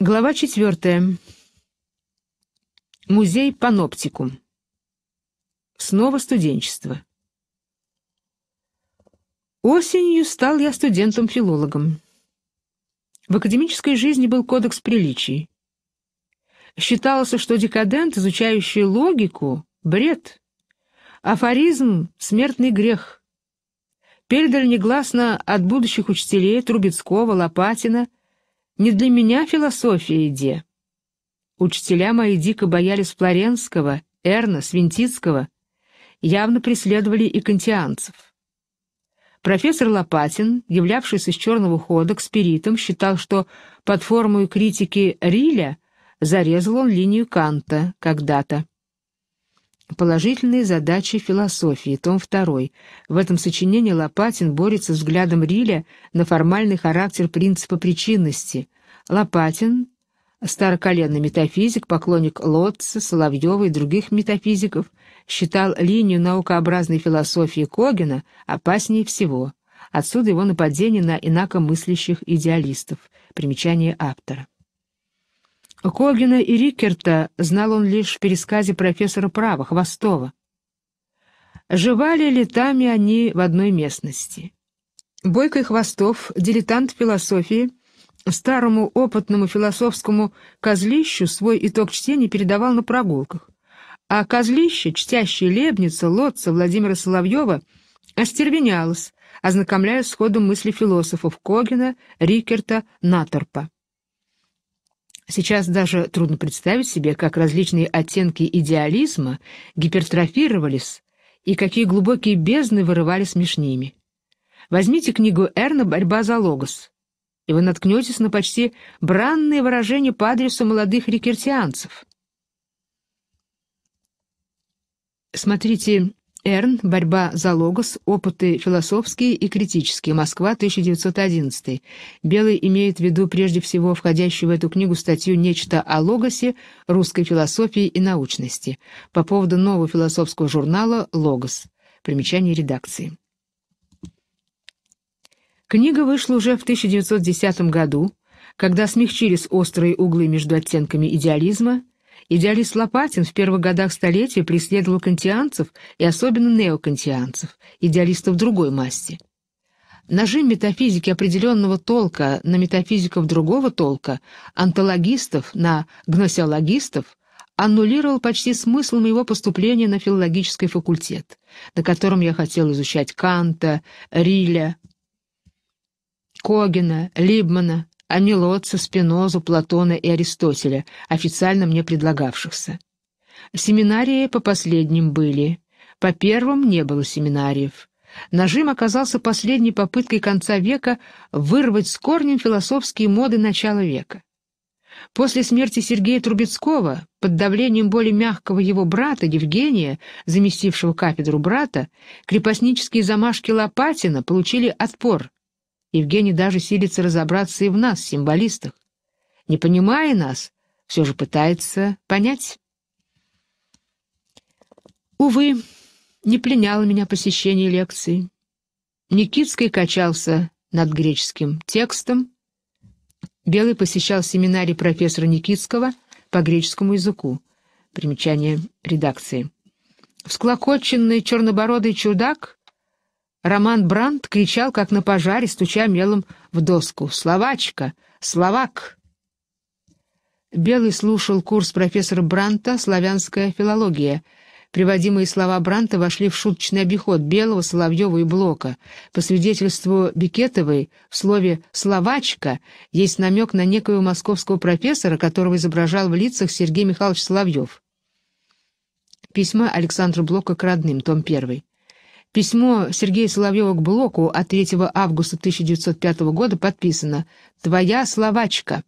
Глава четвертая. Музей паноптикум. Снова студенчество. Осенью стал я студентом-филологом. В академической жизни был кодекс приличий. Считалось, что декадент, изучающий логику, — бред. Афоризм — смертный грех. Передали негласно от будущих учителей Трубецкого, Лопатина — не для меня философия иде. Учителя мои дико боялись Флоренского, Эрна, Свинтицкого, явно преследовали и кантианцев. Профессор Лопатин, являвшийся с черного хода к спиритам, считал, что под формой критики Риля зарезал он линию Канта когда-то. Положительные задачи философии, том 2. В этом сочинении Лопатин борется с взглядом Риля на формальный характер принципа причинности. Лопатин, староколенный метафизик, поклонник Лотца, Соловьева и других метафизиков, считал линию наукообразной философии Когена опаснее всего. Отсюда его нападение на инакомыслящих идеалистов. Примечание автора. Когина и Рикерта знал он лишь в пересказе профессора права, Хвостова. Живали ли летами они в одной местности. Бойко Хвостов, дилетант философии, старому опытному философскому козлищу свой итог чтения передавал на прогулках. А козлище, чтящий Лебница, Лотца, Владимира Соловьева, остервенялось, ознакомляя с ходом мысли философов Когина, Рикерта, Наторпа. Сейчас даже трудно представить себе, как различные оттенки идеализма гипертрофировались и какие глубокие бездны вырывались между Возьмите книгу Эрна «Борьба за логос», и вы наткнетесь на почти бранные выражения по адресу молодых рекертианцев. Смотрите Эрн, борьба за логос, опыты философские и критические, Москва, 1911. Белый имеет в виду прежде всего входящую в эту книгу статью «Нечто о логосе, русской философии и научности» по поводу нового философского журнала «Логос». Примечание редакции. Книга вышла уже в 1910 году, когда смягчились острые углы между оттенками идеализма – Идеалист Лопатин в первых годах столетия преследовал кантианцев и особенно неокантианцев, идеалистов другой масти. Нажим метафизики определенного толка на метафизиков другого толка, антологистов на гносеологистов, аннулировал почти смысл моего поступления на филологический факультет, на котором я хотел изучать Канта, Риля, Когена, Либмана, Амилотца, Спинозу, Платона и Аристотеля, официально мне предлагавшихся. Семинарии по последним были. По первым не было семинариев. Нажим оказался последней попыткой конца века вырвать с корнем философские моды начала века. После смерти Сергея Трубецкого, под давлением более мягкого его брата Евгения, заместившего кафедру брата, крепостнические замашки Лопатина получили отпор, Евгений даже силится разобраться и в нас, символистах. Не понимая нас, все же пытается понять. Увы, не пленяло меня посещение лекций. Никитский качался над греческим текстом. Белый посещал семинарий профессора Никитского по греческому языку. Примечание редакции. Всклокоченный чернобородый чудак Роман Брандт кричал, как на пожаре, стуча мелом в доску. «Словачка! Словак!» Белый слушал курс профессора Бранта «Славянская филология». Приводимые слова Бранта вошли в шуточный обиход Белого, Соловьева и Блока. По свидетельству Бикетовой, в слове «словачка» есть намек на некоего московского профессора, которого изображал в лицах Сергей Михайлович Соловьев. Письма Александра Блока к родным, том 1. Письмо Сергея Соловьева к Блоку от 3 августа 1905 года подписано «Твоя словачка».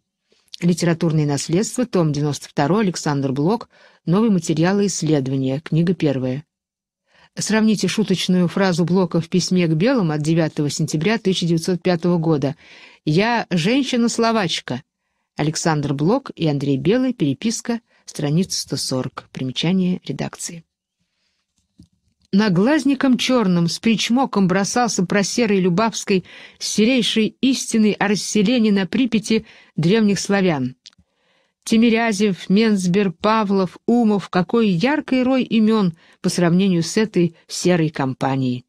Литературное наследство, том 92, Александр Блок, новые материалы исследования, книга первая. Сравните шуточную фразу Блока в письме к Белым от 9 сентября 1905 года «Я женщина-словачка». Александр Блок и Андрей Белый, переписка, страница 140, примечание редакции наглазником черным с причмоком бросался про серой Любавской с серейшей истиной о расселении на Припяти древних славян. Тимирязев, Менцбер, Павлов, Умов, какой яркий рой имен по сравнению с этой серой компанией.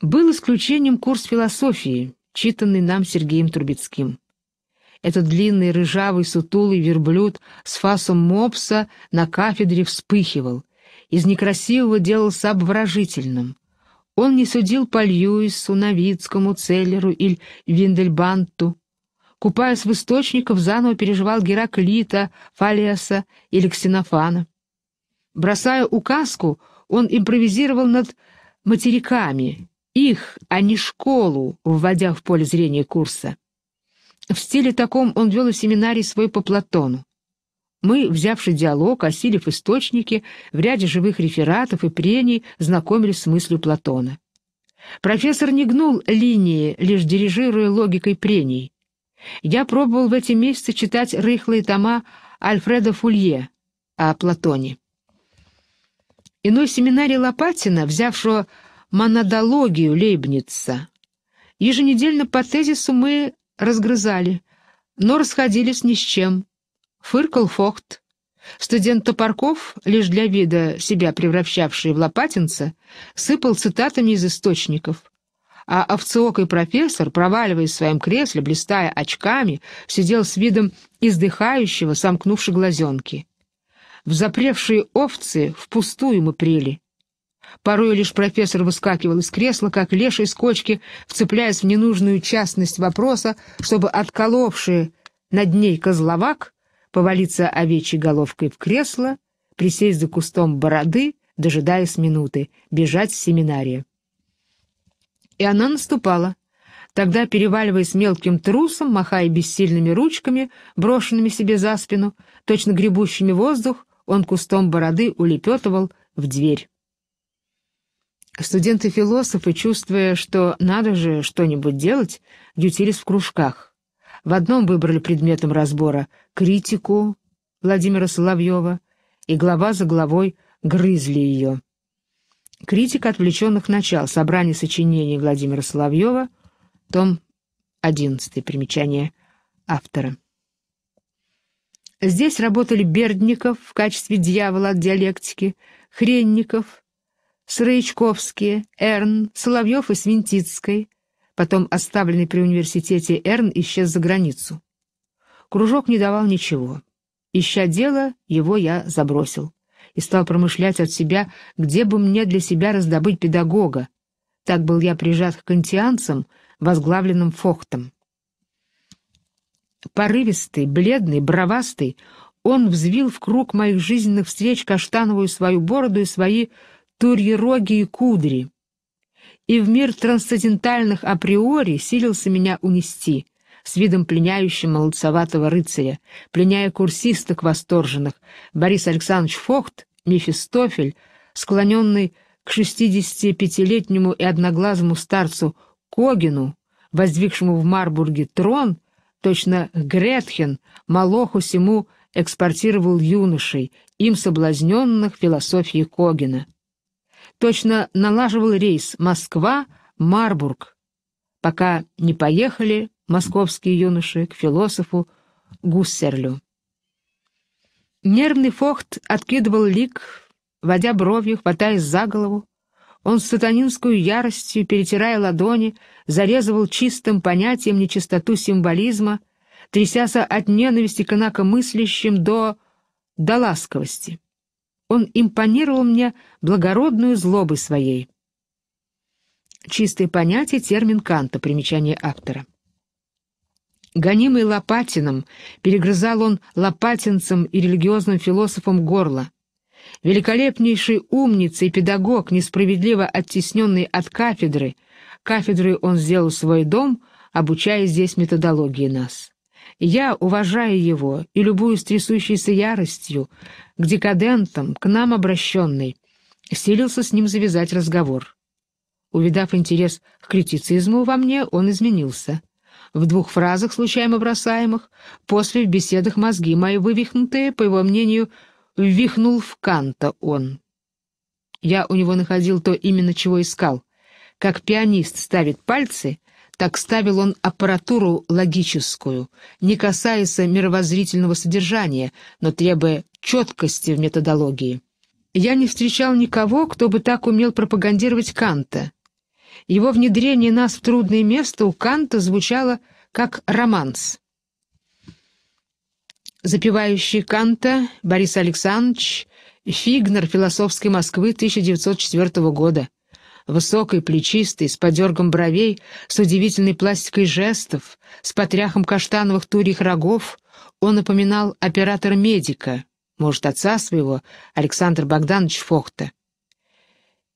Был исключением курс философии, читанный нам Сергеем Трубецким. Этот длинный, рыжавый, сутулый верблюд с фасом мопса на кафедре вспыхивал — из некрасивого делался обворожительным. Он не судил по Льюису, Новицкому, Целлеру или Виндельбанту, купаясь в источниках, заново переживал Гераклита, Фалиаса или Ксенофана. Бросая указку, он импровизировал над материками, их, а не школу, вводя в поле зрения курса. В стиле таком он вел в семинарии свой по Платону. Мы, взявши диалог, осилив источники, в ряде живых рефератов и прений знакомились с мыслью Платона. Профессор не гнул линии, лишь дирижируя логикой прений. Я пробовал в эти месяцы читать рыхлые тома Альфреда Фулье о Платоне. Иной семинарий Лопатина, взявшего монодологию Лейбница, еженедельно по тезису мы разгрызали, но расходились ни с чем, Фыркал Фохт. Студент Топорков, лишь для вида себя превращавший в лопатинца, сыпал цитатами из источников. А овциок и профессор, проваливаясь в своем кресле, блистая очками, сидел с видом издыхающего, сомкнувши глазенки. В запревшие овцы впустую мы прили. Порой лишь профессор выскакивал из кресла, как леший с кочки, вцепляясь в ненужную частность вопроса, чтобы отколовшие над ней козловак повалиться овечьей головкой в кресло, присесть за кустом бороды, дожидаясь минуты, бежать в семинария. И она наступала. Тогда, переваливаясь мелким трусом, махая бессильными ручками, брошенными себе за спину, точно гребущими воздух, он кустом бороды улепетывал в дверь. Студенты-философы, чувствуя, что надо же что-нибудь делать, ютились в кружках. В одном выбрали предметом разбора критику Владимира Соловьева, и глава за главой грызли ее. Критика отвлеченных начал. Собрание сочинений Владимира Соловьева. Том 11. Примечание автора. Здесь работали Бердников в качестве дьявола от диалектики, Хренников, Сраичковский, Эрн, Соловьев и Свинтицкой, Потом оставленный при университете Эрн исчез за границу. Кружок не давал ничего. Ища дело, его я забросил. И стал промышлять от себя, где бы мне для себя раздобыть педагога. Так был я прижат к кантианцам, возглавленным Фохтом. Порывистый, бледный, бровастый, он взвил в круг моих жизненных встреч каштановую свою бороду и свои турьероги и кудри и в мир трансцендентальных априори силился меня унести, с видом пленяющего молодцеватого рыцаря, пленяя курсисток восторженных, Борис Александрович Фохт, Мефистофель, склоненный к 65-летнему и одноглазому старцу Когину, воздвигшему в Марбурге трон, точно Гретхен, Малоху сему экспортировал юношей, им соблазненных философией Когина точно налаживал рейс Москва-Марбург, пока не поехали московские юноши к философу Гуссерлю. Нервный Фохт откидывал лик, водя бровью, хватаясь за голову. Он с сатанинскую яростью, перетирая ладони, зарезывал чистым понятием нечистоту символизма, трясяся от ненависти к инакомыслящим до... до ласковости. Он импонировал мне благородную злобой своей. Чистые понятия — термин Канта, примечание автора. Гонимый Лопатином, перегрызал он лопатинцам и религиозным философам горло. Великолепнейший умница и педагог, несправедливо оттесненный от кафедры, кафедры он сделал свой дом, обучая здесь методологии нас. Я, уважаю его и любуюсь трясущейся яростью, к декадентам, к нам обращенной, силился с ним завязать разговор. Увидав интерес к критицизму во мне, он изменился. В двух фразах, случайно бросаемых, после в беседах мозги мои вывихнутые, по его мнению, ввихнул в Канта он. Я у него находил то именно, чего искал. Как пианист ставит пальцы так ставил он аппаратуру логическую, не касаясь мировоззрительного содержания, но требуя четкости в методологии. Я не встречал никого, кто бы так умел пропагандировать Канта. Его внедрение нас в трудное место у Канта звучало как романс. Запевающий Канта Борис Александрович, Фигнер философской Москвы 1904 года высокой, плечистой, с подергом бровей, с удивительной пластикой жестов, с потряхом каштановых турьих рогов, он напоминал оператора-медика, может, отца своего, Александр Богданович Фохта.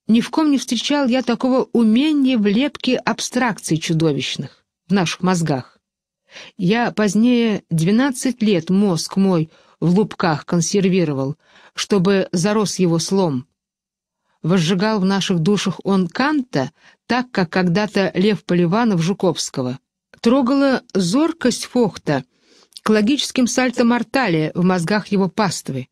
Ни в ком не встречал я такого умения в лепке абстракций чудовищных в наших мозгах. Я позднее 12 лет мозг мой в лупках консервировал, чтобы зарос его слом, возжигал в наших душах он Канта, так как когда-то Лев Поливанов Жуковского. Трогала зоркость Фохта к логическим сальто мортале в мозгах его паствы.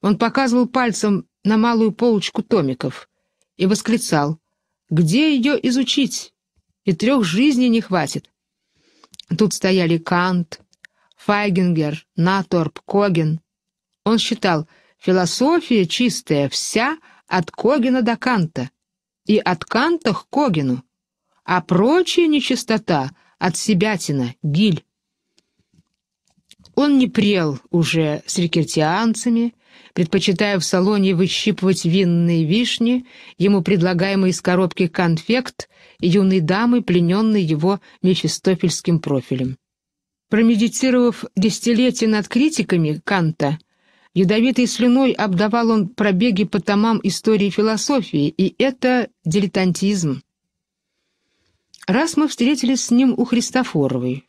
Он показывал пальцем на малую полочку томиков и восклицал «Где ее изучить? И трех жизней не хватит». Тут стояли Кант, Файгингер, Наторп, Коген. Он считал, философия чистая вся от Когина до Канта, и от Канта к Когину, а прочая нечистота от Себятина, Гиль. Он не прел уже с рекертианцами, предпочитая в салоне выщипывать винные вишни, ему предлагаемые из коробки конфект юной дамы, плененной его мефистофельским профилем. Промедитировав десятилетие над критиками Канта, Ядовитой слюной обдавал он пробеги по томам истории философии, и это дилетантизм. Раз мы встретились с ним у Христофоровой.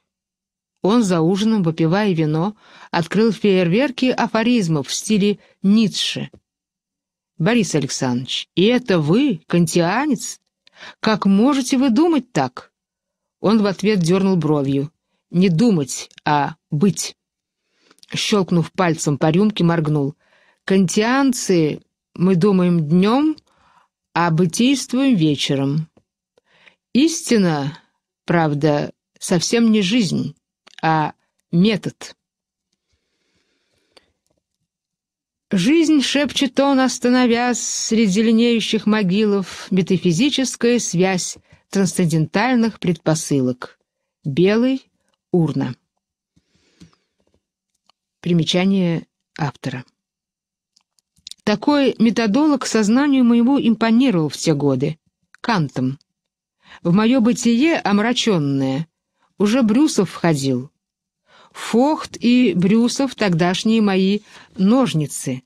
Он за ужином, выпивая вино, открыл фейерверки афоризмов в стиле Ницше. «Борис Александрович, и это вы, кантианец? Как можете вы думать так?» Он в ответ дернул бровью. «Не думать, а быть» щелкнув пальцем по рюмке, моргнул. «Кантианцы мы думаем днем, а бытийствуем вечером. Истина, правда, совсем не жизнь, а метод». Жизнь, шепчет он, остановясь среди линеющих могилов, метафизическая связь трансцендентальных предпосылок. Белый — урна. Примечание автора. Такой методолог сознанию моему импонировал все годы. Кантом. В мое бытие омраченное. Уже Брюсов входил. Фохт и Брюсов — тогдашние мои ножницы.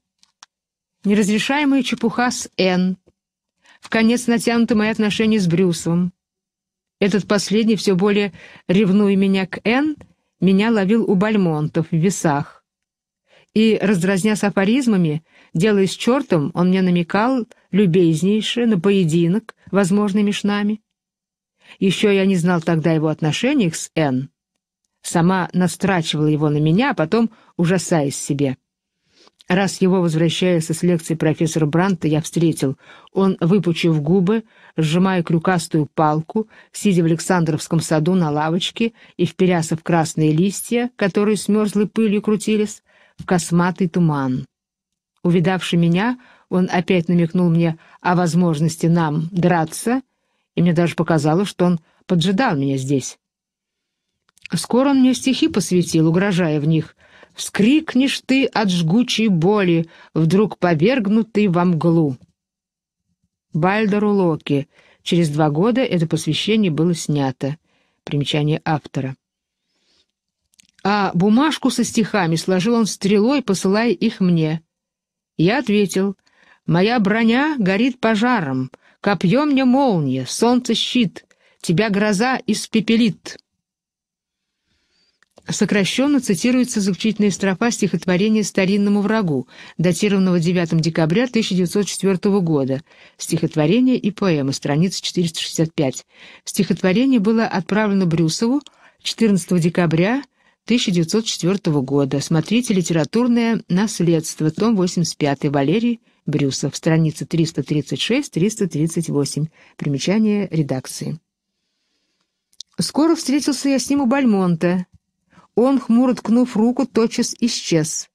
Неразрешаемая чепуха с Н. В конец натянуты мои отношения с Брюсовым. Этот последний, все более ревнуя меня к Н, меня ловил у Бальмонтов в весах и, раздразня с афоризмами, делаясь чертом, он мне намекал любезнейше на поединок, возможный меж нами. Еще я не знал тогда его отношений с Н. Сама настрачивала его на меня, а потом ужасаясь себе. Раз его, возвращаясь с лекции профессора Бранта, я встретил, он, выпучив губы, сжимая крюкастую палку, сидя в Александровском саду на лавочке и вперяса в красные листья, которые с мерзлой пылью крутились, в косматый туман. Увидавши меня, он опять намекнул мне о возможности нам драться, и мне даже показалось, что он поджидал меня здесь. Скоро он мне стихи посвятил, угрожая в них. «Вскрикнешь ты от жгучей боли, вдруг повергнутый во мглу». Бальдору Локи. Через два года это посвящение было снято. Примечание автора а бумажку со стихами сложил он стрелой, посылая их мне. Я ответил, «Моя броня горит пожаром, копье мне молния, солнце щит, тебя гроза испепелит». Сокращенно цитируется заключительная строфа стихотворения «Старинному врагу», датированного 9 декабря 1904 года, стихотворение и поэма, страница 465. Стихотворение было отправлено Брюсову 14 декабря 1904 года. Смотрите «Литературное наследство», том 85, Валерий Брюсов, страница 336-338, примечание редакции. Скоро встретился я с ним у Бальмонта. Он, хмуро ткнув руку, тотчас исчез.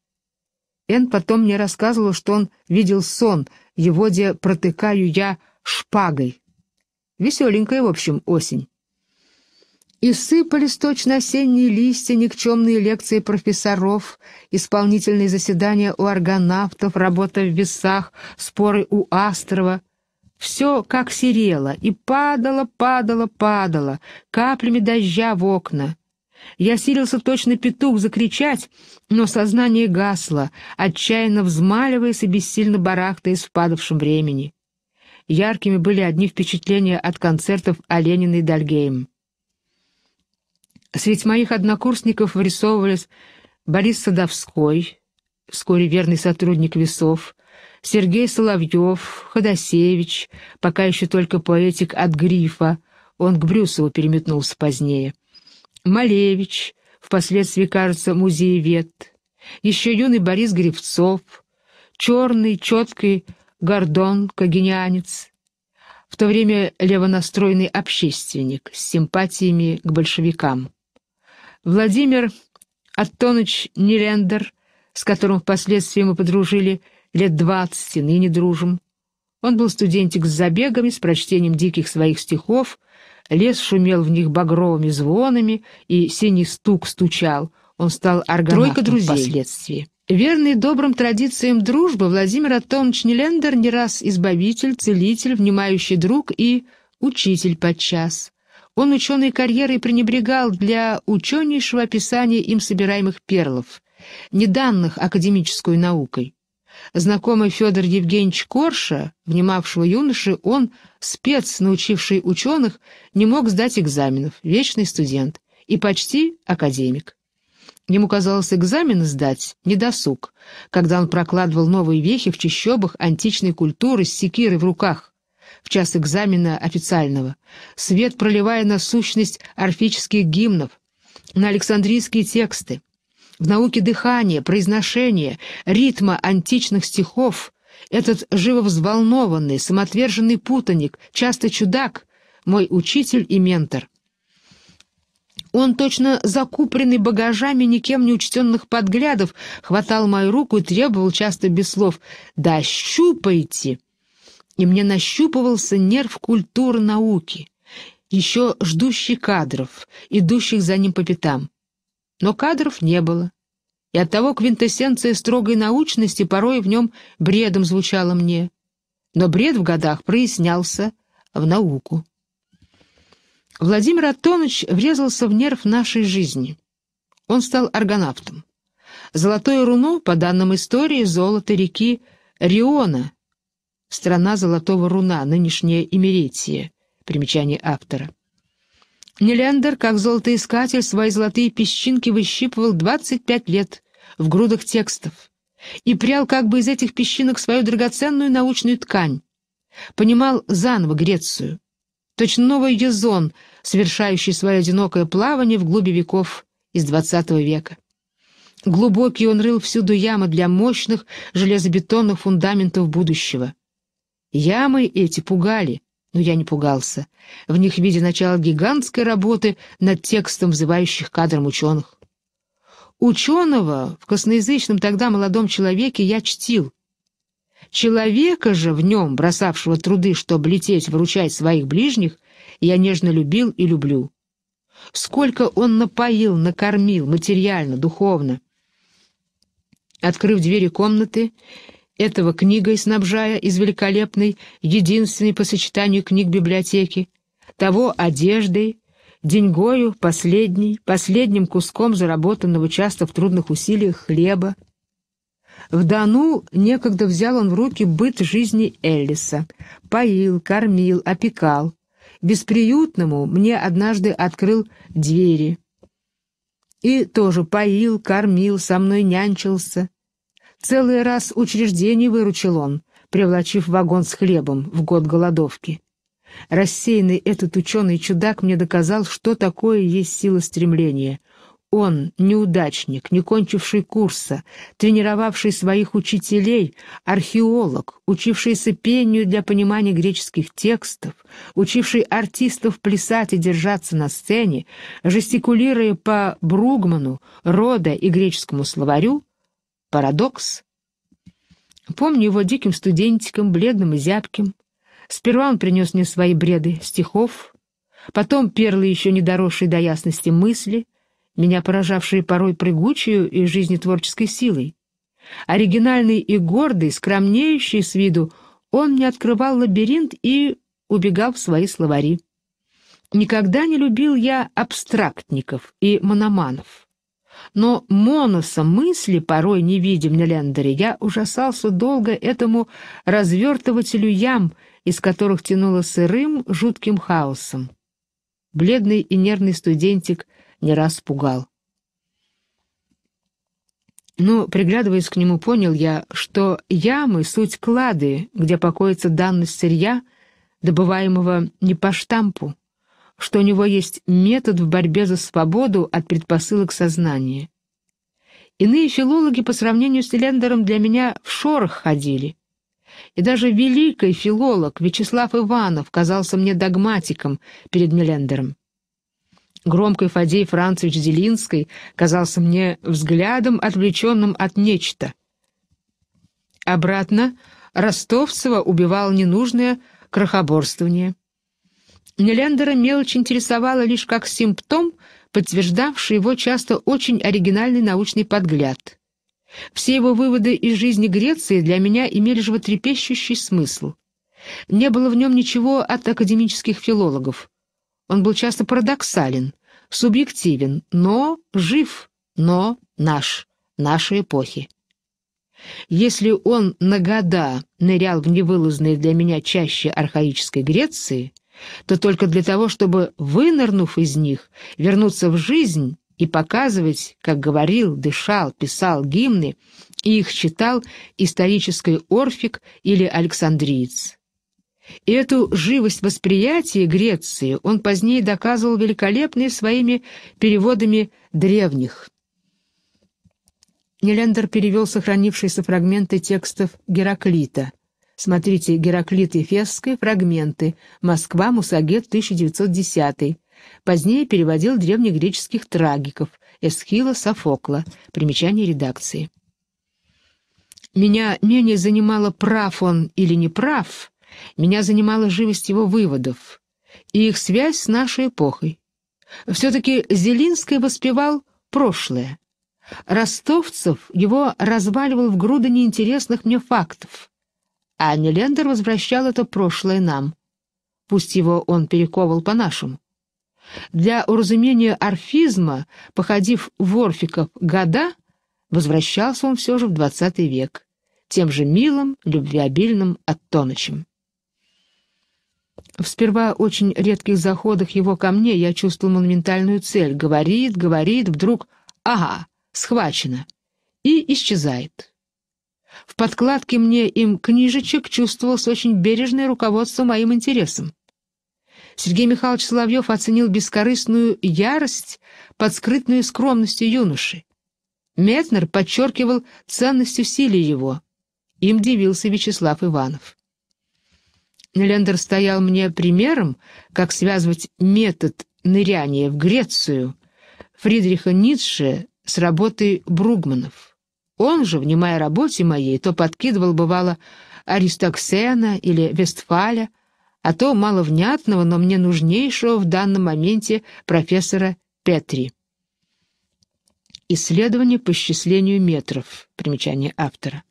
Эн потом мне рассказывал, что он видел сон, его где протыкаю я шпагой. Веселенькая, в общем, осень. И сыпались точно осенние листья никчемные лекции профессоров, исполнительные заседания у аргонавтов, работа в весах, споры у Астрова. Все как серело, и падало, падало, падало, каплями дождя в окна. Я силился точно петух закричать, но сознание гасло, отчаянно взмаливаясь и бессильно барахтаясь в падавшем времени. Яркими были одни впечатления от концертов Оленина и Дальгейм. Среди моих однокурсников вырисовывались Борис Садовской, вскоре верный сотрудник весов, Сергей Соловьев, Ходосевич, пока еще только поэтик от Грифа, он к Брюсову переметнулся позднее, Малевич, впоследствии, кажется, музеевед, еще юный Борис Грифцов, черный, четкий Гордон Кагинянец, в то время левонастроенный общественник с симпатиями к большевикам. Владимир Антонович Нелендер, с которым впоследствии мы подружили лет двадцать, и ныне дружим. Он был студентик с забегами, с прочтением диких своих стихов, лес шумел в них багровыми звонами, и синий стук стучал, он стал органавтом друзей. впоследствии. Верный добрым традициям дружбы, Владимир Атонович Нелендер не раз избавитель, целитель, внимающий друг и учитель подчас. Он ученой карьерой пренебрегал для ученейшего описания им собираемых перлов, неданных академической наукой. Знакомый Федор Евгеньевич Корша, внимавшего юноши, он, спец, научивший ученых, не мог сдать экзаменов, вечный студент и почти академик. Ему казалось, экзамен сдать — недосуг, когда он прокладывал новые вехи в чащобах античной культуры с секирой в руках, в час экзамена официального, свет проливая на сущность орфических гимнов, на александрийские тексты, в науке дыхания, произношения, ритма античных стихов, этот живо взволнованный, самоотверженный путаник, часто чудак, мой учитель и ментор. Он, точно закупленный багажами никем не учтенных подглядов, хватал мою руку и требовал часто без слов «Да щупайте!» и мне нащупывался нерв культуры науки, еще ждущий кадров, идущих за ним по пятам. Но кадров не было, и оттого квинтэссенция строгой научности порой в нем бредом звучала мне. Но бред в годах прояснялся в науку. Владимир Атонович врезался в нерв нашей жизни. Он стал аргонавтом. Золотое руно, по данным истории, золото реки Риона — страна Золотого Руна, нынешняя Имеретия. Примечание автора. Нелендер, как золотоискатель, свои золотые песчинки выщипывал 25 лет в грудах текстов и прял как бы из этих песчинок свою драгоценную научную ткань. Понимал заново Грецию. Точно новый Езон, совершающий свое одинокое плавание в глуби веков из XX века. Глубокий он рыл всюду ямы для мощных железобетонных фундаментов будущего. Ямы эти пугали, но я не пугался. В них видя начало гигантской работы над текстом взывающих кадром ученых. Ученого в косноязычном тогда молодом человеке я чтил. Человека же в нем, бросавшего труды, чтобы лететь, выручать своих ближних, я нежно любил и люблю. Сколько он напоил, накормил, материально, духовно. Открыв двери комнаты, этого книгой, снабжая из великолепной, единственной по сочетанию книг библиотеки, того одеждой, деньгою последней, последним куском заработанного часто в трудных усилиях хлеба. В Дону некогда взял он в руки быт жизни Эллиса, поил, кормил, опекал. Бесприютному мне однажды открыл двери. И тоже поил, кормил, со мной нянчился. Целый раз учреждений выручил он, привлачив вагон с хлебом в год голодовки. Рассеянный этот ученый-чудак мне доказал, что такое есть сила стремления. Он, неудачник, не кончивший курса, тренировавший своих учителей, археолог, учившийся пению для понимания греческих текстов, учивший артистов плясать и держаться на сцене, жестикулируя по Бругману, Рода и греческому словарю, Парадокс. Помню его диким студентиком, бледным и зябким. Сперва он принес мне свои бреды стихов, потом перлы еще не доросшие до ясности мысли, меня поражавшие порой прыгучую и жизнетворческой силой. Оригинальный и гордый, скромнеющий с виду, он мне открывал лабиринт и убегал в свои словари. Никогда не любил я абстрактников и мономанов но монуса мысли, порой невидим на Лендере, я ужасался долго этому развертывателю ям, из которых тянуло сырым, жутким хаосом. Бледный и нервный студентик не раз пугал. Но, ну, приглядываясь к нему, понял я, что ямы — суть клады, где покоится данность сырья, добываемого не по штампу, что у него есть метод в борьбе за свободу от предпосылок сознания. Иные филологи по сравнению с Лендером для меня в шорох ходили. И даже великий филолог Вячеслав Иванов казался мне догматиком перед Милендером. Громкий Фадей Францевич Зелинский казался мне взглядом, отвлеченным от нечто. Обратно Ростовцева убивал ненужное крохоборствование. Лендера мелочь интересовала лишь как симптом, подтверждавший его часто очень оригинальный научный подгляд. Все его выводы из жизни Греции для меня имели животрепещущий смысл. Не было в нем ничего от академических филологов. Он был часто парадоксален, субъективен, но жив, но наш, нашей эпохи. Если он на года нырял в невылазные для меня чаще архаической Греции — то только для того, чтобы, вынырнув из них, вернуться в жизнь и показывать, как говорил, дышал, писал гимны, и их читал исторический Орфик или Александриец. И эту живость восприятия Греции он позднее доказывал великолепно своими переводами древних. Нелендер перевел сохранившиеся фрагменты текстов Гераклита, Смотрите «Гераклит Ефесской. Фрагменты. Москва. Мусагет. 1910». Позднее переводил древнегреческих трагиков Эсхила Софокла. Примечание редакции. Меня менее занимало, прав он или не прав, меня занимала живость его выводов и их связь с нашей эпохой. Все-таки Зелинский воспевал прошлое. Ростовцев его разваливал в груды неинтересных мне фактов а Нелендер возвращал это прошлое нам. Пусть его он перековал по-нашему. Для уразумения орфизма, походив в орфиков года, возвращался он все же в двадцатый век, тем же милым, любвеобильным оттонычем. В сперва очень редких заходах его ко мне я чувствовал монументальную цель. Говорит, говорит, вдруг «Ага, схвачено!» и исчезает. В подкладке мне им книжечек чувствовалось очень бережное руководство моим интересам. Сергей Михайлович Соловьев оценил бескорыстную ярость под скрытную скромностью юноши. Метнер подчеркивал ценность усилий его. Им дивился Вячеслав Иванов. Лендер стоял мне примером, как связывать метод ныряния в Грецию Фридриха Ницше с работой Бругманов. Он же, внимая работе моей, то подкидывал, бывало, Аристоксена или Вестфаля, а то маловнятного, но мне нужнейшего в данном моменте профессора Петри. Исследование по исчислению метров. Примечание автора.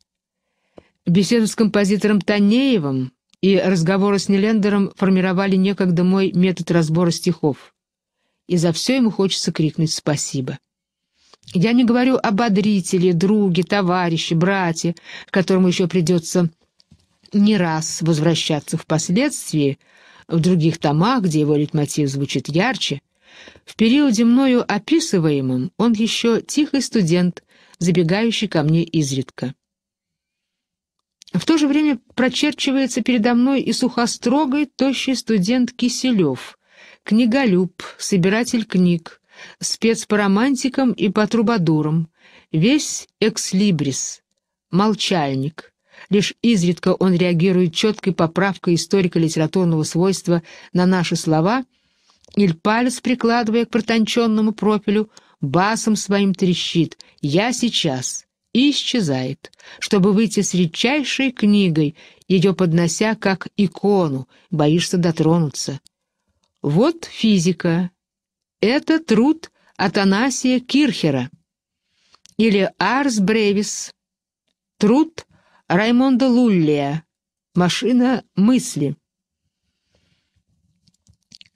Беседу с композитором Танеевым и разговоры с Нелендером формировали некогда мой метод разбора стихов. И за все ему хочется крикнуть «спасибо». Я не говорю ободрители, бодрителе, товарищи, братья, брате, к которому еще придется не раз возвращаться впоследствии, в других томах, где его литмотив звучит ярче. В периоде мною описываемым он еще тихий студент, забегающий ко мне изредка. В то же время прочерчивается передо мной и сухострогой, тощий студент Киселев, книголюб, собиратель книг, спец по романтикам и по трубадурам, весь экслибрис, молчальник. Лишь изредка он реагирует четкой поправкой историко-литературного свойства на наши слова или палец, прикладывая к протонченному профилю, басом своим трещит «Я сейчас» и исчезает, чтобы выйти с редчайшей книгой, ее поднося как икону, боишься дотронуться. Вот физика, это труд Атанасия Кирхера или Арс Бревис, труд Раймонда Луллия «Машина мысли».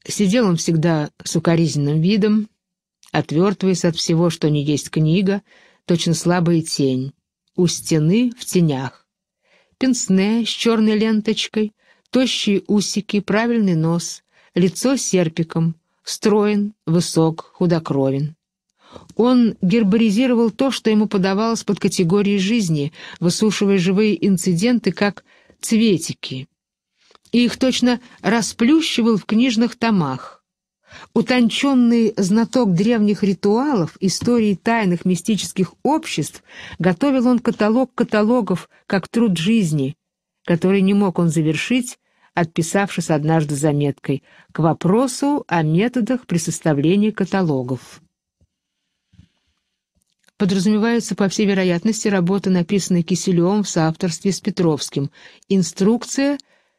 Сидел он всегда с укоризненным видом, отвертываясь от всего, что не есть книга, точно слабая тень, у стены в тенях. Пенсне с черной ленточкой, тощие усики, правильный нос, лицо серпиком, строен, высок, худокровен. Он гербаризировал то, что ему подавалось под категорией жизни, высушивая живые инциденты как цветики. И их точно расплющивал в книжных томах. Утонченный знаток древних ритуалов, истории тайных мистических обществ, готовил он каталог каталогов как труд жизни, который не мог он завершить, отписавшись однажды заметкой к вопросу о методах при составлении каталогов. Подразумеваются, по всей вероятности, работы, написанные Киселевым в соавторстве с Петровским, инструкция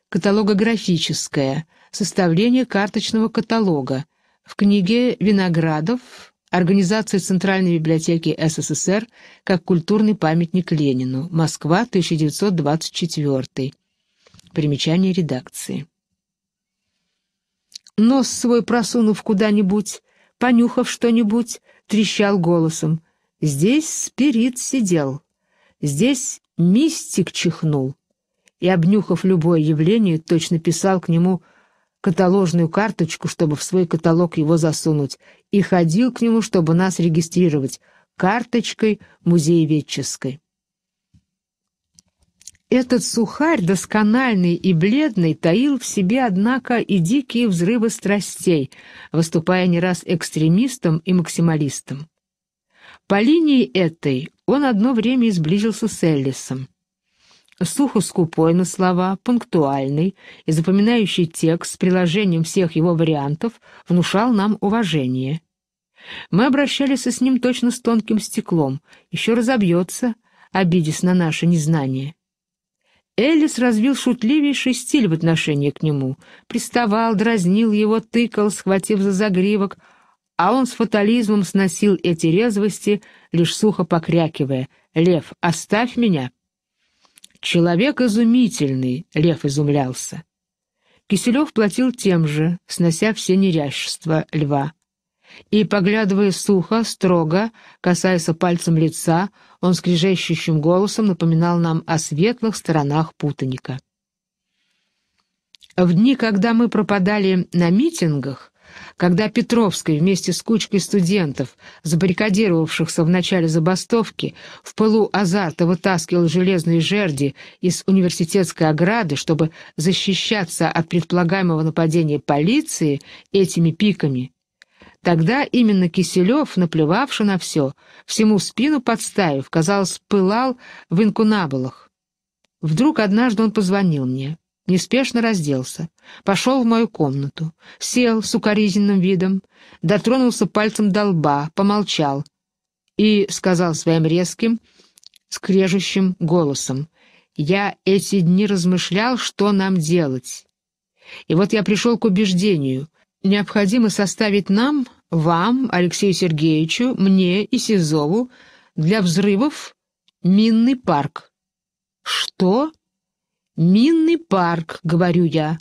каталогографическая, составление карточного каталога, в книге «Виноградов. Организация Центральной библиотеки СССР как культурный памятник Ленину. Москва, 1924. Примечание редакции. Нос свой просунув куда-нибудь, понюхав что-нибудь, трещал голосом. Здесь спирит сидел, здесь мистик чихнул. И, обнюхав любое явление, точно писал к нему каталожную карточку, чтобы в свой каталог его засунуть, и ходил к нему, чтобы нас регистрировать, карточкой музееведческой. Этот сухарь, доскональный и бледный, таил в себе, однако, и дикие взрывы страстей, выступая не раз экстремистом и максималистом. По линии этой он одно время изблизился с Эллисом. Сухо скупой на слова, пунктуальный и запоминающий текст с приложением всех его вариантов внушал нам уважение. Мы обращались с ним точно с тонким стеклом, еще разобьется, обидясь на наше незнание. Элис развил шутливейший стиль в отношении к нему. Приставал, дразнил его, тыкал, схватив за загривок, а он с фатализмом сносил эти резвости, лишь сухо покрякивая. «Лев, оставь меня!» «Человек изумительный!» — Лев изумлялся. Киселев платил тем же, снося все неряшества льва и, поглядывая сухо, строго, касаясь пальцем лица, он скрижещущим голосом напоминал нам о светлых сторонах путаника. В дни, когда мы пропадали на митингах, когда Петровский вместе с кучкой студентов, забаррикадировавшихся в начале забастовки, в пылу азарта вытаскивал железные жерди из университетской ограды, чтобы защищаться от предполагаемого нападения полиции этими пиками, Тогда именно Киселев, наплевавший на все, всему спину подставив, казалось, пылал в инкунабулах. Вдруг однажды он позвонил мне, неспешно разделся, пошел в мою комнату, сел с укоризненным видом, дотронулся пальцем до лба, помолчал и сказал своим резким, скрежущим голосом, «Я эти дни размышлял, что нам делать». И вот я пришел к убеждению, необходимо составить нам, вам, Алексею Сергеевичу, мне и Сизову для взрывов минный парк. Что? Минный парк, говорю я.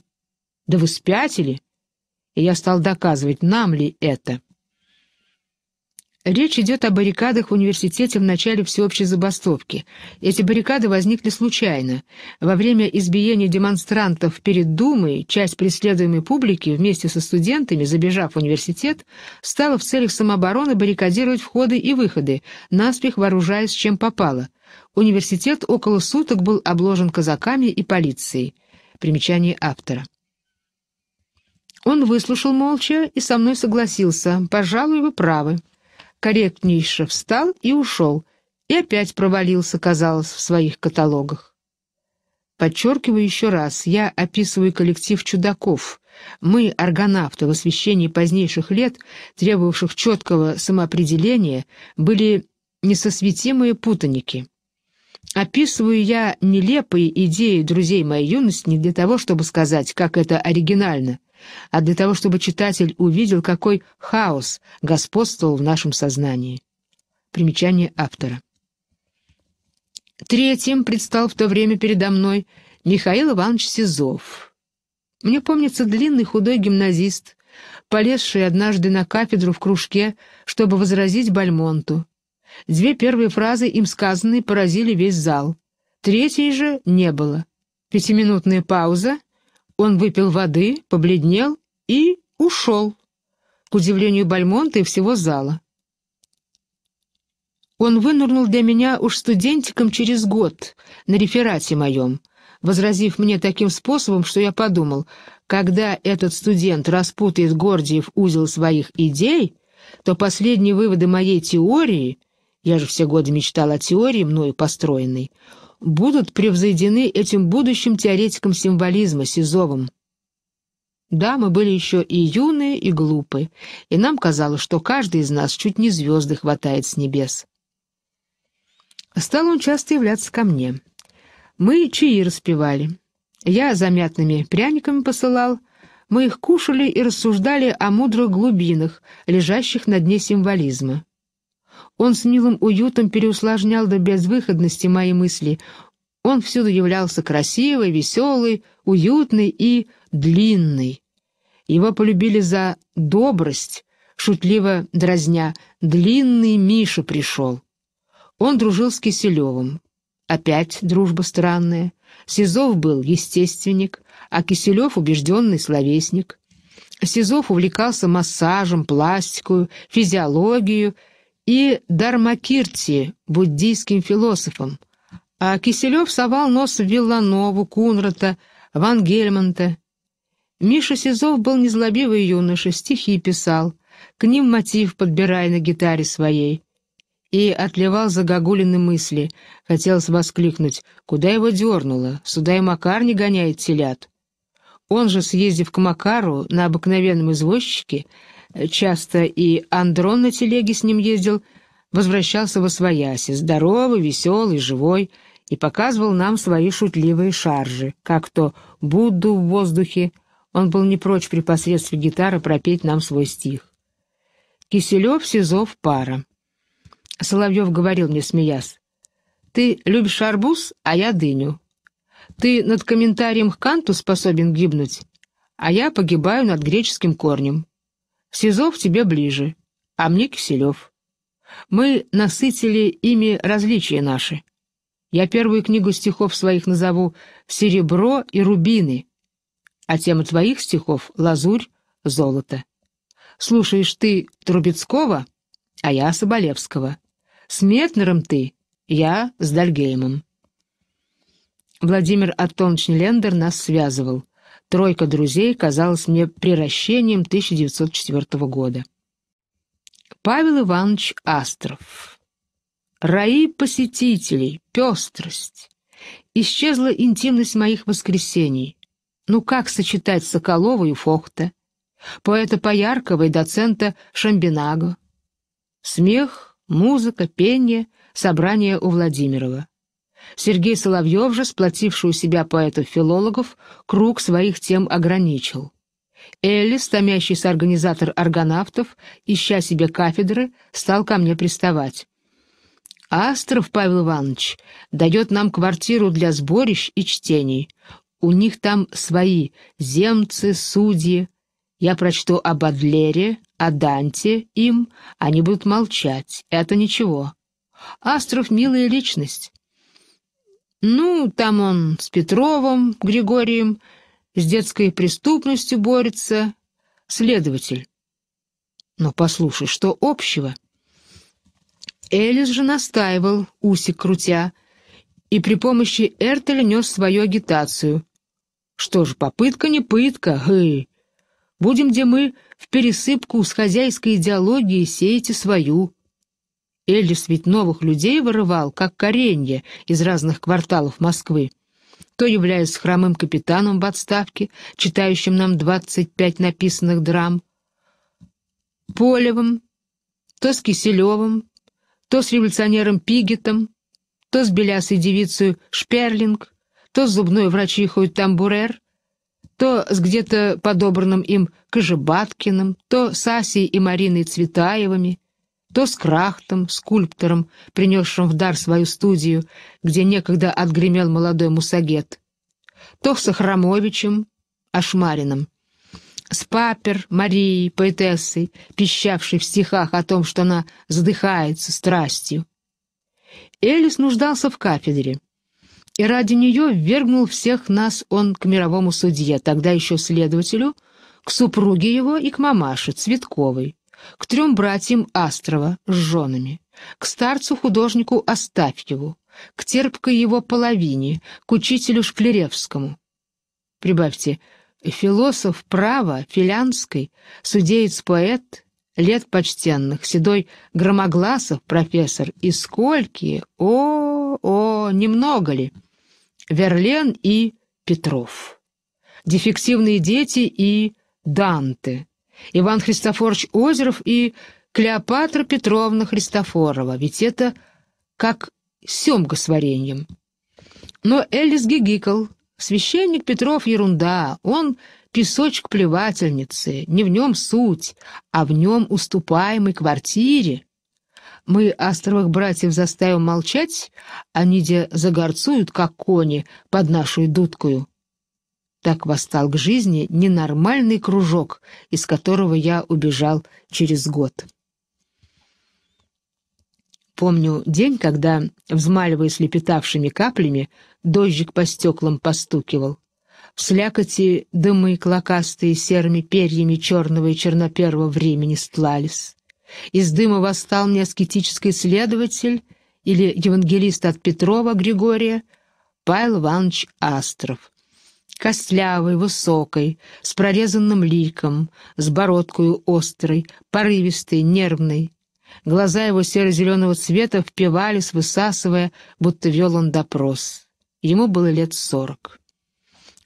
Да вы спятили? И я стал доказывать, нам ли это. Речь идет о баррикадах в университете в начале всеобщей забастовки. Эти баррикады возникли случайно. Во время избиения демонстрантов перед Думой часть преследуемой публики вместе со студентами, забежав в университет, стала в целях самообороны баррикадировать входы и выходы, наспех вооружаясь чем попало. Университет около суток был обложен казаками и полицией. Примечание автора. Он выслушал молча и со мной согласился. «Пожалуй, вы правы» корректнейше встал и ушел, и опять провалился, казалось, в своих каталогах. Подчеркиваю еще раз, я описываю коллектив чудаков. Мы, аргонавты, в освещении позднейших лет, требовавших четкого самоопределения, были несосветимые путаники. Описываю я нелепые идеи друзей моей юности не для того, чтобы сказать, как это оригинально — а для того, чтобы читатель увидел, какой хаос господствовал в нашем сознании. Примечание автора. Третьим предстал в то время передо мной Михаил Иванович Сизов. Мне помнится длинный худой гимназист, полезший однажды на кафедру в кружке, чтобы возразить Бальмонту. Две первые фразы им сказанные поразили весь зал. Третьей же не было. Пятиминутная пауза — он выпил воды, побледнел и ушел, к удивлению Бальмонта и всего зала. Он вынырнул для меня уж студентиком через год на реферате моем, возразив мне таким способом, что я подумал, когда этот студент распутает Гордиев узел своих идей, то последние выводы моей теории, я же все годы мечтал о теории, мною построенной, будут превзойдены этим будущим теоретиком символизма Сизовым. Да, мы были еще и юные, и глупы, и нам казалось, что каждый из нас чуть не звезды хватает с небес. Стал он часто являться ко мне. Мы чаи распевали. Я замятными пряниками посылал. Мы их кушали и рассуждали о мудрых глубинах, лежащих на дне символизма. Он с милым уютом переусложнял до безвыходности мои мысли. Он всюду являлся красивый, веселый, уютный и длинный. Его полюбили за добрость, шутливо дразня «длинный Миша пришел». Он дружил с Киселевым. Опять дружба странная. Сизов был естественник, а Киселев — убежденный словесник. Сизов увлекался массажем, пластикой, физиологией и Дармакирти, буддийским философом, а Киселев совал нос в Вилланову, Кунрата, Ван Гельмонта. Миша Сизов был незлобивый юноша, стихи писал, к ним мотив подбирая на гитаре своей. И отливал загогулины мысли, хотелось воскликнуть, куда его дернуло, сюда и Макар не гоняет телят. Он же, съездив к Макару на обыкновенном извозчике, Часто и Андрон на телеге с ним ездил, возвращался во свояси, здоровый, веселый, живой, и показывал нам свои шутливые шаржи, как то Будду в воздухе. Он был не прочь при посредстве гитары пропеть нам свой стих. Киселев, Сизов, пара. Соловьев говорил мне, смеясь, «Ты любишь арбуз, а я дыню. Ты над комментарием к Канту способен гибнуть, а я погибаю над греческим корнем. Сизов тебе ближе, а мне Киселев. Мы насытили ими различия наши. Я первую книгу стихов своих назову «Серебро и рубины», а тема твоих стихов — «Лазурь, золото». Слушаешь ты Трубецкого, а я Соболевского. С Метнером ты, я с Дальгеймом. Владимир Антонович Лендер нас связывал. Тройка друзей казалась мне приращением 1904 года. Павел Иванович Астров. Раи посетителей, пестрость. Исчезла интимность моих воскресений. Ну как сочетать Соколова и Фохта, поэта Пояркова и доцента Шамбинаго? Смех, музыка, пение, собрание у Владимирова. Сергей Соловьев же, сплотивший у себя поэтов-филологов, круг своих тем ограничил. Элис, томящийся организатор аргонавтов, ища себе кафедры, стал ко мне приставать. «Астров Павел Иванович дает нам квартиру для сборищ и чтений. У них там свои земцы, судьи. Я прочту об Адлере, о Данте им, они будут молчать, это ничего. Астров — милая личность. Ну, там он с Петровым, Григорием, с детской преступностью борется. Следователь. Но послушай, что общего? Элис же настаивал, усик крутя, и при помощи Эртеля нес свою агитацию. Что ж, попытка не пытка, хы. Будем, где мы, в пересыпку с хозяйской идеологией сеете свою. Эллис ведь новых людей вырывал, как коренья из разных кварталов Москвы. То являясь хромым капитаном в отставке, читающим нам 25 написанных драм, Полевым, то с Киселевым, то с революционером Пигетом, то с белясой девицей Шперлинг, то с зубной врачихой Тамбурер, то с где-то подобранным им Кожебаткиным, то с Асей и Мариной Цветаевыми — то с Крахтом, скульптором, принесшим в дар свою студию, где некогда отгремел молодой Мусагет, то с Ахрамовичем, Ашмарином, с Папер, Марией, поэтессой, пищавшей в стихах о том, что она задыхается страстью. Элис нуждался в кафедре, и ради нее ввергнул всех нас он к мировому судье, тогда еще следователю, к супруге его и к мамаше Цветковой к трем братьям Астрова с женами, к старцу-художнику Остафьеву, к терпкой его половине, к учителю Шклеревскому. Прибавьте, философ права, филянской, судеец-поэт, лет почтенных, седой громогласов профессор, и сколькие, о, о, немного ли, Верлен и Петров, дефективные дети и Данте, Иван Христофорович Озеров и Клеопатра Петровна Христофорова, ведь это как семга с вареньем. Но Элис гигикал. Священник Петров — ерунда, он песочек плевательницы, не в нем суть, а в нем уступаемой квартире. Мы островых братьев заставим молчать, они а где загорцуют, как кони, под нашу дудкую. Так восстал к жизни ненормальный кружок, из которого я убежал через год. Помню день, когда, взмаливая лепетавшими каплями, дождик по стеклам постукивал. В слякоти дымы клокастые серыми перьями черного и черноперого времени стлались. Из дыма восстал мне аскетический следователь или евангелист от Петрова Григория Павел Иванович Астров. Костлявой, высокой, с прорезанным ликом, с бородкою острой, порывистой, нервной. Глаза его серо-зеленого цвета впивались, высасывая, будто вел он допрос. Ему было лет сорок.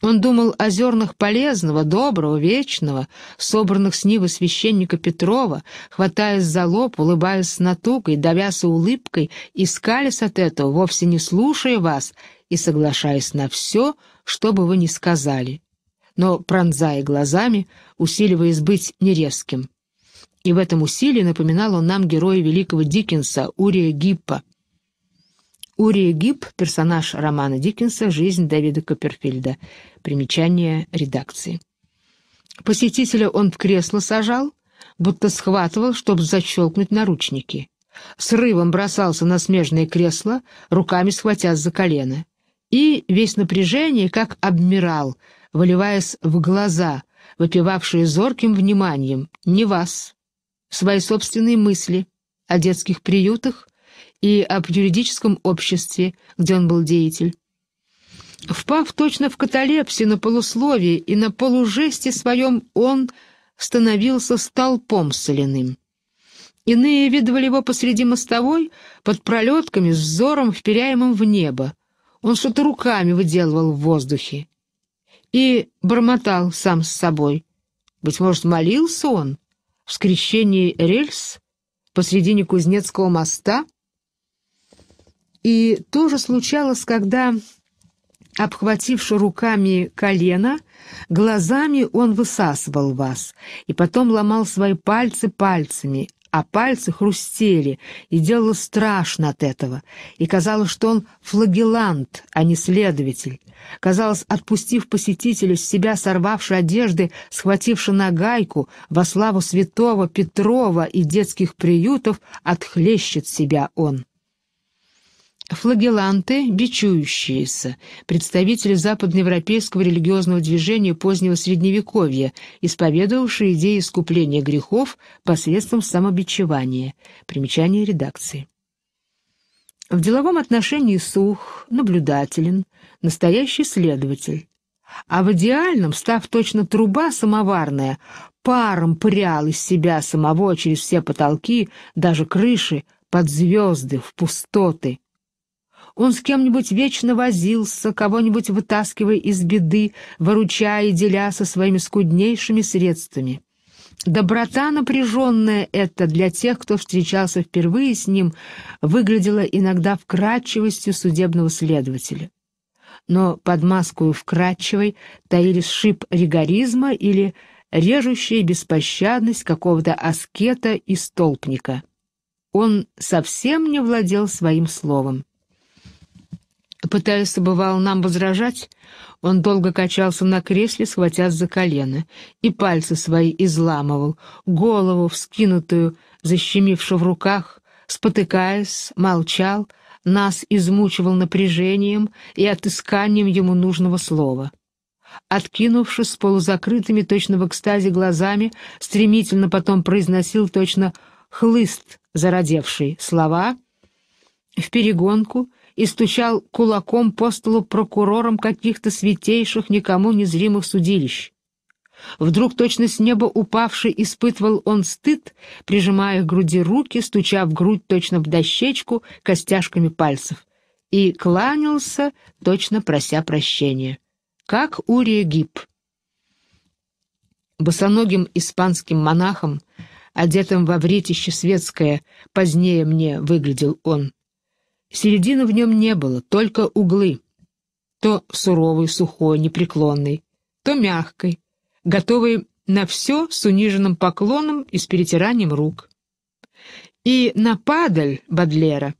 Он думал о зернах полезного, доброго, вечного, собранных с Нивы священника Петрова, хватаясь за лоб, улыбаясь с натугой, давясь улыбкой, искались от этого, вовсе не слушая вас и соглашаясь на все, что бы вы ни сказали, но пронзая глазами, усиливаясь быть нерезким. И в этом усилии напоминал он нам героя великого Диккенса Урия Гиппа. Урия Гипп — персонаж романа Диккенса «Жизнь Дэвида Копперфильда». Примечание редакции. Посетителя он в кресло сажал, будто схватывал, чтобы защелкнуть наручники. Срывом бросался на смежное кресло, руками схватясь за колено и весь напряжение, как адмирал, выливаясь в глаза, выпивавшие зорким вниманием, не вас, свои собственные мысли о детских приютах и об юридическом обществе, где он был деятель. Впав точно в каталепси на полусловии и на полужесте своем, он становился столпом соляным. Иные видывали его посреди мостовой, под пролетками, с взором, вперяемым в небо. Он что-то руками выделывал в воздухе и бормотал сам с собой. Быть может, молился он в скрещении рельс посредине Кузнецкого моста? И тоже случалось, когда, обхвативши руками колено, глазами он высасывал вас, и потом ломал свои пальцы пальцами, а пальцы хрустели, и делало страшно от этого, и казалось, что он флагелант, а не следователь. Казалось, отпустив посетителя с себя сорвавшей одежды, схвативши на гайку во славу святого Петрова и детских приютов, отхлещет себя он флагеланты, бичующиеся, представители западноевропейского религиозного движения позднего Средневековья, исповедовавшие идеи искупления грехов посредством самобичевания. Примечание редакции. В деловом отношении сух, наблюдателен, настоящий следователь. А в идеальном, став точно труба самоварная, паром прял из себя самого через все потолки, даже крыши, под звезды, в пустоты — он с кем-нибудь вечно возился, кого-нибудь вытаскивая из беды, выручая и деля со своими скуднейшими средствами. Доброта напряженная эта для тех, кто встречался впервые с ним, выглядела иногда вкрадчивостью судебного следователя. Но под маскою вкрадчивой таились шип ригоризма или режущая беспощадность какого-то аскета и столпника. Он совсем не владел своим словом. Пытаясь, бывало, нам возражать, он долго качался на кресле, схватясь за колено, и пальцы свои изламывал, голову, вскинутую, защемившую в руках, спотыкаясь, молчал, нас измучивал напряжением и отысканием ему нужного слова. Откинувшись с полузакрытыми, точно в экстазе глазами, стремительно потом произносил точно «хлыст», зародевший слова, в перегонку — и стучал кулаком по столу прокурором каких-то святейших, никому незримых судилищ. Вдруг точно с неба упавший испытывал он стыд, прижимая к груди руки, стуча в грудь точно в дощечку костяшками пальцев, и кланялся, точно прося прощения. Как Урия Гиб. Босоногим испанским монахом, одетым во вретище светское, позднее мне выглядел он, Середины в нем не было, только углы. То суровый, сухой, непреклонный, то мягкой, готовый на все с униженным поклоном и с перетиранием рук. И на падаль Бадлера,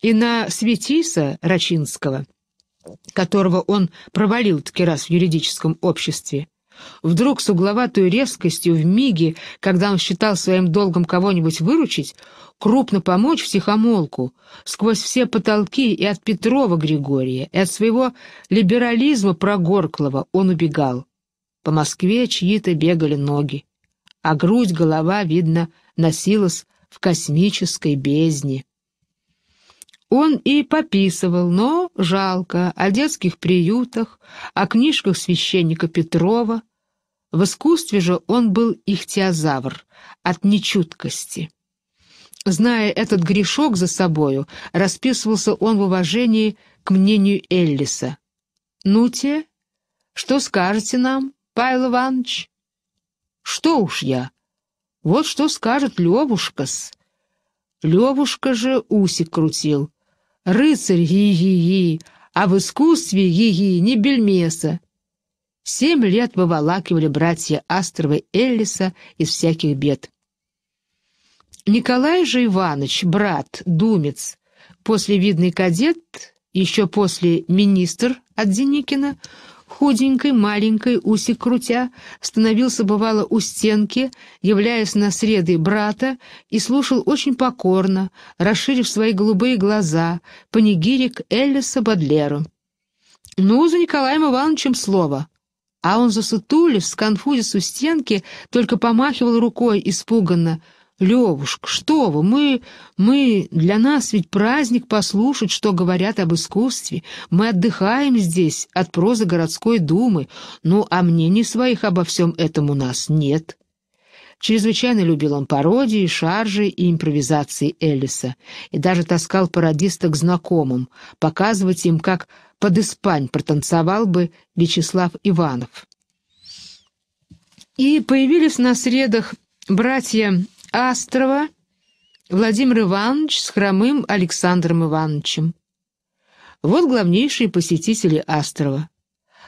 и на Светиса Рачинского, которого он провалил таки раз в юридическом обществе, Вдруг с угловатой резкостью в миге, когда он считал своим долгом кого-нибудь выручить, крупно помочь в тихомолку, сквозь все потолки и от Петрова Григория, и от своего либерализма прогорклого он убегал. По Москве чьи-то бегали ноги, а грудь, голова, видно, носилась в космической бездне. Он и пописывал, но жалко, о детских приютах, о книжках священника Петрова, в искусстве же он был ихтиозавр от нечуткости. Зная этот грешок за собою, расписывался он в уважении к мнению Эллиса. «Ну те, что скажете нам, Павел Иванович?» «Что уж я? Вот что скажет Левушка-с». Левушка же усик крутил. «Рыцарь, ги-ги-ги, а в искусстве, ги-ги, не бельмеса». Семь лет выволакивали братья Астровы Эллиса из всяких бед. Николай же Иванович, брат, думец, после видный кадет, еще после министр от Деникина, худенькой, маленькой, усик крутя, становился, бывало, у стенки, являясь на среды брата, и слушал очень покорно, расширив свои голубые глаза, панигирик Эллиса Бадлеру. «Ну, за Николаем Ивановичем слово. А он засутулив, сконфузис у стенки, только помахивал рукой испуганно. «Левушка, что вы, мы... мы... для нас ведь праздник послушать, что говорят об искусстве. Мы отдыхаем здесь от прозы городской думы. Ну, а мнений своих обо всем этом у нас нет». Чрезвычайно любил он пародии, шаржи и импровизации Элиса и даже таскал пародиста к знакомым, показывать им, как под Испань протанцевал бы Вячеслав Иванов. И появились на средах братья Астрова, Владимир Иванович с хромым Александром Ивановичем. Вот главнейшие посетители Астрова.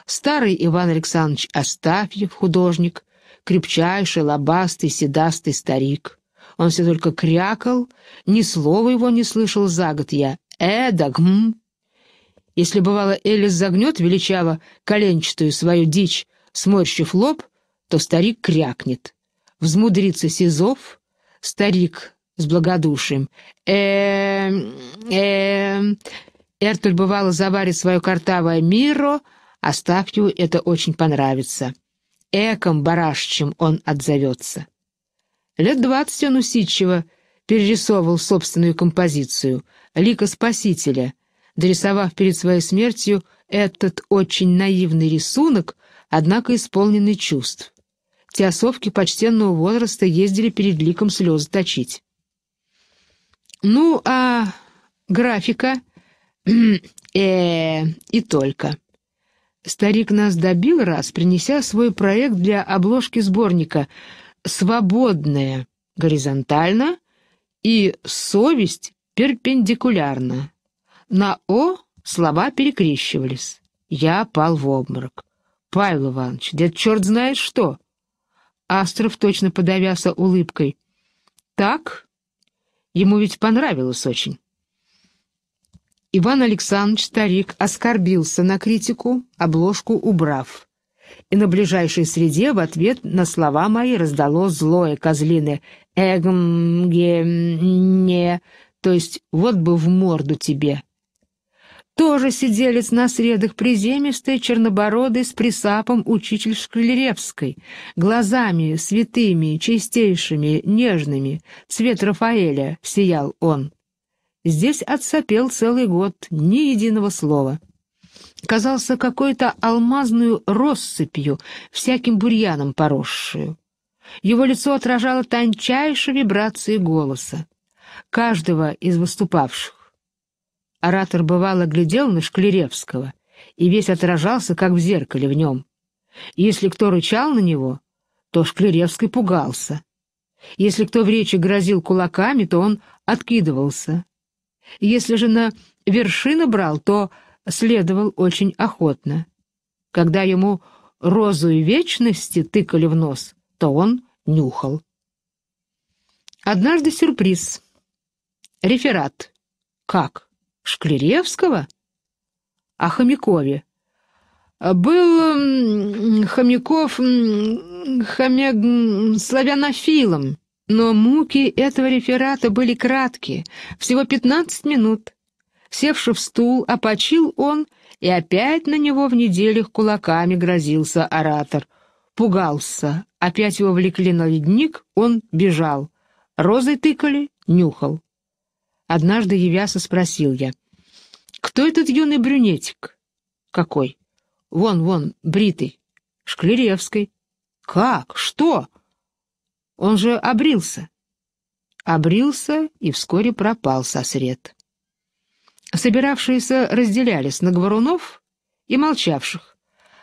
Старый Иван Александрович Астафьев, художник, крепчайший, лобастый, седастый старик. Он все только крякал, ни слова его не слышал за год я. Эдак м. Если, бывало, Элис загнет величаво коленчатую свою дичь, сморщив лоб, то старик крякнет. Взмудрится Сизов, старик с благодушием. э э Эртуль, бывало, заварит свое картавое миро, Остапьеву а это очень понравится. Эком барашчим он отзовется. Лет двадцать он усидчиво перерисовывал собственную композицию «Лика Спасителя», дорисовав перед своей смертью этот очень наивный рисунок, однако исполненный чувств. Те почтенного возраста ездили перед ликом слезы точить. Ну, а графика... э и только. Старик нас добил раз, принеся свой проект для обложки сборника «Свободная горизонтально» и «Совесть перпендикулярно». На «о» слова перекрещивались. Я пал в обморок. «Павел Иванович, дед черт знает что!» Астров точно подавялся улыбкой. «Так? Ему ведь понравилось очень». Иван Александрович, старик, оскорбился на критику, обложку убрав. И на ближайшей среде в ответ на слова мои раздало злое козлины эгм не то есть «вот бы в морду тебе». Тоже сиделец на средах, приземистый, чернобородый, с присапом учитель Шклеревской, глазами святыми, чистейшими, нежными, цвет Рафаэля, сиял он. Здесь отсопел целый год, ни единого слова. Казался какой-то алмазную россыпью, всяким бурьяном поросшую. Его лицо отражало тончайшие вибрации голоса. Каждого из выступавших Оратор бывало глядел на Шклеревского и весь отражался, как в зеркале в нем. Если кто рычал на него, то Шклеревский пугался. Если кто в речи грозил кулаками, то он откидывался. Если же на вершины брал, то следовал очень охотно. Когда ему розу и вечности тыкали в нос, то он нюхал. Однажды сюрприз. Реферат. Как? Шклеревского? О Хомякове. Был Хомяков хомяг славянофилом, но муки этого реферата были кратки, всего 15 минут. Севши в стул, опочил он, и опять на него в неделях кулаками грозился оратор. Пугался, опять его влекли на ледник, он бежал. Розой тыкали, нюхал. Однажды явяся спросил я. «Кто этот юный брюнетик?» «Какой?» «Вон, вон, бритый». «Шклеревской». «Как? Что?» «Он же обрился». Обрился и вскоре пропал со сред. Собиравшиеся разделялись на говорунов и молчавших.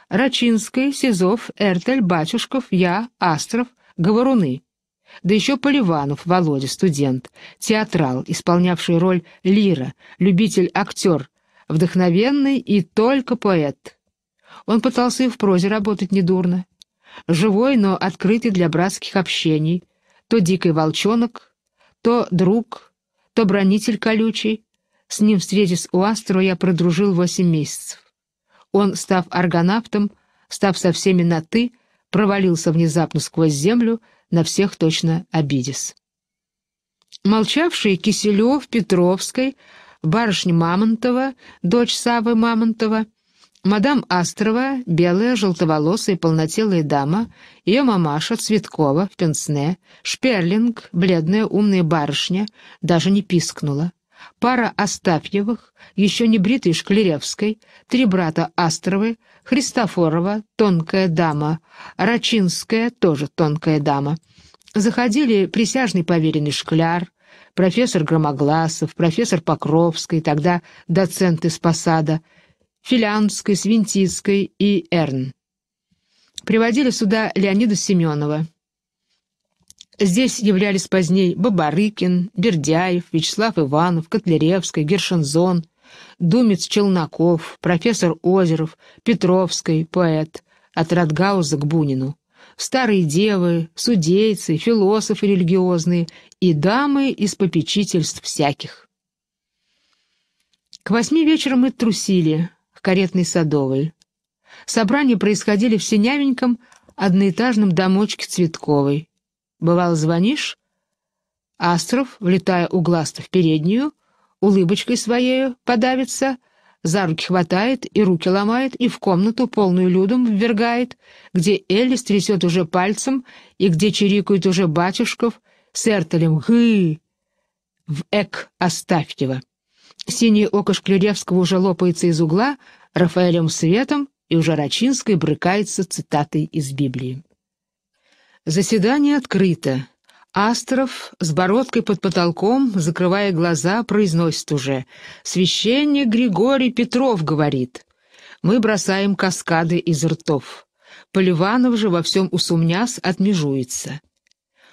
Рачинский, Сизов, Эртель, Батюшков, я, Астров, говоруны. Да еще Поливанов, Володя, студент, театрал, исполнявший роль лира, любитель-актер, вдохновенный и только поэт. Он пытался и в прозе работать недурно. Живой, но открытый для братских общений. То дикий волчонок, то друг, то бронитель колючий. С ним, встретясь у Астро, я продружил восемь месяцев. Он, став аргонавтом, став со всеми на «ты», провалился внезапно сквозь землю, на всех точно обидис. Молчавшие Киселев, Петровской, барышня Мамонтова, дочь Савы Мамонтова, мадам Астрова, белая, желтоволосая, полнотелая дама, ее мамаша Цветкова в пенсне, Шперлинг, бледная, умная барышня, даже не пискнула, пара Остапьевых, еще не бритой Шклеревской, три брата Астровы, Христофорова, тонкая дама, Рачинская, тоже тонкая дама. Заходили присяжный поверенный Шкляр, профессор Громогласов, профессор Покровский, тогда доцент из посада, Филянской, Свинтицкой и Эрн. Приводили сюда Леонида Семенова. Здесь являлись поздней Бабарыкин, Бердяев, Вячеслав Иванов, Котляревский, Гершинзон, Думец Челноков, профессор Озеров, Петровский, поэт, от Радгауза к Бунину, старые девы, судейцы, философы религиозные и дамы из попечительств всяких. К восьми вечера мы трусили, в каретный садовой. Собрания происходили в синявеньком одноэтажном домочке Цветковой. Бывало, звонишь, Астров, влетая угласто в переднюю, улыбочкой своей подавится, за руки хватает и руки ломает, и в комнату, полную людом, ввергает, где Элис трясет уже пальцем и где чирикают уже батюшков с Эртелем «Гы!» в «Эк его, синий око Шклюревского уже лопается из угла Рафаэлем Светом, и уже Рачинской брыкается цитатой из Библии. Заседание открыто. Астров с бородкой под потолком, закрывая глаза, произносит уже. «Священник Григорий Петров говорит. Мы бросаем каскады из ртов. Поливанов же во всем усумняс отмежуется.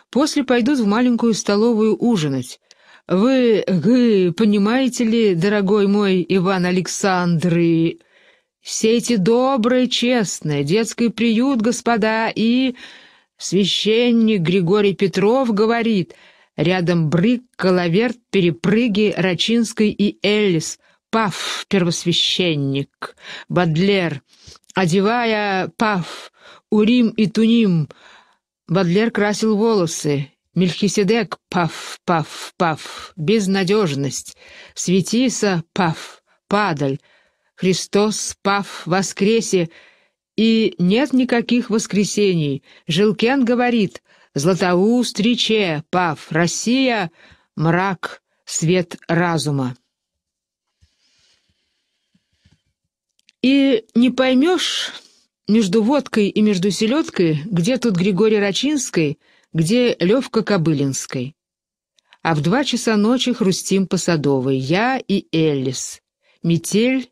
После пойдут в маленькую столовую ужинать. Вы, вы понимаете ли, дорогой мой Иван Александры, все эти добрые, честные, детский приют, господа, и...» «Священник Григорий Петров говорит!» Рядом Брык, Коловерт, Перепрыги, Рачинский и Эллис. Паф, первосвященник. Бадлер, одевая Паф, Урим и Туним. Бадлер красил волосы. Мельхиседек, Паф, Паф, Паф. Безнадежность. Светиса, Паф, Падаль. Христос, Паф, Воскресе и нет никаких воскресений. Жилкен говорит «Златоуст рече, пав, Россия, мрак, свет разума». И не поймешь между водкой и между селедкой, где тут Григорий Рачинской, где Левка Кобылинской. А в два часа ночи хрустим по Садовой, я и Эллис. Метель,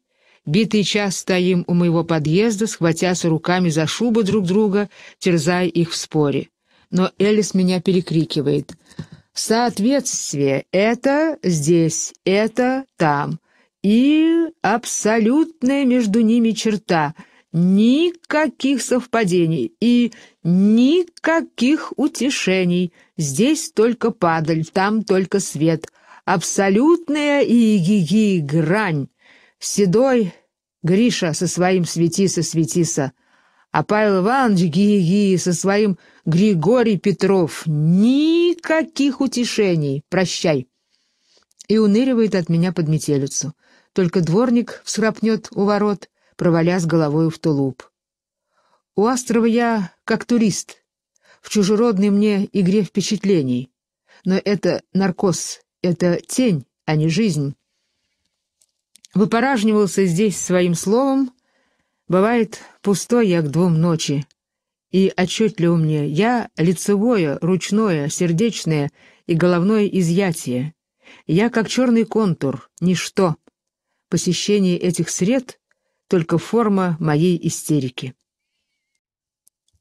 Битый час стоим у моего подъезда, схватясь руками за шубы друг друга, терзая их в споре. Но Элис меня перекрикивает. «Соответствие — это здесь, это там. И абсолютная между ними черта. Никаких совпадений и никаких утешений. Здесь только падаль, там только свет. Абсолютная и гиги грань». Седой Гриша со своим светиса-светиса, а Павел Иванович ги со своим Григорий Петров. Никаких утешений. Прощай. И уныривает от меня под метелицу. Только дворник всхрапнет у ворот, проваля с головой в тулуп. У Астрова я как турист, в чужеродной мне игре впечатлений. Но это наркоз, это тень, а не жизнь выпоражнивался здесь своим словом, бывает пустой, як двум ночи. И отчетливо мне, я лицевое, ручное, сердечное и головное изъятие. Я как черный контур, ничто. Посещение этих сред — только форма моей истерики.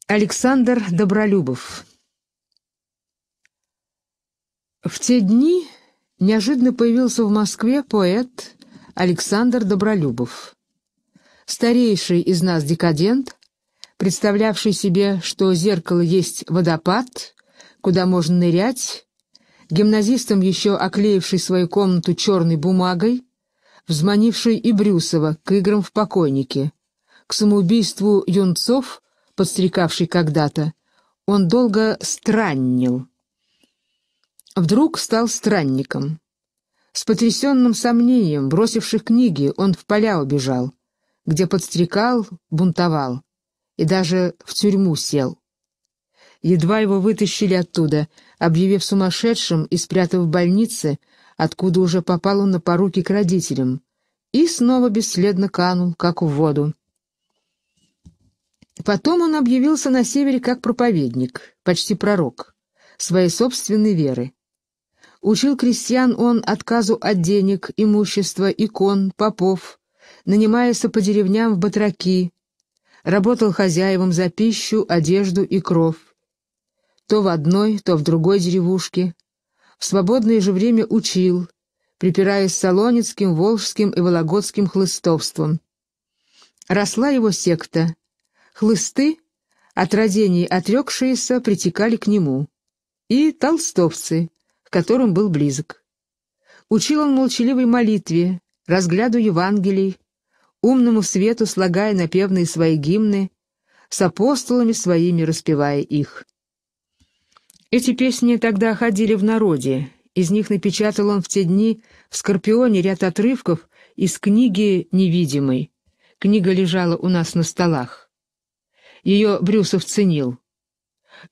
Александр Добролюбов В те дни неожиданно появился в Москве поэт Александр Добролюбов. Старейший из нас декадент, представлявший себе, что зеркало есть водопад, куда можно нырять, гимназистом еще оклеивший свою комнату черной бумагой, взманивший и Брюсова к играм в покойнике, к самоубийству юнцов, подстрекавший когда-то, он долго страннил. Вдруг стал странником. С потрясенным сомнением, бросивших книги, он в поля убежал, где подстрекал, бунтовал и даже в тюрьму сел. Едва его вытащили оттуда, объявив сумасшедшим и спрятав в больнице, откуда уже попал он на поруки к родителям, и снова бесследно канул, как в воду. Потом он объявился на севере как проповедник, почти пророк, своей собственной веры, Учил крестьян он отказу от денег, имущества, икон, попов, нанимаясь по деревням в батраки, работал хозяевам за пищу, одежду и кров. То в одной, то в другой деревушке. В свободное же время учил, припираясь солонецким, волжским и вологодским хлыстовством. Росла его секта. Хлысты, от родений отрекшиеся, притекали к нему. И толстовцы, которым был близок. Учил он молчаливой молитве, разгляду Евангелий, умному свету слагая напевные свои гимны, с апостолами своими распевая их. Эти песни тогда ходили в народе, из них напечатал он в те дни в «Скорпионе» ряд отрывков из книги «Невидимый». Книга лежала у нас на столах. Ее Брюсов ценил.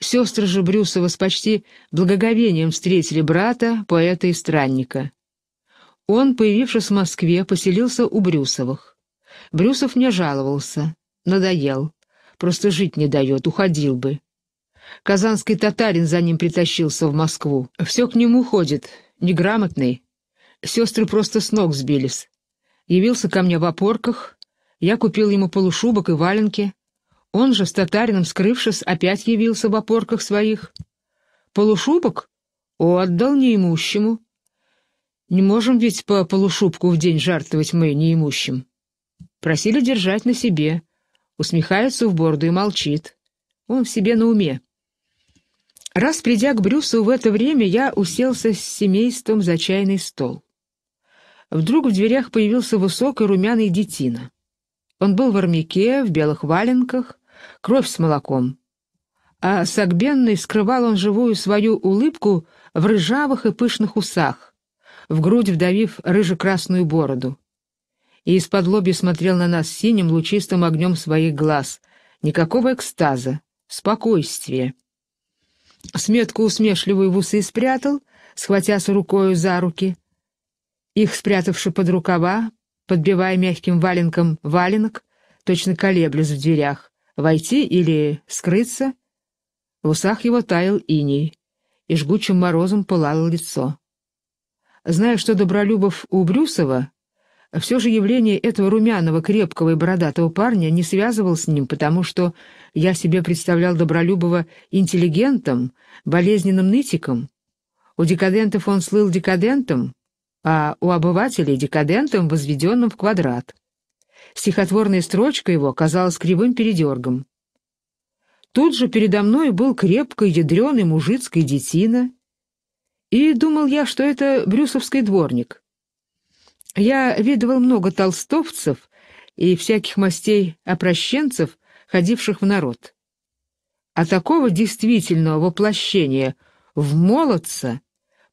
Сестры же Брюсова с почти благоговением встретили брата, поэта и странника. Он, появившись в Москве, поселился у Брюсовых. Брюсов не жаловался, надоел, просто жить не дает, уходил бы. Казанский татарин за ним притащился в Москву. Все к нему ходит, неграмотный. Сестры просто с ног сбились. Явился ко мне в опорках, я купил ему полушубок и валенки, он же с татарином, скрывшись, опять явился в опорках своих. Полушубок? О, отдал неимущему. Не можем ведь по полушубку в день жертвовать мы неимущим. Просили держать на себе. Усмехается в борду и молчит. Он в себе на уме. Раз придя к Брюсу в это время, я уселся с семейством за чайный стол. Вдруг в дверях появился высокий румяный детина. Он был в армяке, в белых валенках — кровь с молоком. А сагбенный скрывал он живую свою улыбку в рыжавых и пышных усах, в грудь вдавив рыжекрасную бороду. И из-под лоби смотрел на нас синим лучистым огнем своих глаз. Никакого экстаза, спокойствие. Сметку усмешливую в усы спрятал, схватясь рукою за руки. Их спрятавши под рукава, подбивая мягким валенком валенок, точно колеблюсь в дверях. Войти или скрыться? В усах его таял иней, и жгучим морозом пылало лицо. Зная, что Добролюбов у Брюсова, все же явление этого румяного, крепкого и бородатого парня не связывал с ним, потому что я себе представлял Добролюбова интеллигентом, болезненным нытиком. У декадентов он слыл декадентом, а у обывателей — декадентом, возведенным в квадрат стихотворная строчка его казалась кривым передергом. Тут же передо мной был крепкий, ядреный мужицкий детина, и думал я, что это брюсовский дворник. Я видывал много толстовцев и всяких мастей опрощенцев, ходивших в народ. А такого действительного воплощения в молодца,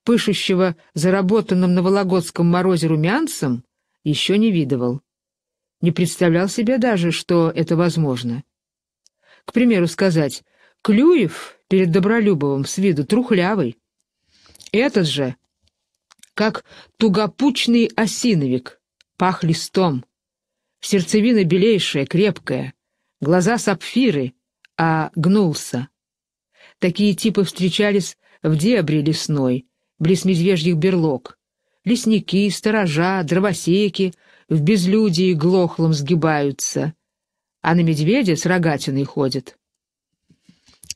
пышущего заработанным на Вологодском морозе румянцем, еще не видывал не представлял себе даже, что это возможно. К примеру, сказать «Клюев перед Добролюбовым с виду трухлявый». Этот же, как тугопучный осиновик, пах листом. Сердцевина белейшая, крепкая, глаза сапфиры, а гнулся. Такие типы встречались в дебре лесной, близ медвежьих берлог. Лесники, сторожа, дровосеки — в безлюдии глохлом сгибаются, а на медведя с рогатиной ходят.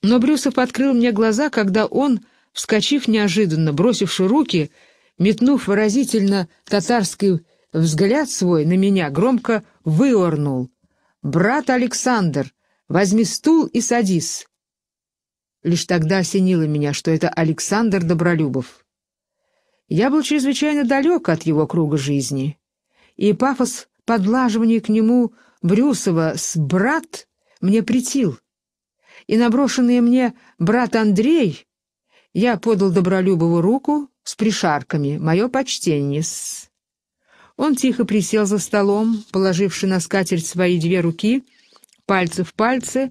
Но Брюсов открыл мне глаза, когда он, вскочив неожиданно, бросивши руки, метнув выразительно татарский взгляд свой на меня, громко выорнул. «Брат Александр, возьми стул и садись!» Лишь тогда осенило меня, что это Александр Добролюбов. Я был чрезвычайно далек от его круга жизни и пафос подлаживания к нему Брюсова с «брат» мне притил. И наброшенные мне «брат Андрей» я подал Добролюбову руку с пришарками, мое почтение Он тихо присел за столом, положивши на скатерть свои две руки, пальцы в пальцы,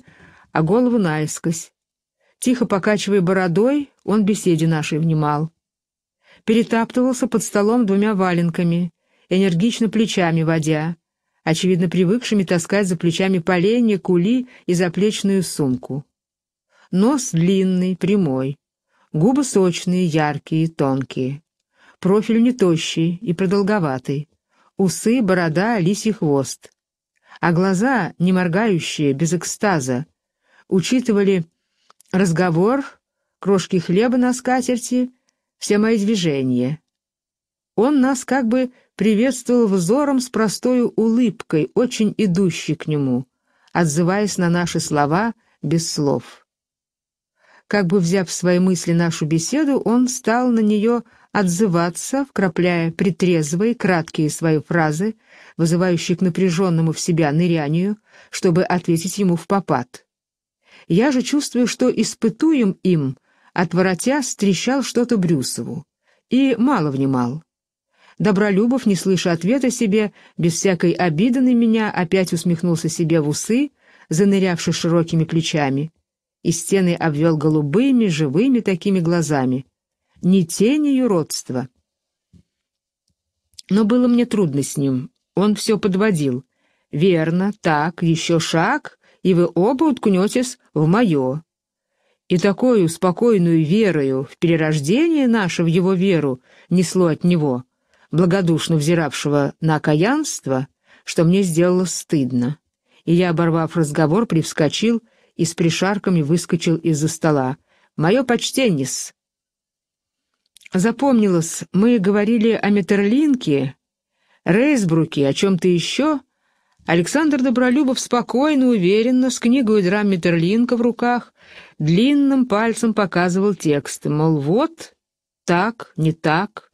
а голову наискось. Тихо покачивая бородой, он беседе нашей внимал. Перетаптывался под столом двумя валенками, энергично плечами водя, очевидно привыкшими таскать за плечами поленья, кули и заплечную сумку. Нос длинный, прямой, губы сочные, яркие, тонкие, профиль не тощий и продолговатый, усы, борода, лисий хвост. А глаза, не моргающие, без экстаза, учитывали разговор, крошки хлеба на скатерти, все мои движения. Он нас как бы приветствовал взором с простой улыбкой, очень идущей к нему, отзываясь на наши слова без слов. Как бы взяв в свои мысли нашу беседу, он стал на нее отзываться, вкрапляя притрезвые, краткие свои фразы, вызывающие к напряженному в себя нырянию, чтобы ответить ему в попад. Я же чувствую, что испытуем им, отворотя, встречал что-то Брюсову, и мало внимал. Добролюбов, не слыша ответа себе, без всякой обиды на меня, опять усмехнулся себе в усы, занырявши широкими плечами, и стены обвел голубыми, живыми такими глазами. Не тени юродства. Но было мне трудно с ним. Он все подводил. «Верно, так, еще шаг, и вы оба уткнетесь в мое». И такую спокойную верою в перерождение наше в его веру несло от него — благодушно взиравшего на окаянство, что мне сделало стыдно. И я, оборвав разговор, привскочил и с пришарками выскочил из-за стола. «Мое почтеннис!» Запомнилось, мы говорили о Метерлинке, Рейсбруке, о чем-то еще. Александр Добролюбов спокойно, уверенно, с книгой драм Метерлинка в руках, длинным пальцем показывал текст, мол, вот, так, не так,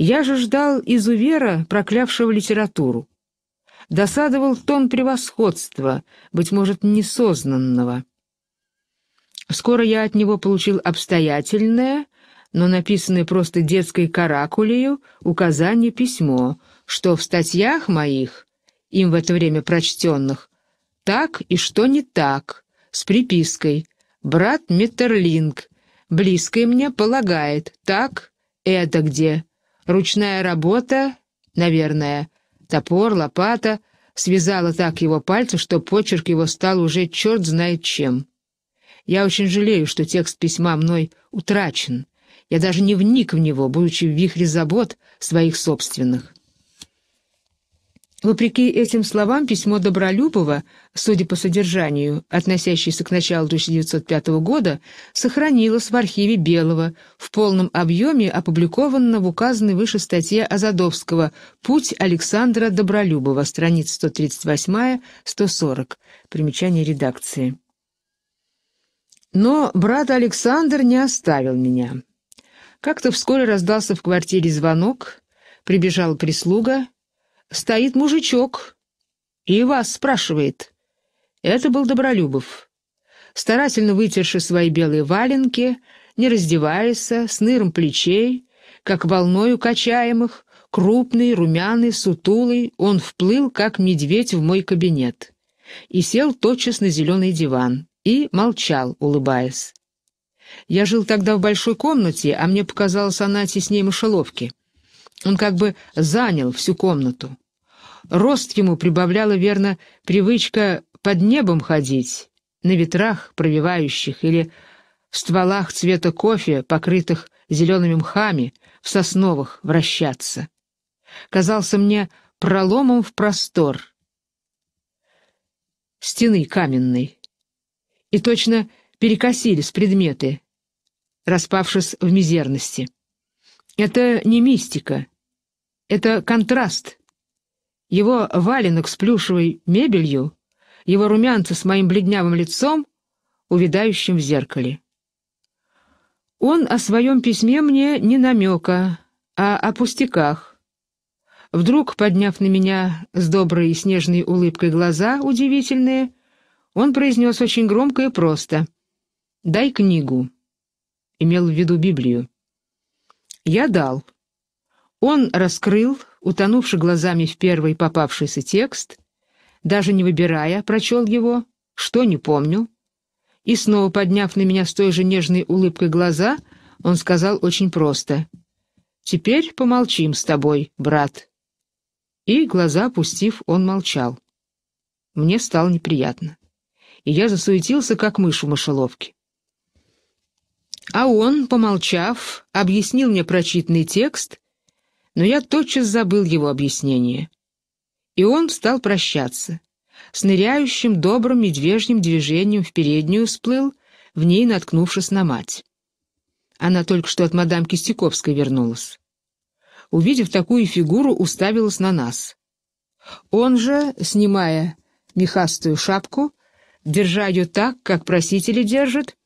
я же ждал изувера, проклявшего литературу. Досадовал тон превосходства, быть может, несознанного. Скоро я от него получил обстоятельное, но написанное просто детской каракулею указание письмо, что в статьях моих, им в это время прочтенных, так и что не так, с припиской «Брат Миттерлинг, близкое мне полагает, так, это где, Ручная работа, наверное, топор, лопата, связала так его пальцы, что почерк его стал уже черт знает чем. Я очень жалею, что текст письма мной утрачен. Я даже не вник в него, будучи в вихре забот своих собственных. Вопреки этим словам, письмо Добролюбова, судя по содержанию, относящееся к началу 1905 года, сохранилось в архиве Белого, в полном объеме опубликовано в указанной выше статье Азадовского «Путь Александра Добролюбова», страница 138-140, примечание редакции. Но брат Александр не оставил меня. Как-то вскоре раздался в квартире звонок, прибежала прислуга — стоит мужичок и вас спрашивает. Это был Добролюбов. Старательно вытерши свои белые валенки, не раздеваясь, с ныром плечей, как волною качаемых, крупный, румяный, сутулый, он вплыл, как медведь, в мой кабинет. И сел тотчас на зеленый диван. И молчал, улыбаясь. Я жил тогда в большой комнате, а мне показалась она теснее мышеловки. Он как бы занял всю комнату. Рост ему прибавляла, верно, привычка под небом ходить, на ветрах провивающих или в стволах цвета кофе, покрытых зелеными мхами, в сосновых вращаться. Казался мне проломом в простор. Стены каменной. И точно перекосились предметы, распавшись в мизерности. Это не мистика. Это контраст. Его валенок с плюшевой мебелью, его румянца с моим бледнявым лицом, увядающим в зеркале. Он о своем письме мне не намека, а о пустяках. Вдруг, подняв на меня с доброй и снежной улыбкой глаза, удивительные, он произнес очень громко и просто «Дай книгу». Имел в виду Библию. Я дал. Он раскрыл, утонувши глазами в первый попавшийся текст, даже не выбирая, прочел его, что не помню, и снова, подняв на меня с той же нежной улыбкой глаза, он сказал очень просто «Теперь помолчим с тобой, брат». И, глаза опустив, он молчал. Мне стало неприятно, и я засуетился, как мышь в мышеловке. А он, помолчав, объяснил мне прочитанный текст, но я тотчас забыл его объяснение. И он стал прощаться. С ныряющим добрым медвежьим движением в переднюю всплыл, в ней наткнувшись на мать. Она только что от мадам Кистяковской вернулась. Увидев такую фигуру, уставилась на нас. Он же, снимая мехастую шапку, держа ее так, как просители держат,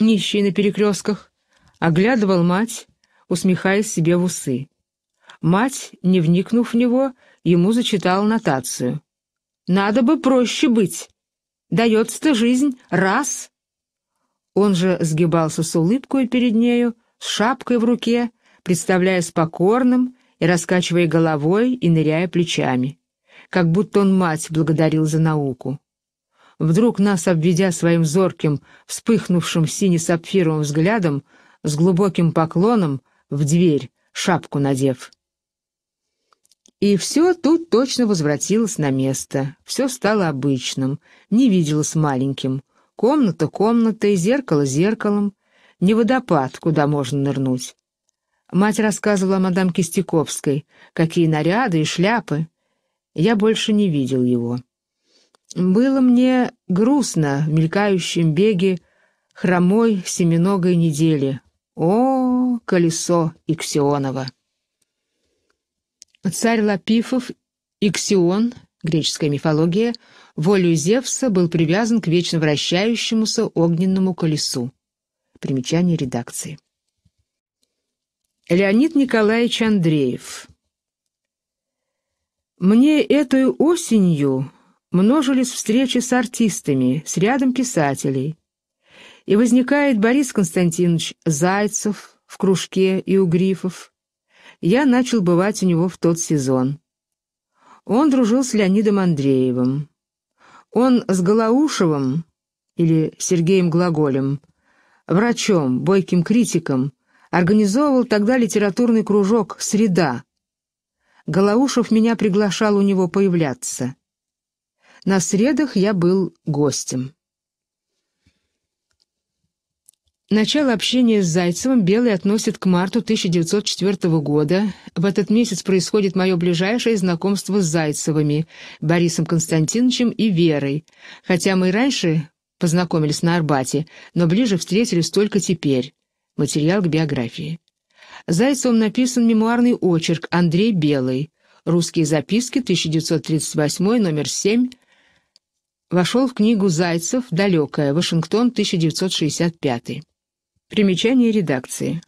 нищий на перекрестках, оглядывал мать, усмехаясь себе в усы. Мать, не вникнув в него, ему зачитала нотацию. «Надо бы проще быть. Дается-то жизнь раз». Он же сгибался с улыбкой перед нею, с шапкой в руке, представляясь покорным и раскачивая головой и ныряя плечами, как будто он мать благодарил за науку вдруг нас обведя своим зорким, вспыхнувшим сине-сапфировым взглядом, с глубоким поклоном, в дверь, шапку надев. И все тут точно возвратилось на место, все стало обычным, не виделось маленьким. Комната комната и зеркало зеркалом, не водопад, куда можно нырнуть. Мать рассказывала мадам Кистяковской, какие наряды и шляпы. Я больше не видел его. Было мне грустно в мелькающем беге хромой семиногой недели. О, колесо Иксионова! Царь Лапифов Иксион, греческая мифология, волю Зевса был привязан к вечно вращающемуся огненному колесу. Примечание редакции. Леонид Николаевич Андреев Мне этой осенью множились встречи с артистами, с рядом писателей. И возникает Борис Константинович Зайцев в кружке и у грифов. Я начал бывать у него в тот сезон. Он дружил с Леонидом Андреевым. Он с Голоушевым, или Сергеем Глаголем, врачом, бойким критиком, организовывал тогда литературный кружок «Среда». Голоушев меня приглашал у него появляться. На средах я был гостем. Начало общения с Зайцевым Белый относит к марту 1904 года. В этот месяц происходит мое ближайшее знакомство с Зайцевыми, Борисом Константиновичем и Верой. Хотя мы и раньше познакомились на Арбате, но ближе встретились только теперь. Материал к биографии. Зайцевым написан мемуарный очерк «Андрей Белый. Русские записки, 1938, номер 7, вошел в книгу Зайцев «Далекая. Вашингтон, 1965». Примечание редакции.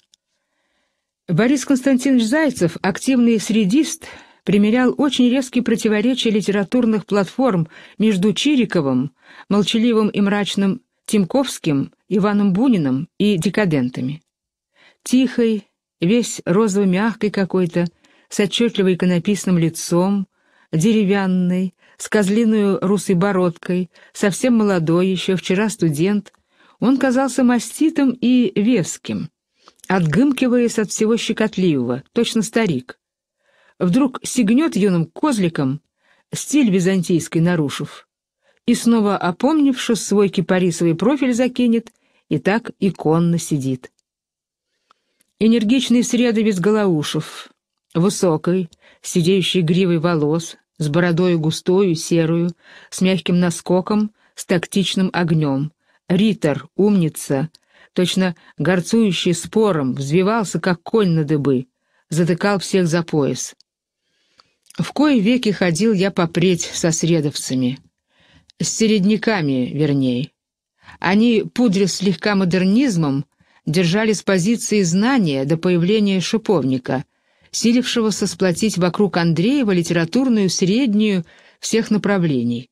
Борис Константинович Зайцев, активный средист, примерял очень резкие противоречия литературных платформ между Чириковым, молчаливым и мрачным Тимковским, Иваном Буниным и декадентами. Тихой, весь розово-мягкой какой-то, с отчетливо иконописным лицом, деревянной, с козлиную русой бородкой, совсем молодой, еще вчера студент, он казался маститым и веским, отгымкиваясь от всего щекотливого, точно старик. Вдруг сигнет юным козликом, стиль византийский нарушив, и снова опомнившись, свой кипарисовый профиль закинет, и так иконно сидит. Энергичный средовец Голоушев, высокий, сидеющий гривой волос, с бородою густою, серую, с мягким наскоком, с тактичным огнем. Ритор, умница, точно горцующий спором, взвивался, как конь на дыбы, затыкал всех за пояс. В кои веки ходил я попреть со средовцами, с середняками, вернее. Они, пудря слегка модернизмом, держали с позиции знания до появления шиповника, силившегося сплотить вокруг Андреева литературную среднюю всех направлений.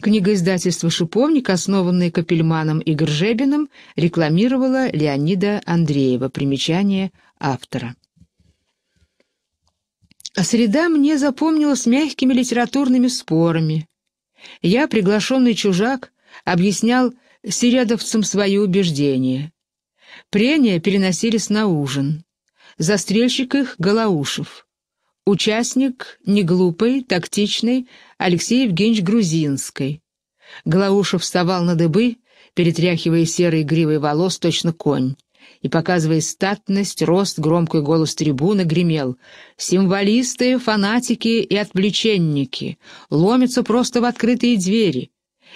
Книга издательства «Шиповник», основанная Капельманом и Гржебиным, рекламировала Леонида Андреева. Примечание автора. «А среда мне запомнилась мягкими литературными спорами. Я, приглашенный чужак, объяснял середовцам свои убеждения. Прения переносились на ужин застрельщик их Голоушев. Участник неглупый, тактичный Алексей Евгеньевич Грузинский. Голоушев вставал на дыбы, перетряхивая серой гривой волос, точно конь, и, показывая статность, рост, громкий голос трибуны, гремел «Символисты, фанатики и отвлеченники ломятся просто в открытые двери,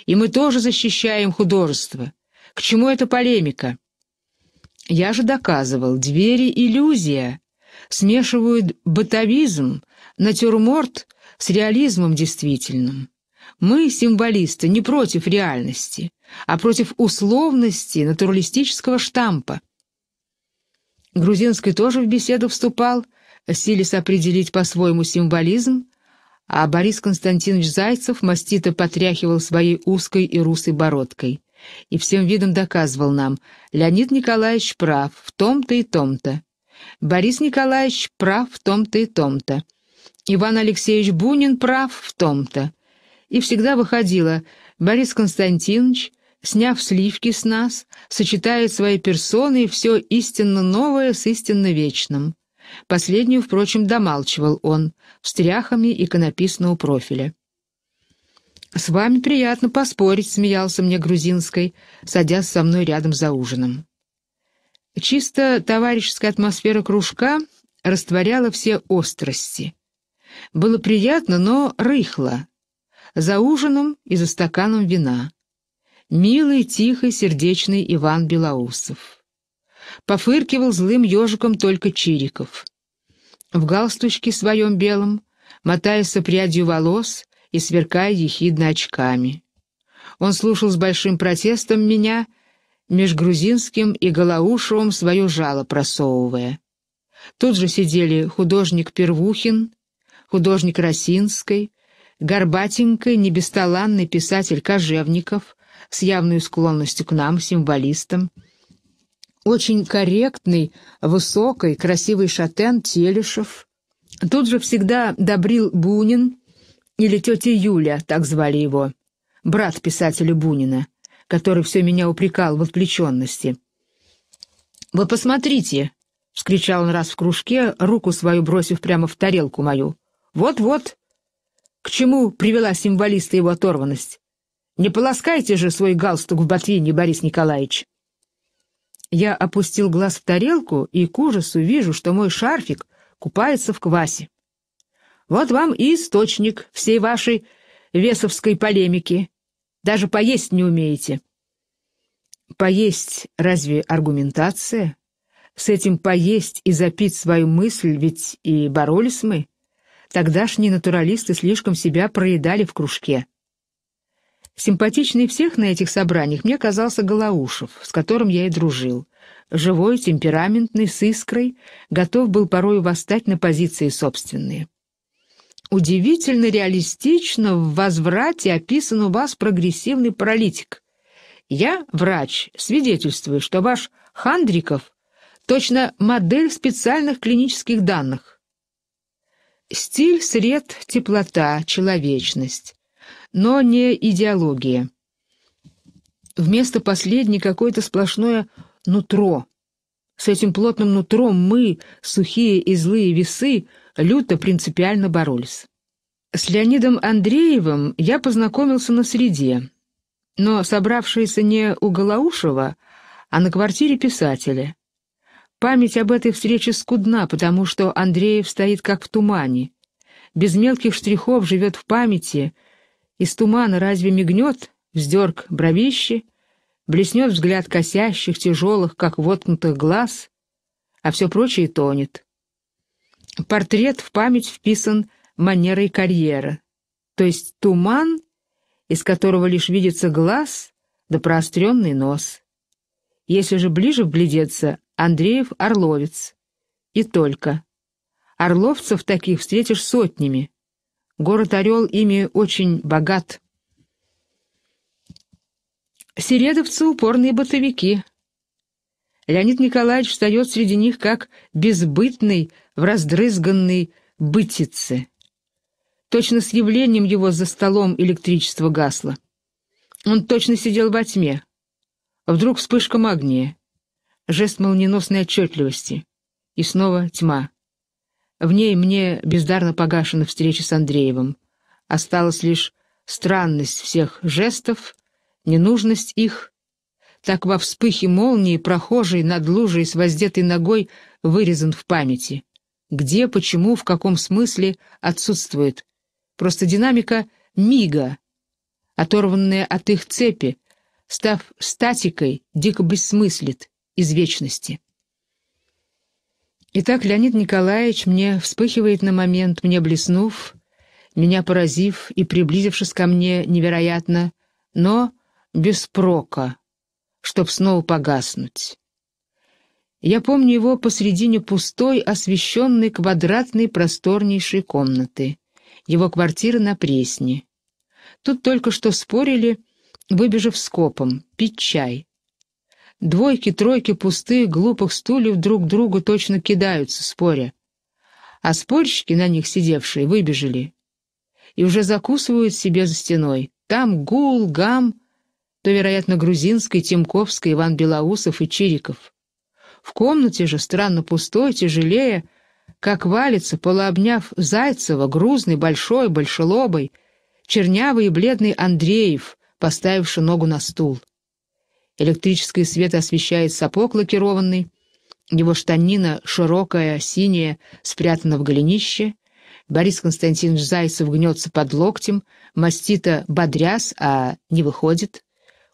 и мы тоже защищаем художество. К чему эта полемика?» Я же доказывал, двери — иллюзия. Смешивают бытовизм, натюрморт с реализмом действительным. Мы, символисты, не против реальности, а против условности натуралистического штампа. Грузинский тоже в беседу вступал, силясь определить по-своему символизм, а Борис Константинович Зайцев мастито потряхивал своей узкой и русой бородкой. И всем видом доказывал нам, Леонид Николаевич прав в том-то и том-то. Борис Николаевич прав в том-то и том-то. Иван Алексеевич Бунин прав в том-то. И всегда выходило, Борис Константинович, сняв сливки с нас, сочетает свои персоны и все истинно новое с истинно вечным. Последнюю, впрочем, домалчивал он, встряхами иконописного профиля. «С вами приятно поспорить», — смеялся мне грузинской, садясь со мной рядом за ужином. Чисто товарищеская атмосфера кружка растворяла все острости. Было приятно, но рыхло. За ужином и за стаканом вина. Милый, тихий, сердечный Иван Белоусов. Пофыркивал злым ежиком только Чириков. В галстучке своем белом, мотаясь прядью волос, и сверкая ехидно очками. Он слушал с большим протестом меня, меж грузинским и Галаушевым свое жало просовывая. Тут же сидели художник Первухин, художник Росинской, горбатенький, небесталанный писатель Кожевников с явной склонностью к нам, символистам, очень корректный, высокий, красивый шатен Телешев. Тут же всегда добрил Бунин, или тетя Юля, так звали его, брат писателя Бунина, который все меня упрекал в отвлеченности. «Вы посмотрите!» — вскричал он раз в кружке, руку свою бросив прямо в тарелку мою. «Вот-вот!» К чему привела символиста его оторванность? Не полоскайте же свой галстук в ботвине, Борис Николаевич. Я опустил глаз в тарелку и к ужасу вижу, что мой шарфик купается в квасе. Вот вам и источник всей вашей весовской полемики. Даже поесть не умеете. Поесть разве аргументация? С этим поесть и запить свою мысль, ведь и боролись мы. Тогдашние натуралисты слишком себя проедали в кружке. Симпатичный всех на этих собраниях мне казался Голоушев, с которым я и дружил. Живой, темпераментный, с искрой, готов был порою восстать на позиции собственные удивительно реалистично в возврате описан у вас прогрессивный паралитик. Я, врач, свидетельствую, что ваш Хандриков точно модель специальных клинических данных. Стиль, сред, теплота, человечность, но не идеология. Вместо последней какое-то сплошное нутро. С этим плотным нутром мы, сухие и злые весы, люто принципиально боролись. С Леонидом Андреевым я познакомился на среде, но собравшиеся не у Галаушева, а на квартире писателя. Память об этой встрече скудна, потому что Андреев стоит как в тумане. Без мелких штрихов живет в памяти, из тумана разве мигнет, вздерг бровище, блеснет взгляд косящих, тяжелых, как воткнутых глаз, а все прочее тонет. Портрет в память вписан манерой карьера, то есть туман, из которого лишь видится глаз да проостренный нос. Если же ближе вглядеться, Андреев — орловец. И только. Орловцев таких встретишь сотнями. Город Орел ими очень богат. Середовцы — упорные бытовики. Леонид Николаевич встает среди них как безбытный, в раздрызганной бытице. Точно с явлением его за столом электричество гасло. Он точно сидел во тьме. Вдруг вспышка магния. Жест молниеносной отчетливости. И снова тьма. В ней мне бездарно погашена встреча с Андреевым. Осталась лишь странность всех жестов, ненужность их. Так во вспыхе молнии прохожий над лужей с воздетой ногой вырезан в памяти где, почему, в каком смысле отсутствует. Просто динамика мига, оторванная от их цепи, став статикой, дико бессмыслит из вечности. Итак, Леонид Николаевич мне вспыхивает на момент, мне блеснув, меня поразив и приблизившись ко мне невероятно, но без прока, чтоб снова погаснуть. Я помню его посредине пустой, освещенной квадратной просторнейшей комнаты. Его квартира на Пресне. Тут только что спорили, выбежав скопом, пить чай. Двойки, тройки пустых, глупых стульев друг другу точно кидаются, споря. А спорщики, на них сидевшие, выбежали. И уже закусывают себе за стеной. Там гул, гам, то, вероятно, грузинский, тимковский, Иван Белоусов и Чириков. В комнате же, странно пустой, тяжелее, как валится, полуобняв Зайцева, грузный, большой, большелобый, чернявый и бледный Андреев, поставивший ногу на стул. Электрический свет освещает сапог лакированный, его штанина широкая, синяя, спрятана в голенище. Борис Константинович Зайцев гнется под локтем, мастита бодряс, а не выходит.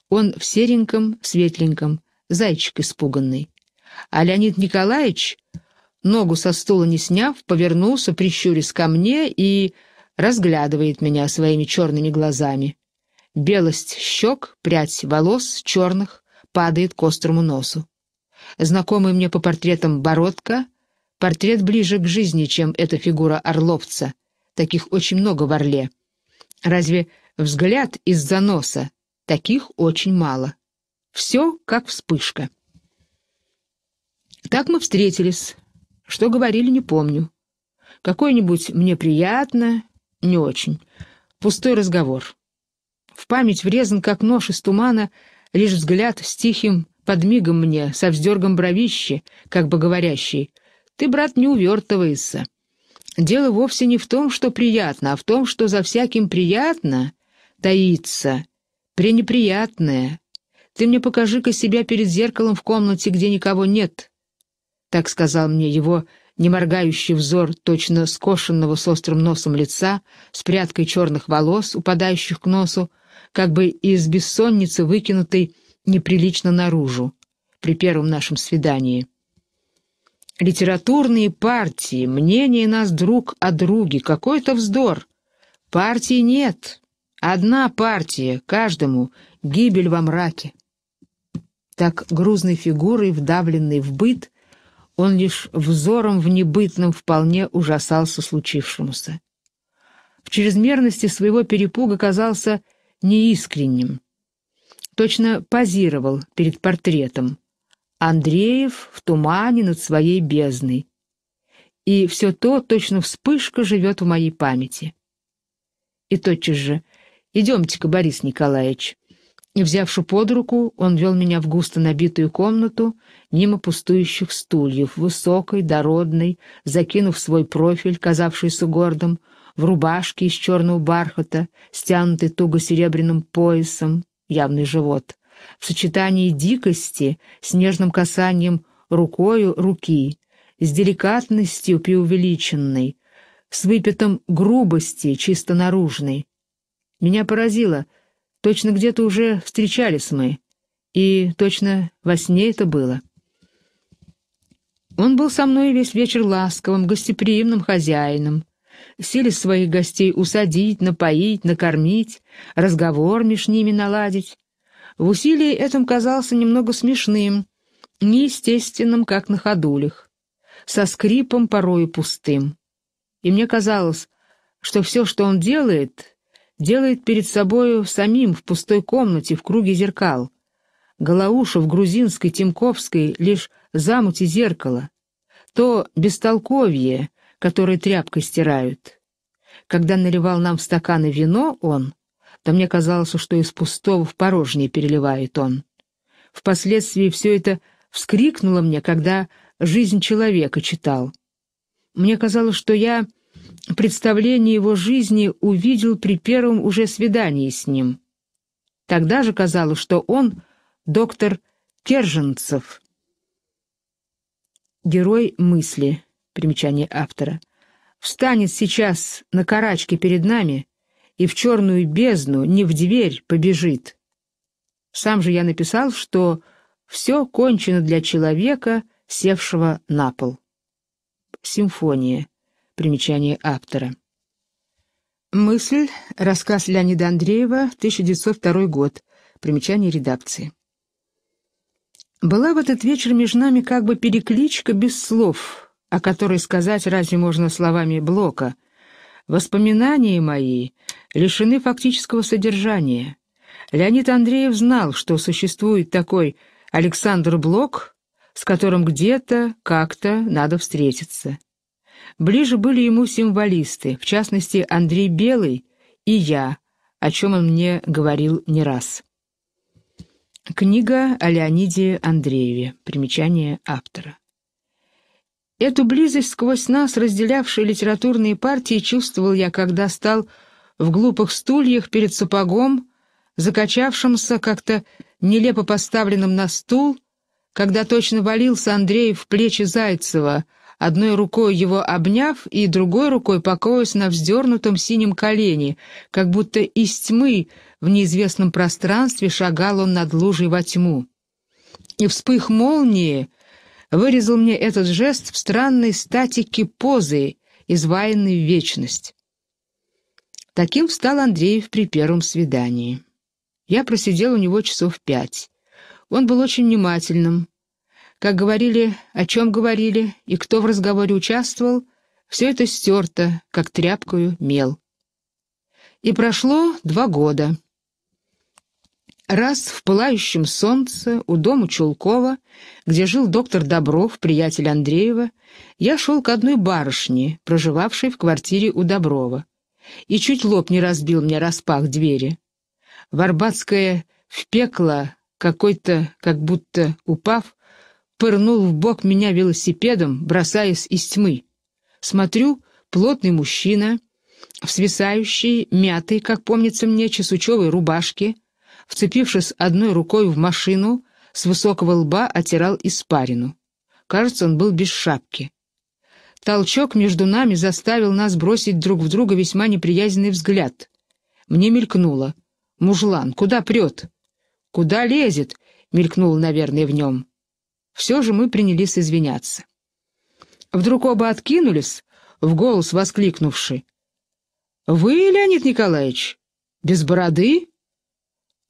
Он в сереньком, светленьком, зайчик испуганный а Леонид Николаевич, ногу со стула не сняв, повернулся, прищурясь ко мне и разглядывает меня своими черными глазами. Белость щек, прядь волос черных падает к острому носу. Знакомый мне по портретам Бородка, портрет ближе к жизни, чем эта фигура Орловца. Таких очень много в Орле. Разве взгляд из-за носа? Таких очень мало. Все как вспышка. Так мы встретились. Что говорили, не помню. какое нибудь «мне приятно», «не очень». Пустой разговор. В память врезан, как нож из тумана, лишь взгляд с тихим подмигом мне, со вздергом бровище, как бы говорящий, «Ты, брат, не увертывайся». Дело вовсе не в том, что приятно, а в том, что за всяким приятно таится пренеприятное. Ты мне покажи-ка себя перед зеркалом в комнате, где никого нет так сказал мне его неморгающий взор точно скошенного с острым носом лица, с прядкой черных волос, упадающих к носу, как бы из бессонницы выкинутой неприлично наружу при первом нашем свидании. Литературные партии, мнение нас друг о друге, какой-то вздор. Партии нет. Одна партия, каждому, гибель во мраке. Так грузной фигурой, вдавленной в быт, он лишь взором в небытном вполне ужасался случившемуся. В чрезмерности своего перепуга казался неискренним. Точно позировал перед портретом. Андреев в тумане над своей бездной. И все то точно вспышка живет в моей памяти. И тотчас же «Идемте-ка, Борис Николаевич». И, взявши под руку, он вел меня в густо набитую комнату, мимо пустующих стульев, высокой, дородной, закинув свой профиль, казавшийся гордым, в рубашке из черного бархата, стянутой туго серебряным поясом, явный живот, в сочетании дикости с нежным касанием рукою руки, с деликатностью преувеличенной, с выпитом грубости чисто наружной. Меня поразило, точно где-то уже встречались мы, и точно во сне это было. Он был со мной весь вечер ласковым, гостеприимным хозяином. Сели своих гостей усадить, напоить, накормить, разговор меж ними наладить. В усилии этом казался немного смешным, неестественным, как на ходулях, со скрипом порою пустым. И мне казалось, что все, что он делает, делает перед собою самим в пустой комнате в круге зеркал. Галауша в грузинской, тимковской лишь замути зеркало, то бестолковье, которое тряпкой стирают. Когда наливал нам в стаканы вино он, то мне казалось, что из пустого в порожнее переливает он. Впоследствии все это вскрикнуло мне, когда «Жизнь человека» читал. Мне казалось, что я представление его жизни увидел при первом уже свидании с ним. Тогда же казалось, что он доктор Керженцев, герой мысли, примечание автора, встанет сейчас на карачке перед нами и в черную бездну, не в дверь, побежит. Сам же я написал, что все кончено для человека, севшего на пол. Симфония. Примечание автора. Мысль. Рассказ Леонида Андреева, 1902 год. Примечание редакции. Была в этот вечер между нами как бы перекличка без слов, о которой сказать разве можно словами Блока. Воспоминания мои лишены фактического содержания. Леонид Андреев знал, что существует такой Александр Блок, с которым где-то, как-то надо встретиться. Ближе были ему символисты, в частности Андрей Белый и я, о чем он мне говорил не раз. Книга о Леониде Андрееве. Примечание автора. Эту близость сквозь нас, разделявшую литературные партии, чувствовал я, когда стал в глупых стульях перед сапогом, закачавшимся, как-то нелепо поставленным на стул, когда точно валился Андреев в плечи Зайцева, одной рукой его обняв и другой рукой покоясь на вздернутом синем колене, как будто из тьмы в неизвестном пространстве шагал он над лужей во тьму. И вспых молнии вырезал мне этот жест в странной статике позы, изваянной в вечность. Таким стал Андреев при первом свидании. Я просидел у него часов пять. Он был очень внимательным. Как говорили, о чем говорили и кто в разговоре участвовал, все это стерто, как тряпкою мел. И прошло два года. Раз в пылающем солнце у дома Чулкова, где жил доктор Добров, приятель Андреева, я шел к одной барышне, проживавшей в квартире у Доброва, и чуть лоб не разбил мне распах двери. Варбатская в пекло, какой-то, как будто упав, пырнул в бок меня велосипедом, бросаясь из тьмы. Смотрю, плотный мужчина, в свисающей, мятой, как помнится мне, чесучевой рубашке — вцепившись одной рукой в машину, с высокого лба отирал испарину. Кажется, он был без шапки. Толчок между нами заставил нас бросить друг в друга весьма неприязненный взгляд. Мне мелькнуло. «Мужлан, куда прет?» «Куда лезет?» — мелькнуло, наверное, в нем. Все же мы принялись извиняться. Вдруг оба откинулись, в голос воскликнувши. «Вы, Леонид Николаевич, без бороды?»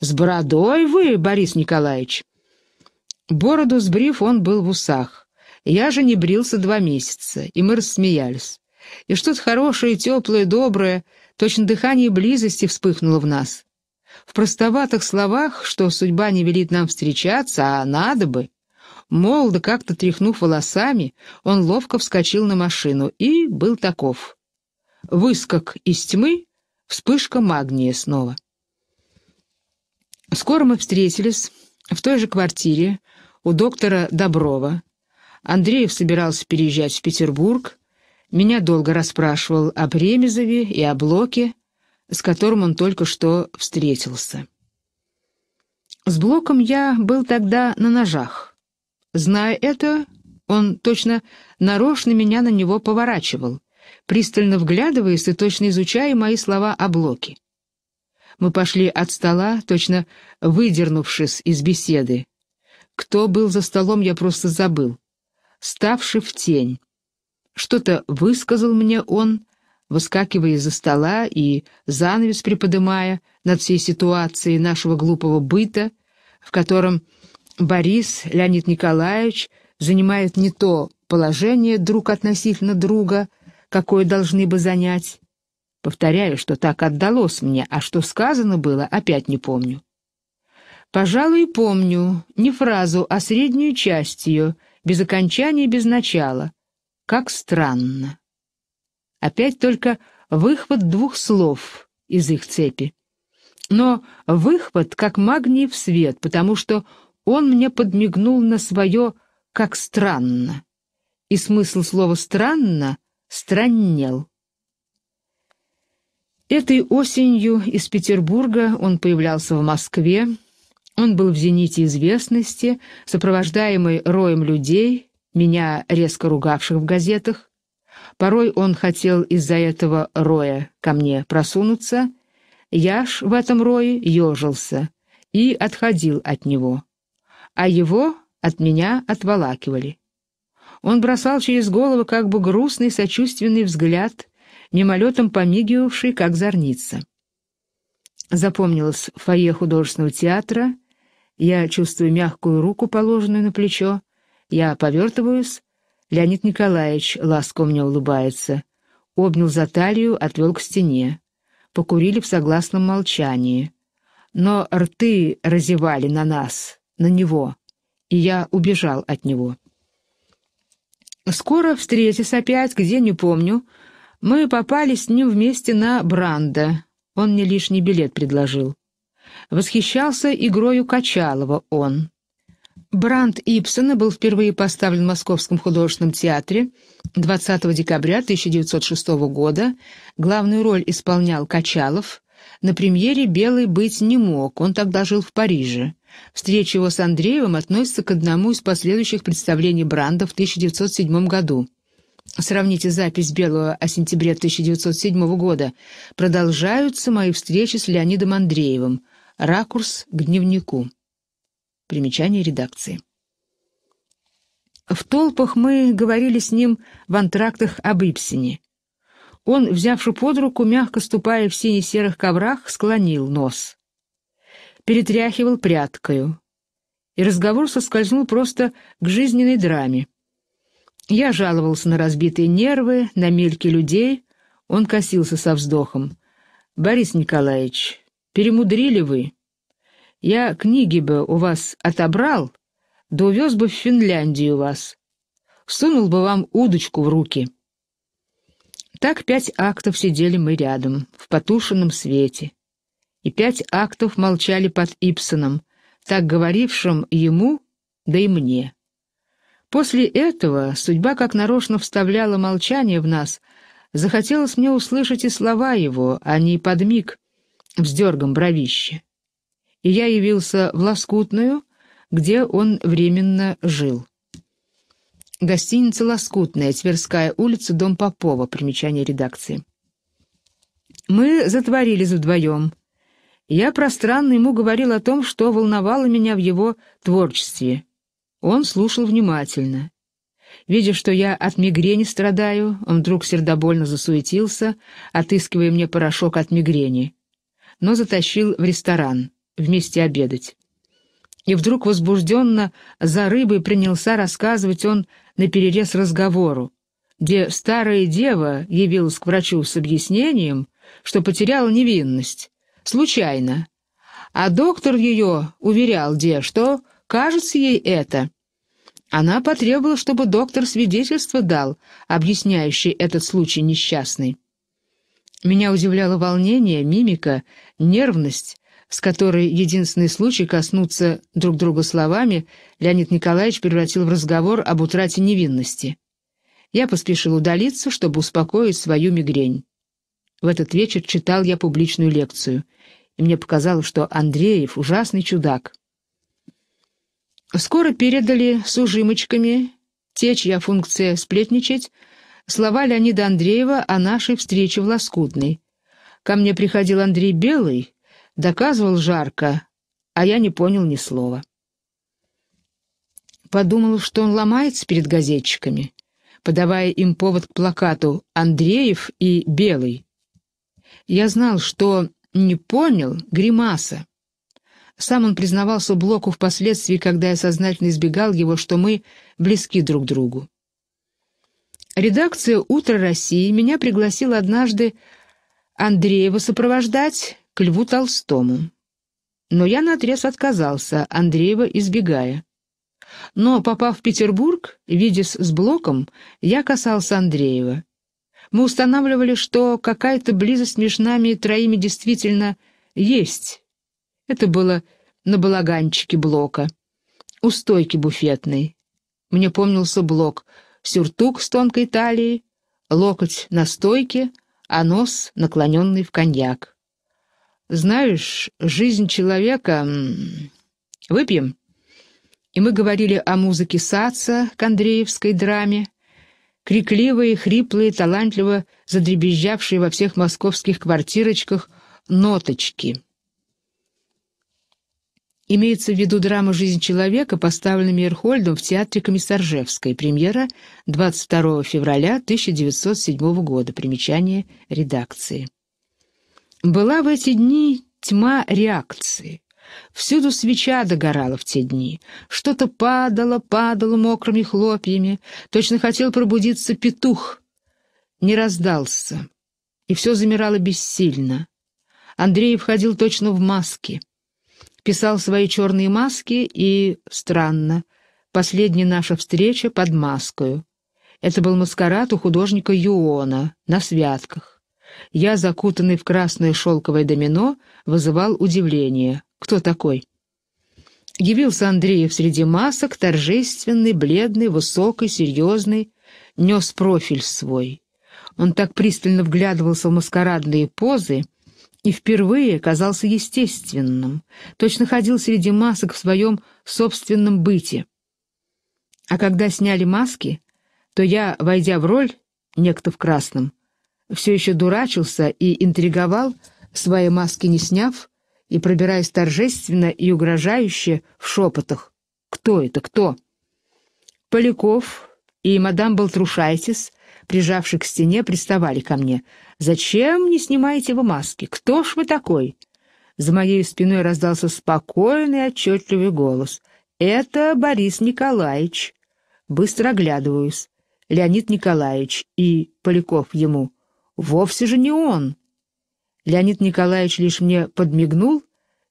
«С бородой вы, Борис Николаевич!» Бороду сбрив, он был в усах. Я же не брился два месяца, и мы рассмеялись. И что-то хорошее, теплое, доброе, точно дыхание близости вспыхнуло в нас. В простоватых словах, что судьба не велит нам встречаться, а надо бы. Молодо как-то тряхнув волосами, он ловко вскочил на машину и был таков. Выскок из тьмы, вспышка магния снова. Скоро мы встретились в той же квартире у доктора Доброва. Андреев собирался переезжать в Петербург, меня долго расспрашивал о Ремезове и о Блоке, с которым он только что встретился. С Блоком я был тогда на ножах. Зная это, он точно нарочно меня на него поворачивал, пристально вглядываясь и точно изучая мои слова о Блоке. Мы пошли от стола, точно выдернувшись из беседы. Кто был за столом, я просто забыл. Ставший в тень. Что-то высказал мне он, выскакивая из-за стола и занавес приподымая над всей ситуацией нашего глупого быта, в котором Борис, Леонид Николаевич занимают не то положение друг относительно друга, какое должны бы занять, Повторяю, что так отдалось мне, а что сказано было, опять не помню. Пожалуй, помню, не фразу, а среднюю часть ее, без окончания, и без начала. Как странно. Опять только выхват двух слов из их цепи. Но выхват как в свет, потому что он мне подмигнул на свое «как странно». И смысл слова «странно» страннел. Этой осенью из Петербурга он появлялся в Москве. Он был в зените известности, сопровождаемый роем людей, меня резко ругавших в газетах. Порой он хотел из-за этого роя ко мне просунуться. Я ж в этом рое ежился и отходил от него. А его от меня отволакивали. Он бросал через голову как бы грустный, сочувственный взгляд — мимолетом помигивавший, как зорница. Запомнилось в фойе художественного театра, я чувствую мягкую руку, положенную на плечо, я повертываюсь, Леонид Николаевич ласково мне улыбается, обнял за талию, отвел к стене. Покурили в согласном молчании. Но рты разевали на нас, на него, и я убежал от него. Скоро встретись опять, где, не помню, мы попали с ним вместе на Бранда. Он мне лишний билет предложил. Восхищался игрою Качалова он. Бранд Ипсона был впервые поставлен в Московском художественном театре 20 декабря 1906 года. Главную роль исполнял Качалов. На премьере «Белый быть не мог», он тогда жил в Париже. Встреча его с Андреевым относится к одному из последующих представлений Бранда в 1907 году. Сравните запись Белого о сентябре 1907 года. Продолжаются мои встречи с Леонидом Андреевым. Ракурс к дневнику. Примечание редакции. В толпах мы говорили с ним в антрактах об Ипсине. Он, взявши под руку, мягко ступая в сине-серых коврах, склонил нос. Перетряхивал прядкою. И разговор соскользнул просто к жизненной драме. Я жаловался на разбитые нервы, на мельки людей. Он косился со вздохом. «Борис Николаевич, перемудрили вы. Я книги бы у вас отобрал, да увез бы в Финляндию вас. Сунул бы вам удочку в руки». Так пять актов сидели мы рядом, в потушенном свете. И пять актов молчали под Ипсоном, так говорившим ему, да и мне. После этого судьба как нарочно вставляла молчание в нас. Захотелось мне услышать и слова его, а не подмиг вздергом бровище. И я явился в Лоскутную, где он временно жил. Гостиница «Лоскутная», Тверская улица, дом Попова, примечание редакции. Мы затворились вдвоем. Я пространно ему говорил о том, что волновало меня в его творчестве. Он слушал внимательно. Видя, что я от мигрени страдаю, он вдруг сердобольно засуетился, отыскивая мне порошок от мигрени, но затащил в ресторан вместе обедать. И вдруг возбужденно за рыбой принялся рассказывать он наперерез разговору, где старая дева явилась к врачу с объяснением, что потеряла невинность, случайно, а доктор ее уверял де, что кажется ей это. Она потребовала, чтобы доктор свидетельство дал, объясняющий этот случай несчастный. Меня удивляло волнение, мимика, нервность, с которой единственный случай коснуться друг друга словами Леонид Николаевич превратил в разговор об утрате невинности. Я поспешил удалиться, чтобы успокоить свою мигрень. В этот вечер читал я публичную лекцию, и мне показалось, что Андреев — ужасный чудак. Скоро передали с ужимочками те, чья функция сплетничать, слова Леонида Андреева о нашей встрече в Лоскутной. Ко мне приходил Андрей Белый, доказывал жарко, а я не понял ни слова. Подумал, что он ломается перед газетчиками, подавая им повод к плакату «Андреев и Белый». Я знал, что не понял гримаса. Сам он признавался Блоку впоследствии, когда я сознательно избегал его, что мы близки друг другу. Редакция «Утро России» меня пригласила однажды Андреева сопровождать к Льву Толстому. Но я наотрез отказался, Андреева избегая. Но, попав в Петербург, видя с Блоком, я касался Андреева. Мы устанавливали, что какая-то близость между нами троими действительно есть, это было на балаганчике Блока, у стойки буфетной. Мне помнился Блок, сюртук с тонкой талией, локоть на стойке, а нос наклоненный в коньяк. «Знаешь, жизнь человека... Выпьем?» И мы говорили о музыке Саца к Андреевской драме, крикливые, хриплые, талантливо задребезжавшие во всех московских квартирочках ноточки — Имеется в виду драма «Жизнь человека», поставленная Мейерхольдом в театре Комиссаржевской, премьера 22 февраля 1907 года, примечание редакции. Была в эти дни тьма реакции. Всюду свеча догорала в те дни. Что-то падало, падало мокрыми хлопьями. Точно хотел пробудиться петух. Не раздался. И все замирало бессильно. Андрей входил точно в маски писал свои черные маски и, странно, последняя наша встреча под маскою. Это был маскарад у художника Юона на святках. Я, закутанный в красное шелковое домино, вызывал удивление. Кто такой? Явился Андреев среди масок, торжественный, бледный, высокий, серьезный, нес профиль свой. Он так пристально вглядывался в маскарадные позы, и впервые казался естественным, точно ходил среди масок в своем собственном быте. А когда сняли маски, то я, войдя в роль, некто в красном, все еще дурачился и интриговал, свои маски не сняв, и пробираясь торжественно и угрожающе в шепотах. «Кто это? Кто?» Поляков и мадам Болтрушайтис прижавшись к стене, приставали ко мне. «Зачем не снимаете вы маски? Кто ж вы такой?» За моей спиной раздался спокойный, отчетливый голос. «Это Борис Николаевич». Быстро оглядываюсь. Леонид Николаевич и Поляков ему. «Вовсе же не он!» Леонид Николаевич лишь мне подмигнул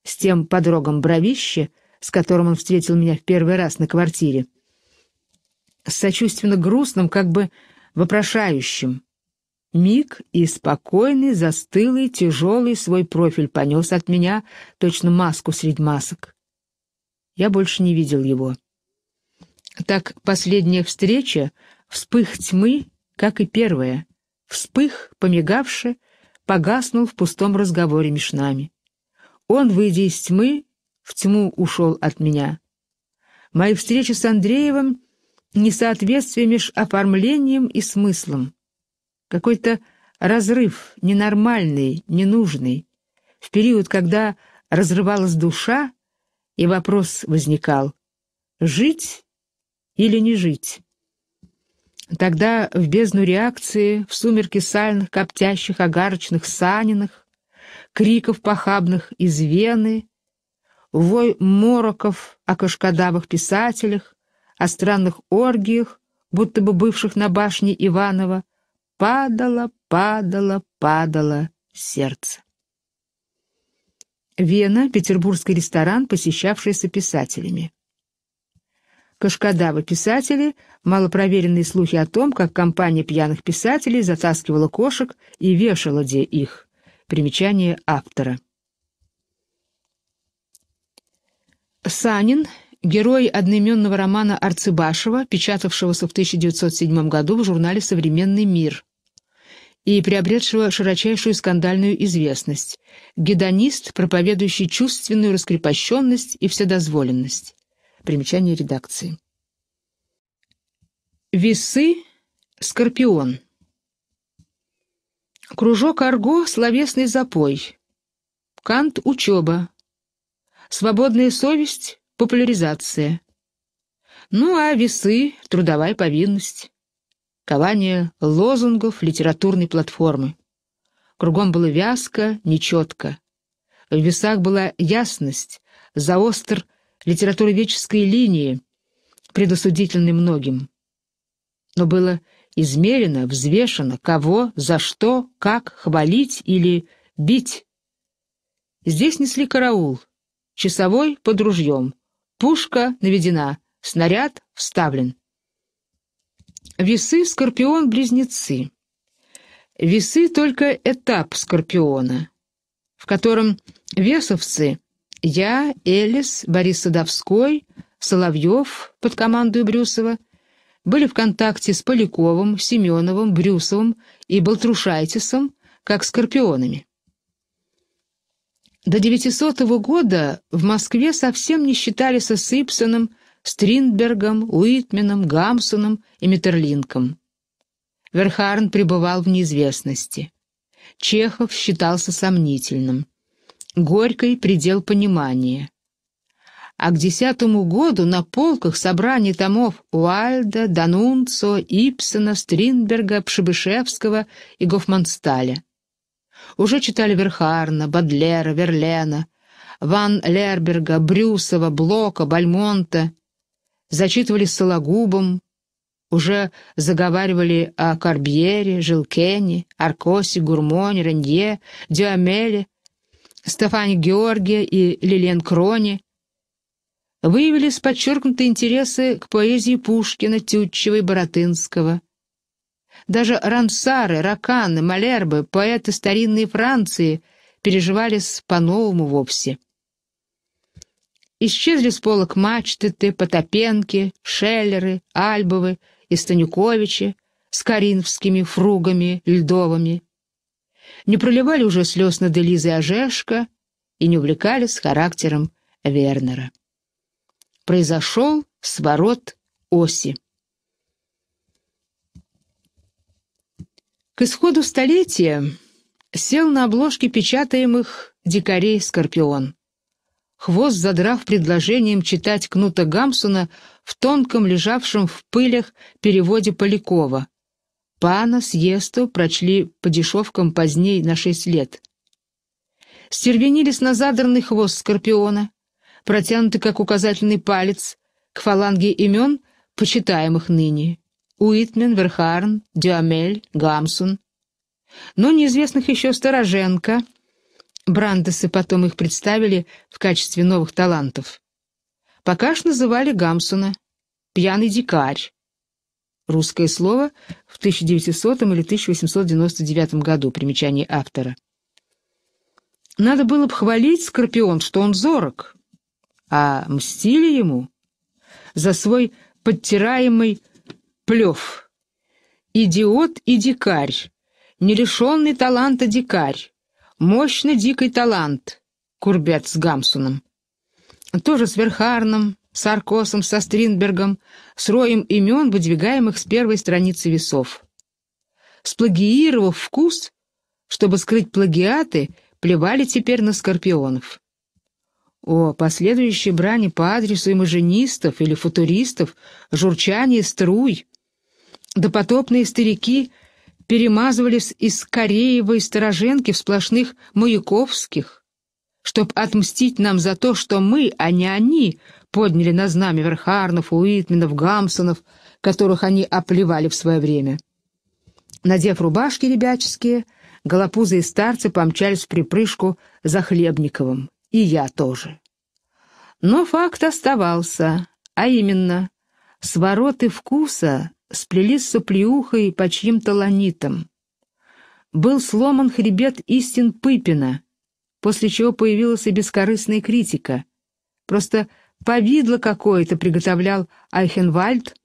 с тем подрогом бровище, с которым он встретил меня в первый раз на квартире. С сочувственно грустным, как бы вопрошающим. Миг и спокойный, застылый, тяжелый свой профиль понес от меня, точно маску среди масок. Я больше не видел его. Так последняя встреча, вспых тьмы, как и первая, вспых, помигавши, погаснул в пустом разговоре меж нами. Он, выйдя из тьмы, в тьму ушел от меня. Мои встречи с Андреевым несоответствие между оформлением и смыслом. Какой-то разрыв, ненормальный, ненужный, в период, когда разрывалась душа, и вопрос возникал «жить или не жить?». Тогда в бездну реакции, в сумерки сальных, коптящих, огарочных, саниных, криков похабных из Вены, вой мороков о кашкадавых писателях, о странных оргиях, будто бы бывших на башне Иванова, падало, падало, падало сердце. Вена — петербургский ресторан, посещавшийся писателями. Кашкадавы писатели — малопроверенные слухи о том, как компания пьяных писателей затаскивала кошек и вешала где их. Примечание автора. Санин — герой одноименного романа Арцебашева, печатавшегося в 1907 году в журнале «Современный мир» и приобретшего широчайшую скандальную известность, гедонист, проповедующий чувственную раскрепощенность и вседозволенность. Примечание редакции. Весы Скорпион. Кружок Арго — словесный запой. Кант — учеба. Свободная совесть популяризация. Ну а весы — трудовая повинность, кование лозунгов литературной платформы. Кругом было вязко, нечетко. В весах была ясность, заостр литературоведческой линии, предосудительной многим. Но было измерено, взвешено, кого, за что, как хвалить или бить. Здесь несли караул, часовой под ружьем, Пушка наведена, снаряд вставлен. Весы Скорпион-близнецы. Весы только этап Скорпиона, в котором весовцы я, Элис, Борис Садовской, Соловьев под командой Брюсова были в контакте с Поляковым, Семеновым, Брюсовым и Балтрушайтисом, как скорпионами. До 900 года в Москве совсем не считали с Ипсоном, Стриндбергом, Уитменом, Гамсоном и Метерлинком. Верхарн пребывал в неизвестности. Чехов считался сомнительным. Горький предел понимания. А к десятому году на полках собраний томов Уальда, Данунцо, Ипсона, Стринберга, Пшебышевского и Гофмансталя уже читали Верхарна, Бадлера, Верлена, Ван Лерберга, Брюсова, Блока, Бальмонта, зачитывали Сологубом, уже заговаривали о Карбьере, Жилкене, Аркосе, Гурмоне, Рендье, Диамеле, Стефане Георгия и Лилен Кроне, выявились подчеркнутые интересы к поэзии Пушкина, Тютчева и Боротынского, даже рансары, раканы, малербы, поэты старинной Франции переживали по-новому вовсе. Исчезли с полок мачты, Потопенки, Шеллеры, Альбовы и Станюковичи с коринфскими фругами, льдовыми. Не проливали уже слез над Элизой Ожешко и не увлекались характером Вернера. Произошел сворот оси. К исходу столетия сел на обложке печатаемых «Дикарей Скорпион». Хвост задрав предложением читать Кнута Гамсона в тонком лежавшем в пылях переводе Полякова. Пана Сьесту прочли по дешевкам поздней на шесть лет. Стервенились на задранный хвост Скорпиона, протянутый как указательный палец, к фаланге имен, почитаемых ныне. Уитмен, Верхарн, Дюамель, Гамсун. Но ну, неизвестных еще Стороженко. Брандесы потом их представили в качестве новых талантов. Пока ж называли Гамсуна «пьяный дикарь». Русское слово в 1900 или 1899 году, примечание автора. Надо было бы хвалить Скорпион, что он зорок, а мстили ему за свой подтираемый Плев. Идиот и дикарь. Нерешенный таланта дикарь. Мощный дикий талант. Курбят с Гамсуном. Тоже с Верхарном, с Аркосом, со Стринбергом, с роем имен, выдвигаемых с первой страницы весов. Сплагиировав вкус, чтобы скрыть плагиаты, плевали теперь на скорпионов. О, последующие брани по адресу имажинистов или футуристов, журчание струй, Допотопные старики перемазывались из Кореевой стороженки в сплошных Маяковских, чтобы отмстить нам за то, что мы, а не они, подняли на знамя Верхарнов, Уитменов, Гамсонов, которых они оплевали в свое время. Надев рубашки ребяческие, голопузы и старцы помчались в припрыжку за Хлебниковым, и я тоже. Но факт оставался, а именно, свороты вкуса сплелись соплеухой по чьим-то ланитам. Был сломан хребет истин Пыпина, после чего появилась и бескорыстная критика. Просто повидло какое-то приготовлял Айхенвальд,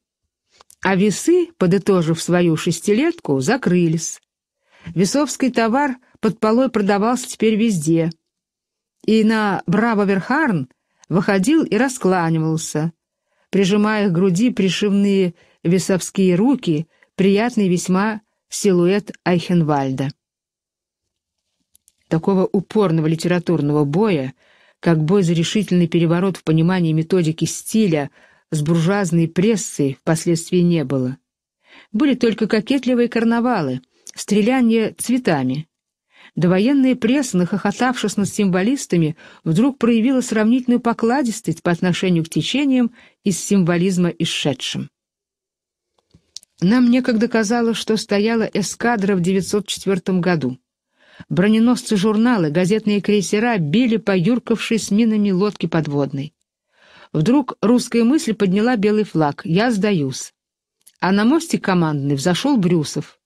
а весы, подытожив свою шестилетку, закрылись. Весовский товар под полой продавался теперь везде. И на Браво Верхарн выходил и раскланивался, прижимая к груди пришивные весовские руки, приятный весьма силуэт Айхенвальда. Такого упорного литературного боя, как бой за решительный переворот в понимании методики стиля с буржуазной прессой, впоследствии не было. Были только кокетливые карнавалы, стреляние цветами. Довоенная пресса, нахохотавшись над символистами, вдруг проявила сравнительную покладистость по отношению к течениям из символизма исшедшим. Нам некогда казалось, что стояла эскадра в 904 году. Броненосцы журналы, газетные крейсера били по юркавшей с минами лодки подводной. Вдруг русская мысль подняла белый флаг «Я сдаюсь». А на мостик командный взошел Брюсов.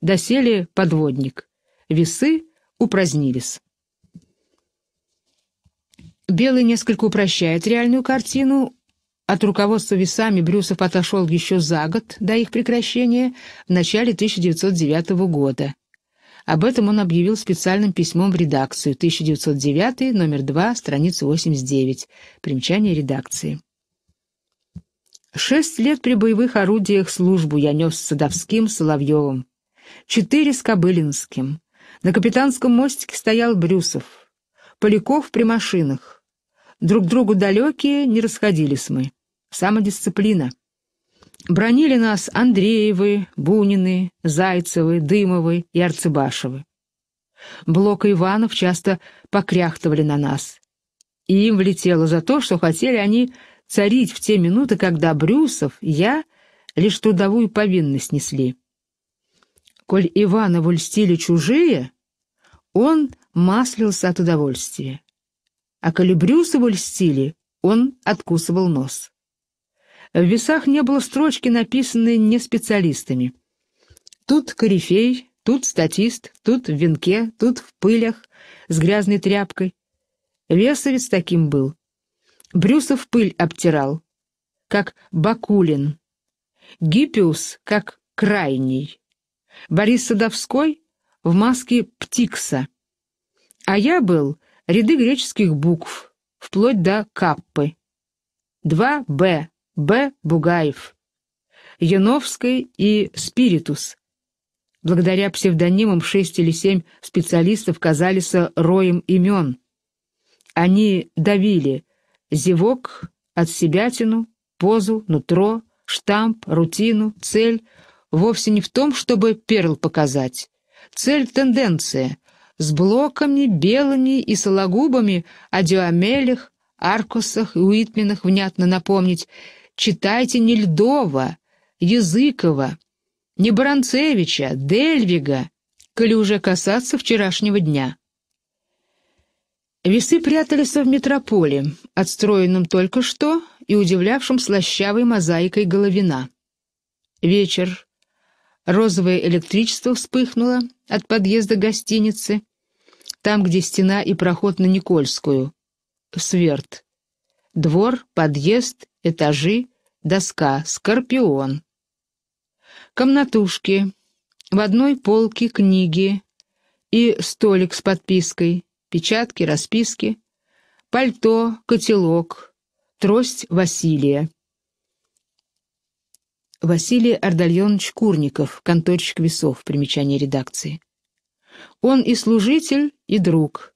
Досели подводник. Весы упразднились. Белый несколько упрощает реальную картину, от руководства весами Брюсов отошел еще за год до их прекращения в начале 1909 года. Об этом он объявил специальным письмом в редакцию 1909, номер 2, страница 89, примечание редакции. Шесть лет при боевых орудиях службу я нес с Садовским, Соловьевым. Четыре с Кобылинским. На капитанском мостике стоял Брюсов. Поляков при машинах. Друг другу далекие не расходились мы. Самодисциплина. Бронили нас Андреевы, Бунины, Зайцевы, Дымовы и Арцебашевы. Блок и Иванов часто покряхтывали на нас. И им влетело за то, что хотели они царить в те минуты, когда Брюсов, я, лишь трудовую повинность несли. Коль Иванову льстили чужие, он маслился от удовольствия. А коли Брюсову льстили, он откусывал нос. В весах не было строчки, написанной не специалистами. Тут корифей, тут статист, тут в венке, тут в пылях, с грязной тряпкой. Весовец таким был. Брюсов пыль обтирал, как Бакулин. Гиппиус, как Крайний. Борис Садовской в маске Птикса. А я был ряды греческих букв, вплоть до Каппы. Два б Б. Бугаев, Яновский и Спиритус. Благодаря псевдонимам шесть или семь специалистов казались роем имен. Они давили зевок, отсебятину, позу, нутро, штамп, рутину, цель. Вовсе не в том, чтобы перл показать. Цель — тенденция. С блоками, белыми и сологубами о Дюамелях, Аркусах и Уитменах внятно напомнить — Читайте не Льдова, Языкова, не Баранцевича, Дельвига, коли уже касаться вчерашнего дня. Весы прятались в метрополе, отстроенном только что и удивлявшем слащавой мозаикой головина. Вечер. Розовое электричество вспыхнуло от подъезда гостиницы, там, где стена и проход на Никольскую. Сверт. Двор, подъезд этажи, доска, скорпион. Комнатушки, в одной полке книги и столик с подпиской, печатки, расписки, пальто, котелок, трость Василия. Василий Ардальонович Курников, конторщик весов, примечание редакции. Он и служитель, и друг.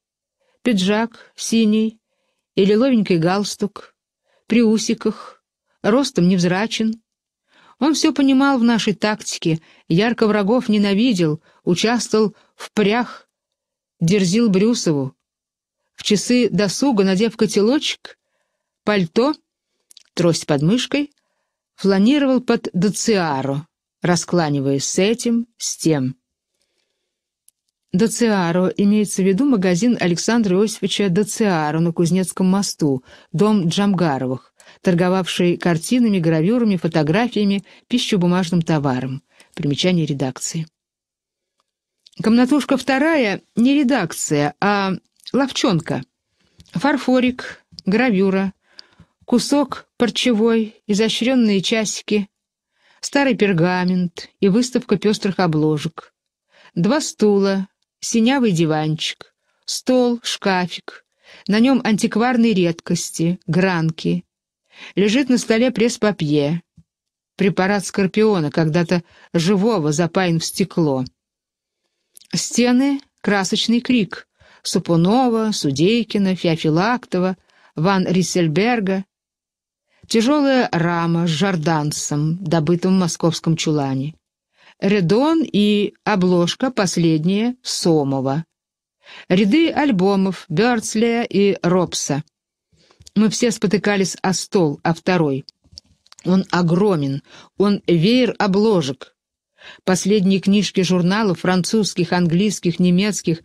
Пиджак синий, и лиловенький галстук — при усиках, ростом невзрачен. Он все понимал в нашей тактике, ярко врагов ненавидел, участвовал в прях, дерзил Брюсову. В часы досуга, надев котелочек, пальто, трость под мышкой, фланировал под доциаро, раскланиваясь с этим, с тем. Доциаро имеется в виду магазин Александра Иосифовича Доциаро на Кузнецком мосту, дом Джамгаровых, торговавший картинами, гравюрами, фотографиями, пищебумажным товаром. Примечание редакции. Комнатушка вторая не редакция, а ловчонка. Фарфорик, гравюра, кусок парчевой, изощренные часики, старый пергамент и выставка пестрых обложек. Два стула, синявый диванчик, стол, шкафик. На нем антикварные редкости, гранки. Лежит на столе пресс-папье. Препарат скорпиона, когда-то живого, запаян в стекло. Стены — красочный крик. Супунова, Судейкина, Феофилактова, Ван Риссельберга. Тяжелая рама с жарданцем, добытым в московском чулане. Редон и обложка последняя Сомова. Ряды альбомов Бёрдслея и Робса. Мы все спотыкались о стол, а второй. Он огромен, он веер обложек. Последние книжки журналов французских, английских, немецких,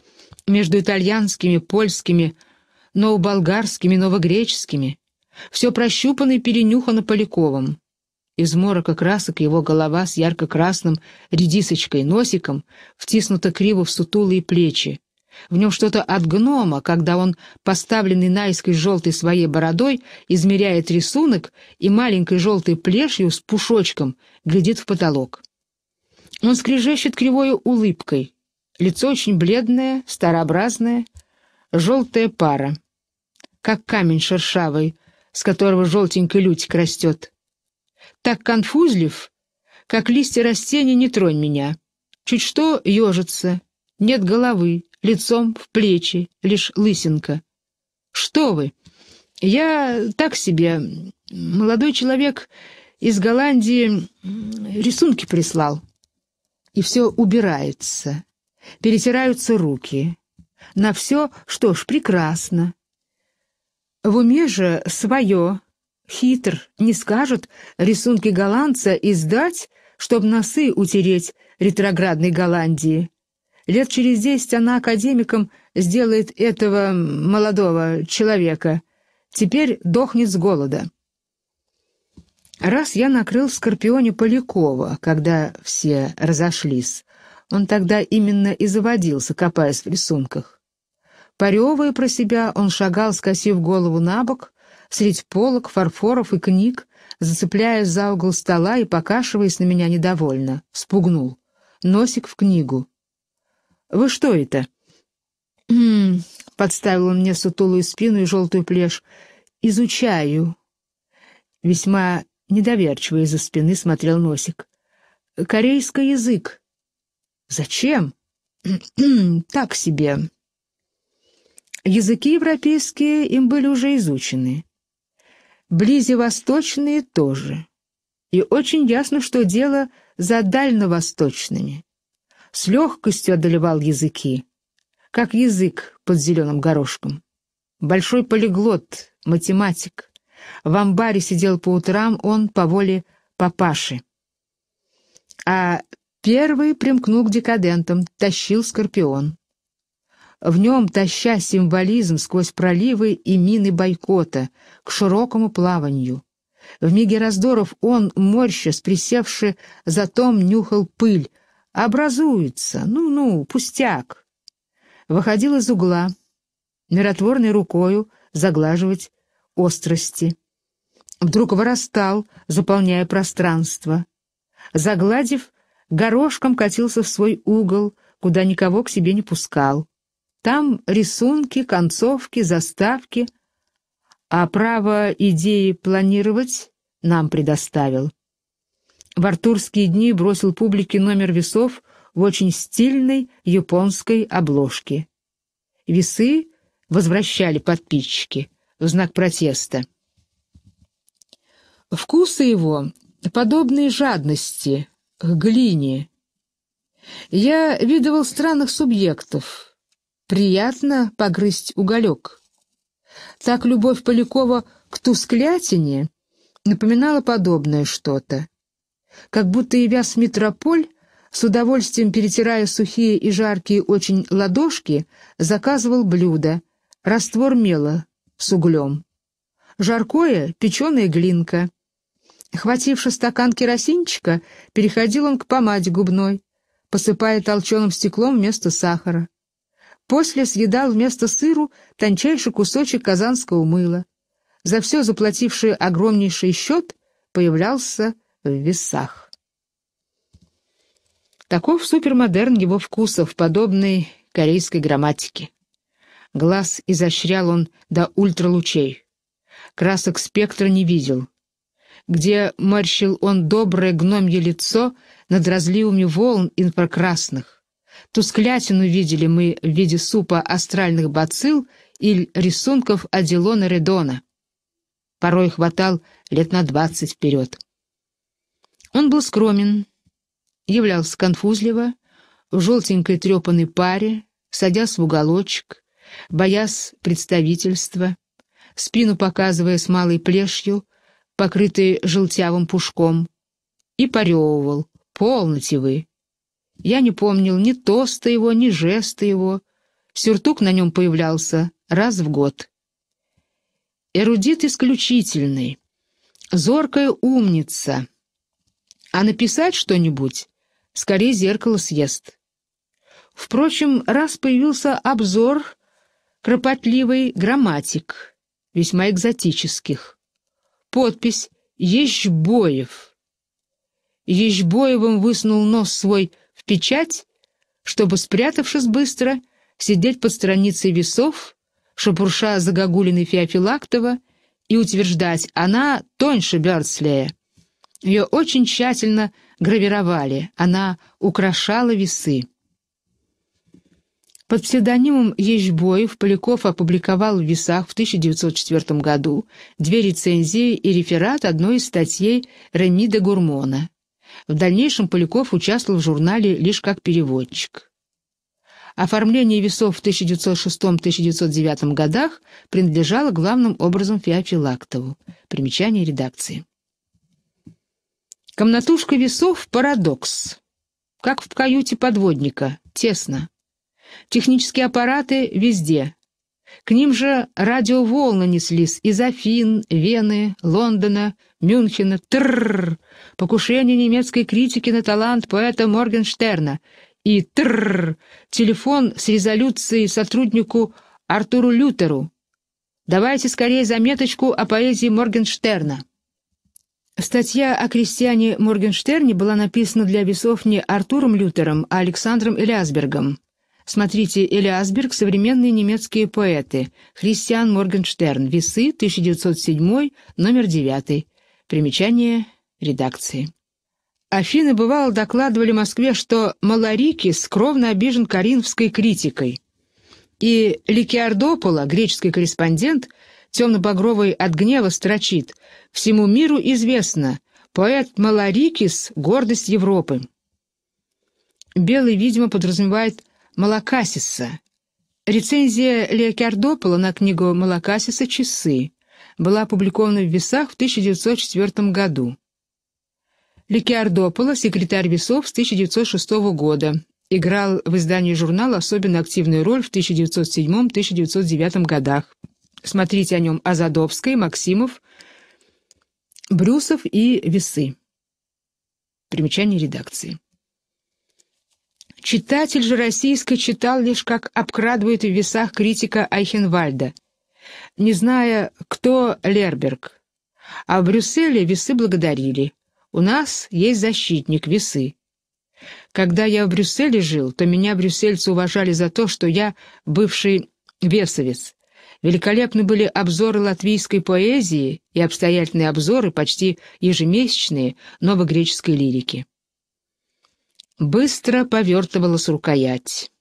между итальянскими, польскими, новоболгарскими, новогреческими. Все прощупано и перенюхано Поляковым. Из морока красок его голова с ярко-красным редисочкой носиком втиснута криво в сутулые плечи. В нем что-то от гнома, когда он, поставленный наискось желтой своей бородой, измеряет рисунок и маленькой желтой плешью с пушочком глядит в потолок. Он скрежещет кривою улыбкой. Лицо очень бледное, старообразное, желтая пара, как камень шершавый, с которого желтенький лютик растет. Так конфузлив, как листья растения, не тронь меня. Чуть что ежится, нет головы, лицом в плечи, лишь лысинка. Что вы? Я так себе, молодой человек из Голландии рисунки прислал. И все убирается, перетираются руки. На все, что ж, прекрасно. В уме же свое, Хитр, не скажут рисунки голландца издать, чтоб носы утереть ретроградной Голландии. Лет через десять она академиком сделает этого молодого человека. Теперь дохнет с голода. Раз я накрыл в Скорпионе Полякова, когда все разошлись. Он тогда именно и заводился, копаясь в рисунках. Поревывая про себя, он шагал, скосив голову на бок, средь полок, фарфоров и книг, зацепляясь за угол стола и покашиваясь на меня недовольно. Спугнул. Носик в книгу. «Вы что это?» «Хм...» — подставил он мне сутулую спину и желтую плешь. «Изучаю». Весьма недоверчиво из-за спины смотрел носик. «Корейский язык». «Зачем?» «Так себе». Языки европейские им были уже изучены близевосточные тоже. И очень ясно, что дело за дальновосточными. С легкостью одолевал языки, как язык под зеленым горошком. Большой полиглот, математик. В амбаре сидел по утрам он по воле папаши. А первый примкнул к декадентам, тащил скорпион в нем таща символизм сквозь проливы и мины бойкота, к широкому плаванию. В миге раздоров он, морщась, присевши, затом нюхал пыль. «Образуется! Ну-ну, пустяк!» Выходил из угла, миротворной рукою заглаживать острости. Вдруг вырастал, заполняя пространство. Загладив, горошком катился в свой угол, куда никого к себе не пускал. Там рисунки, концовки, заставки, а право идеи планировать нам предоставил. В артурские дни бросил публике номер весов в очень стильной японской обложке. Весы возвращали подписчики в знак протеста. Вкусы его подобные жадности к глине. Я видывал странных субъектов — приятно погрызть уголек. Так любовь Полякова к тусклятине напоминала подобное что-то. Как будто, явясь в метрополь, с удовольствием перетирая сухие и жаркие очень ладошки, заказывал блюдо, раствор мела с углем. Жаркое — печеная глинка. Хвативши стакан керосинчика, переходил он к помаде губной, посыпая толченым стеклом вместо сахара. После съедал вместо сыру тончайший кусочек казанского мыла. За все заплативший огромнейший счет появлялся в весах. Таков супермодерн его вкусов, подобный корейской грамматике. Глаз изощрял он до ультралучей. Красок спектра не видел. Где морщил он доброе гномье лицо над разливами волн инфракрасных, Тусклятину видели мы в виде супа астральных бацилл или рисунков Аделона Редона. Порой хватал лет на двадцать вперед. Он был скромен, являлся конфузливо, в желтенькой трепанной паре, садясь в уголочек, боясь представительства, спину показывая с малой плешью, покрытой желтявым пушком, и поревывал «Полноте вы!» Я не помнил ни тоста его, ни жеста его. Сюртук на нем появлялся раз в год. Эрудит исключительный, зоркая умница. А написать что-нибудь скорее зеркало съест. Впрочем, раз появился обзор, кропотливый грамматик, весьма экзотических. Подпись «Ещбоев». Ещбоевым высунул нос свой печать, чтобы, спрятавшись быстро, сидеть под страницей весов, шапурша загогулины Феофилактова, и утверждать, она тоньше Бёрдслея. Ее очень тщательно гравировали, она украшала весы. Под псевдонимом Ежбоев Поляков опубликовал в «Весах» в 1904 году две рецензии и реферат одной из статей Реми Гурмона. В дальнейшем Поляков участвовал в журнале лишь как переводчик. Оформление весов в 1906-1909 годах принадлежало главным образом Феофилактову. Примечание редакции. Комнатушка весов – парадокс. Как в каюте подводника, тесно. Технические аппараты везде, к ним же радиоволны неслись из Афин, Вены, Лондона, Мюнхена. Трррр! Покушение немецкой критики на талант поэта Моргенштерна. И трррр! Телефон с резолюцией сотруднику Артуру Лютеру. Давайте скорее заметочку о поэзии Моргенштерна. Статья о крестьяне Моргенштерне была написана для весов Артуром Лютером, а Александром Элиасбергом. Смотрите Элиасберг «Современные немецкие поэты». Христиан Моргенштерн. Весы, 1907, номер 9. Примечание редакции. Афины, бывало, докладывали Москве, что Маларики скромно обижен коринфской критикой. И Ликиардопола, греческий корреспондент, темно-багровый от гнева строчит «Всему миру известно, поэт Малорикис — гордость Европы». Белый, видимо, подразумевает Малакасиса. Рецензия Леокиардопола на книгу Малакасиса «Часы» была опубликована в «Весах» в 1904 году. Ликиардопола, секретарь весов с 1906 года, играл в издании журнала особенно активную роль в 1907-1909 годах. Смотрите о нем Азадовской, Максимов, Брюсов и Весы. Примечание редакции. Читатель же российской читал лишь, как обкрадывает в весах критика Айхенвальда, не зная, кто Лерберг. А в Брюсселе весы благодарили. У нас есть защитник, весы. Когда я в Брюсселе жил, то меня брюссельцы уважали за то, что я бывший весовец. Великолепны были обзоры латвийской поэзии и обстоятельные обзоры, почти ежемесячные, новогреческой лирики. Быстро повертывалась рукоять.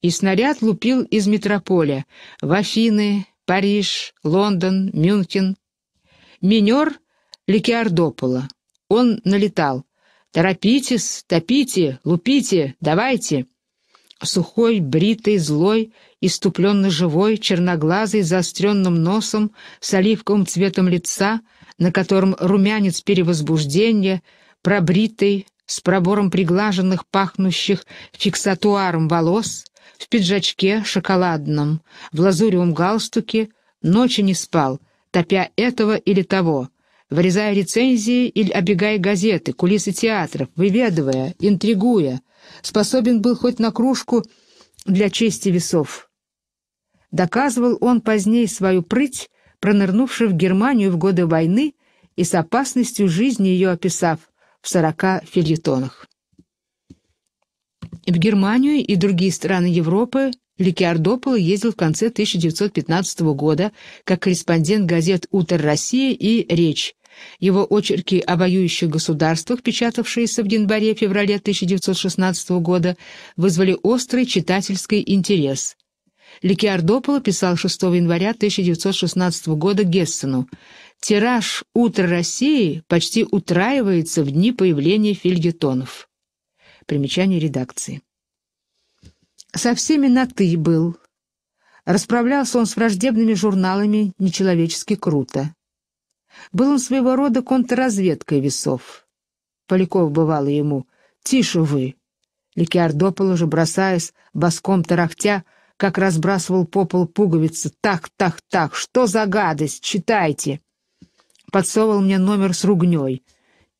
И снаряд лупил из метрополя в Афины, Париж, Лондон, Мюнхен. Минер Ликиардопола. Он налетал. «Торопитесь, топите, лупите, давайте!» Сухой, бритый, злой, иступленно живой, черноглазый, заостренным носом, с оливковым цветом лица, на котором румянец перевозбуждения, пробритый, с пробором приглаженных, пахнущих фиксатуаром волос, в пиджачке шоколадном, в лазуревом галстуке, ночи не спал, топя этого или того, вырезая рецензии или обегая газеты, кулисы театров, выведывая, интригуя, способен был хоть на кружку для чести весов. Доказывал он позднее свою прыть, пронырнувши в Германию в годы войны и с опасностью жизни ее описав – в 40 фильетонах. В Германию и другие страны Европы Ликиардополо ездил в конце 1915 года как корреспондент газет «Утро России» и «Речь». Его очерки о воюющих государствах, печатавшиеся в январе-феврале 1916 года, вызвали острый читательский интерес. Ликиардополо писал 6 января 1916 года Гессену Тираж «Утро России» почти утраивается в дни появления фильетонов. Примечание редакции. Со всеми на «ты» был. Расправлялся он с враждебными журналами нечеловечески круто. Был он своего рода контрразведкой весов. Поляков бывало ему «Тише вы!» Ликиардопол уже бросаясь, боском тарахтя, как разбрасывал по полу пуговицы «Так, так, так! Что за гадость? Читайте!» подсовывал мне номер с ругней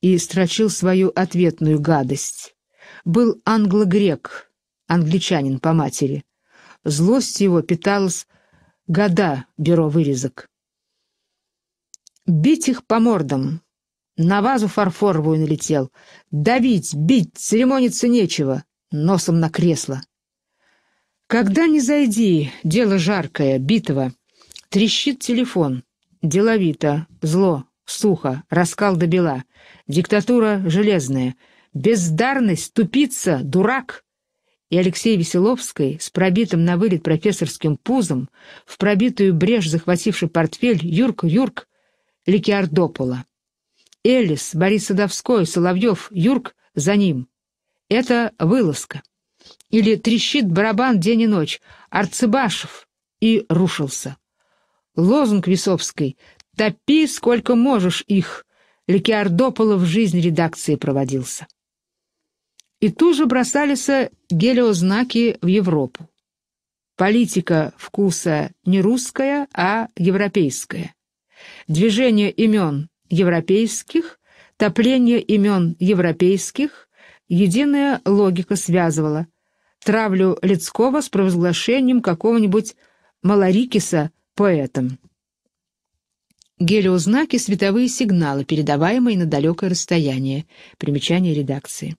и строчил свою ответную гадость. Был англогрек, англичанин по матери. Злость его питалась года бюро вырезок. «Бить их по мордам!» На вазу фарфоровую налетел. «Давить, бить, церемониться нечего!» Носом на кресло. «Когда не зайди, дело жаркое, битого!» Трещит телефон. Деловито, зло, сухо, раскал до бела. Диктатура железная. Бездарность, тупица, дурак. И Алексей Веселовский с пробитым на вылет профессорским пузом, в пробитую брешь захвативший портфель Юрк-Юрк Ликиардопола. Элис, Борис Садовской, Соловьев, Юрк за ним. Это вылазка. Или трещит барабан день и ночь, Арцебашев, и рушился. Лозунг Весовской «Топи сколько можешь их!» Ликиардополо в жизнь редакции проводился. И тут же бросались гелиознаки в Европу. Политика вкуса не русская, а европейская. Движение имен европейских, топление имен европейских, единая логика связывала. Травлю Лицкого с провозглашением какого-нибудь Маларикиса – поэтом. Гелиознаки — световые сигналы, передаваемые на далекое расстояние. Примечание редакции.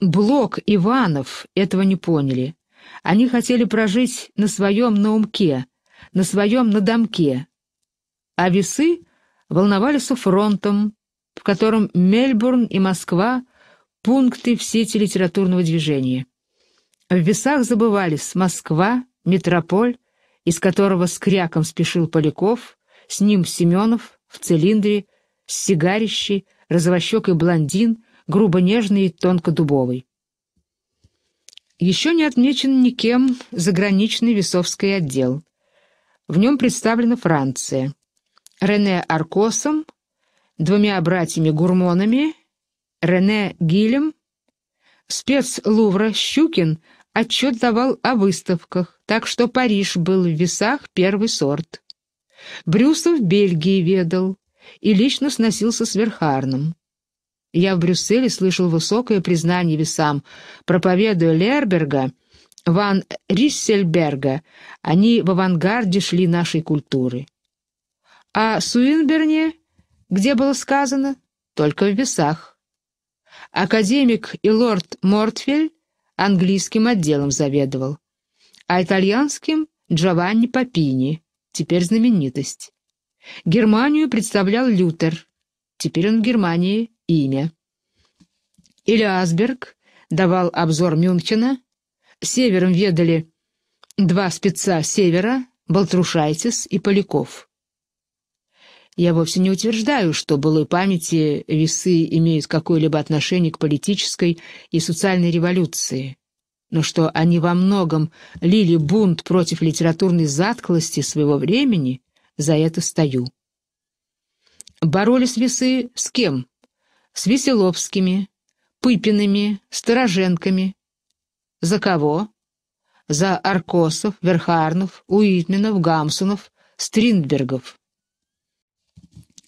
Блок, Иванов этого не поняли. Они хотели прожить на своем наумке, на своем надомке. А весы волновались у фронтом, в котором Мельбурн и Москва — пункты в сети литературного движения. В весах забывались Москва, метрополь, из которого с кряком спешил Поляков, с ним Семенов в цилиндре, с сигарищей, розовощекой блондин, грубо нежный и тонко дубовый. Еще не отмечен никем заграничный весовский отдел. В нем представлена Франция. Рене Аркосом, двумя братьями-гурмонами, Рене Гилем, спец Лувра Щукин отчет давал о выставках, так что Париж был в весах первый сорт. Брюсов в Бельгии ведал и лично сносился с Верхарном. Я в Брюсселе слышал высокое признание весам, проповедуя Лерберга, Ван Риссельберга. Они в авангарде шли нашей культуры. А Суинберне, где было сказано, только в весах. Академик и лорд Мортфель английским отделом заведовал, а итальянским — Джованни Папини, теперь знаменитость. Германию представлял Лютер, теперь он в Германии имя. Или Асберг давал обзор Мюнхена, севером ведали два спеца севера — Балтрушайтис и Поляков. Я вовсе не утверждаю, что былой памяти весы имеют какое-либо отношение к политической и социальной революции, но что они во многом лили бунт против литературной затклости своего времени, за это стою. Боролись весы с кем? С Веселовскими, пыпинами, Стороженками. За кого? За Аркосов, Верхарнов, Уитменов, Гамсунов, Стриндбергов.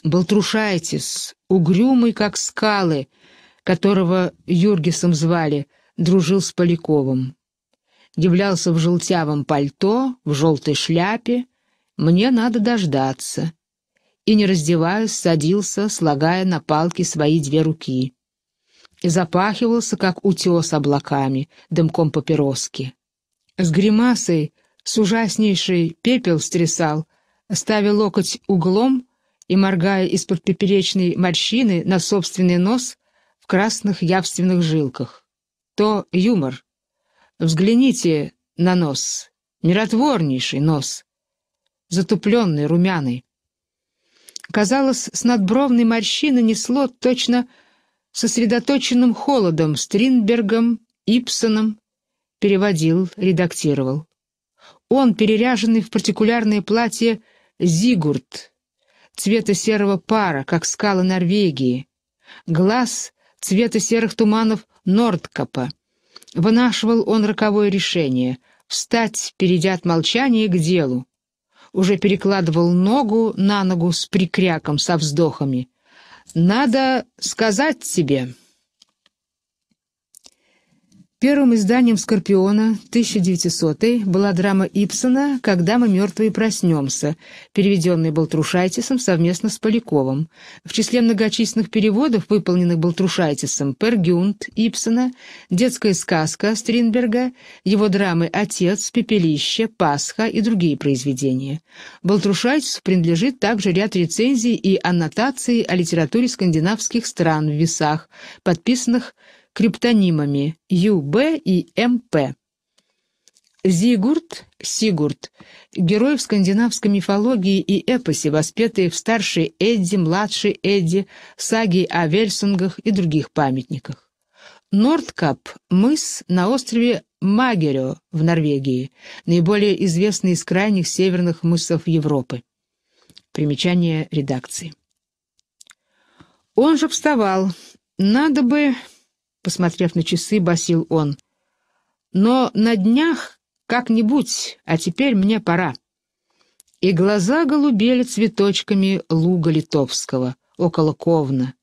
Балтрушайтис, угрюмый, как скалы, которого Юргисом звали, дружил с Поляковым. Являлся в желтявом пальто, в желтой шляпе. «Мне надо дождаться». И, не раздеваясь, садился, слагая на палки свои две руки. И запахивался, как утес облаками, дымком папироски. С гримасой, с ужаснейшей, пепел стрясал, ставя локоть углом, и, моргая из-под поперечной морщины на собственный нос в красных явственных жилках. То юмор. Взгляните на нос. Миротворнейший нос. Затупленный, румяный. Казалось, с надбровной морщины несло точно сосредоточенным холодом Стринбергом, Ипсоном. Переводил, редактировал. Он, переряженный в партикулярное платье «Зигурд», цвета серого пара, как скалы Норвегии, глаз цвета серых туманов Нордкапа. Вынашивал он роковое решение — встать, перейдя от молчания к делу. Уже перекладывал ногу на ногу с прикряком, со вздохами. «Надо сказать тебе...» Первым изданием «Скорпиона» 1900 й была драма Ипсона «Когда мы мертвые проснемся», переведенная Балтрушайтисом совместно с Поляковым. В числе многочисленных переводов, выполненных Балтрушайтисом, «Пергюнт» Ипсона, «Детская сказка» Стринберга, его драмы «Отец», «Пепелище», «Пасха» и другие произведения. Балтрушайтису принадлежит также ряд рецензий и аннотаций о литературе скандинавских стран в весах, подписанных криптонимами ЮБ и МП. Эм Зигурд Сигурд – герой в скандинавской мифологии и эпосе, воспетый в старшей Эдди, младшей Эдди, саге о Вельсунгах и других памятниках. Нордкап – мыс на острове Магерё в Норвегии, наиболее известный из крайних северных мысов Европы. Примечание редакции. Он же вставал. Надо бы посмотрев на часы, басил он. «Но на днях как-нибудь, а теперь мне пора». И глаза голубели цветочками луга литовского, около Ковна.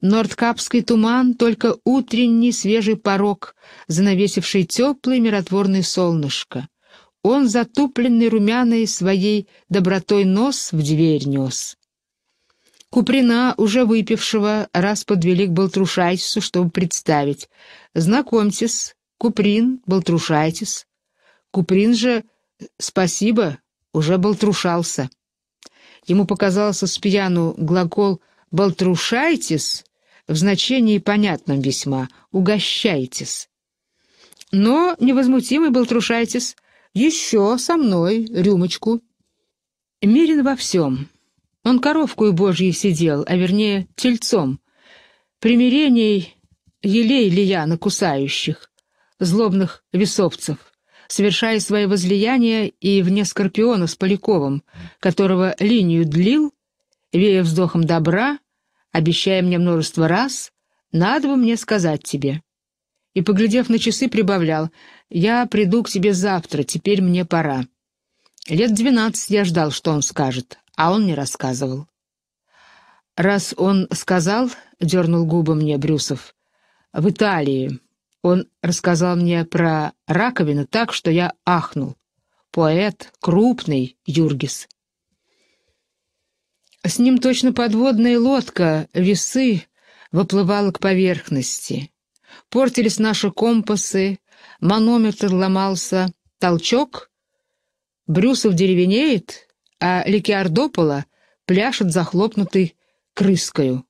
Нордкапский туман — только утренний свежий порог, занавесивший теплое миротворное солнышко. Он, затупленный румяной своей добротой нос, в дверь нес. Куприна, уже выпившего, раз подвели к Балтрушайтису, чтобы представить. «Знакомьтесь, Куприн, Балтрушайтис». Куприн же, спасибо, уже Балтрушался. Ему показался с пьяну глагол «балтрушайтесь» в значении понятном весьма «угощайтесь». Но невозмутимый «балтрушайтесь» еще со мной рюмочку. Мирен во всем. Он коровкую Божьей сидел, а вернее тельцом. Примирений елей ли на кусающих, злобных весовцев, совершая свои возлияния и вне Скорпиона с Поляковым, которого линию длил, вея вздохом добра, обещая мне множество раз, надо бы мне сказать тебе. И, поглядев на часы, прибавлял, я приду к тебе завтра, теперь мне пора. Лет двенадцать я ждал, что он скажет, а он не рассказывал. «Раз он сказал, — дернул губы мне Брюсов, — в Италии он рассказал мне про раковину так, что я ахнул. Поэт, крупный Юргис». С ним точно подводная лодка, весы, выплывала к поверхности. Портились наши компасы, манометр ломался, толчок. Брюсов деревенеет, а Ликиардопола пляшет захлопнутый крыскою.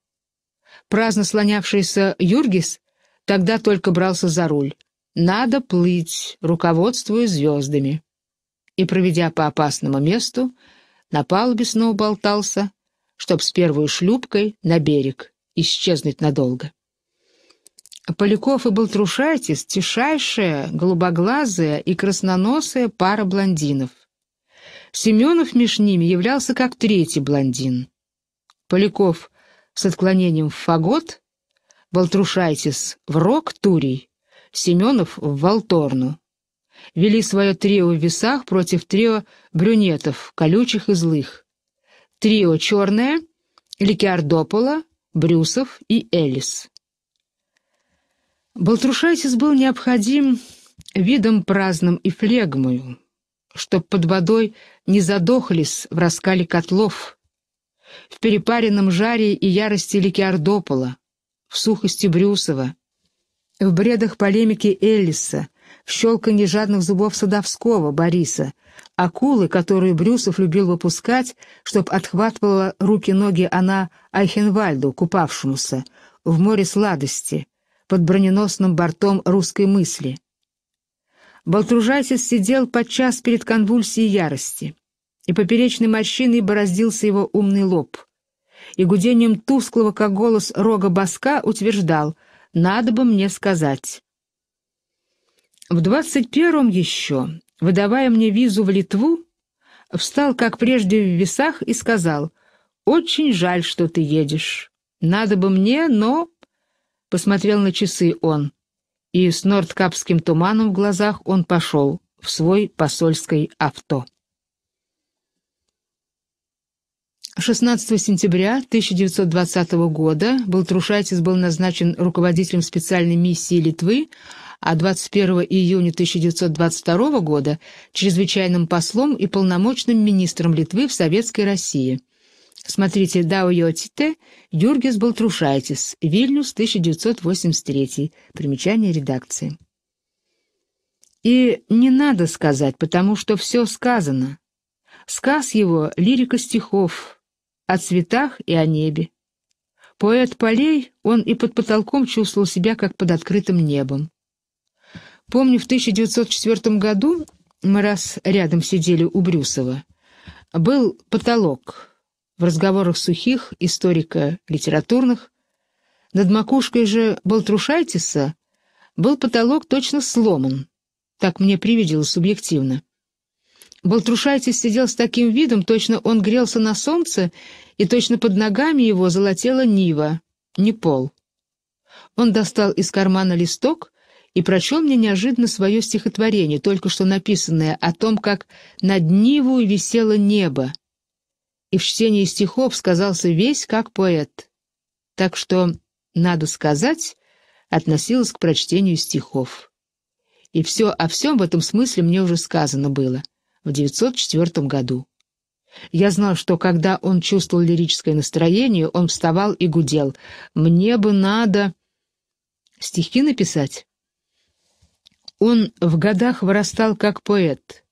Праздно слонявшийся Юргис тогда только брался за руль. «Надо плыть, руководствуя звездами». И, проведя по опасному месту, на палубе снова болтался, чтоб с первой шлюпкой на берег исчезнуть надолго. Поляков и Болтрушайтис — тишайшая, голубоглазая и красноносая пара блондинов — Семенов меж ними являлся как третий блондин. Поляков с отклонением в фагот, Балтрушайтис в рок Турий, Семенов в Волторну. Вели свое трио в весах против трио брюнетов, колючих и злых. Трио «Черное», Ликиардопола, Брюсов и Элис. Балтрушайтис был необходим видом праздным и флегмою, чтоб под водой не задохлись в раскале котлов, в перепаренном жаре и ярости Ликиардопола, в сухости Брюсова, в бредах полемики Эллиса, в щелканье жадных зубов Садовского, Бориса, акулы, которые Брюсов любил выпускать, чтоб отхватывала руки-ноги она Айхенвальду, купавшемуся, в море сладости, под броненосным бортом русской мысли — Болтружайтис сидел подчас перед конвульсией ярости, и поперечной морщиной бороздился его умный лоб. И гудением тусклого, как голос рога боска утверждал «надо бы мне сказать». В двадцать первом еще, выдавая мне визу в Литву, встал, как прежде, в весах и сказал «Очень жаль, что ты едешь. Надо бы мне, но...» Посмотрел на часы он – и с нордкапским туманом в глазах он пошел в свой посольский авто. 16 сентября 1920 года Балтрушайтис был назначен руководителем специальной миссии Литвы, а 21 июня 1922 года – чрезвычайным послом и полномочным министром Литвы в Советской России – Смотрите «Дауйотите» Юргис Балтрушайтис, Вильнюс, 1983, примечание редакции. И не надо сказать, потому что все сказано. Сказ его — лирика стихов о цветах и о небе. Поэт полей, он и под потолком чувствовал себя, как под открытым небом. Помню, в 1904 году мы раз рядом сидели у Брюсова. Был потолок — в разговорах сухих, историко-литературных. Над макушкой же Балтрушайтиса был потолок точно сломан, так мне привиделось субъективно. Балтрушайтис сидел с таким видом, точно он грелся на солнце, и точно под ногами его золотела нива, не пол. Он достал из кармана листок и прочел мне неожиданно свое стихотворение, только что написанное о том, как над Ниву висело небо, и в чтении стихов сказался весь как поэт. Так что, надо сказать, относилась к прочтению стихов. И все о всем в этом смысле мне уже сказано было в 904 году. Я знал, что когда он чувствовал лирическое настроение, он вставал и гудел. «Мне бы надо...» «Стихи написать?» Он в годах вырастал как поэт.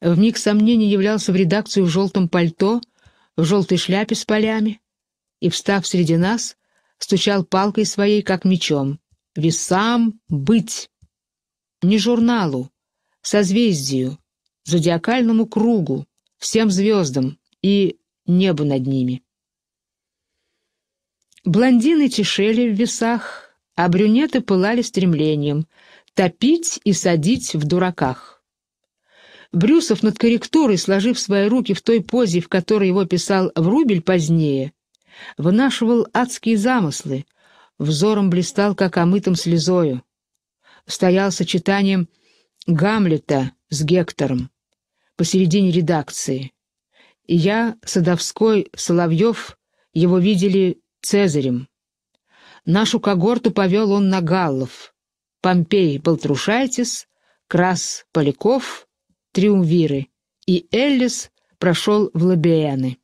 В миг сомнений являлся в редакцию в желтом пальто, в желтой шляпе с полями и, встав среди нас, стучал палкой своей, как мечом. «Весам быть!» Не журналу, созвездию, зодиакальному кругу, всем звездам и небу над ними. Блондины тишели в весах, а брюнеты пылали стремлением топить и садить в дураках. Брюсов над корректурой, сложив свои руки в той позе, в которой его писал Врубель позднее, вынашивал адские замыслы, взором блистал, как омытым слезою. Стоял сочетанием «Гамлета» с Гектором посередине редакции. И я, Садовской, Соловьев, его видели Цезарем. Нашу когорту повел он на Галлов. Помпей Болтрушайтис, Крас Поляков, Триумвиры, и Эллис прошел в Лабиэны.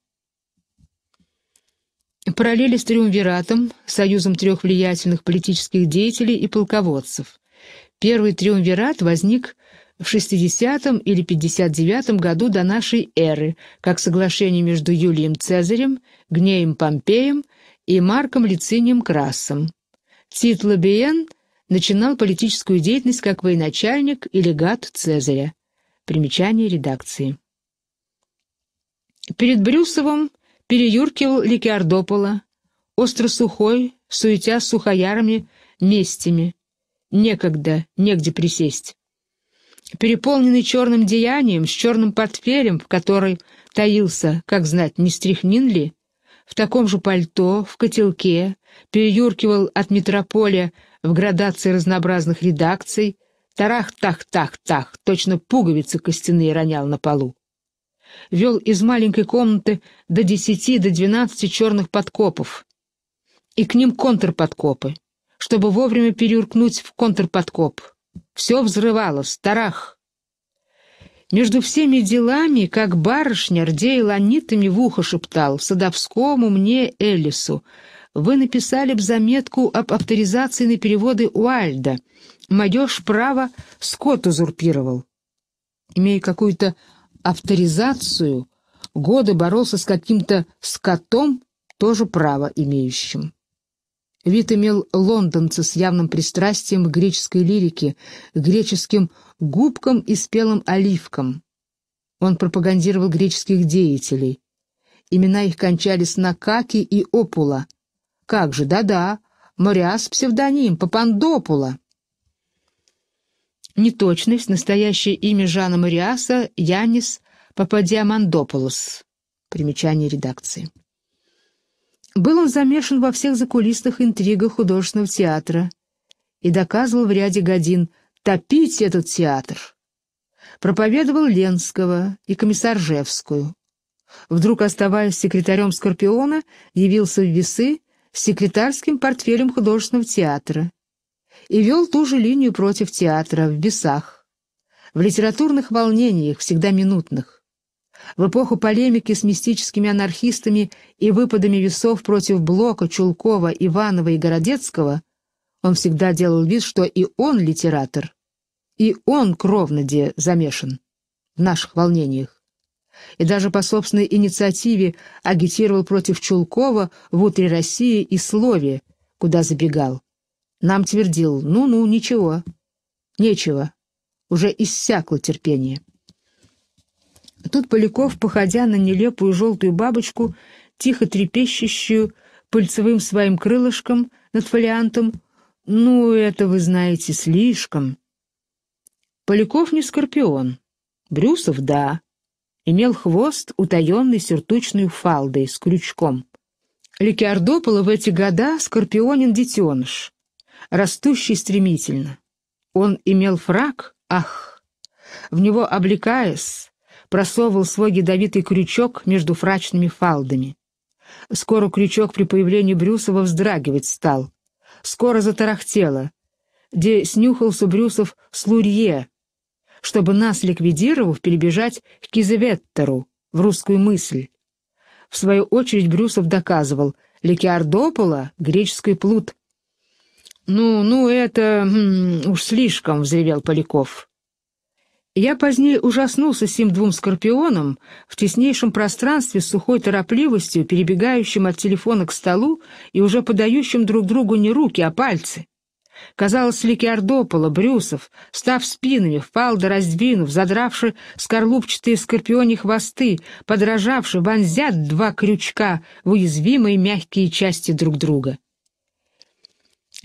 Параллели с Триумвиратом, союзом трех влиятельных политических деятелей и полководцев. Первый Триумвират возник в 60 или 59 году до нашей эры, как соглашение между Юлием Цезарем, Гнеем Помпеем и Марком Лицинием Красом. Тит Лабиен начинал политическую деятельность как военачальник и легат Цезаря. Примечание редакции. Перед Брюсовым переюркивал Ликиардопола, сухой, суетя с сухоярами, местями. Некогда, негде присесть. Переполненный черным деянием, с черным портфелем, в который таился, как знать, не стряхнин ли, в таком же пальто, в котелке, переюркивал от метрополя в градации разнообразных редакций, Тарах-тах-тах-тах, точно пуговицы костяные ронял на полу. Вел из маленькой комнаты до десяти, до двенадцати черных подкопов. И к ним контрподкопы, чтобы вовремя переуркнуть в контрподкоп. Все взрывалось, тарах. Между всеми делами, как барышня, рдея ланитами в ухо шептал, Садовскому мне Элису, вы написали б заметку об авторизации на переводы Уальда — Мадеж право Скот узурпировал. Имея какую-то авторизацию, годы боролся с каким-то скотом, тоже право имеющим. Вид имел лондонца с явным пристрастием к греческой лирике, к греческим губкам и спелым оливкам. Он пропагандировал греческих деятелей. Имена их кончались на Каки и Опула. Как же, да-да, Мориас псевдоним, Папандопула. Неточность, настоящее имя Жана Мариаса — Янис Пападиамандополос. Примечание редакции. Был он замешан во всех закулисных интригах художественного театра и доказывал в ряде годин «топить этот театр». Проповедовал Ленского и комиссаржевскую. Вдруг, оставаясь секретарем Скорпиона, явился в весы с секретарским портфелем художественного театра и вел ту же линию против театра, в бесах, в литературных волнениях, всегда минутных, в эпоху полемики с мистическими анархистами и выпадами весов против Блока, Чулкова, Иванова и Городецкого, он всегда делал вид, что и он литератор, и он кровно где замешан в наших волнениях. И даже по собственной инициативе агитировал против Чулкова в «Утре России» и «Слове», куда забегал. Нам твердил, ну-ну, ничего, нечего, уже иссякло терпение. Тут Поляков, походя на нелепую желтую бабочку, тихо трепещущую пыльцевым своим крылышком над фолиантом, «Ну, это вы знаете слишком». Поляков не скорпион. Брюсов — да. Имел хвост, утаенный сюртучной фалдой, с крючком. Ликиардопола в эти года скорпионин-детеныш растущий стремительно. Он имел фраг, ах! В него, облекаясь, просовывал свой ядовитый крючок между фрачными фалдами. Скоро крючок при появлении Брюсова вздрагивать стал. Скоро затарахтело, где снюхался Брюсов с Лурье, чтобы нас, ликвидировав, перебежать к Кизеветтеру, в русскую мысль. В свою очередь Брюсов доказывал, Ликиардопола — греческий плут, «Ну, ну, это... уж слишком!» — взревел Поляков. Я позднее ужаснулся сим двум скорпионам в теснейшем пространстве с сухой торопливостью, перебегающим от телефона к столу и уже подающим друг другу не руки, а пальцы. Казалось, Ликиардопола, Брюсов, став спинами, впал до раздвинув, задравши скорлупчатые скорпиони хвосты, подражавши, вонзят два крючка в уязвимые мягкие части друг друга.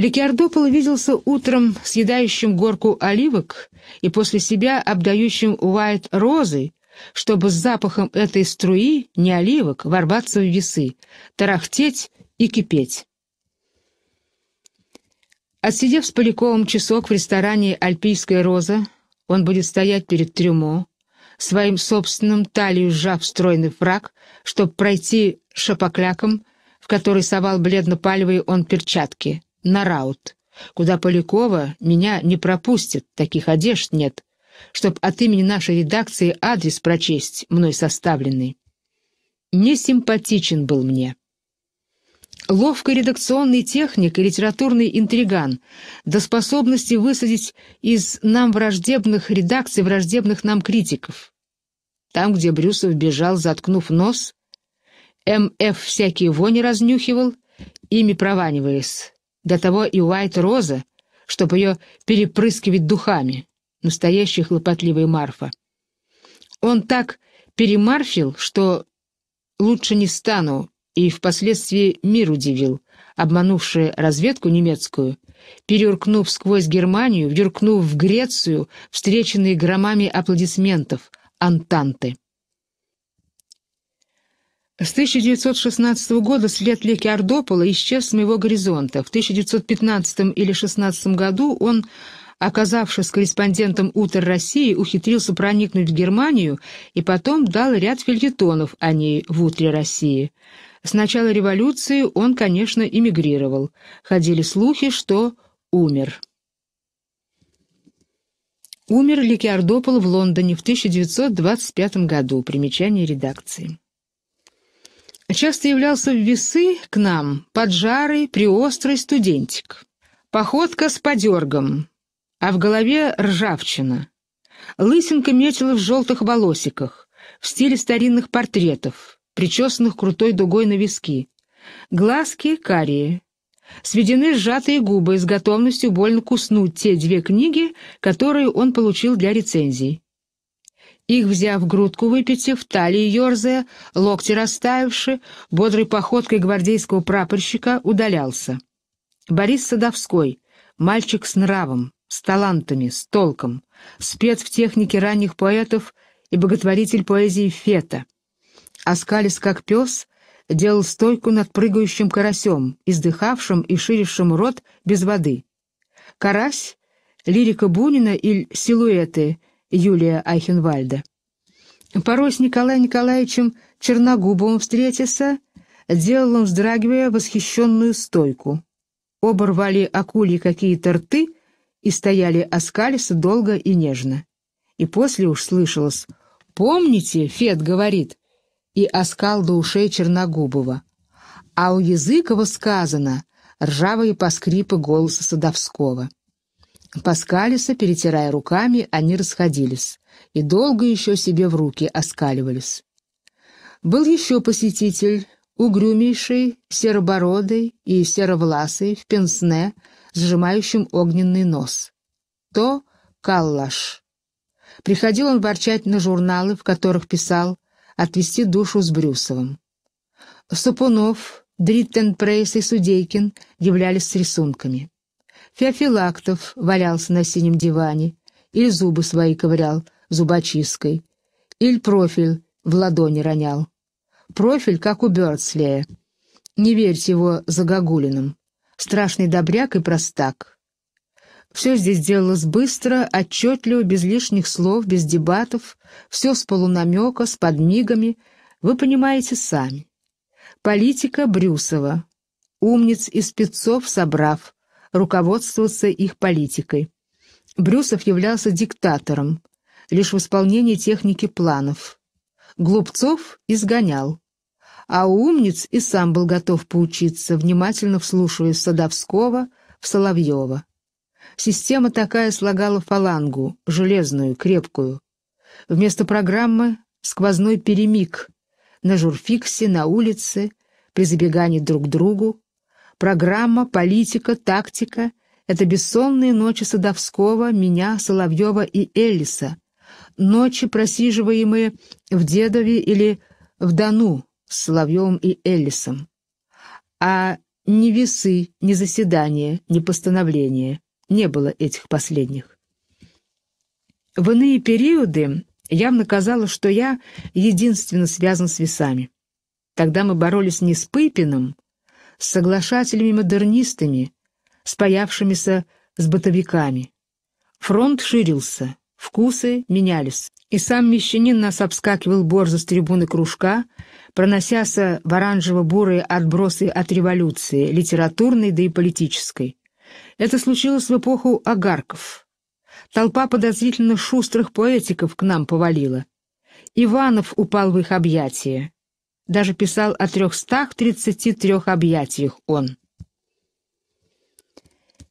Ликиардопол виделся утром съедающим горку оливок и после себя обдающим Уайт розой, чтобы с запахом этой струи, не оливок, ворваться в весы, тарахтеть и кипеть. Отсидев с Поляковым часок в ресторане «Альпийская роза», он будет стоять перед трюмо, своим собственным талию сжав стройный фраг, чтобы пройти шапокляком, в который совал бледно-палевые он перчатки — на раут, куда Полякова меня не пропустит, таких одежд нет, чтоб от имени нашей редакции адрес прочесть, мной составленный. Не симпатичен был мне. Ловкий редакционный техник и литературный интриган, до способности высадить из нам враждебных редакций враждебных нам критиков. Там, где Брюсов бежал, заткнув нос, МФ всякие вони разнюхивал, ими прованиваясь. Для того и Уайт-Роза, чтобы ее перепрыскивать духами, настоящая хлопотливая Марфа. Он так перемарфил, что лучше не стану, и впоследствии мир удивил, обманувший разведку немецкую, переуркнув сквозь Германию, вдюркнув в Грецию, встреченные громами аплодисментов, антанты. С 1916 года след Леки Ардопола исчез с моего горизонта. В 1915 или 16 году он, оказавшись корреспондентом «Утр России», ухитрился проникнуть в Германию и потом дал ряд фельетонов о ней в «Утре России». С начала революции он, конечно, эмигрировал. Ходили слухи, что умер. Умер Ликиардопол в Лондоне в 1925 году. Примечание редакции часто являлся в весы к нам, поджарый, приострый студентик. Походка с подергом, а в голове ржавчина. Лысинка метила в желтых волосиках, в стиле старинных портретов, причесанных крутой дугой на виски. Глазки карие. Сведены сжатые губы с готовностью больно куснуть те две книги, которые он получил для рецензий. Их, взяв грудку в талии ерзая, локти расставивши, бодрой походкой гвардейского прапорщика удалялся. Борис Садовской, мальчик с нравом, с талантами, с толком, спец в технике ранних поэтов и боготворитель поэзии Фета. Оскалис, как пес, делал стойку над прыгающим карасем, издыхавшим и ширившим рот без воды. Карась — лирика Бунина или силуэты — Юлия Айхенвальда. Порой с Николаем Николаевичем Черногубовым встретился, делал он, вздрагивая, восхищенную стойку. Оба рвали акульи какие-то рты и стояли оскалиться долго и нежно. И после уж слышалось «Помните, Фед говорит», и оскал до ушей Черногубова. А у Языкова сказано «Ржавые поскрипы голоса Садовского». Поскалиса, перетирая руками, они расходились и долго еще себе в руки оскаливались. Был еще посетитель, угрюмейший, серобородый и серовласый, в пенсне, сжимающим огненный нос. То Каллаш. Приходил он ворчать на журналы, в которых писал «Отвести душу с Брюсовым». Сапунов, Дриттенпрейс и Судейкин являлись с рисунками. Феофилактов валялся на синем диване, или зубы свои ковырял зубочисткой, или профиль в ладони ронял. Профиль, как у Бёрдслея. Не верьте его загогулиным. Страшный добряк и простак. Все здесь делалось быстро, отчетливо, без лишних слов, без дебатов, все с полунамека, с подмигами, вы понимаете сами. Политика Брюсова. Умниц и спецов собрав, руководствоваться их политикой. Брюсов являлся диктатором, лишь в исполнении техники планов. Глупцов изгонял. А умниц и сам был готов поучиться, внимательно вслушиваясь в Садовского, в Соловьева. Система такая слагала фалангу, железную, крепкую. Вместо программы — сквозной перемик. На журфиксе, на улице, при забегании друг к другу, Программа, политика, тактика — это бессонные ночи Садовского, меня, Соловьева и Элиса, ночи, просиживаемые в Дедове или в Дону с Соловьевым и Элисом. А ни весы, ни заседания, ни постановления не было этих последних. В иные периоды явно казалось, что я единственно связан с весами. Тогда мы боролись не с Пыпиным, с соглашателями-модернистами, спаявшимися с бытовиками. Фронт ширился, вкусы менялись, и сам мещанин нас обскакивал борзо с трибуны кружка, проносяся в оранжево-бурые отбросы от революции, литературной да и политической. Это случилось в эпоху Агарков. Толпа подозрительно шустрых поэтиков к нам повалила. Иванов упал в их объятия даже писал о 333 объятиях он.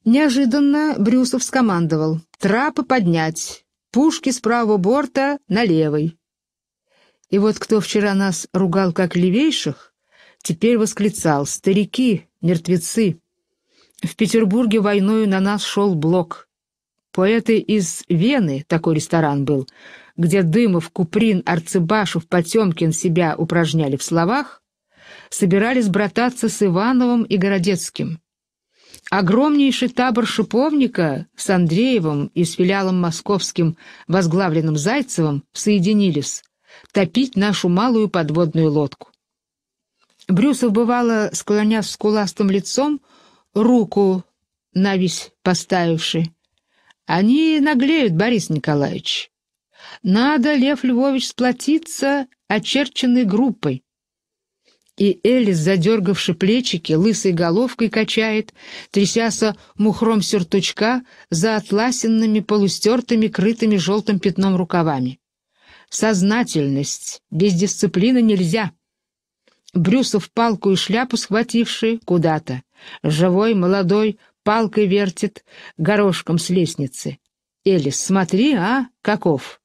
Неожиданно Брюсов скомандовал «Трапы поднять, пушки с правого борта на левый». И вот кто вчера нас ругал как левейших, теперь восклицал «Старики, мертвецы». В Петербурге войною на нас шел блок. Поэты из Вены, такой ресторан был, где Дымов, Куприн, Арцебашев, Потемкин себя упражняли в словах, собирались брататься с Ивановым и Городецким. Огромнейший табор шиповника с Андреевым и с филиалом московским, возглавленным Зайцевым, соединились топить нашу малую подводную лодку. Брюсов, бывало, склоня с скуластым лицом, руку на весь поставивший, они наглеют, Борис Николаевич. Надо, Лев Львович, сплотиться очерченной группой. И Элис, задергавши плечики, лысой головкой качает, трясяся мухром сюртучка за атласенными полустертыми, крытыми желтым пятном рукавами. Сознательность, без дисциплины нельзя. Брюсов палку и шляпу схвативший куда-то. Живой, молодой, палкой вертит, горошком с лестницы. Элис, смотри, а, каков!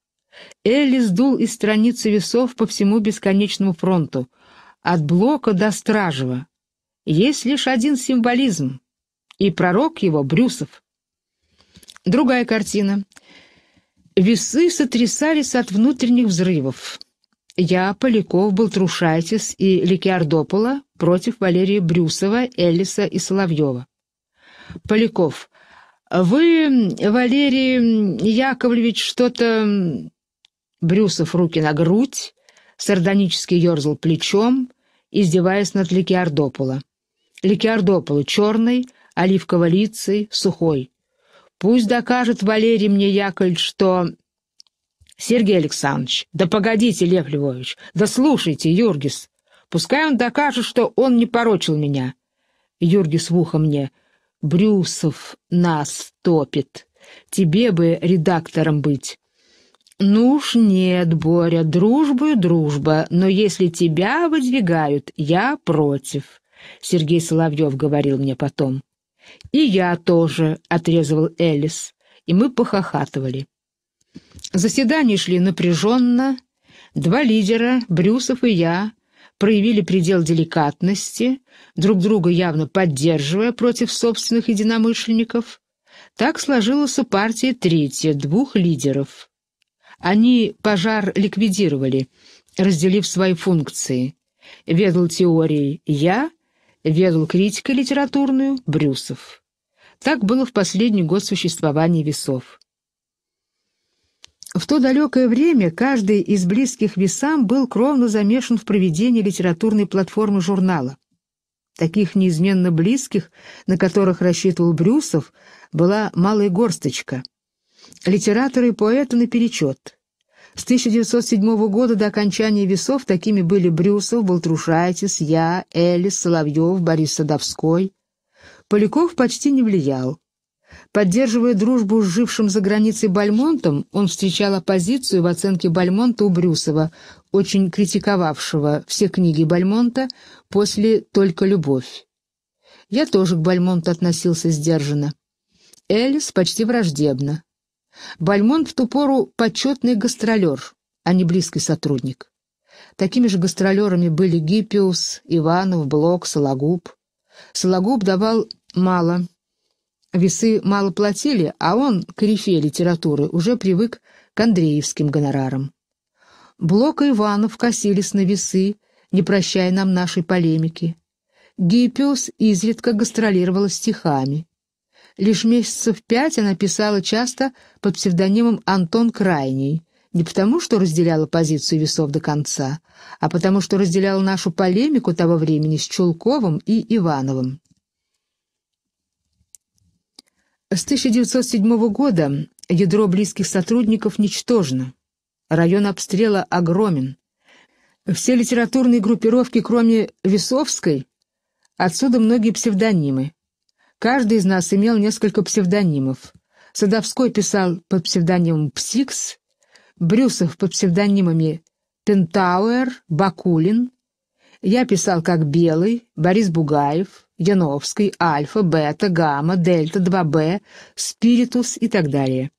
Элис дул из страницы весов по всему бесконечному фронту, от блока до стражева. Есть лишь один символизм, и пророк его — Брюсов. Другая картина. Весы сотрясались от внутренних взрывов. Я, Поляков, трушайтис и Ликиардопола против Валерия Брюсова, Элиса и Соловьева. Поляков. «Вы, Валерий Яковлевич, что-то...» Брюсов руки на грудь, сардонически ерзал плечом, издеваясь над Ликиардопола. Ликиардопола черный, оливково-лицый, сухой. «Пусть докажет Валерий мне, Яковлевич, что...» «Сергей Александрович, да погодите, Лев Львович, да слушайте, Юргис, пускай он докажет, что он не порочил меня». Юргис в ухо мне — Брюсов нас топит. Тебе бы редактором быть». «Ну уж нет, Боря, дружба и дружба, но если тебя выдвигают, я против», — Сергей Соловьев говорил мне потом. «И я тоже», — отрезывал Элис, и мы похохатывали. Заседания шли напряженно. Два лидера, Брюсов и я, проявили предел деликатности, друг друга явно поддерживая против собственных единомышленников. Так сложилась у партии третья, двух лидеров. Они пожар ликвидировали, разделив свои функции. Ведал теорией «я», ведал критикой литературную Брюсов. Так было в последний год существования весов. В то далекое время каждый из близких весам был кровно замешан в проведении литературной платформы журнала. Таких неизменно близких, на которых рассчитывал Брюсов, была малая горсточка. Литераторы и поэты наперечет. С 1907 года до окончания весов такими были Брюсов, Болтрушайтис, я, Элис, Соловьев, Борис Садовской. Поляков почти не влиял. Поддерживая дружбу с жившим за границей Бальмонтом, он встречал оппозицию в оценке Бальмонта у Брюсова, очень критиковавшего все книги Бальмонта после «Только любовь». Я тоже к Бальмонту относился сдержанно. Элис почти враждебно. Бальмонт в ту пору почетный гастролер, а не близкий сотрудник. Такими же гастролерами были Гиппиус, Иванов, Блок, Сологуб. Сологуб давал мало – Весы мало платили, а он, корифей литературы, уже привык к андреевским гонорарам. Блок и Иванов косились на весы, не прощая нам нашей полемики. Гиппиус изредка гастролировала стихами. Лишь месяцев пять она писала часто под псевдонимом Антон Крайний, не потому, что разделяла позицию весов до конца, а потому, что разделяла нашу полемику того времени с Чулковым и Ивановым. С 1907 года ядро близких сотрудников ничтожно. Район обстрела огромен. Все литературные группировки, кроме Весовской, отсюда многие псевдонимы. Каждый из нас имел несколько псевдонимов. Садовской писал под псевдонимом «Псикс», Брюсов под псевдонимами «Пентауэр», «Бакулин». Я писал как «Белый», Борис Бугаев, Яновский, Альфа, Бета, Гамма, Дельта, 2Б, Спиритус и так далее.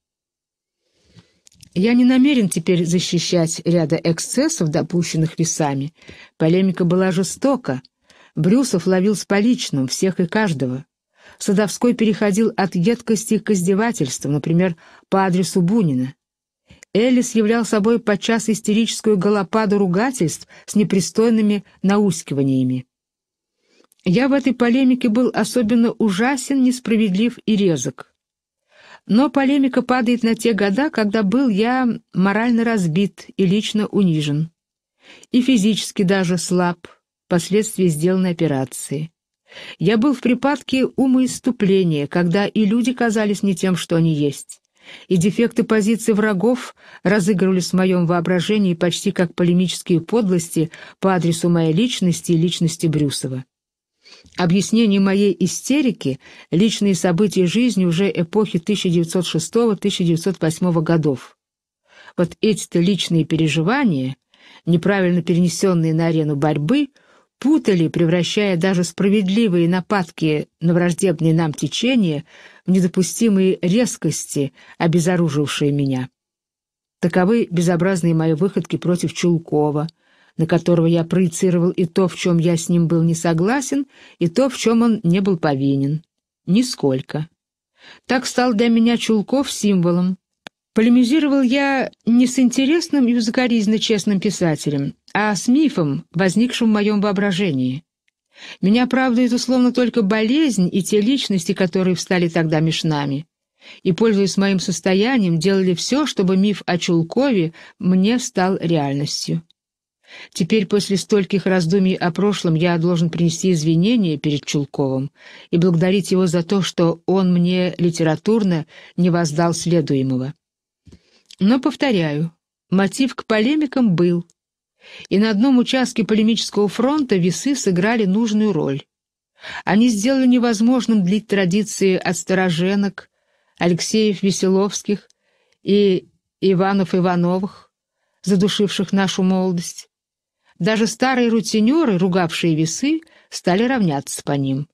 Я не намерен теперь защищать ряда эксцессов, допущенных весами. Полемика была жестока. Брюсов ловил с поличным всех и каждого. Садовской переходил от едкости к издевательству, например, по адресу Бунина. Элис являл собой подчас истерическую голопаду ругательств с непристойными наускиваниями. Я в этой полемике был особенно ужасен, несправедлив и резок. Но полемика падает на те года, когда был я морально разбит и лично унижен. И физически даже слаб, впоследствии сделанной операции. Я был в припадке умоиступления, когда и люди казались не тем, что они есть. И дефекты позиции врагов разыгрывались в моем воображении почти как полемические подлости по адресу моей личности и личности Брюсова объяснению моей истерики личные события жизни уже эпохи 1906-1908 годов. Вот эти-то личные переживания, неправильно перенесенные на арену борьбы, путали, превращая даже справедливые нападки на враждебные нам течения в недопустимые резкости, обезоружившие меня. Таковы безобразные мои выходки против Чулкова — на которого я проецировал и то, в чем я с ним был не согласен, и то, в чем он не был повинен. Нисколько. Так стал для меня Чулков символом. Полемизировал я не с интересным и узкоризно честным писателем, а с мифом, возникшим в моем воображении. Меня оправдывает условно только болезнь и те личности, которые встали тогда меж нами. И, пользуясь моим состоянием, делали все, чтобы миф о Чулкове мне стал реальностью. Теперь, после стольких раздумий о прошлом, я должен принести извинения перед Чулковым и благодарить его за то, что он мне литературно не воздал следуемого. Но, повторяю, мотив к полемикам был, и на одном участке полемического фронта весы сыграли нужную роль. Они сделали невозможным длить традиции от староженок, Алексеев-Веселовских и Иванов-Ивановых, задушивших нашу молодость. Даже старые рутинеры, ругавшие весы, стали равняться по ним.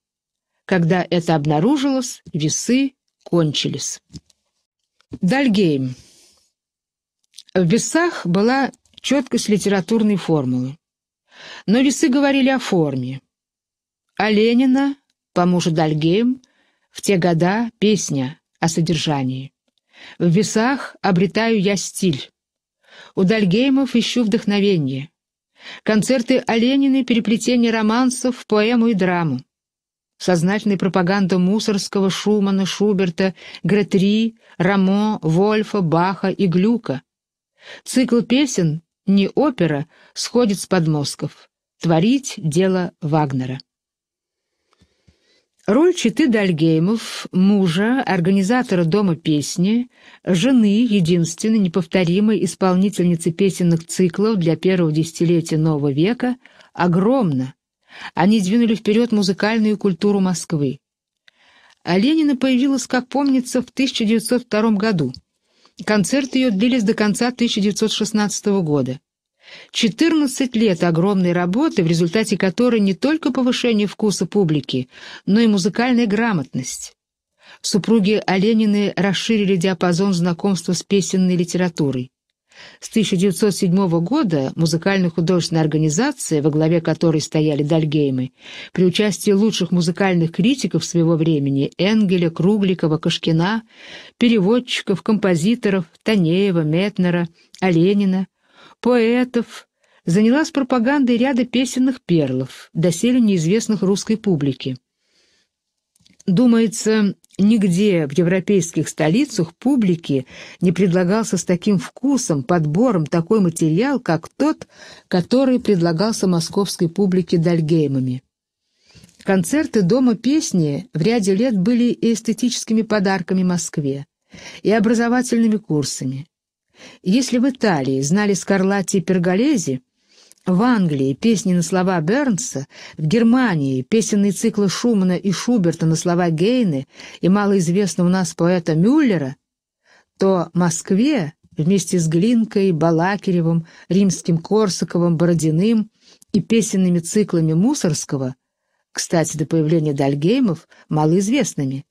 Когда это обнаружилось, весы кончились. Дальгейм. В весах была четкость литературной формулы. Но весы говорили о форме. А Ленина, по мужу Дальгейм, в те года песня о содержании. В весах обретаю я стиль. У Дальгеймов ищу вдохновение концерты Оленины, переплетение романсов, поэму и драму. Сознательная пропаганда Мусорского, Шумана, Шуберта, Гретри, Рамо, Вольфа, Баха и Глюка. Цикл песен, не опера, сходит с подмостков. Творить дело Вагнера. Роль Читы Дальгеймов, мужа, организатора Дома песни, жены, единственной неповторимой исполнительницы песенных циклов для первого десятилетия нового века, огромна. Они двинули вперед музыкальную культуру Москвы. А Ленина появилась, как помнится, в 1902 году. Концерты ее длились до конца 1916 года. 14 лет огромной работы, в результате которой не только повышение вкуса публики, но и музыкальная грамотность. Супруги Оленины расширили диапазон знакомства с песенной литературой. С 1907 года музыкально-художественная организация, во главе которой стояли Дальгеймы, при участии лучших музыкальных критиков своего времени Энгеля, Кругликова, Кашкина, переводчиков, композиторов Танеева, Метнера, Оленина, поэтов, занялась пропагандой ряда песенных перлов, доселе неизвестных русской публике. Думается, нигде в европейских столицах публике не предлагался с таким вкусом, подбором такой материал, как тот, который предлагался московской публике Дальгеймами. Концерты Дома песни в ряде лет были и эстетическими подарками Москве, и образовательными курсами, если в Италии знали Скарлатти и Перголези, в Англии песни на слова Бернса, в Германии песенные циклы Шумана и Шуберта на слова Гейны и малоизвестного у нас поэта Мюллера, то Москве вместе с Глинкой, Балакиревым, Римским Корсаковым, Бородиным и песенными циклами Мусорского, кстати, до появления Дальгеймов, малоизвестными,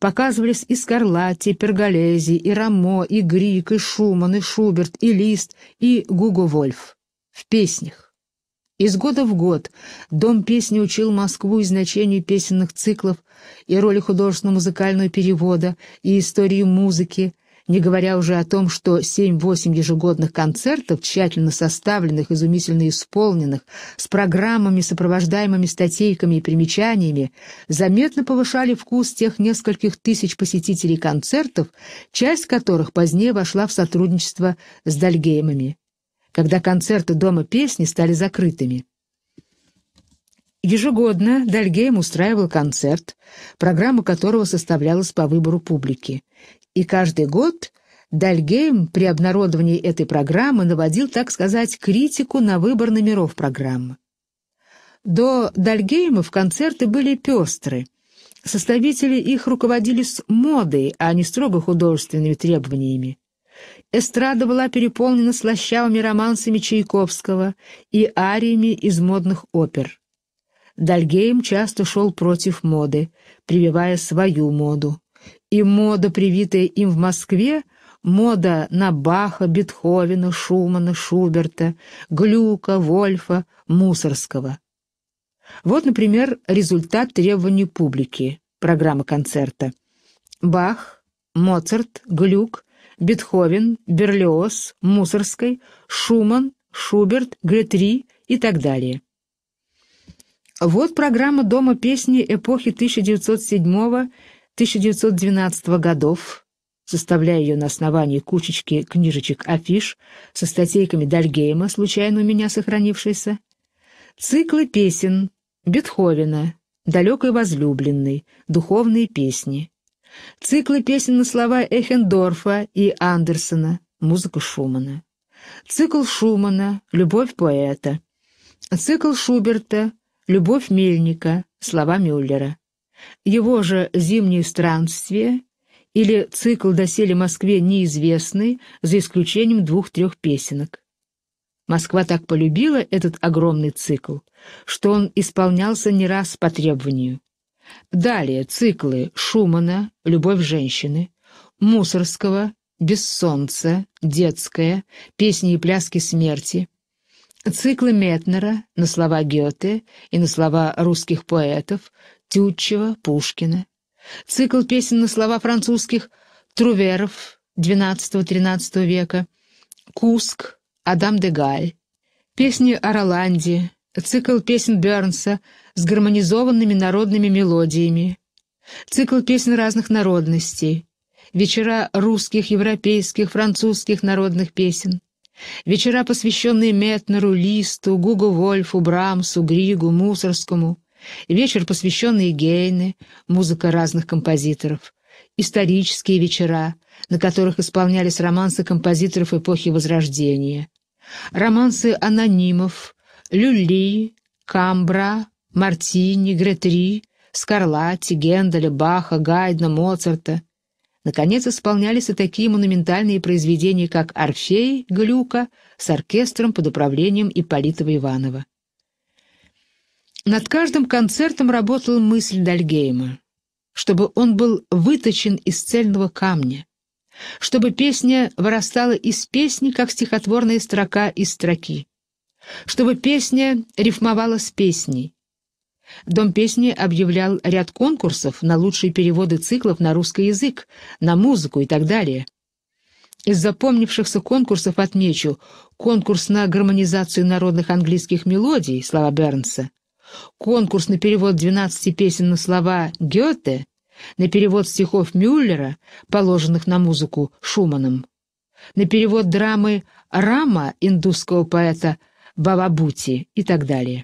Показывались и Скарлатти, и Перголези, и Рамо, и Грик, и Шуман, и Шуберт, и Лист, и Гуго Вольф. В песнях. Из года в год Дом песни учил Москву и значению песенных циклов, и роли художественно-музыкального перевода, и истории музыки, не говоря уже о том, что 7-8 ежегодных концертов, тщательно составленных, изумительно исполненных, с программами, сопровождаемыми статейками и примечаниями, заметно повышали вкус тех нескольких тысяч посетителей концертов, часть которых позднее вошла в сотрудничество с Дальгеймами, когда концерты Дома песни стали закрытыми. Ежегодно Дальгейм устраивал концерт, программа которого составлялась по выбору публики и каждый год Дальгейм при обнародовании этой программы наводил, так сказать, критику на выбор номеров программы. До Дальгеймов концерты были пестры. Составители их руководились модой, а не строго художественными требованиями. Эстрада была переполнена слащавыми романсами Чайковского и ариями из модных опер. Дальгейм часто шел против моды, прививая свою моду. И мода, привитая им в Москве, мода на Баха, Бетховена, Шумана, Шуберта, Глюка, Вольфа, Мусорского. Вот, например, результат требований публики, программа концерта. Бах, Моцарт, Глюк, Бетховен, Берлиоз, Мусорской, Шуман, Шуберт, Гретри и так далее. Вот программа Дома песни эпохи 1907 года. 1912 годов, составляя ее на основании кучечки книжечек-афиш со статейками Дальгейма, случайно у меня сохранившейся, циклы песен Бетховена, далекой возлюбленной, духовные песни, циклы песен на слова Эхендорфа и Андерсона, музыка Шумана, цикл Шумана «Любовь поэта», цикл Шуберта «Любовь Мельника», слова Мюллера, его же «Зимние странствия» или цикл «Доселе Москве неизвестный», за исключением двух-трех песенок. Москва так полюбила этот огромный цикл, что он исполнялся не раз по требованию. Далее циклы Шумана «Любовь женщины», Мусорского «Без солнца», «Детская», «Песни и пляски смерти», циклы Метнера на слова Гёте и на слова русских поэтов, Тютчева, Пушкина, цикл песен на слова французских Труверов XII-XIII века, Куск, Адам де Галь, песни о Роланде, цикл песен Бернса с гармонизованными народными мелодиями, цикл песен разных народностей, вечера русских, европейских, французских народных песен, вечера, посвященные Метнеру, Листу, Гугу Вольфу, Брамсу, Григу, Мусорскому, вечер, посвященный Гейне, музыка разных композиторов, исторические вечера, на которых исполнялись романсы композиторов эпохи Возрождения, романсы анонимов, Люли, Камбра, Мартини, Гретри, Скарлатти, Генделя, Баха, Гайдна, Моцарта. Наконец исполнялись и такие монументальные произведения, как «Орфей» Глюка с оркестром под управлением Ипполитова Иванова. Над каждым концертом работала мысль Дальгейма, чтобы он был выточен из цельного камня, чтобы песня вырастала из песни, как стихотворная строка из строки, чтобы песня рифмовала с песней. Дом песни объявлял ряд конкурсов на лучшие переводы циклов на русский язык, на музыку и так далее. Из запомнившихся конкурсов отмечу конкурс на гармонизацию народных английских мелодий, слова Бернса, конкурс на перевод 12 песен на слова Гёте, на перевод стихов Мюллера, положенных на музыку Шуманом, на перевод драмы «Рама» индусского поэта Бавабути и так далее.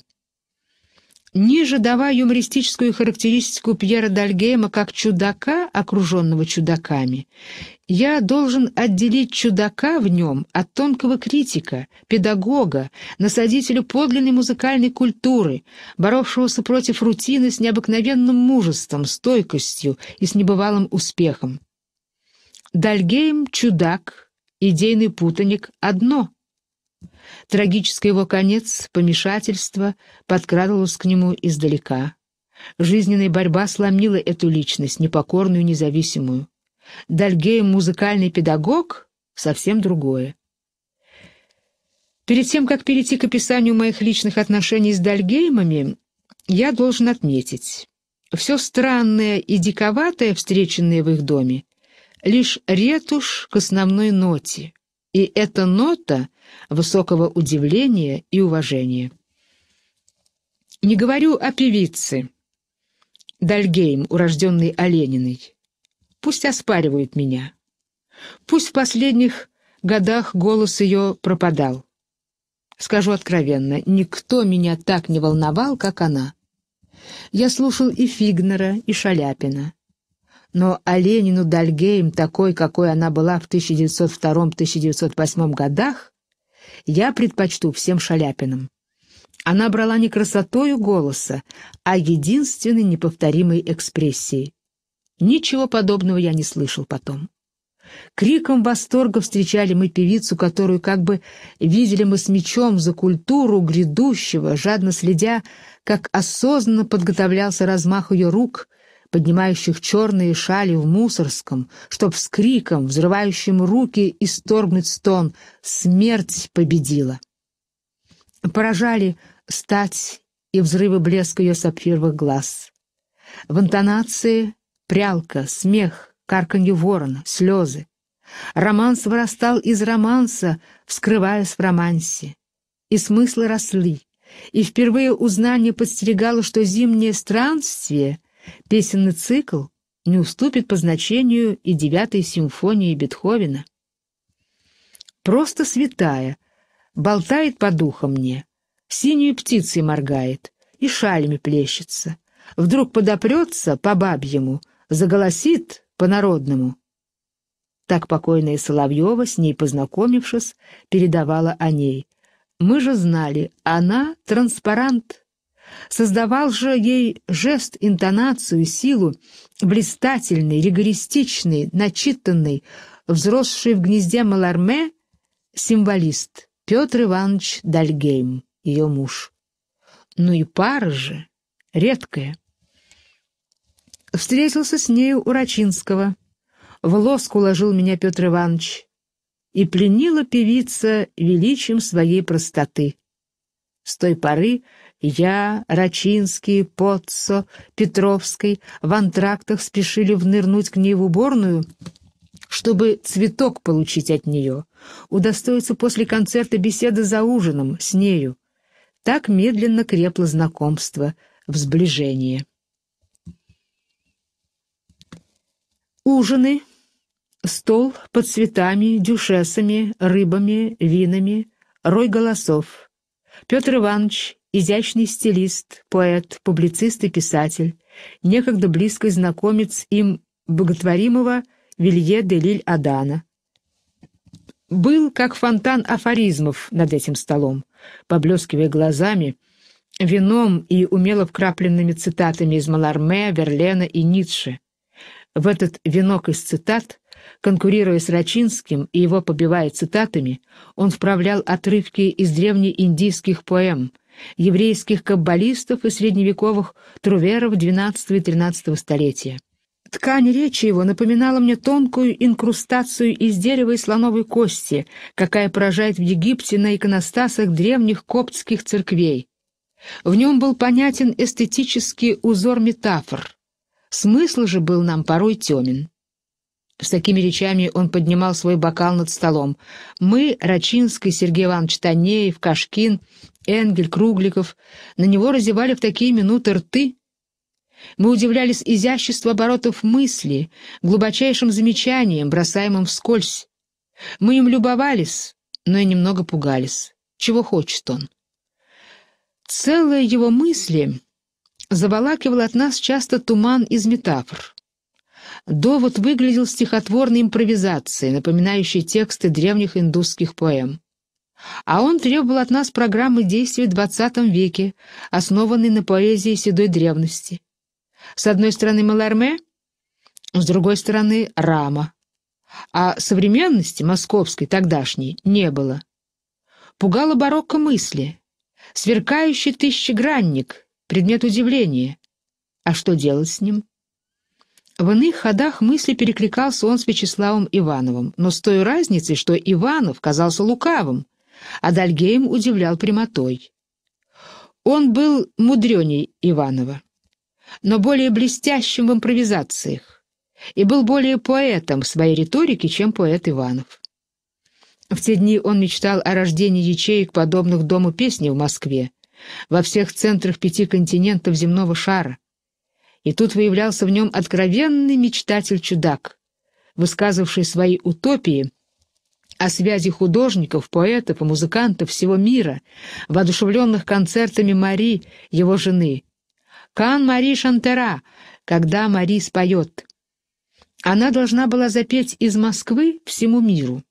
Ниже давая юмористическую характеристику Пьера Дальгейма как чудака, окруженного чудаками, я должен отделить чудака в нем от тонкого критика, педагога, насадителя подлинной музыкальной культуры, боровшегося против рутины с необыкновенным мужеством, стойкостью и с небывалым успехом. Дальгейм — чудак, идейный путаник — одно — Трагический его конец, помешательство, подкрадывалось к нему издалека. Жизненная борьба сломила эту личность, непокорную, независимую. Дальгей музыкальный педагог — совсем другое. Перед тем, как перейти к описанию моих личных отношений с Дальгеймами, я должен отметить, все странное и диковатое, встреченное в их доме, лишь ретушь к основной ноте, и эта нота высокого удивления и уважения. Не говорю о певице Дальгейм, урожденной Олениной. Пусть оспаривают меня. Пусть в последних годах голос ее пропадал. Скажу откровенно, никто меня так не волновал, как она. Я слушал и Фигнера, и Шаляпина. Но Оленину Дальгейм, такой, какой она была в 1902-1908 годах, я предпочту всем Шаляпинам. Она брала не красотою голоса, а единственной неповторимой экспрессией. Ничего подобного я не слышал потом. Криком восторга встречали мы певицу, которую как бы видели мы с мечом за культуру грядущего, жадно следя, как осознанно подготовлялся размах ее рук, поднимающих черные шали в мусорском, чтоб с криком, взрывающим руки, исторгнуть стон «Смерть победила!». Поражали стать и взрывы блеска ее сапфировых глаз. В интонации прялка, смех, карканье ворона, слезы. Романс вырастал из романса, вскрываясь в романсе. И смыслы росли, и впервые узнание подстерегало, что зимнее странствие Песенный цикл не уступит по значению и девятой симфонии Бетховена. Просто святая, болтает по духам мне, синей птицей моргает и шалями плещется. Вдруг подопрется по бабьему, заголосит по-народному. Так покойная Соловьева, с ней познакомившись, передавала о ней. Мы же знали, она транспарант создавал же ей жест, интонацию, силу, блистательный, ригористичный, начитанный, взросший в гнезде Маларме символист Петр Иванович Дальгейм, ее муж. Ну и пара же, редкая. Встретился с нею у Рачинского. В лоск уложил меня Петр Иванович. И пленила певица величием своей простоты. С той поры я, Рачинский, Поццо, Петровский в антрактах спешили внырнуть к ней в уборную, чтобы цветок получить от нее, удостоиться после концерта беседы за ужином с нею. Так медленно крепло знакомство в сближении. Ужины, стол под цветами, дюшесами, рыбами, винами, рой голосов. Петр Иванович изящный стилист, поэт, публицист и писатель, некогда близкий знакомец им боготворимого Вилье де Лиль Адана. Был как фонтан афоризмов над этим столом, поблескивая глазами, вином и умело вкрапленными цитатами из Маларме, Верлена и Ницше. В этот венок из цитат, конкурируя с Рачинским и его побивая цитатами, он вправлял отрывки из древнеиндийских поэм — еврейских каббалистов и средневековых труверов XII и XIII столетия. Ткань речи его напоминала мне тонкую инкрустацию из дерева и слоновой кости, какая поражает в Египте на иконостасах древних коптских церквей. В нем был понятен эстетический узор метафор. Смысл же был нам порой темен. С такими речами он поднимал свой бокал над столом. Мы, Рачинский, Сергей Иванович Танеев, Кашкин, Энгель, Кругликов, на него разевали в такие минуты рты. Мы удивлялись изяществу оборотов мысли, глубочайшим замечанием, бросаемым вскользь. Мы им любовались, но и немного пугались. Чего хочет он? Целые его мысли заволакивал от нас часто туман из метафор. Довод выглядел стихотворной импровизацией, напоминающей тексты древних индусских поэм. А он требовал от нас программы действий в XX веке, основанной на поэзии седой древности. С одной стороны Маларме, с другой стороны Рама. А современности московской, тогдашней, не было. Пугало барокко мысли. Сверкающий тысячегранник, предмет удивления. А что делать с ним? В иных ходах мысли перекликался он с Вячеславом Ивановым, но с той разницей, что Иванов казался лукавым, Адальгейм удивлял прямотой. Он был мудреней Иванова, но более блестящим в импровизациях и был более поэтом своей риторике, чем поэт Иванов. В те дни он мечтал о рождении ячеек, подобных Дому песни в Москве, во всех центрах пяти континентов земного шара. И тут выявлялся в нем откровенный мечтатель-чудак, высказывавший свои утопии о связи художников, поэтов и музыкантов всего мира, воодушевленных концертами Мари, его жены. «Кан Мари Шантера», когда Мари споет. Она должна была запеть из Москвы всему миру.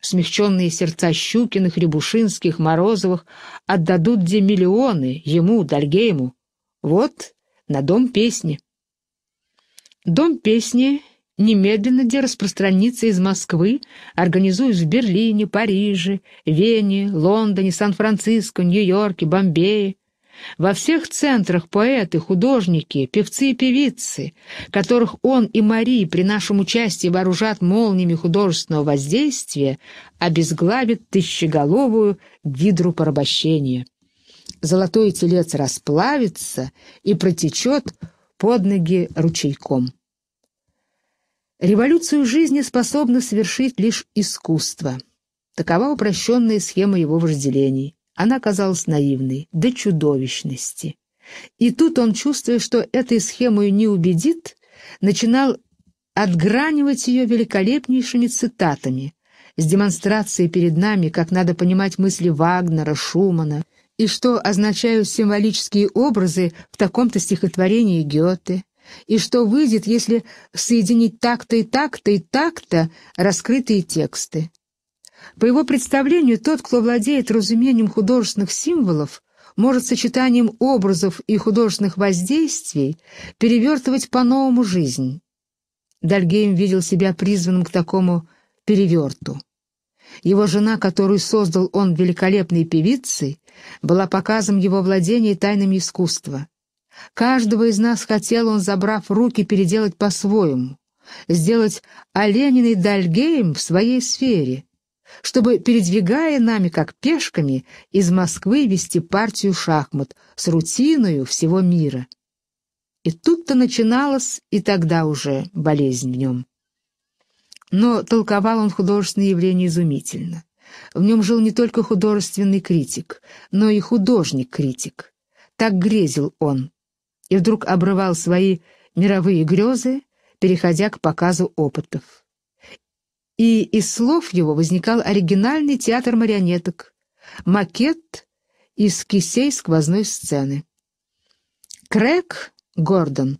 Смягченные сердца Щукиных, Рябушинских, Морозовых отдадут где миллионы ему, Дальгейму. Вот на дом песни. Дом песни немедленно где распространиться из Москвы, организуясь в Берлине, Париже, Вене, Лондоне, Сан-Франциско, Нью-Йорке, Бомбее. Во всех центрах поэты, художники, певцы и певицы, которых он и Марии при нашем участии вооружат молниями художественного воздействия, обезглавят тысячеголовую гидру порабощения. Золотой телец расплавится и протечет под ноги ручейком. Революцию жизни способно совершить лишь искусство. Такова упрощенная схема его вожделений. Она казалась наивной, до чудовищности. И тут он, чувствуя, что этой схемой не убедит, начинал отгранивать ее великолепнейшими цитатами, с демонстрацией перед нами, как надо понимать мысли Вагнера, Шумана, и что означают символические образы в таком-то стихотворении Гёте, и что выйдет, если соединить так-то и так-то и так-то раскрытые тексты. По его представлению, тот, кто владеет разумением художественных символов, может сочетанием образов и художественных воздействий перевертывать по-новому жизнь. Дальгейм видел себя призванным к такому переверту. Его жена, которую создал он великолепной певицей, была показом его владения тайнами искусства — Каждого из нас хотел он, забрав руки, переделать по-своему, сделать олениный Дальгейм в своей сфере, чтобы, передвигая нами как пешками, из Москвы вести партию шахмат с рутиною всего мира. И тут-то начиналась и тогда уже болезнь в нем. Но толковал он художественные явления изумительно. В нем жил не только художественный критик, но и художник-критик. Так грезил он, и вдруг обрывал свои мировые грезы, переходя к показу опытов. И из слов его возникал оригинальный театр марионеток, макет из кисей сквозной сцены. Крэг Гордон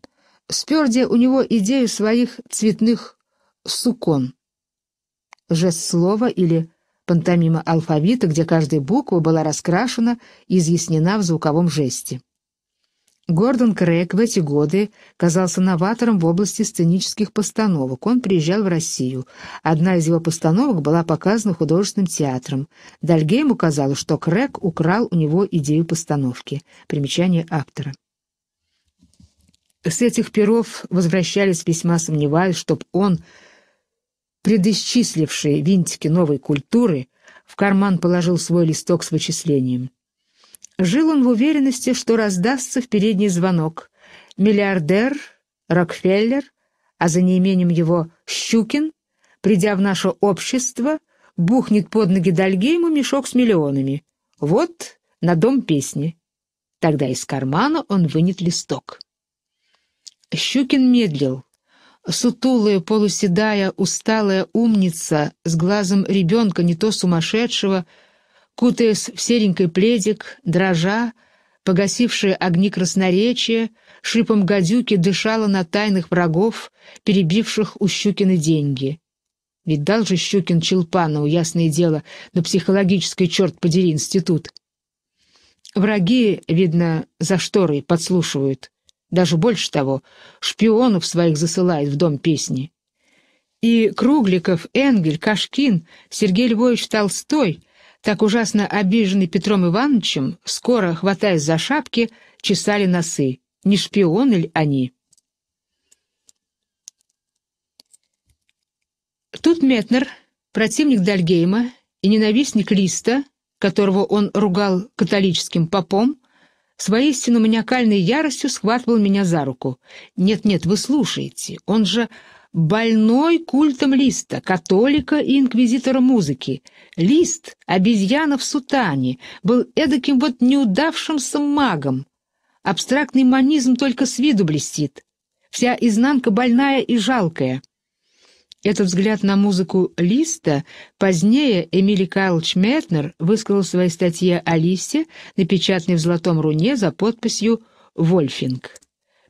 сперди у него идею своих цветных сукон. Жест слова или пантомима алфавита, где каждая буква была раскрашена и изъяснена в звуковом жесте. Гордон Крэг в эти годы казался новатором в области сценических постановок. Он приезжал в Россию. Одна из его постановок была показана художественным театром. Дальгейму казалось, что Крэг украл у него идею постановки. Примечание автора. С этих перов возвращались весьма сомневаясь, чтоб он, предисчисливший винтики новой культуры, в карман положил свой листок с вычислением. Жил он в уверенности, что раздастся в передний звонок. Миллиардер, Рокфеллер, а за неимением его Щукин, придя в наше общество, бухнет под ноги Дальгейму мешок с миллионами. Вот на дом песни. Тогда из кармана он вынет листок. Щукин медлил. Сутулая, полуседая, усталая умница, с глазом ребенка, не то сумасшедшего, кутаясь в серенький пледик, дрожа, погасившие огни красноречия, шипом гадюки дышала на тайных врагов, перебивших у Щукина деньги. Ведь дал же Щукин Челпанову, ясное дело, на психологический, черт подери, институт. Враги, видно, за шторой подслушивают. Даже больше того, шпионов своих засылает в дом песни. И Кругликов, Энгель, Кашкин, Сергей Львович Толстой — так ужасно обиженный Петром Ивановичем, скоро, хватаясь за шапки, чесали носы. Не шпионы ли они? Тут Метнер, противник Дальгейма и ненавистник Листа, которого он ругал католическим попом, своей воистину маниакальной яростью схватывал меня за руку. «Нет-нет, вы слушаете, он же больной культом Листа, католика и инквизитора музыки. Лист, обезьяна в сутане, был эдаким вот неудавшимся магом. Абстрактный манизм только с виду блестит. Вся изнанка больная и жалкая. Этот взгляд на музыку Листа позднее Эмили Карлович Метнер высказал в своей статье о Листе, напечатанной в «Золотом руне» за подписью «Вольфинг».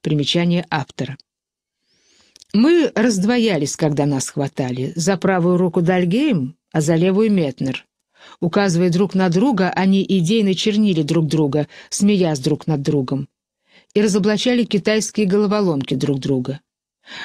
Примечание автора. Мы раздвоялись, когда нас хватали. За правую руку Дальгейм, а за левую Метнер. Указывая друг на друга, они идейно чернили друг друга, смеясь друг над другом. И разоблачали китайские головоломки друг друга.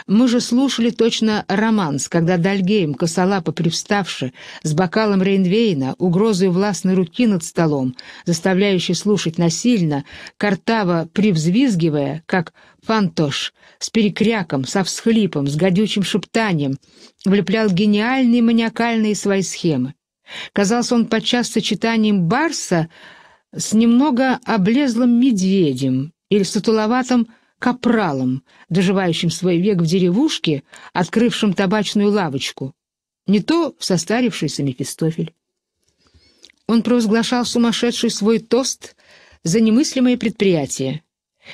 Мы же слушали точно романс, когда Дальгейм, косолапо привставши, с бокалом Рейнвейна, угрозой властной руки над столом, заставляющей слушать насильно, картаво привзвизгивая, как фантош, с перекряком, со всхлипом, с гадючим шептанием, влеплял гениальные маниакальные свои схемы. Казался он подчас сочетанием барса с немного облезлым медведем или сутуловатым капралом, доживающим свой век в деревушке, открывшим табачную лавочку, не то в состарившийся Мефистофель. Он провозглашал сумасшедший свой тост за немыслимое предприятие.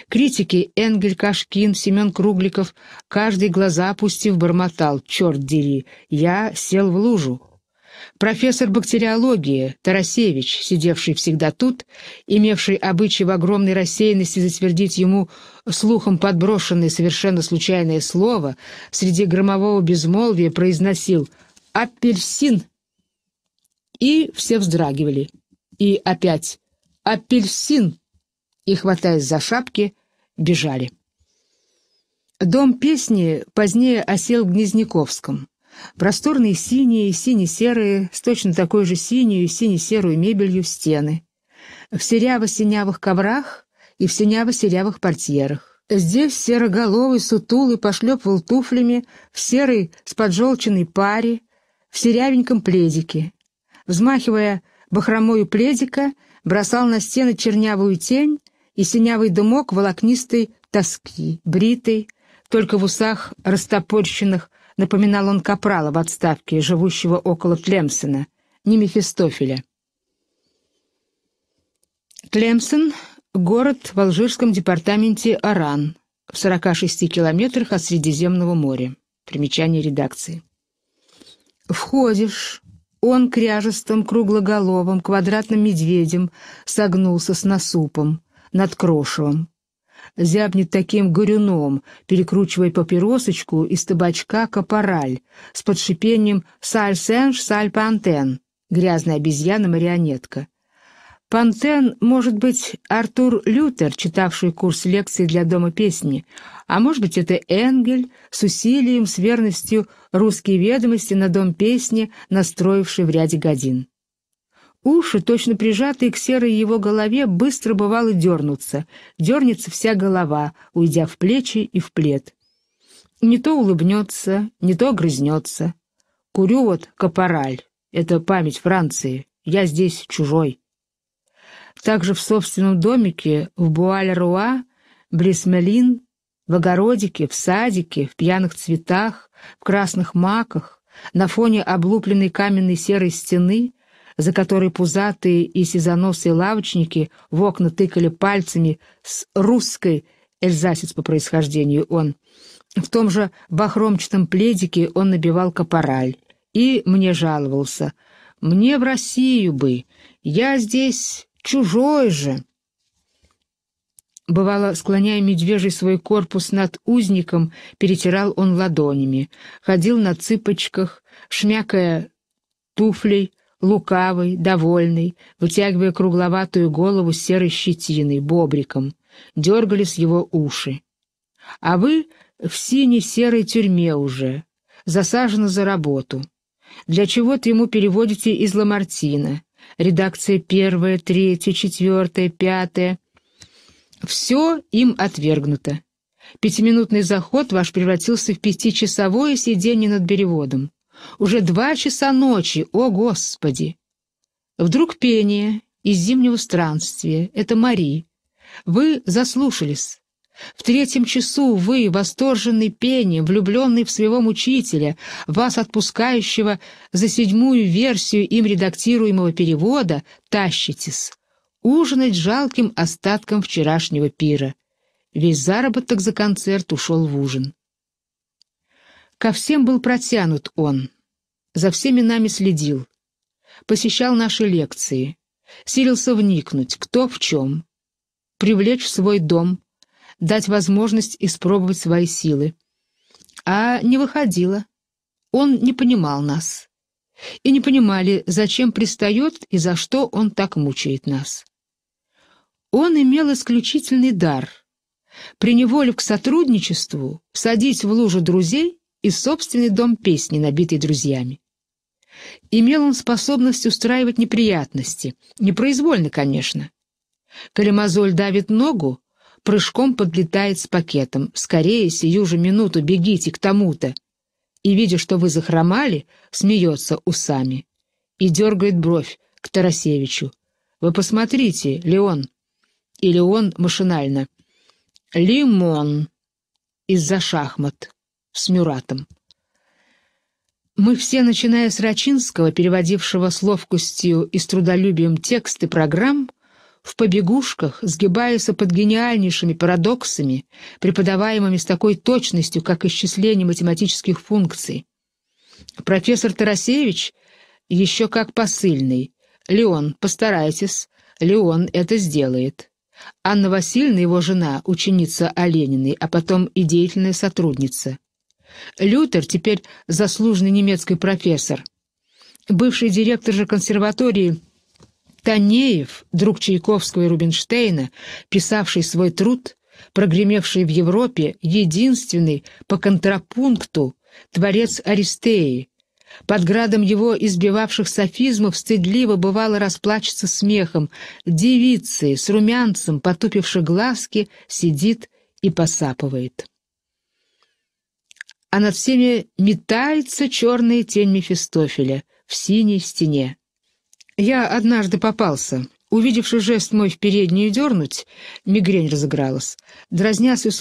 Критики Энгель Кашкин, Семен Кругликов, каждый глаза опустив, бормотал «Черт дери, я сел в лужу». Профессор бактериологии Тарасевич, сидевший всегда тут, имевший обычай в огромной рассеянности затвердить ему слухом подброшенное совершенно случайное слово, среди громового безмолвия произносил «апельсин». И все вздрагивали. И опять «апельсин» и, хватаясь за шапки, бежали. Дом песни позднее осел в Гнезняковском. Просторные синие сине-серые, с точно такой же синюю и сине-серую мебелью стены. В серяво-синявых коврах и в синяво-серявых портьерах. Здесь сероголовый сутулый пошлепывал туфлями в серой с поджелченной паре, в серявеньком пледике. Взмахивая бахромою пледика, бросал на стены чернявую тень и синявый дымок волокнистой тоски, бритой, только в усах растопорщенных напоминал он капрала в отставке, живущего около Тлемсона, не Мефистофеля. Тлемсон — город в алжирском департаменте Аран, в 46 километрах от Средиземного моря. Примечание редакции. Входишь. Он кряжестым, круглоголовым, квадратным медведем согнулся с насупом над крошевом, зябнет таким горюном, перекручивая папиросочку из табачка капораль с подшипением «Сальсенш, саль пантен» — грязная обезьяна-марионетка. Пантен, может быть, Артур Лютер, читавший курс лекций для Дома песни, а может быть, это Энгель с усилием, с верностью русские ведомости на Дом песни, настроивший в ряде годин. Уши, точно прижатые к серой его голове, быстро бывало дернутся. Дернется вся голова, уйдя в плечи и в плед. Не то улыбнется, не то грызнется. Курю вот капораль. Это память Франции. Я здесь чужой. Также в собственном домике, в Буаль-Руа, близ Мелин, в огородике, в садике, в пьяных цветах, в красных маках, на фоне облупленной каменной серой стены — за которой пузатые и сизоносые лавочники в окна тыкали пальцами с русской, эльзасец по происхождению он. В том же бахромчатом пледике он набивал капораль и мне жаловался. «Мне в Россию бы, я здесь чужой же!» Бывало, склоняя медвежий свой корпус над узником, перетирал он ладонями, ходил на цыпочках, шмякая туфлей, лукавый, довольный, вытягивая кругловатую голову с серой щетиной, бобриком. Дергались его уши. А вы в синей-серой тюрьме уже, засажены за работу. Для чего-то ему переводите из Ламартина. Редакция первая, третья, четвертая, пятая. Все им отвергнуто. Пятиминутный заход ваш превратился в пятичасовое сидение над переводом. Уже два часа ночи, о Господи! Вдруг пение из зимнего странствия. Это Мари. Вы заслушались. В третьем часу вы, восторженный пением, влюбленный в своего мучителя, вас отпускающего за седьмую версию им редактируемого перевода, тащитесь. Ужинать жалким остатком вчерашнего пира. Весь заработок за концерт ушел в ужин. Ко всем был протянут он. За всеми нами следил. Посещал наши лекции. Силился вникнуть, кто в чем. Привлечь в свой дом. Дать возможность испробовать свои силы. А не выходило. Он не понимал нас. И не понимали, зачем пристает и за что он так мучает нас. Он имел исключительный дар. При к сотрудничеству садить в лужу друзей — и собственный дом песни, набитый друзьями. Имел он способность устраивать неприятности, непроизвольно, конечно. Калимазоль давит ногу, прыжком подлетает с пакетом. «Скорее, сию же минуту бегите к тому-то!» И, видя, что вы захромали, смеется усами и дергает бровь к Тарасевичу. «Вы посмотрите, Леон!» или он машинально. «Лимон!» Из-за шахмат с Мюратом. Мы все, начиная с Рачинского, переводившего с ловкостью и с трудолюбием тексты программ, в побегушках, сгибаясь под гениальнейшими парадоксами, преподаваемыми с такой точностью, как исчисление математических функций. Профессор Тарасевич еще как посыльный. «Леон, постарайтесь. Леон это сделает». Анна Васильевна, его жена, ученица Олениной, а потом и деятельная сотрудница. Лютер теперь заслуженный немецкий профессор. Бывший директор же консерватории Танеев, друг Чайковского и Рубинштейна, писавший свой труд, прогремевший в Европе, единственный по контрапункту творец Аристеи. Под градом его избивавших софизмов стыдливо бывало расплачется смехом. Девицы с румянцем, потупивши глазки, сидит и посапывает а над всеми метается черная тень Мефистофеля в синей стене. Я однажды попался. Увидевши жест мой в переднюю дернуть, мигрень разыгралась. Дразнясь и с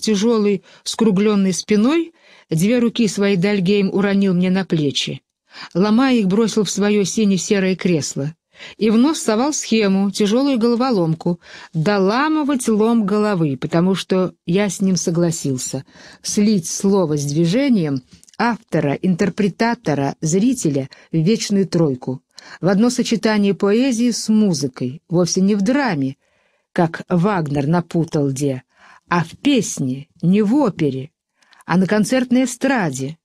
тяжелой, скругленной спиной, две руки своей Дальгейм уронил мне на плечи. Ломая их, бросил в свое сине-серое кресло. И вновь совал схему, тяжелую головоломку, доламывать лом головы, потому что я с ним согласился. Слить слово с движением автора, интерпретатора, зрителя в вечную тройку. В одно сочетание поэзии с музыкой, вовсе не в драме, как Вагнер напутал Де, а в песне, не в опере, а на концертной эстраде,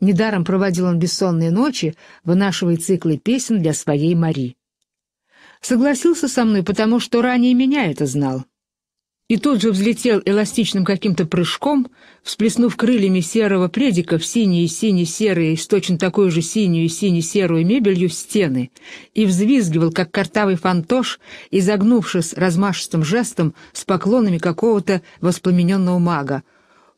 Недаром проводил он бессонные ночи, вынашивая циклы песен для своей Мари. Согласился со мной, потому что ранее меня это знал. И тут же взлетел эластичным каким-то прыжком, всплеснув крыльями серого предика в синие сине-серые с точно такой же синюю сине-серую мебелью стены, и взвизгивал, как картавый фантош, изогнувшись размашистым жестом с поклонами какого-то воспламененного мага.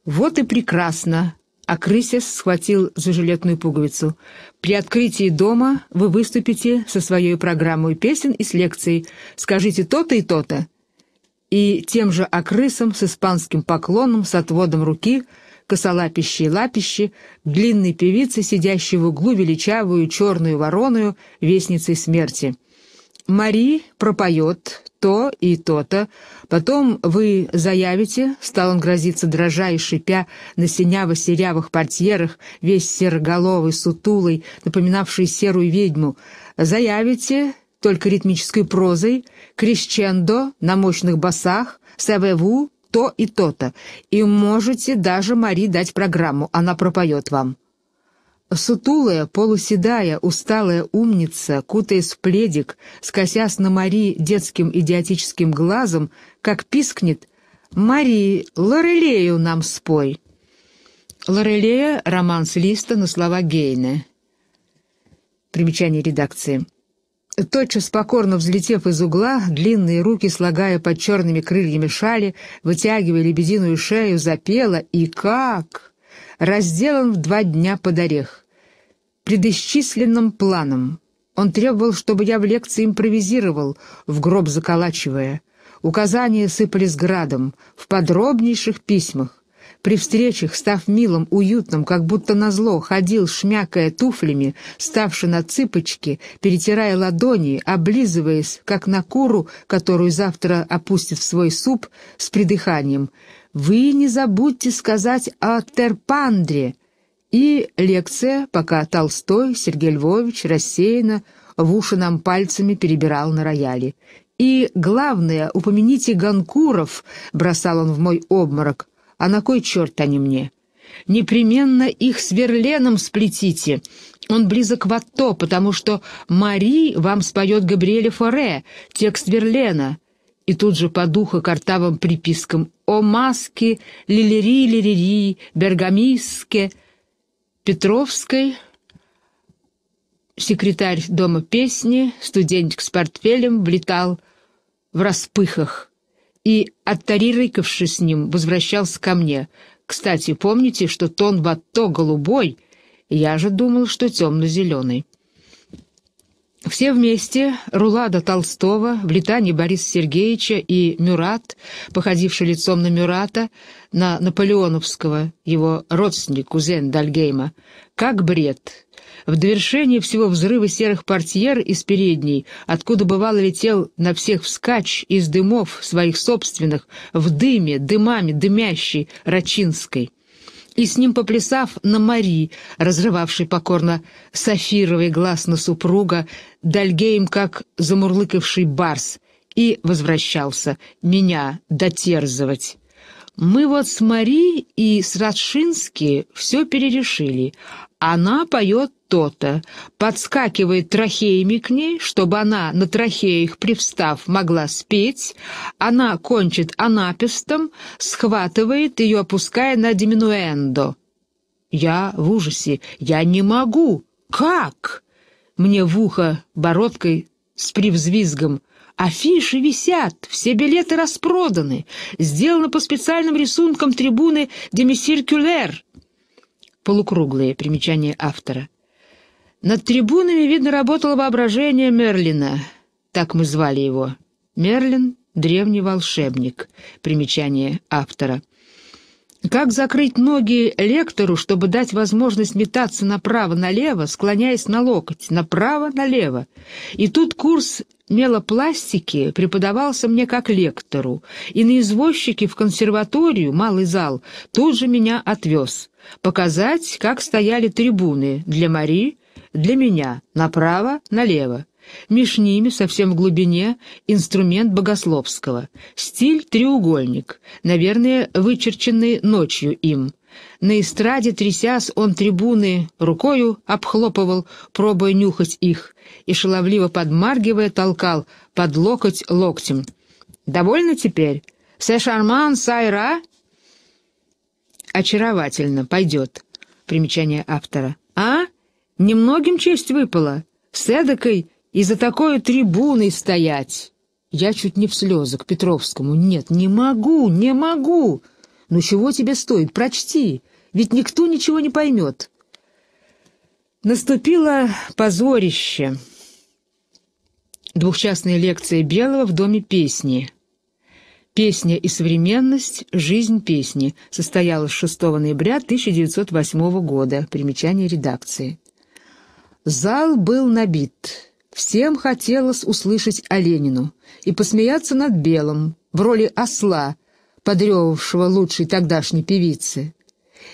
«Вот и прекрасно!» а Крысис схватил за жилетную пуговицу. «При открытии дома вы выступите со своей программой песен и с лекцией. Скажите то-то и то-то». И тем же окрысом с испанским поклоном, с отводом руки, косолапище и лапище длинной певицы, сидящей в углу величавую черную вороную, вестницей смерти. Мари пропоет то и то-то. Потом вы заявите, — стал он грозиться, дрожа и шипя на синяво-серявых портьерах, весь сероголовый, сутулый, напоминавший серую ведьму, — заявите, только ритмической прозой, крещендо на мощных басах, севеву, то и то-то, и можете даже Мари дать программу, она пропоет вам. Сутулая, полуседая, усталая умница, кутаясь в пледик, скосясь на Мари детским идиотическим глазом, как пискнет «Мари, Лорелею нам спой!» Лорелея — роман с Листа на слова Гейне. Примечание редакции. Тотчас покорно взлетев из угла, длинные руки, слагая под черными крыльями шали, вытягивая лебединую шею, запела и как! Разделан в два дня под орех предисчисленным планом. Он требовал, чтобы я в лекции импровизировал, в гроб заколачивая. Указания сыпались градом, в подробнейших письмах. При встречах, став милым, уютным, как будто назло, ходил, шмякая туфлями, ставши на цыпочки, перетирая ладони, облизываясь, как на куру, которую завтра опустит в свой суп, с придыханием. «Вы не забудьте сказать о терпандре!» И лекция, пока Толстой Сергей Львович рассеянно в уши нам пальцами перебирал на рояле. «И главное, упомяните Ганкуров», — бросал он в мой обморок, — «а на кой черт они мне?» «Непременно их с Верленом сплетите. Он близок в Атто, потому что Мари вам споет Габриэле Форе, текст Верлена». И тут же по духу картавым припискам «О маске, лилери-лилери, бергамиске», Петровской, секретарь Дома песни, студентик с портфелем, влетал в распыхах и, оттарирыкавши с ним, возвращался ко мне. «Кстати, помните, что тон ватто голубой? Я же думал, что темно-зеленый». Все вместе, Рулада Толстого, в летании Бориса Сергеевича и Мюрат, походивший лицом на Мюрата, на Наполеоновского, его родственник, кузен Дальгейма, как бред. В довершение всего взрыва серых портьер из передней, откуда бывало летел на всех вскач из дымов своих собственных, в дыме, дымами, дымящей, Рачинской и с ним поплясав на Мари, разрывавший покорно сафировый глаз на супруга, Дальгейм, как замурлыкавший барс, и возвращался меня дотерзывать. Мы вот с Мари и с Радшински все перерешили, она поет то-то, подскакивает трахеями к ней, чтобы она на трахеях, привстав, могла спеть. Она кончит анапистом, схватывает ее, опуская на диминуэндо. Я в ужасе. Я не могу. Как? Мне в ухо бородкой с привзвизгом. Афиши висят, все билеты распроданы. Сделано по специальным рисункам трибуны «Демисиркюлер» полукруглые, примечание автора. Над трибунами, видно, работало воображение Мерлина, так мы звали его. Мерлин — древний волшебник, примечание автора. Как закрыть ноги лектору, чтобы дать возможность метаться направо-налево, склоняясь на локоть, направо-налево? И тут курс мелопластики преподавался мне как лектору, и на извозчике в консерваторию, малый зал, тут же меня отвез показать, как стояли трибуны для Мари, для меня, направо, налево. Меж ними, совсем в глубине, инструмент богословского, стиль треугольник, наверное, вычерченный ночью им. На эстраде, трясясь, он трибуны рукою обхлопывал, пробуя нюхать их, и, шаловливо подмаргивая, толкал под локоть локтем. «Довольно теперь? Се шарман сайра?» очаровательно, пойдет. Примечание автора. А? Немногим честь выпала. С эдакой и за такой трибуной стоять. Я чуть не в слезы к Петровскому. Нет, не могу, не могу. Ну чего тебе стоит, прочти, ведь никто ничего не поймет. Наступило позорище. Двухчастная лекция Белого в Доме песни. «Песня и современность. Жизнь песни» состоялась 6 ноября 1908 года. Примечание редакции. Зал был набит. Всем хотелось услышать о Ленину и посмеяться над Белым в роли осла, подревавшего лучшей тогдашней певицы.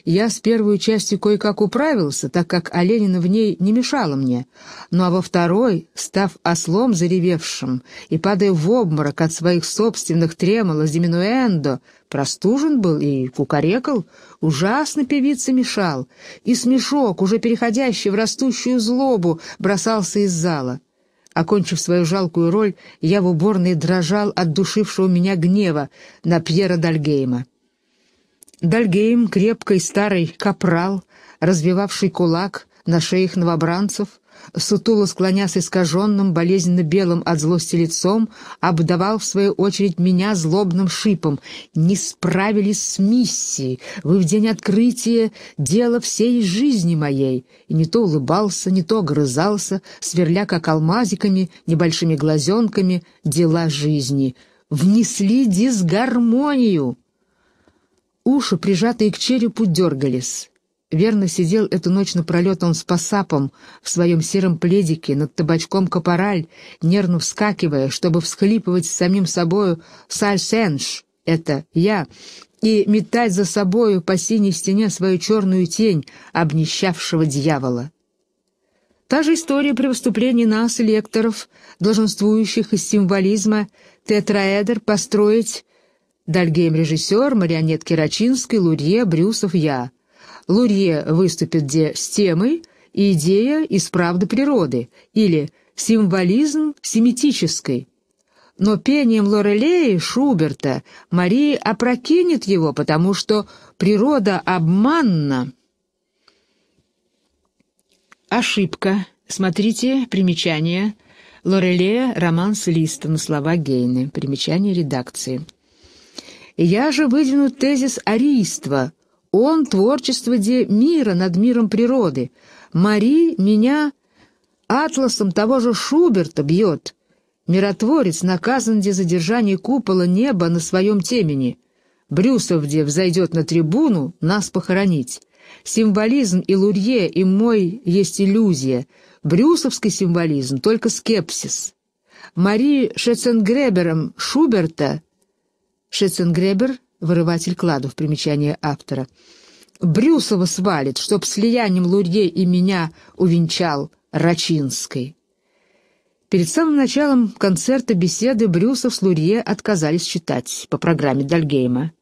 Я с первой частью кое-как управился, так как Оленина в ней не мешала мне, ну а во второй, став ослом заревевшим и падая в обморок от своих собственных тремоло с диминуэндо, простужен был и кукарекал, ужасно певица мешал, и смешок, уже переходящий в растущую злобу, бросался из зала. Окончив свою жалкую роль, я в уборной дрожал от душившего меня гнева на Пьера Дальгейма. Дальгейм, крепкий старый капрал, развивавший кулак на шеях новобранцев, сутуло склонясь искаженным, болезненно белым от злости лицом, обдавал, в свою очередь, меня злобным шипом. «Не справились с миссией! Вы в день открытия дела всей жизни моей!» И не то улыбался, не то грызался, сверля как алмазиками, небольшими глазенками, дела жизни. «Внесли дисгармонию!» Уши, прижатые к черепу, дергались. Верно сидел эту ночь напролет он с посапом в своем сером пледике над табачком капораль, нервно вскакивая, чтобы всхлипывать с самим собою «Сальсенш» — это «я», и метать за собою по синей стене свою черную тень обнищавшего дьявола. Та же история при выступлении нас, лекторов, долженствующих из символизма, тетраэдр построить Дальгейм режиссер, марионетки Рачинской, Лурье, Брюсов, я. Лурье выступит где с темой «Идея из правды природы» или «Символизм семитической». Но пением Лорелеи Шуберта Мария опрокинет его, потому что природа обманна. Ошибка. Смотрите примечание. Лорелея, роман с Листом, слова Гейны. Примечание редакции. Я же выдвину тезис арийства. Он — творчество де мира над миром природы. Мари меня атласом того же Шуберта бьет. Миротворец наказан де задержание купола неба на своем темени. Брюсов где взойдет на трибуну нас похоронить. Символизм и Лурье, и мой есть иллюзия. Брюсовский символизм — только скепсис. Мари Шеценгребером Шуберта — Шетценгребер, вырыватель кладов, примечание автора. Брюсова свалит, чтоб слиянием Лурье и меня увенчал Рачинской. Перед самым началом концерта беседы Брюсов с Лурье отказались читать по программе Дальгейма.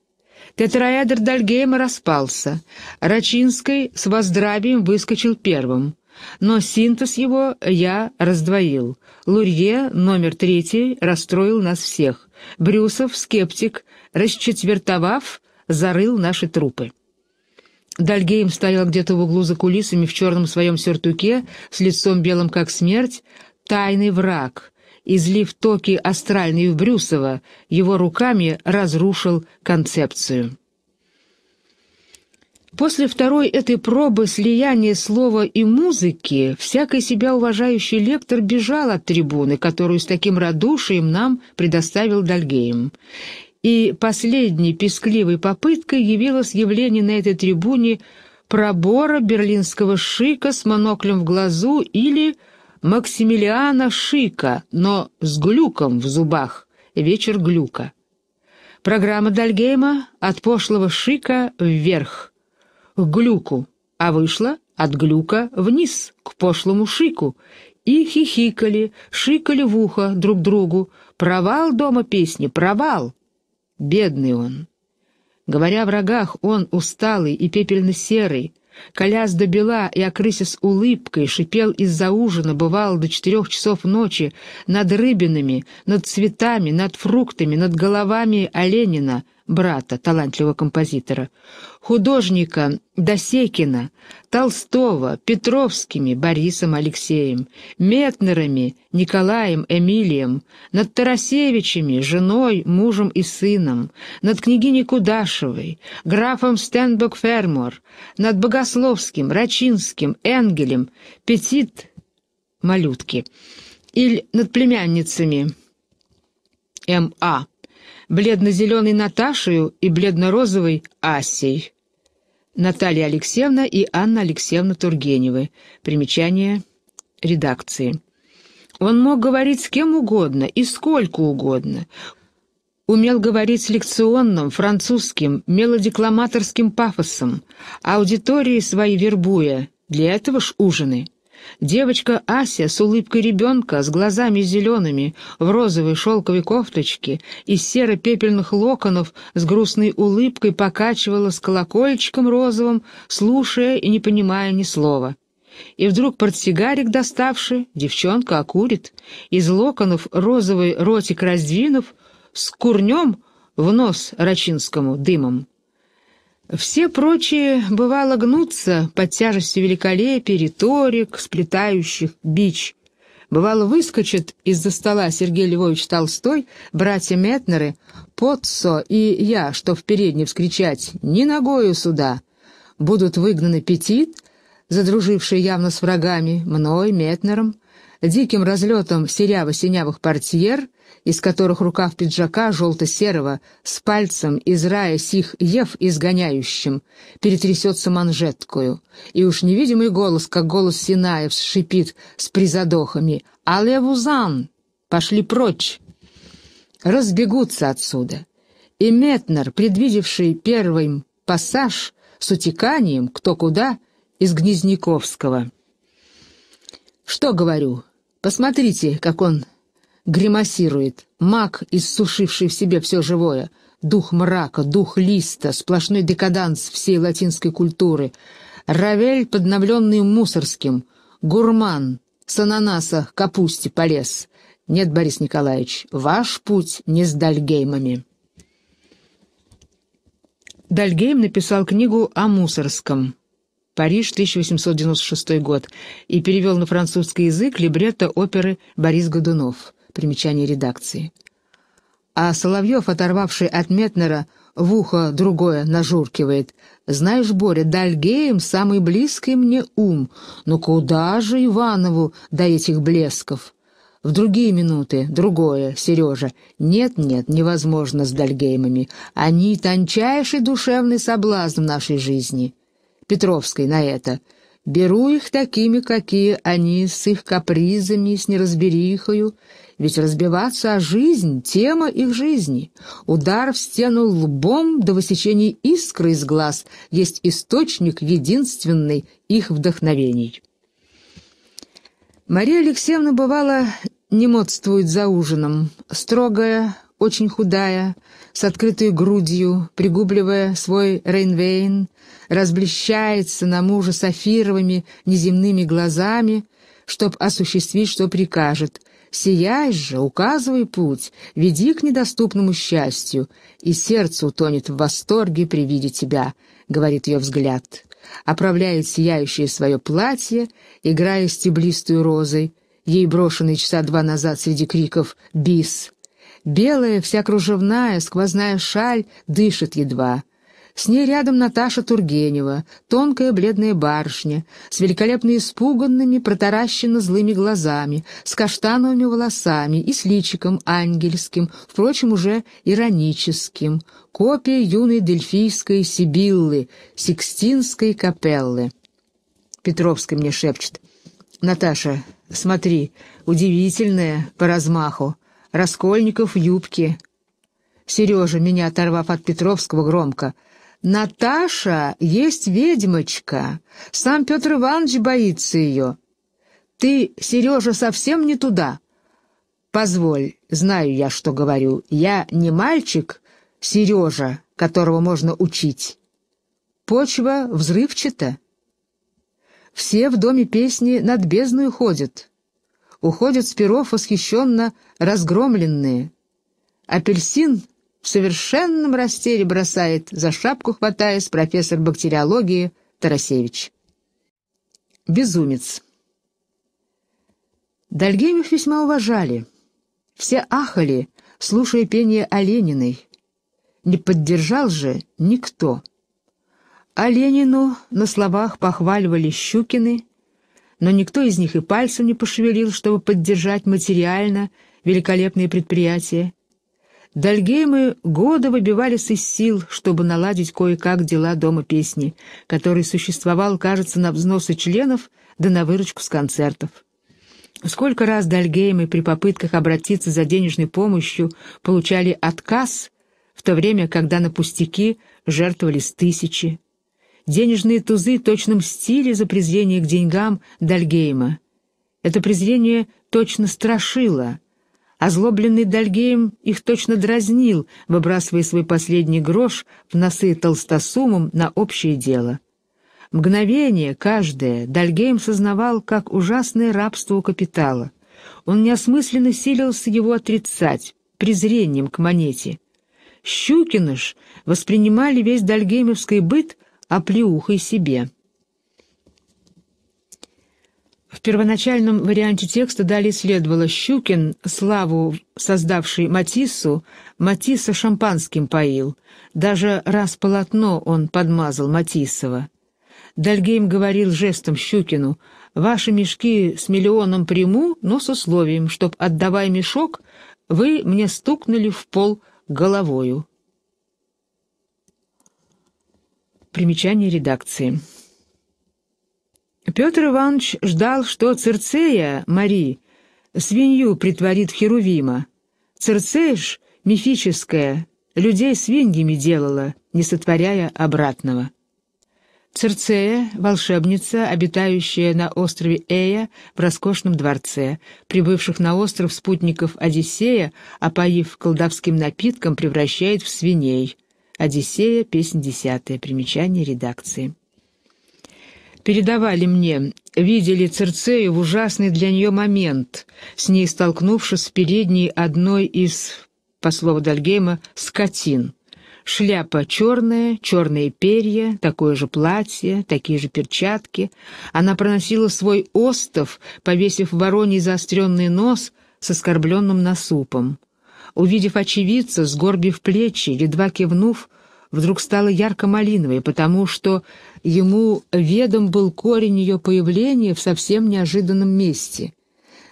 Тетраэдр Дальгейма распался. Рачинской с воздравием выскочил первым. Но синтез его я раздвоил. Лурье, номер третий, расстроил нас всех. Брюсов, скептик, расчетвертовав, зарыл наши трупы. Дальгейм стоял где-то в углу за кулисами в черном своем сюртуке, с лицом белым как смерть, тайный враг, излив токи астральные в Брюсова, его руками разрушил концепцию. После второй этой пробы слияния слова и музыки всякий себя уважающий лектор бежал от трибуны, которую с таким радушием нам предоставил Дальгейм. И последней пескливой попыткой явилось явление на этой трибуне пробора берлинского шика с моноклем в глазу или Максимилиана Шика, но с глюком в зубах. Вечер глюка. Программа Дальгейма «От пошлого шика вверх» к глюку, а вышла от глюка вниз, к пошлому шику, и хихикали, шикали в ухо друг другу. «Провал дома песни, провал!» Бедный он. Говоря о врагах, он усталый и пепельно-серый, Коляс до бела и окрыся с улыбкой шипел из-за ужина, бывал до четырех часов ночи, над рыбинами, над цветами, над фруктами, над головами оленина — брата, талантливого композитора, художника Досекина, Толстого, Петровскими, Борисом Алексеем, Метнерами, Николаем, Эмилием, над Тарасевичами, женой, мужем и сыном, над княгиней Кудашевой, графом Стенбок-Фермор, над Богословским, Рачинским, Энгелем, Петит, малютки, или над племянницами М.А бледно-зеленой Наташею и бледно-розовой Асей. Наталья Алексеевна и Анна Алексеевна Тургеневы. Примечание редакции. Он мог говорить с кем угодно и сколько угодно. Умел говорить лекционным, французским, мелодикламаторским пафосом, аудитории свои вербуя. Для этого ж ужины. Девочка Ася с улыбкой ребенка, с глазами зелеными, в розовой шелковой кофточке, из серо-пепельных локонов, с грустной улыбкой покачивала с колокольчиком розовым, слушая и не понимая ни слова. И вдруг портсигарик доставши, девчонка окурит, из локонов розовый ротик раздвинув, с курнем в нос рачинскому дымом. Все прочие, бывало, гнутся под тяжестью великолепия, риторик, сплетающих бич. Бывало, выскочит из-за стола Сергей Львович Толстой, братья Метнеры, Потсо и я, что в передней вскричать «Ни ногою сюда!» Будут выгнаны Петит, задруживший явно с врагами, мной, Метнером, диким разлетом серяво-синявых портьер, из которых рукав пиджака желто-серого с пальцем из рая сих ев изгоняющим перетрясется манжеткою, и уж невидимый голос, как голос Синаев, шипит с призадохами «Алевузан! Пошли прочь!» Разбегутся отсюда. И Метнер, предвидевший первым пассаж с утеканием кто куда из Гнезняковского. Что говорю? Посмотрите, как он гримасирует. Маг, иссушивший в себе все живое, дух мрака, дух листа, сплошной декаданс всей латинской культуры. Равель, подновленный мусорским, гурман, с ананаса, капусте полез. Нет, Борис Николаевич, ваш путь не с Дальгеймами. Дальгейм написал книгу о мусорском. Париж, 1896 год, и перевел на французский язык либретто оперы «Борис Годунов». Примечание редакции. А Соловьев, оторвавший от Метнера, в ухо другое нажуркивает. «Знаешь, Боря, Дальгеем самый близкий мне ум, но ну куда же Иванову до этих блесков?» В другие минуты, другое, Сережа. Нет-нет, невозможно с Дальгеймами. Они тончайший душевный соблазн в нашей жизни. Петровский на это. Беру их такими, какие они, с их капризами, с неразберихою, ведь разбиваться о жизнь — тема их жизни. Удар в стену лбом до высечения искры из глаз есть источник единственный их вдохновений. Мария Алексеевна, бывала, не модствует за ужином, строгая, очень худая, с открытой грудью, пригубливая свой Рейнвейн, разблещается на мужа сафировыми неземными глазами, чтоб осуществить, что прикажет — Сияй же, указывай путь, веди к недоступному счастью, и сердце утонет в восторге при виде тебя, — говорит ее взгляд. Оправляет сияющее свое платье, играя стеблистую розой, ей брошенной часа два назад среди криков «Бис!». Белая, вся кружевная, сквозная шаль дышит едва — с ней рядом Наташа Тургенева, тонкая бледная барышня, с великолепно испуганными, протаращенно злыми глазами, с каштановыми волосами и с личиком ангельским, впрочем, уже ироническим, копия юной дельфийской Сибиллы, Сикстинской капеллы. Петровская мне шепчет. «Наташа, смотри, удивительная по размаху. Раскольников юбки». Сережа, меня оторвав от Петровского, громко — «Наташа есть ведьмочка. Сам Петр Иванович боится ее. Ты, Сережа, совсем не туда. Позволь, знаю я, что говорю. Я не мальчик, Сережа, которого можно учить. Почва взрывчата. Все в доме песни над бездной ходят. Уходят с перов восхищенно разгромленные. Апельсин — в совершенном растере бросает, за шапку хватаясь, профессор бактериологии Тарасевич. Безумец. Дальгеев весьма уважали. Все ахали, слушая пение Олениной. Не поддержал же никто. Оленину а на словах похваливали Щукины, но никто из них и пальцем не пошевелил, чтобы поддержать материально великолепные предприятия, Дальгеймы годы выбивались из сил, чтобы наладить кое-как дела Дома песни, который существовал, кажется, на взносы членов да на выручку с концертов. Сколько раз Дальгеймы при попытках обратиться за денежной помощью получали отказ, в то время, когда на пустяки жертвовались тысячи. Денежные тузы точно мстили за презрение к деньгам Дальгейма. Это презрение точно страшило — Озлобленный Дальгеем их точно дразнил, выбрасывая свой последний грош в носы толстосумом на общее дело. Мгновение, каждое, Дальгейм сознавал, как ужасное рабство у капитала. Он неосмысленно силился его отрицать, презрением к монете. Щукины ж воспринимали весь дальгеймовский быт оплеухой себе. В первоначальном варианте текста далее следовало «Щукин, славу создавший Матиссу, Матисса шампанским поил. Даже раз полотно он подмазал Матиссова». Дальгейм говорил жестом Щукину «Ваши мешки с миллионом приму, но с условием, чтоб, отдавая мешок, вы мне стукнули в пол головою». Примечание редакции. Петр Иванович ждал, что Церцея, Мари, свинью притворит Херувима. Церцея ж мифическая, людей свиньями делала, не сотворяя обратного. Церцея, волшебница, обитающая на острове Эя в роскошном дворце, прибывших на остров спутников Одиссея, опоив колдовским напитком, превращает в свиней. Одиссея, песнь десятая, примечание редакции передавали мне, видели Церцею в ужасный для нее момент, с ней столкнувшись в передней одной из, по слову Дальгейма, скотин. Шляпа черная, черные перья, такое же платье, такие же перчатки. Она проносила свой остов, повесив вороний заостренный нос с оскорбленным насупом. Увидев очевидца, сгорбив плечи, едва кивнув, вдруг стала ярко-малиновой, потому что ему ведом был корень ее появления в совсем неожиданном месте.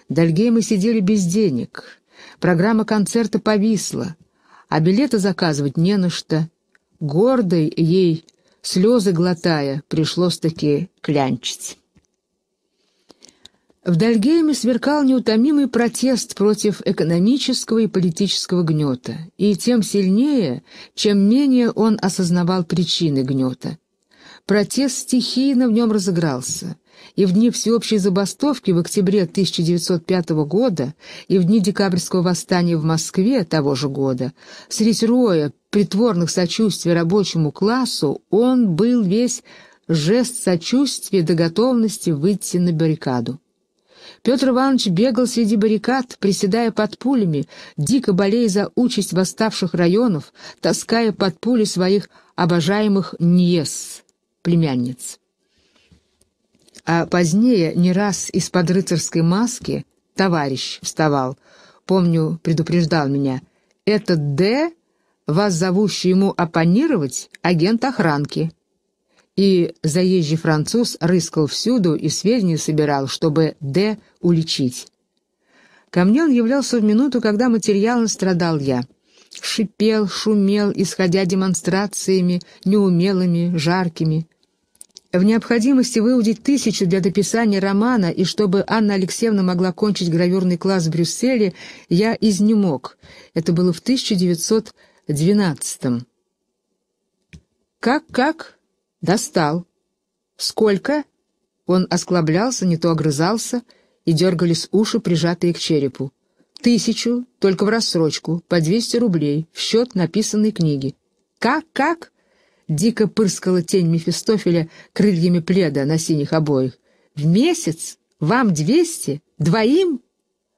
Дальгей мы сидели без денег, программа концерта повисла, а билеты заказывать не на что. Гордой ей, слезы глотая, пришлось-таки клянчить. В Дальгейме сверкал неутомимый протест против экономического и политического гнета, и тем сильнее, чем менее он осознавал причины гнета. Протест стихийно в нем разыгрался, и в дни всеобщей забастовки в октябре 1905 года и в дни декабрьского восстания в Москве того же года средь роя притворных сочувствий рабочему классу он был весь жест сочувствия до готовности выйти на баррикаду. Петр Иванович бегал среди баррикад, приседая под пулями, дико болея за участь восставших районов, таская под пули своих обожаемых Ньес, племянниц. А позднее не раз из-под рыцарской маски товарищ вставал, помню, предупреждал меня, «Этот Д, вас зовущий ему оппонировать, агент охранки» и заезжий француз рыскал всюду и сведения собирал, чтобы Д. уличить. Ко мне он являлся в минуту, когда материально страдал я. Шипел, шумел, исходя демонстрациями, неумелыми, жаркими. В необходимости выудить тысячу для дописания романа, и чтобы Анна Алексеевна могла кончить гравюрный класс в Брюсселе, я изнемог. Это было в 1912 «Как-как?» «Достал». «Сколько?» Он осклаблялся, не то огрызался, и дергались уши, прижатые к черепу. «Тысячу, только в рассрочку, по двести рублей, в счет написанной книги». «Как, как?» Дико пырскала тень Мефистофеля крыльями пледа на синих обоих. «В месяц? Вам двести? Двоим?»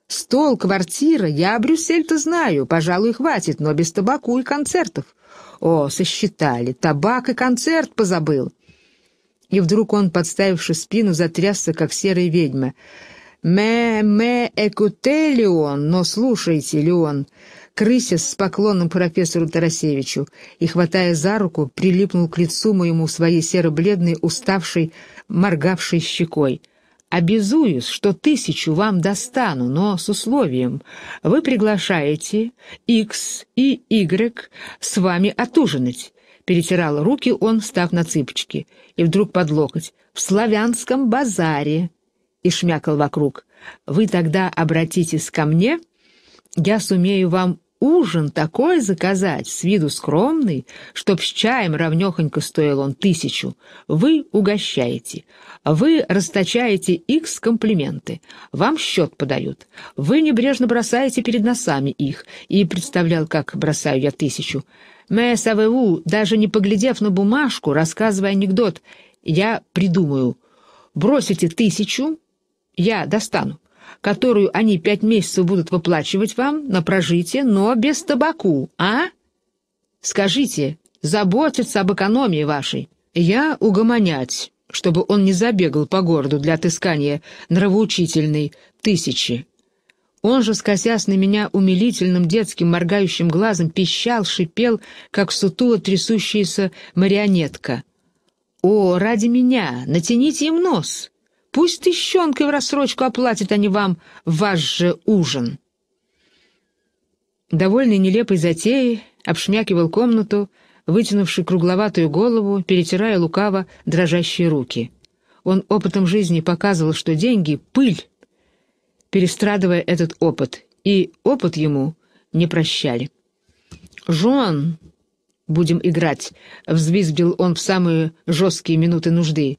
«Стол, квартира, я Брюссель-то знаю, пожалуй, хватит, но без табаку и концертов. О, сосчитали, табак и концерт позабыл. И вдруг он, подставивши спину, затрясся, как серая ведьма. «Мэ-мэ экуте, Леон, но слушайте, Леон!» Крыся с поклоном профессору Тарасевичу и, хватая за руку, прилипнул к лицу моему своей серо-бледной, уставшей, моргавшей щекой — Обязуюсь, что тысячу вам достану, но с условием. Вы приглашаете X и Y с вами отужинать. Перетирал руки он, став на цыпочки, и вдруг под локоть. В славянском базаре. И шмякал вокруг. Вы тогда обратитесь ко мне, я сумею вам ужин такой заказать, с виду скромный, чтоб с чаем равнёхонько стоил он тысячу. Вы угощаете, вы расточаете икс комплименты, вам счёт подают, вы небрежно бросаете перед носами их, и представлял, как бросаю я тысячу. Мэ Савэву, даже не поглядев на бумажку, рассказывая анекдот, я придумаю. Бросите тысячу, я достану которую они пять месяцев будут выплачивать вам на прожитие, но без табаку, а? Скажите, заботятся об экономии вашей. Я угомонять, чтобы он не забегал по городу для отыскания нравоучительной тысячи. Он же, скосясь на меня умилительным детским моргающим глазом, пищал, шипел, как сутула трясущаяся марионетка. «О, ради меня! Натяните им нос!» Пусть ты тыщенкой в рассрочку оплатят они а вам ваш же ужин. Довольный нелепой затеей, обшмякивал комнату, вытянувший кругловатую голову, перетирая лукаво дрожащие руки. Он опытом жизни показывал, что деньги — пыль, перестрадывая этот опыт, и опыт ему не прощали. «Жон, будем играть», — взвизгил он в самые жесткие минуты нужды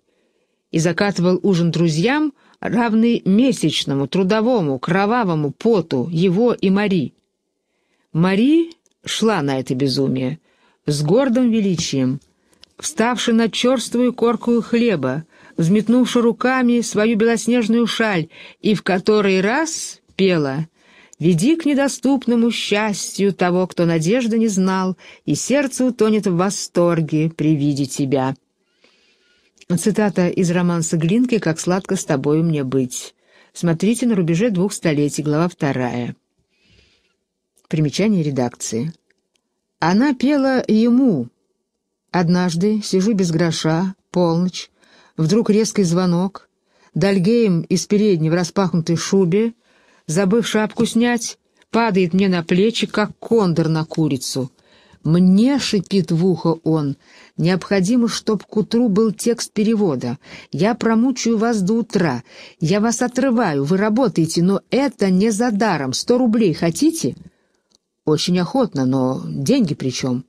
и закатывал ужин друзьям, равный месячному, трудовому, кровавому поту его и Мари. Мари шла на это безумие с гордым величием, вставши на черствую корку хлеба, взметнувши руками свою белоснежную шаль и в который раз пела «Веди к недоступному счастью того, кто надежды не знал, и сердце утонет в восторге при виде тебя». Цитата из романса Глинки «Как сладко с тобою мне быть». Смотрите на рубеже двух столетий, глава вторая. Примечание редакции. Она пела ему. Однажды сижу без гроша, полночь, вдруг резкий звонок. Дальгейм из передней в распахнутой шубе, забыв шапку снять, падает мне на плечи, как кондор на курицу. «Мне шипит в ухо он. Необходимо, чтоб к утру был текст перевода. Я промучаю вас до утра. Я вас отрываю, вы работаете, но это не за даром. Сто рублей хотите?» «Очень охотно, но деньги при чем?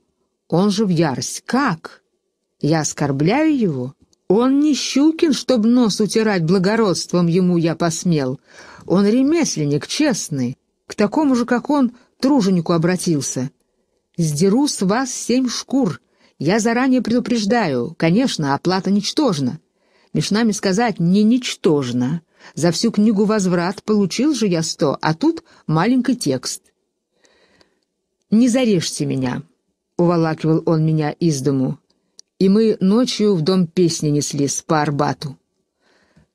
Он же в ярость. Как? Я оскорбляю его?» Он не Щукин, чтоб нос утирать благородством ему я посмел. Он ремесленник, честный. К такому же, как он, труженику обратился. «Сдеру с вас семь шкур. Я заранее предупреждаю. Конечно, оплата ничтожна. Меж нами сказать «не ничтожна». За всю книгу «Возврат» получил же я сто, а тут маленький текст. «Не зарежьте меня», — уволакивал он меня из дому. И мы ночью в дом песни неслись по Арбату.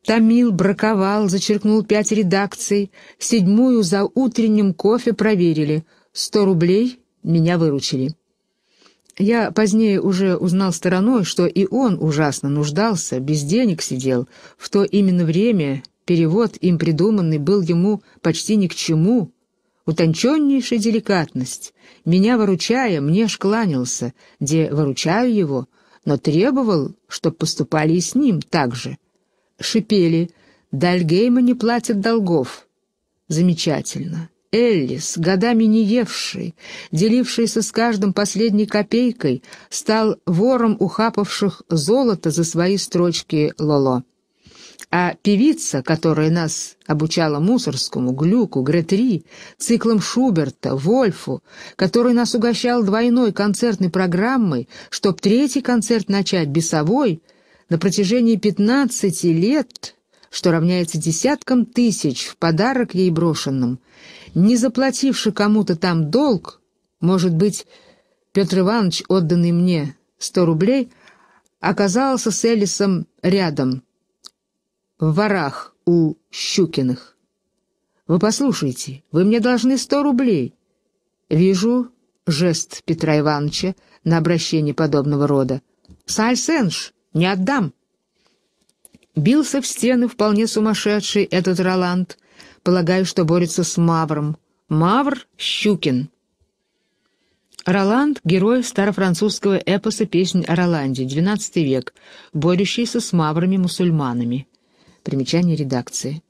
Томил, браковал, зачеркнул пять редакций, седьмую за утренним кофе проверили. Сто рублей меня выручили. Я позднее уже узнал стороной, что и он ужасно нуждался, без денег сидел, в то именно время перевод, им придуманный, был ему почти ни к чему. Утонченнейшая деликатность. Меня выручая, мне ж кланялся, где выручаю его, но требовал, чтоб поступали и с ним так же. Шипели, Дальгейма не платит долгов. Замечательно. Эллис, годами не евший, делившийся с каждым последней копейкой, стал вором ухапавших золото за свои строчки Лоло. А певица, которая нас обучала Мусорскому, Глюку, Гретри, циклам Шуберта, Вольфу, который нас угощал двойной концертной программой, чтоб третий концерт начать бесовой, на протяжении пятнадцати лет, что равняется десяткам тысяч в подарок ей брошенным, не заплативши кому-то там долг, может быть, Петр Иванович, отданный мне сто рублей, оказался с Элисом рядом, в ворах у Щукиных. «Вы послушайте, вы мне должны сто рублей». Вижу жест Петра Ивановича на обращение подобного рода. «Сальсенш, не отдам!» Бился в стены вполне сумасшедший этот Роланд — Полагаю, что борется с Мавром. Мавр Щукин. Роланд — герой старофранцузского эпоса «Песнь о Роланде», XII век, борющийся с маврами-мусульманами. Примечание редакции.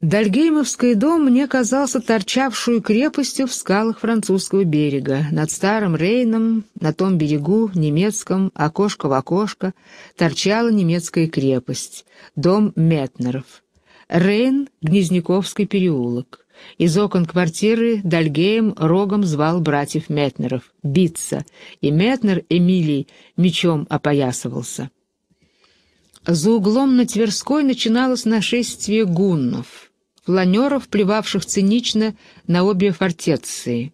Дальгеймовский дом мне казался торчавшую крепостью в скалах французского берега, над старым Рейном, на том берегу, немецком, окошко в окошко, торчала немецкая крепость, дом Метнеров. Рейн, Гнезняковский переулок. Из окон квартиры Дальгеем рогом звал братьев Метнеров биться, и Метнер Эмилий мечом опоясывался. За углом на Тверской начиналось нашествие гуннов, фланеров, плевавших цинично на обе фортеции.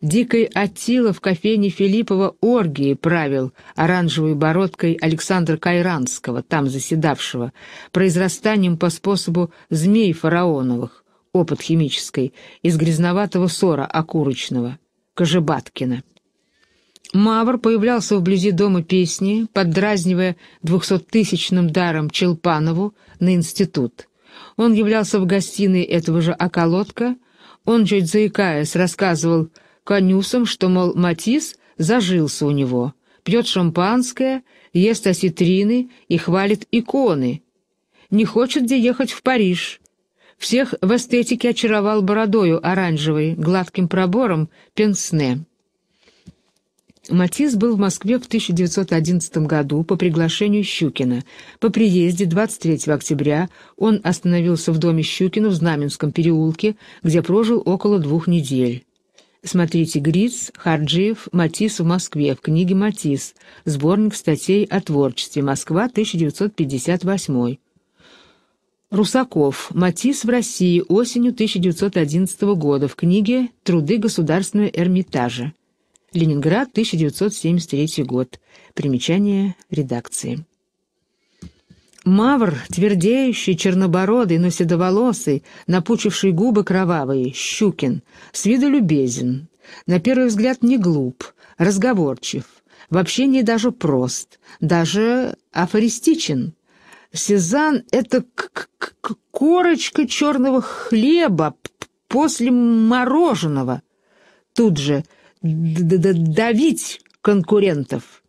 Дикой Атила в кофейне Филиппова оргии правил оранжевой бородкой Александра Кайранского, там заседавшего, произрастанием по способу змей фараоновых, опыт химической, из грязноватого сора окурочного, Кожебаткина. Мавр появлялся вблизи дома песни, поддразнивая двухсоттысячным даром Челпанову на институт. Он являлся в гостиной этого же околотка, он, чуть заикаясь, рассказывал конюсом, что, мол, Матис зажился у него, пьет шампанское, ест осетрины и хвалит иконы. Не хочет где ехать в Париж. Всех в эстетике очаровал бородою оранжевой, гладким пробором, пенсне. Матис был в Москве в 1911 году по приглашению Щукина. По приезде 23 октября он остановился в доме Щукина в Знаменском переулке, где прожил около двух недель. Смотрите Гриц, Харджиев, Матис в Москве в книге «Матис», сборник статей о творчестве, Москва, 1958. Русаков, Матис в России осенью 1911 года в книге «Труды государственного Эрмитажа». Ленинград, 1973 год. Примечание редакции. Мавр, твердеющий, чернобородый, но седоволосый, напучивший губы кровавые, Щукин, с виду любезен, на первый взгляд не глуп, разговорчив, в общении даже прост, даже афористичен. Сезан – это к -к -к корочка черного хлеба после мороженого. Тут же д -д -д давить конкурентов.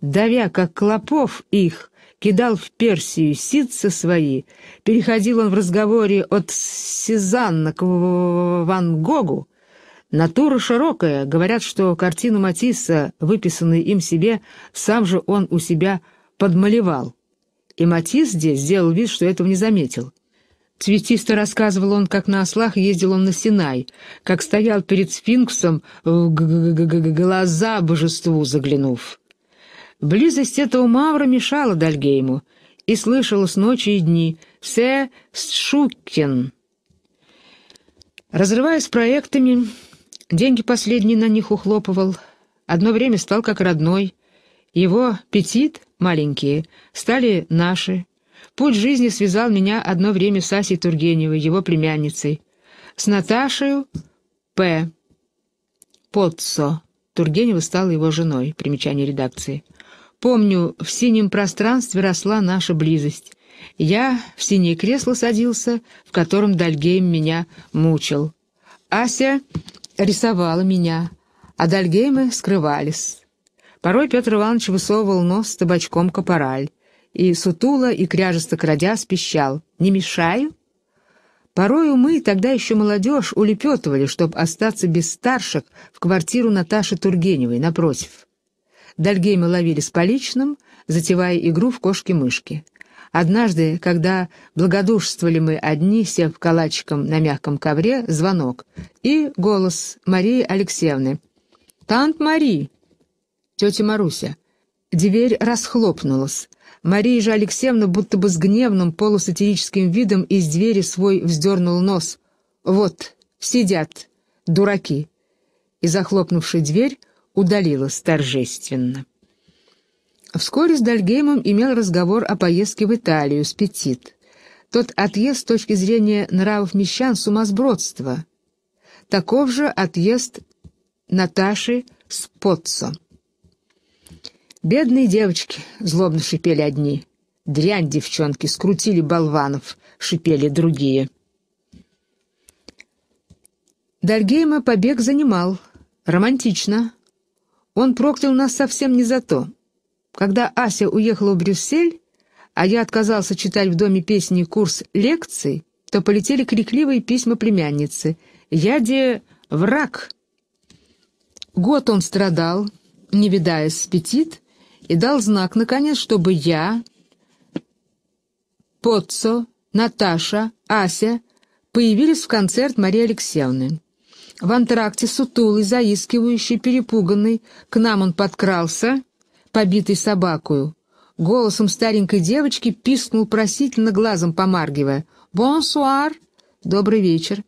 Давя, как клопов, их, кидал в Персию ситцы свои, переходил он в разговоре от Сезанна к Ван Гогу. Натура широкая, говорят, что картину Матисса, выписанную им себе, сам же он у себя подмалевал. И Матисс здесь сделал вид, что этого не заметил. Цветисто рассказывал он, как на ослах ездил он на Синай, как стоял перед сфинксом, в глаза божеству заглянув. Близость этого Мавра мешала Дальгейму, и слышал с ночи и дни «Се Шукин». Разрываясь проектами, деньги последние на них ухлопывал, одно время стал как родной. Его аппетит маленькие, стали наши. Путь жизни связал меня одно время с Асей Тургеневой, его племянницей, с Наташею П. Потсо. Тургенева стала его женой. Примечание редакции. Помню, в синем пространстве росла наша близость. Я в синее кресло садился, в котором Дальгейм меня мучил. Ася рисовала меня, а Дальгеймы скрывались. Порой Петр Иванович высовывал нос с табачком капораль, и сутула, и кряжесто крадя спищал. «Не мешаю?» Порою мы, тогда еще молодежь, улепетывали, чтобы остаться без старших в квартиру Наташи Тургеневой, напротив. Дальгейма ловили с поличным, затевая игру в кошки-мышки. Однажды, когда благодушствовали мы одни, сев калачиком на мягком ковре, звонок и голос Марии Алексеевны. «Тант Мари!» Тетя Маруся. Дверь расхлопнулась. Мария же Алексеевна будто бы с гневным полусатирическим видом из двери свой вздернул нос. «Вот, сидят, дураки!» И, захлопнувши дверь, удалилась торжественно. Вскоре с Дальгеймом имел разговор о поездке в Италию с Петит. Тот отъезд с точки зрения нравов мещан — сумасбродство. Таков же отъезд Наташи с Потцо. «Бедные девочки!» — злобно шипели одни. «Дрянь, девчонки! Скрутили болванов!» — шипели другие. Дальгейма побег занимал. Романтично. Он проклял нас совсем не за то. Когда Ася уехала в Брюссель, а я отказался читать в доме песни курс лекций, то полетели крикливые письма племянницы. «Я де враг!» Год он страдал, не видая спетит, и дал знак, наконец, чтобы я, Поццо, Наташа, Ася появились в концерт Марии Алексеевны. В антракте сутулый, заискивающий, перепуганный, к нам он подкрался, побитый собакою. Голосом старенькой девочки пискнул просительно, глазом помаргивая. «Бонсуар!» «Добрый вечер!»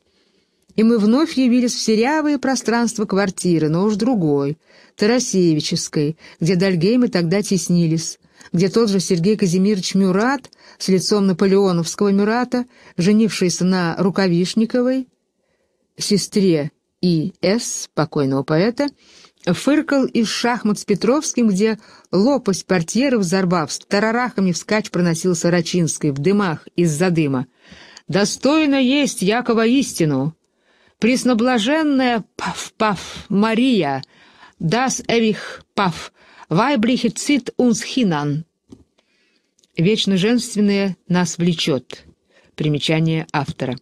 И мы вновь явились в серявое пространство квартиры, но уж другой, Тарасевической, где Дальгеймы тогда теснились, где тот же Сергей Казимирович Мюрат с лицом наполеоновского Мюрата, женившийся на Рукавишниковой, сестре И. С. покойного поэта, фыркал из шахмат с Петровским, где лопасть портьеров взорвав, с тарарахами вскачь проносился Рачинской в дымах из-за дыма. «Достойно есть, якобы истину! Пресноблаженная пав-пав Мария, дас эвих пав, вайблихет цит унс хинан!» «Вечно женственное нас влечет» — примечание автора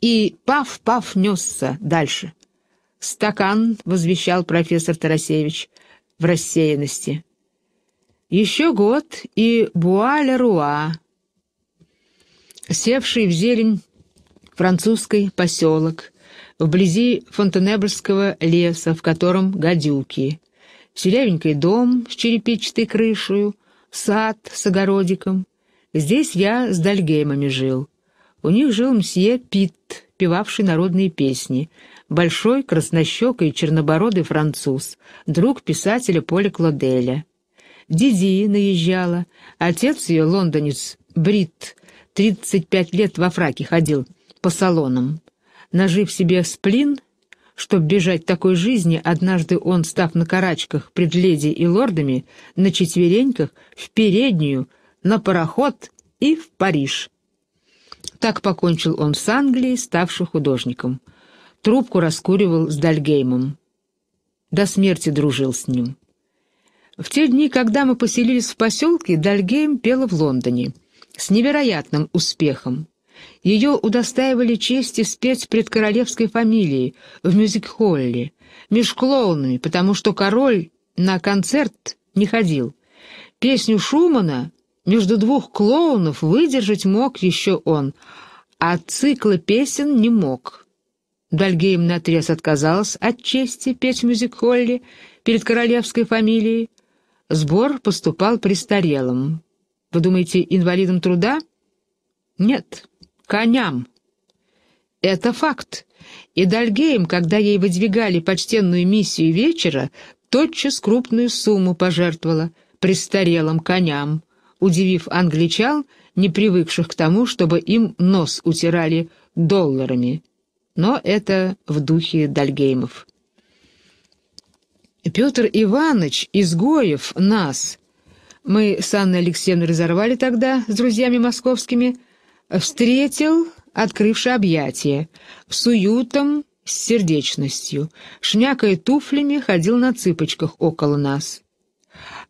и пав-пав несся дальше. «Стакан», — возвещал профессор Тарасевич в рассеянности. «Еще год и Буаля-Руа, севший в зелень французский поселок, вблизи Фонтенебльского леса, в котором гадюки, селявенький дом с черепичатой крышей, сад с огородиком. Здесь я с Дальгеймами жил». У них жил мсье Пит, певавший народные песни, большой краснощекый чернобородый француз, друг писателя Поля Клоделя. Диди наезжала, отец ее, лондонец, Брит, 35 лет во фраке ходил по салонам. Нажив себе сплин, чтобы бежать такой жизни, однажды он, став на карачках пред леди и лордами, на четвереньках, в переднюю, на пароход и в Париж. Так покончил он с Англией, ставший художником. Трубку раскуривал с Дальгеймом. До смерти дружил с ним. В те дни, когда мы поселились в поселке, Дальгейм пела в Лондоне. С невероятным успехом. Ее удостаивали чести спеть пред королевской фамилией в мюзик-холле, меж клоунами, потому что король на концерт не ходил. Песню Шумана между двух клоунов выдержать мог еще он, а цикла песен не мог. Дальгейм наотрез отказался от чести петь мюзик-холли перед королевской фамилией. Сбор поступал престарелым. Вы думаете, инвалидам труда? Нет, коням. Это факт. И Дальгейм, когда ей выдвигали почтенную миссию вечера, тотчас крупную сумму пожертвовала престарелым коням удивив англичан, не привыкших к тому, чтобы им нос утирали долларами. Но это в духе Дальгеймов. Петр Иванович, изгоев нас. Мы с Анной Алексеевной разорвали тогда с друзьями московскими. Встретил, открывший объятия, с уютом, с сердечностью. Шмякая туфлями, ходил на цыпочках около нас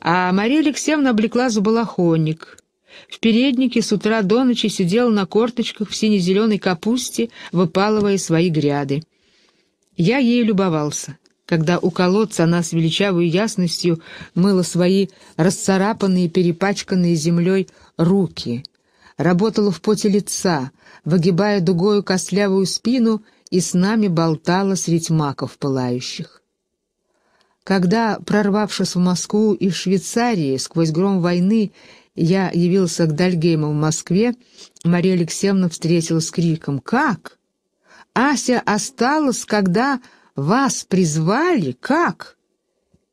а Мария Алексеевна облекла забалахонник. В переднике с утра до ночи сидела на корточках в сине-зеленой капусте, выпалывая свои гряды. Я ей любовался, когда у колодца она с величавой ясностью мыла свои расцарапанные, перепачканные землей руки, работала в поте лица, выгибая дугою костлявую спину и с нами болтала средь маков пылающих. Когда, прорвавшись в Москву из Швейцарии сквозь гром войны, я явился к Дальгейму в Москве, Мария Алексеевна встретила с криком «Как? Ася осталась, когда вас призвали? Как?»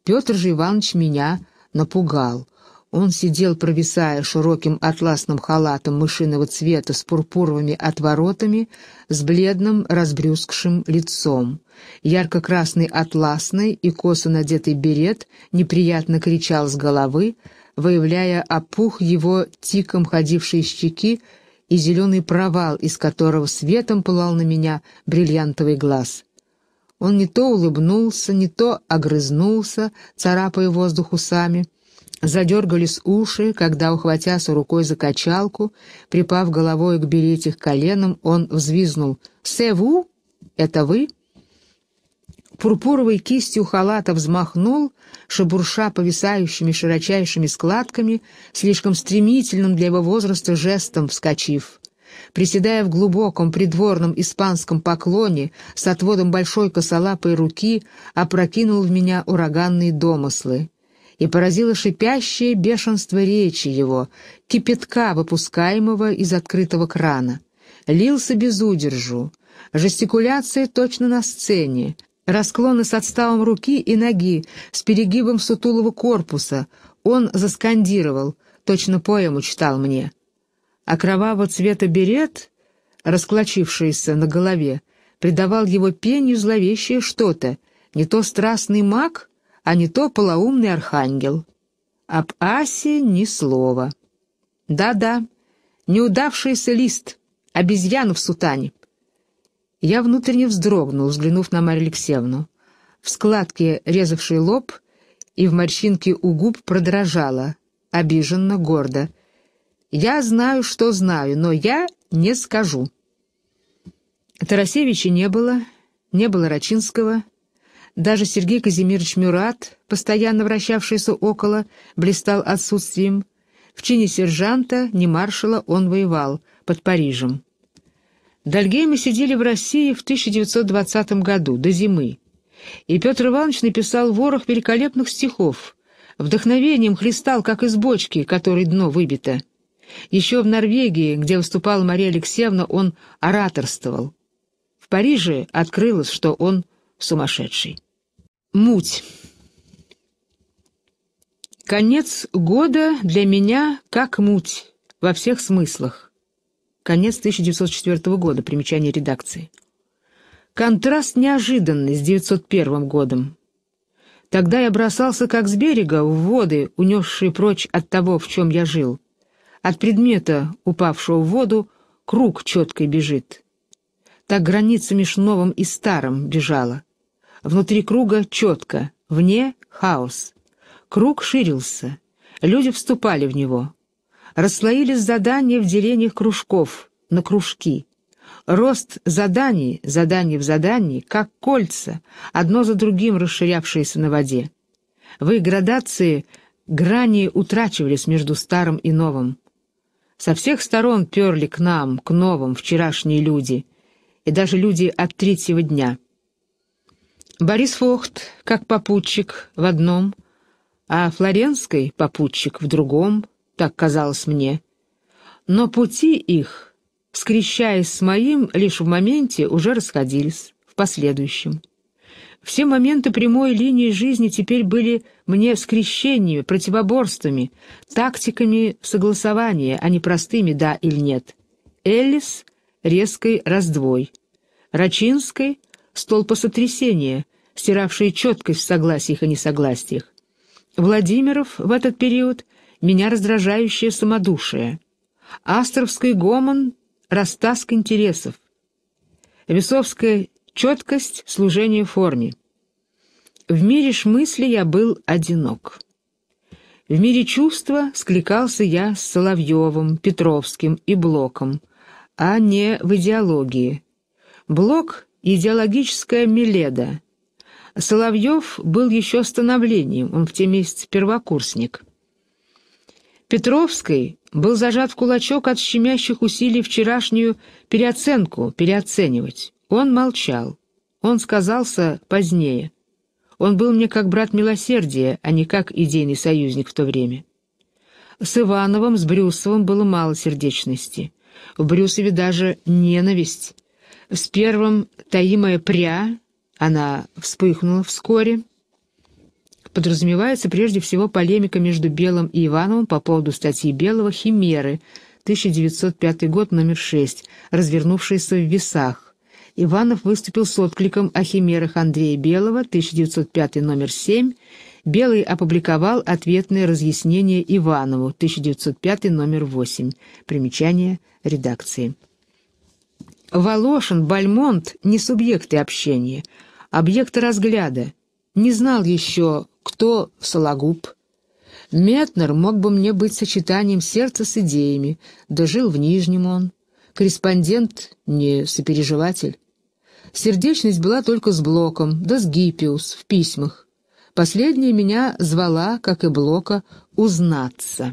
Петр же Иванович меня напугал. Он сидел, провисая широким атласным халатом мышиного цвета с пурпуровыми отворотами, с бледным разбрюзгшим лицом. Ярко-красный атласный и косо надетый берет неприятно кричал с головы, выявляя опух его тиком ходившие щеки и зеленый провал, из которого светом пылал на меня бриллиантовый глаз. Он не то улыбнулся, не то огрызнулся, царапая воздух усами. Задергались уши, когда, ухватясь рукой за качалку, припав головой к берете к коленам, он взвизнул «Севу? Это вы?» пурпуровой кистью халата взмахнул, шебурша повисающими широчайшими складками, слишком стремительным для его возраста жестом вскочив. Приседая в глубоком придворном испанском поклоне с отводом большой косолапой руки, опрокинул в меня ураганные домыслы. И поразило шипящее бешенство речи его, кипятка, выпускаемого из открытого крана. Лился без удержу, жестикуляция точно на сцене, Расклоны с отставом руки и ноги, с перегибом сутулого корпуса. Он заскандировал, точно поэму читал мне. А кровавого цвета берет, расклочившийся на голове, придавал его пению зловещее что-то, не то страстный маг, а не то полоумный архангел. Об Асе ни слова. Да-да, неудавшийся лист, обезьяна в сутане. Я внутренне вздрогнул, взглянув на Марью Алексеевну. В складке, резавшей лоб, и в морщинке у губ продрожала, обиженно, гордо. «Я знаю, что знаю, но я не скажу». Тарасевича не было, не было Рачинского. Даже Сергей Казимирович Мюрат, постоянно вращавшийся около, блистал отсутствием. В чине сержанта, не маршала, он воевал под Парижем. Дальгеймы сидели в России в 1920 году, до зимы. И Петр Иванович написал ворох великолепных стихов. Вдохновением хлестал, как из бочки, которой дно выбито. Еще в Норвегии, где выступала Мария Алексеевна, он ораторствовал. В Париже открылось, что он сумасшедший. Муть. Конец года для меня как муть во всех смыслах. Конец 1904 года. Примечание редакции. Контраст неожиданный с 901 годом. Тогда я бросался как с берега в воды, унесшие прочь от того, в чем я жил. От предмета, упавшего в воду, круг четко бежит. Так граница между новым и старым бежала. Внутри круга четко, вне — хаос. Круг ширился. Люди вступали в него. Расслоились задания в делениях кружков на кружки. Рост заданий, заданий в задании, как кольца, одно за другим расширявшиеся на воде. В их градации грани утрачивались между старым и новым. Со всех сторон перли к нам, к новым, вчерашние люди, и даже люди от третьего дня. Борис Фохт, как попутчик, в одном, а Флоренской попутчик в другом — так казалось мне. Но пути их, скрещаясь с моим, лишь в моменте уже расходились, в последующем. Все моменты прямой линии жизни теперь были мне скрещениями, противоборствами, тактиками согласования, а не простыми «да» или «нет». Эллис — резкой раздвой. Рачинской — столпосотрясение, стиравшее четкость в согласиях и несогласиях. Владимиров в этот период — меня раздражающее самодушие, астеровский гомон — растаск интересов, весовская четкость служения форме. В мире ж мысли я был одинок. В мире чувства скликался я с Соловьевым, Петровским и Блоком, а не в идеологии. Блок — идеологическая меледа. Соловьев был еще становлением, он в те месяцы первокурсник. Петровской был зажат в кулачок от щемящих усилий вчерашнюю переоценку переоценивать. Он молчал. Он сказался позднее. Он был мне как брат милосердия, а не как идейный союзник в то время. С Ивановым, с Брюсовым было мало сердечности. В Брюсове даже ненависть. С первым таимая пря, она вспыхнула вскоре — подразумевается прежде всего полемика между Белым и Ивановым по поводу статьи Белого «Химеры», 1905 год, номер 6, развернувшаяся в весах. Иванов выступил с откликом о химерах Андрея Белого, 1905 номер 7. Белый опубликовал ответное разъяснение Иванову, 1905 номер 8. Примечание редакции. Волошин, Бальмонт — не субъекты общения, объекты разгляда. Не знал еще кто в Сологуб. Метнер мог бы мне быть сочетанием сердца с идеями, да жил в Нижнем он. Корреспондент не сопереживатель. Сердечность была только с Блоком, да с Гиппиус в письмах. Последняя меня звала, как и Блока, узнаться.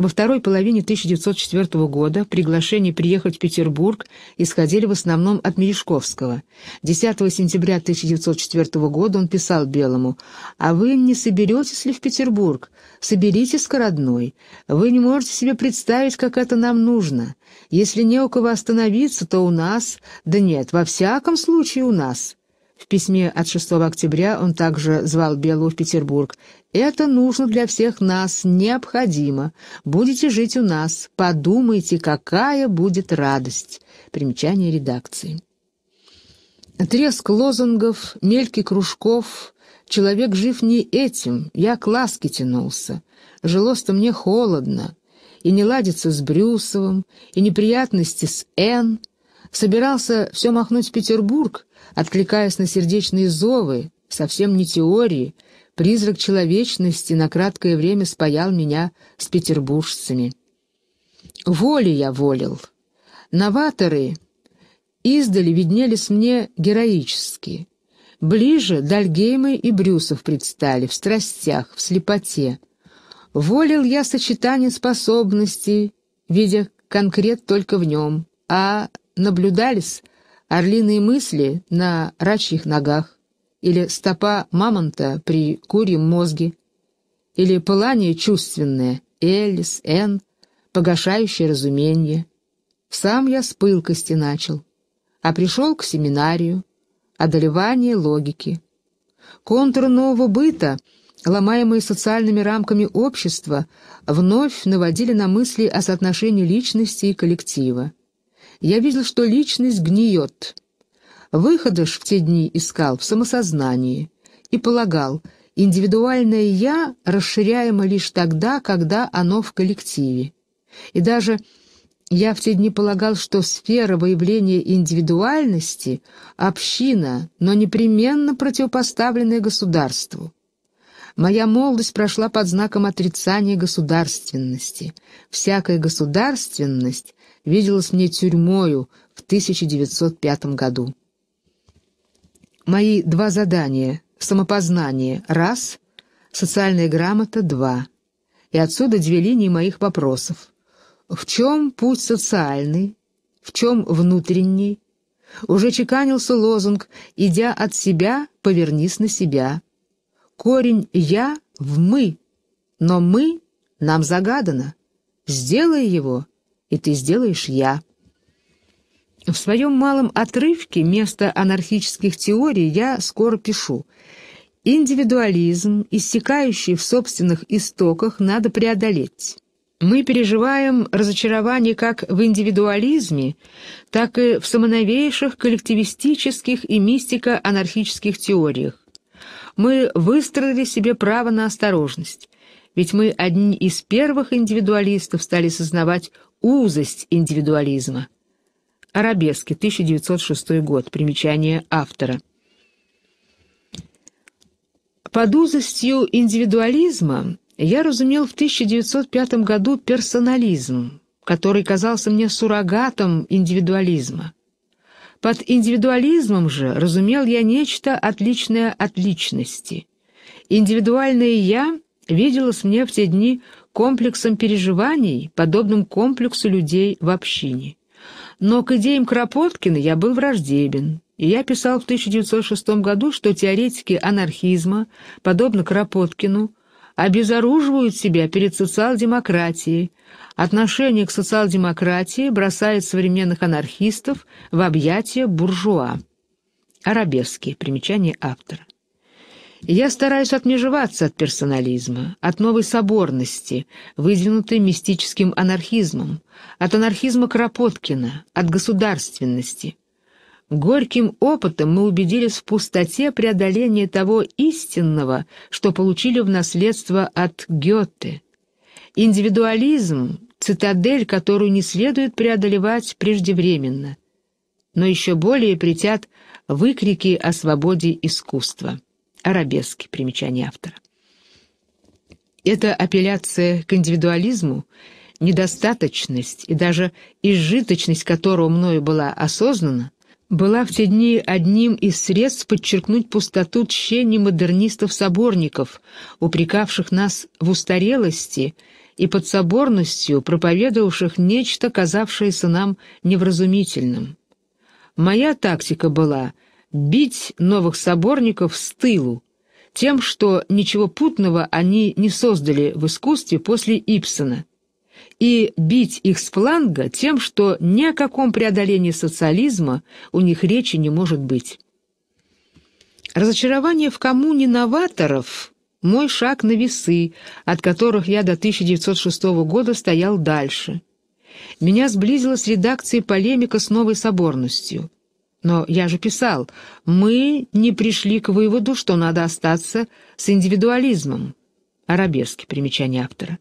Во второй половине 1904 года приглашения приехать в Петербург исходили в основном от Мережковского. 10 сентября 1904 года он писал Белому «А вы не соберетесь ли в Петербург? Соберитесь-ка, родной. Вы не можете себе представить, как это нам нужно. Если не у кого остановиться, то у нас... Да нет, во всяком случае у нас». В письме от 6 октября он также звал Белого в Петербург это нужно для всех нас, необходимо. Будете жить у нас, подумайте, какая будет радость. Примечание редакции. Треск лозунгов, мельки кружков. Человек жив не этим, я к ласке тянулся. Жилось-то мне холодно. И не ладится с Брюсовым, и неприятности с Н. Собирался все махнуть в Петербург, откликаясь на сердечные зовы, совсем не теории, призрак человечности на краткое время спаял меня с петербуржцами. Воли я волил. Новаторы издали виднелись мне героически. Ближе Дальгеймы и Брюсов предстали, в страстях, в слепоте. Волил я сочетание способностей, видя конкрет только в нем, а наблюдались орлиные мысли на рачьих ногах или стопа мамонта при курьем мозге, или пылание чувственное, Элис, Н, погашающее разумение. Сам я с пылкости начал, а пришел к семинарию, одолевание логики. Контур нового быта, ломаемые социальными рамками общества, вновь наводили на мысли о соотношении личности и коллектива. Я видел, что личность гниет — Выходыш в те дни искал в самосознании и полагал, индивидуальное «я» расширяемо лишь тогда, когда оно в коллективе. И даже я в те дни полагал, что сфера выявления индивидуальности — община, но непременно противопоставленная государству. Моя молодость прошла под знаком отрицания государственности. Всякая государственность виделась мне тюрьмою в 1905 году. Мои два задания — самопознание — раз, социальная грамота — два. И отсюда две линии моих вопросов. В чем путь социальный, в чем внутренний? Уже чеканился лозунг «Идя от себя, повернись на себя». Корень «я» в «мы», но «мы» нам загадано. Сделай его, и ты сделаешь «я». В своем малом отрывке место анархических теорий я скоро пишу. Индивидуализм, истекающий в собственных истоках, надо преодолеть. Мы переживаем разочарование как в индивидуализме, так и в самоновейших коллективистических и мистико-анархических теориях. Мы выстроили себе право на осторожность, ведь мы одни из первых индивидуалистов стали сознавать узость индивидуализма. Арабески, 1906 год. Примечание автора. Под узостью индивидуализма я разумел в 1905 году персонализм, который казался мне суррогатом индивидуализма. Под индивидуализмом же разумел я нечто отличное от личности. Индивидуальное «я» виделось мне в те дни комплексом переживаний, подобным комплексу людей в общине. Но к идеям Кропоткина я был враждебен, и я писал в 1906 году, что теоретики анархизма, подобно Кропоткину, обезоруживают себя перед социал-демократией, отношение к социал-демократии бросает современных анархистов в объятия буржуа. Арабески. Примечание автора. Я стараюсь отмежеваться от персонализма, от новой соборности, выдвинутой мистическим анархизмом, от анархизма Кропоткина, от государственности. Горьким опытом мы убедились в пустоте преодоления того истинного, что получили в наследство от Гёте. Индивидуализм — цитадель, которую не следует преодолевать преждевременно. Но еще более притят выкрики о свободе искусства. Арабески. Примечание автора. Эта апелляция к индивидуализму, недостаточность и даже изжиточность которого мною была осознана, была в те дни одним из средств подчеркнуть пустоту тщений модернистов-соборников, упрекавших нас в устарелости и под соборностью проповедовавших нечто, казавшееся нам невразумительным. Моя тактика была — бить новых соборников с тылу, тем, что ничего путного они не создали в искусстве после Ипсона, и бить их с фланга тем, что ни о каком преодолении социализма у них речи не может быть. Разочарование в коммуне новаторов — мой шаг на весы, от которых я до 1906 года стоял дальше. Меня сблизила с редакцией полемика с новой соборностью — но я же писал, мы не пришли к выводу, что надо остаться с индивидуализмом. Арабески, примечание автора.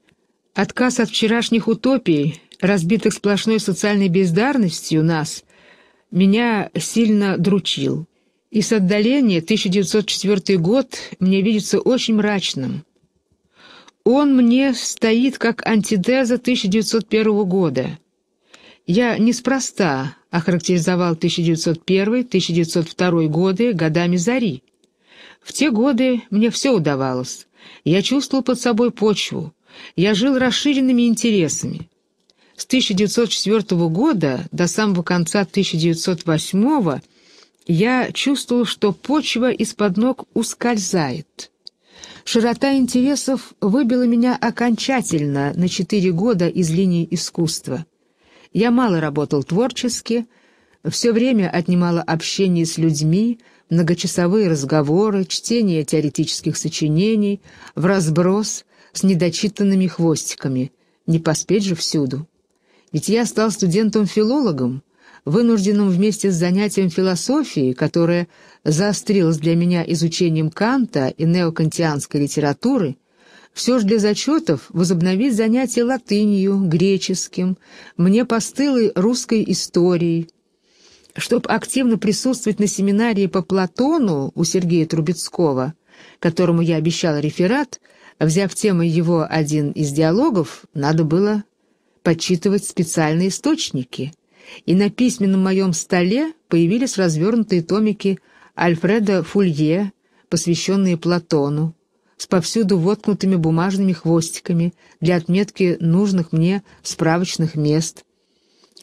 Отказ от вчерашних утопий, разбитых сплошной социальной бездарностью нас, меня сильно дручил. И с отдаления 1904 год мне видится очень мрачным. Он мне стоит как антитеза 1901 года — я неспроста охарактеризовал 1901-1902 годы годами зари. В те годы мне все удавалось. Я чувствовал под собой почву. Я жил расширенными интересами. С 1904 года до самого конца 1908 я чувствовал, что почва из-под ног ускользает. Широта интересов выбила меня окончательно на четыре года из линии искусства. Я мало работал творчески, все время отнимало общение с людьми, многочасовые разговоры, чтение теоретических сочинений, в разброс с недочитанными хвостиками, не поспеть же всюду. Ведь я стал студентом-филологом, вынужденным вместе с занятием философии, которое заострилось для меня изучением Канта и неокантианской литературы, все ж для зачетов возобновить занятия латынью, греческим, мне постылой русской историей, чтобы активно присутствовать на семинарии по Платону у Сергея Трубецкого, которому я обещал реферат, взяв темой его один из диалогов, надо было подчитывать специальные источники, и на письменном моем столе появились развернутые томики Альфреда Фулье, посвященные Платону, с повсюду воткнутыми бумажными хвостиками для отметки нужных мне справочных мест.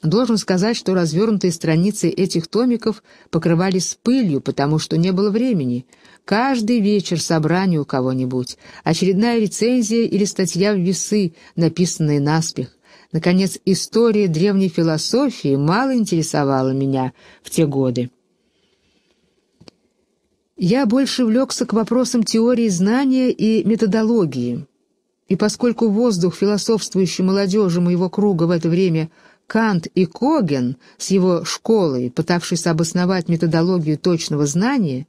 Должен сказать, что развернутые страницы этих томиков покрывались пылью, потому что не было времени. Каждый вечер собрание у кого-нибудь, очередная рецензия или статья в весы, написанные наспех. Наконец, история древней философии мало интересовала меня в те годы. Я больше влекся к вопросам теории знания и методологии. И поскольку воздух философствующей молодежи моего круга в это время Кант и Коген с его школой, пытавшись обосновать методологию точного знания,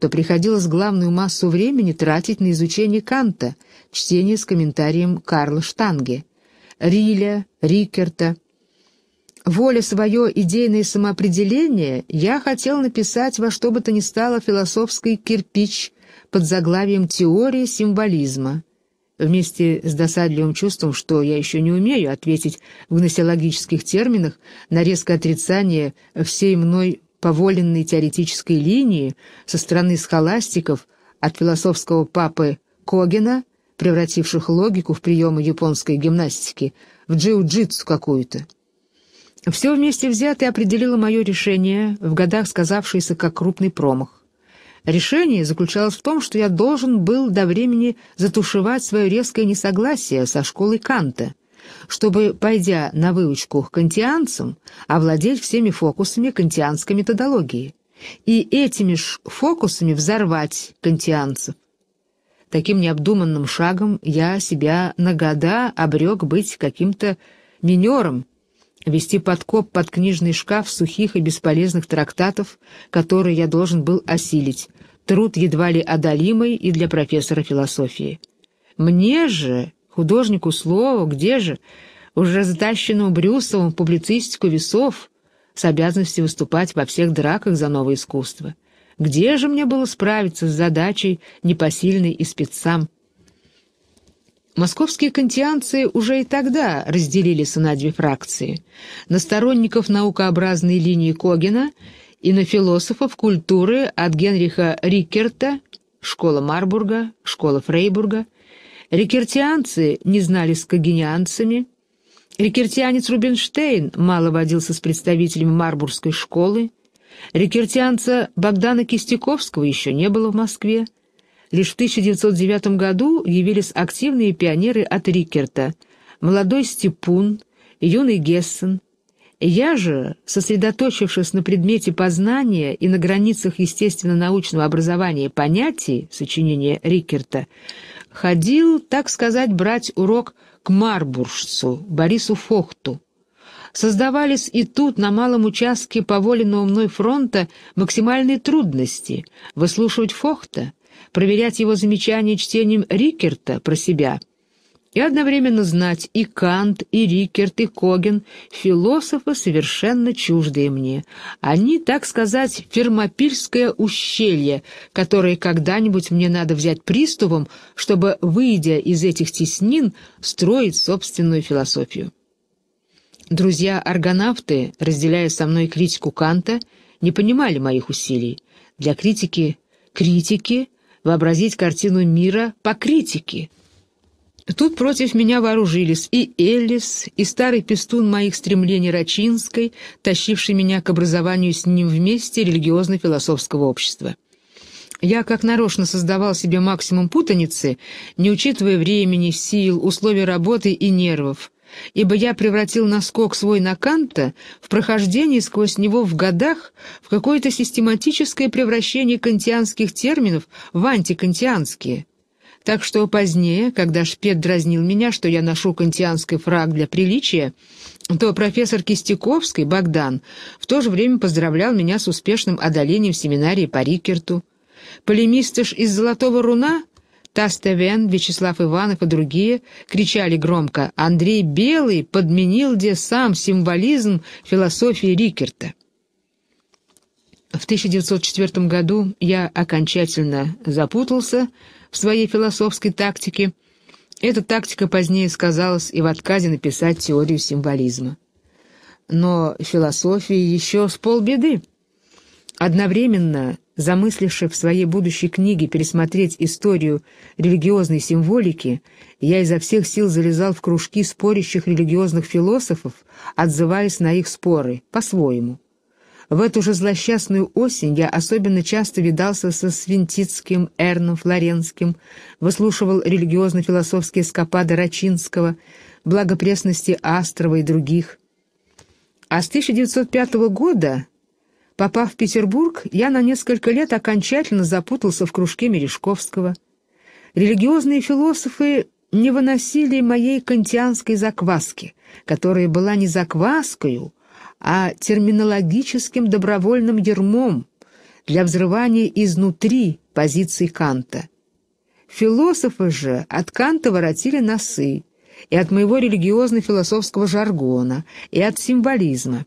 то приходилось главную массу времени тратить на изучение Канта, чтение с комментарием Карла Штанге, Риля, Рикерта, воля свое идейное самоопределение, я хотел написать во что бы то ни стало философский кирпич под заглавием «Теория символизма». Вместе с досадливым чувством, что я еще не умею ответить в гносеологических терминах на резкое отрицание всей мной поволенной теоретической линии со стороны схоластиков от философского папы Когена, превративших логику в приемы японской гимнастики, в джиу-джитсу какую-то. Все вместе взятое определило мое решение, в годах сказавшееся как крупный промах. Решение заключалось в том, что я должен был до времени затушевать свое резкое несогласие со школой Канта, чтобы, пойдя на выучку к кантианцам, овладеть всеми фокусами кантианской методологии и этими ж фокусами взорвать кантианцев. Таким необдуманным шагом я себя на года обрек быть каким-то минером, вести подкоп под книжный шкаф сухих и бесполезных трактатов, которые я должен был осилить, труд едва ли одолимый и для профессора философии. Мне же, художнику слова, где же, уже затащенному Брюсовым в публицистику весов, с обязанностью выступать во всех драках за новое искусство. Где же мне было справиться с задачей непосильной и спецсам? Московские кантианцы уже и тогда разделили на две фракции – на сторонников наукообразной линии Когена и на философов культуры от Генриха Риккерта, школа Марбурга, школа Фрейбурга. Рикертианцы не знали с когенианцами. Риккертианец Рубинштейн мало водился с представителями Марбургской школы. Рикертианца Богдана Кистяковского еще не было в Москве – Лишь в 1909 году явились активные пионеры от Рикерта, молодой Степун, юный Гессен. Я же, сосредоточившись на предмете познания и на границах естественно-научного образования понятий, сочинения Рикерта, ходил, так сказать, брать урок к марбуржцу Борису Фохту создавались и тут, на малом участке по воле наумной фронта, максимальные трудности. Выслушивать Фохта, проверять его замечания чтением Рикерта про себя и одновременно знать и Кант, и Рикерт, и Коген, философы совершенно чуждые мне. Они, так сказать, фермопильское ущелье, которое когда-нибудь мне надо взять приступом, чтобы, выйдя из этих теснин, строить собственную философию. Друзья-аргонавты, разделяя со мной критику Канта, не понимали моих усилий. Для критики критики — вообразить картину мира по критике. Тут против меня вооружились и Эллис, и старый пестун моих стремлений Рачинской, тащивший меня к образованию с ним вместе религиозно-философского общества. Я как нарочно создавал себе максимум путаницы, не учитывая времени, сил, условий работы и нервов ибо я превратил наскок свой на Канта в прохождении сквозь него в годах в какое-то систематическое превращение кантианских терминов в антикантианские. Так что позднее, когда Шпет дразнил меня, что я ношу кантианский фраг для приличия, то профессор Кистяковский, Богдан, в то же время поздравлял меня с успешным одолением семинарии по Рикерту. Полемистыш из «Золотого руна» Таставен, Вячеслав Иванов и другие кричали громко «Андрей Белый подменил где сам символизм философии Рикерта». В 1904 году я окончательно запутался в своей философской тактике. Эта тактика позднее сказалась и в отказе написать теорию символизма. Но философия еще с полбеды. Одновременно Замысливши в своей будущей книге пересмотреть историю религиозной символики, я изо всех сил залезал в кружки спорящих религиозных философов, отзываясь на их споры по-своему. В эту же злосчастную осень я особенно часто видался со Свинтицким, Эрном, Флоренским, выслушивал религиозно-философские скопады Рачинского, благопресности Астрова и других. А с 1905 года Попав в Петербург, я на несколько лет окончательно запутался в кружке Мережковского. Религиозные философы не выносили моей кантианской закваски, которая была не закваскою, а терминологическим добровольным ермом для взрывания изнутри позиций Канта. Философы же от Канта воротили носы и от моего религиозно-философского жаргона, и от символизма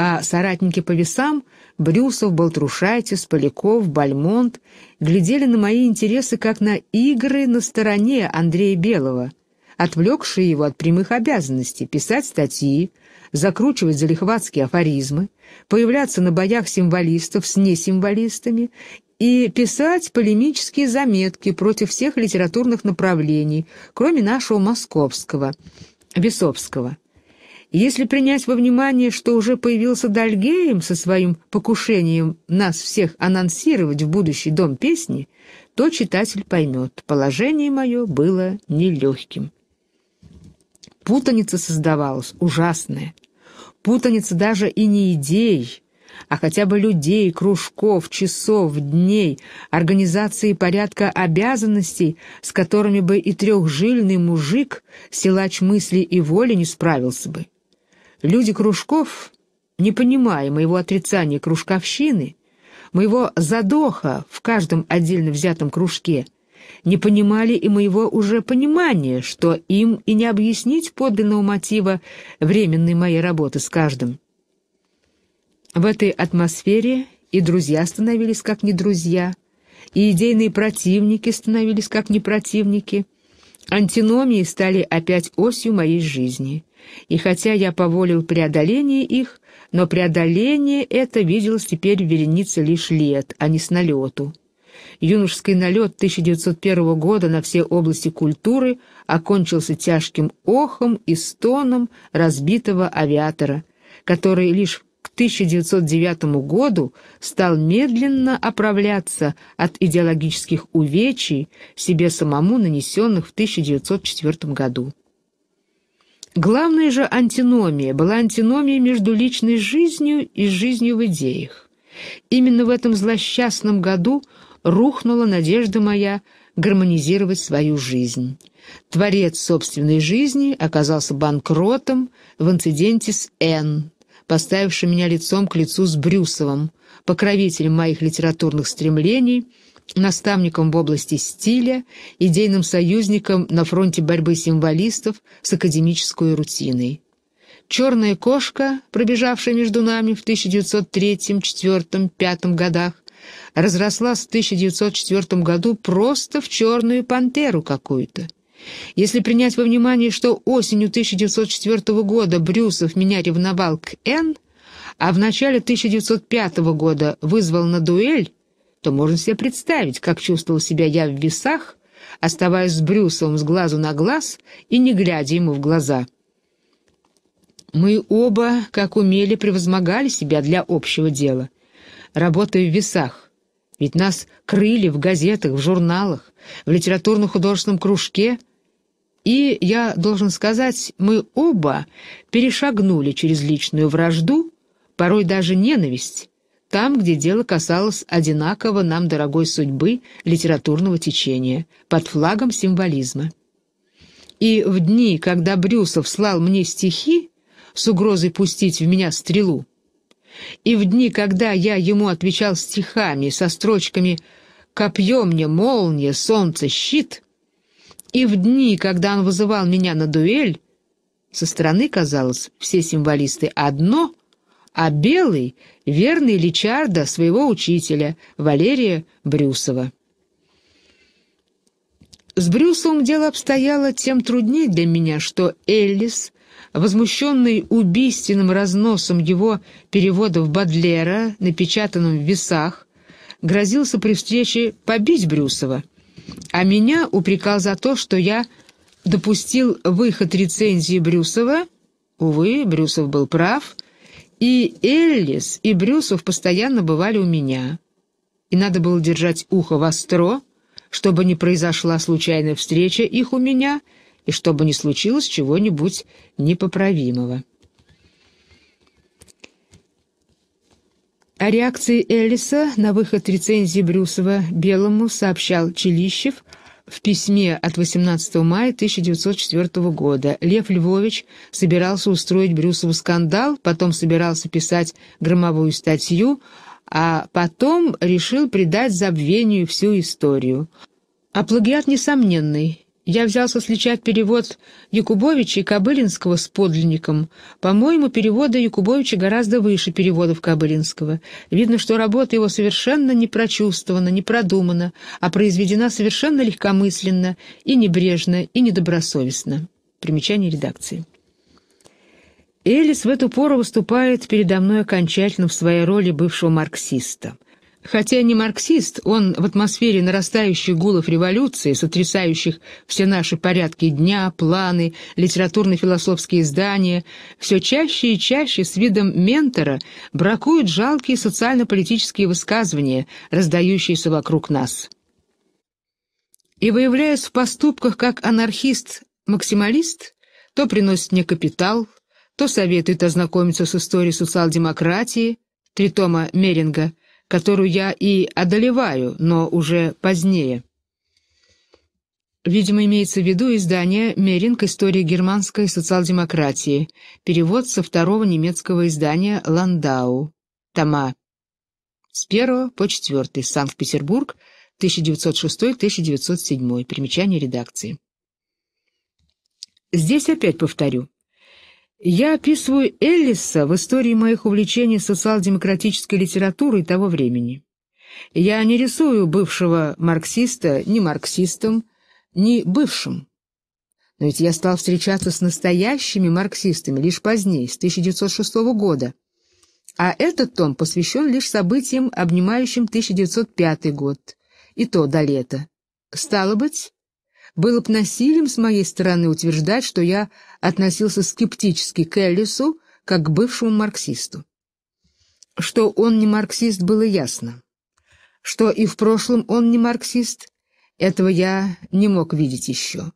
а соратники по весам — Брюсов, Болтрушайтис, Поляков, Бальмонт — глядели на мои интересы как на игры на стороне Андрея Белого, отвлекшие его от прямых обязанностей писать статьи, закручивать залихватские афоризмы, появляться на боях символистов с несимволистами и писать полемические заметки против всех литературных направлений, кроме нашего московского, весовского. Если принять во внимание, что уже появился Дальгеем со своим покушением нас всех анонсировать в будущий дом песни, то читатель поймет, положение мое было нелегким. Путаница создавалась ужасная. Путаница даже и не идей, а хотя бы людей, кружков, часов, дней, организации порядка обязанностей, с которыми бы и трехжильный мужик, силач мысли и воли, не справился бы. Люди кружков, не понимая моего отрицания кружковщины, моего задоха в каждом отдельно взятом кружке, не понимали и моего уже понимания, что им и не объяснить подлинного мотива временной моей работы с каждым. В этой атмосфере и друзья становились как не друзья, и идейные противники становились как не противники. Антиномии стали опять осью моей жизни. И хотя я поволил преодоление их, но преодоление это виделось теперь в лишь лет, а не с налету. Юношеский налет 1901 года на все области культуры окончился тяжким охом и стоном разбитого авиатора, который лишь к 1909 году стал медленно оправляться от идеологических увечий себе самому нанесенных в 1904 году. Главная же антиномия была антиномия между личной жизнью и жизнью в идеях. Именно в этом злосчастном году рухнула надежда моя гармонизировать свою жизнь. Творец собственной жизни оказался банкротом в инциденте с Н, поставившим меня лицом к лицу с Брюсовым, покровителем моих литературных стремлений – наставником в области стиля, идейным союзником на фронте борьбы символистов с академической рутиной. «Черная кошка», пробежавшая между нами в 1903-1904-1905 годах, разрослась в 1904 году просто в черную пантеру какую-то. Если принять во внимание, что осенью 1904 года Брюсов меня ревновал к Н, а в начале 1905 года вызвал на дуэль, то можно себе представить, как чувствовал себя я в весах, оставаясь с Брюсовым с глазу на глаз и не глядя ему в глаза. Мы оба, как умели, превозмогали себя для общего дела, работая в весах. Ведь нас крыли в газетах, в журналах, в литературно-художественном кружке. И, я должен сказать, мы оба перешагнули через личную вражду, порой даже ненависть, там, где дело касалось одинаково нам дорогой судьбы литературного течения, под флагом символизма. И в дни, когда Брюсов слал мне стихи с угрозой пустить в меня стрелу, и в дни, когда я ему отвечал стихами со строчками «Копье мне, молния, солнце, щит», и в дни, когда он вызывал меня на дуэль, со стороны казалось, все символисты одно — а Белый — верный Личарда, своего учителя, Валерия Брюсова. С Брюсовым дело обстояло тем труднее для меня, что Эллис, возмущенный убийственным разносом его переводов Бадлера, напечатанным в весах, грозился при встрече побить Брюсова, а меня упрекал за то, что я допустил выход рецензии Брюсова. Увы, Брюсов был прав — и Эллис, и Брюсов постоянно бывали у меня. И надо было держать ухо востро, чтобы не произошла случайная встреча их у меня и чтобы не случилось чего-нибудь непоправимого. О реакции Эллиса на выход рецензии Брюсова Белому сообщал Челищев – в письме от 18 мая 1904 года Лев Львович собирался устроить Брюсову скандал, потом собирался писать громовую статью, а потом решил предать забвению всю историю. А плагиат несомненный, я взялся сличать перевод Якубовича и Кобылинского с подлинником. По-моему, переводы Якубовича гораздо выше переводов Кобылинского. Видно, что работа его совершенно не прочувствована, не продумана, а произведена совершенно легкомысленно и небрежно, и недобросовестно. Примечание редакции. Элис в эту пору выступает передо мной окончательно в своей роли бывшего марксиста. Хотя не марксист, он в атмосфере нарастающих гулов революции, сотрясающих все наши порядки дня, планы, литературно-философские издания, все чаще и чаще с видом ментора бракует жалкие социально-политические высказывания, раздающиеся вокруг нас. И выявляясь в поступках как анархист-максималист, то приносит мне капитал, то советует ознакомиться с историей социал-демократии, три тома Меринга – которую я и одолеваю, но уже позднее. Видимо, имеется в виду издание «Меринг. История германской социал-демократии», перевод со второго немецкого издания «Ландау», тома с 1 по 4, Санкт-Петербург, 1906-1907, примечание редакции. Здесь опять повторю. Я описываю Эллиса в истории моих увлечений социал-демократической литературой того времени. Я не рисую бывшего марксиста ни марксистом, ни бывшим. Но ведь я стал встречаться с настоящими марксистами лишь позднее, с 1906 года. А этот том посвящен лишь событиям, обнимающим 1905 год, и то до лета. Стало быть, было бы насилием с моей стороны утверждать, что я относился скептически к Эллису, как к бывшему марксисту. Что он не марксист, было ясно. Что и в прошлом он не марксист, этого я не мог видеть еще.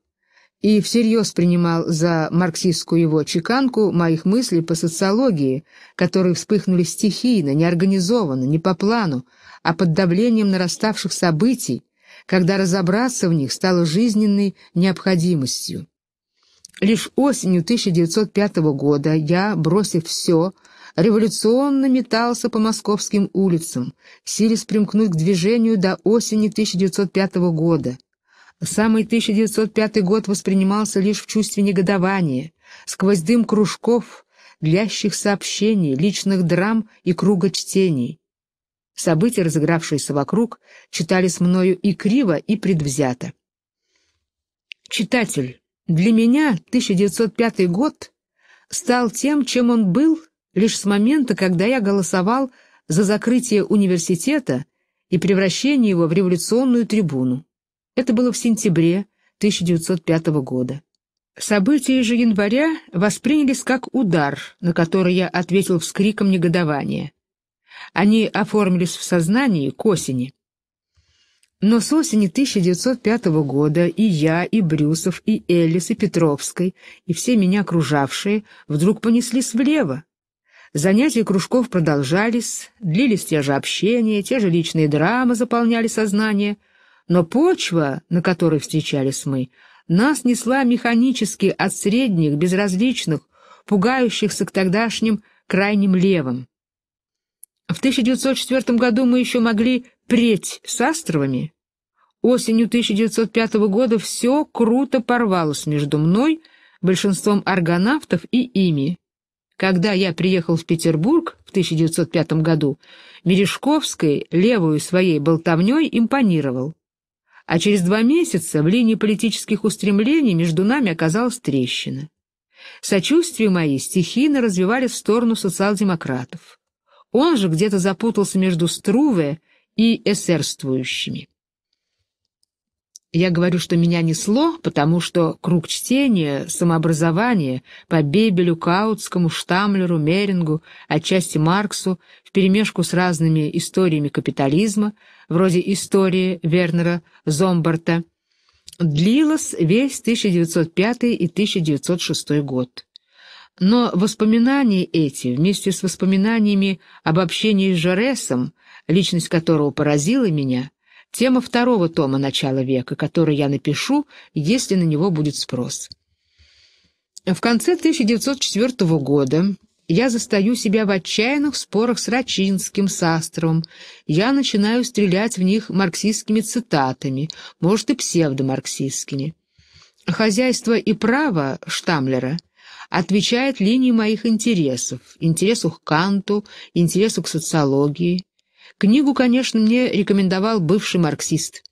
И всерьез принимал за марксистскую его чеканку моих мыслей по социологии, которые вспыхнули стихийно, неорганизованно, не по плану, а под давлением нараставших событий, когда разобраться в них стало жизненной необходимостью. Лишь осенью 1905 года я, бросив все, революционно метался по московским улицам, силясь примкнуть к движению до осени 1905 года. Самый 1905 год воспринимался лишь в чувстве негодования, сквозь дым кружков, длящих сообщений, личных драм и круга чтений. События, разыгравшиеся вокруг, читались мною и криво, и предвзято. Читатель, для меня 1905 год стал тем, чем он был, лишь с момента, когда я голосовал за закрытие университета и превращение его в революционную трибуну. Это было в сентябре 1905 года. События же января воспринялись как удар, на который я ответил вскриком негодования. Они оформились в сознании к осени. Но с осени 1905 года и я, и Брюсов, и Элис и Петровской, и все меня окружавшие вдруг понеслись влево. Занятия кружков продолжались, длились те же общения, те же личные драмы заполняли сознание, но почва, на которой встречались мы, нас несла механически от средних, безразличных, пугающихся к тогдашним крайним левым. В 1904 году мы еще могли преть с Астровыми. Осенью 1905 года все круто порвалось между мной, большинством аргонавтов и ими. Когда я приехал в Петербург в 1905 году, Мережковский левую своей болтовней импонировал. А через два месяца в линии политических устремлений между нами оказалась трещина. Сочувствие мои стихийно развивались в сторону социал-демократов. Он же где-то запутался между Струве и эсерствующими. Я говорю, что меня несло, потому что круг чтения, самообразование по Бебелю, Каутскому, Штамлеру, Мерингу, отчасти Марксу, вперемешку с разными историями капитализма, вроде истории Вернера Зомбарта, длилось весь 1905 и 1906 год. Но воспоминания эти, вместе с воспоминаниями об общении с Жоресом, личность которого поразила меня, тема второго тома «Начала века», который я напишу, если на него будет спрос. В конце 1904 года я застаю себя в отчаянных спорах с Рачинским, с Астровым. Я начинаю стрелять в них марксистскими цитатами, может, и псевдомарксистскими. «Хозяйство и право» Штамлера — отвечает линии моих интересов, интересу к Канту, интересу к социологии. Книгу, конечно, мне рекомендовал бывший марксист.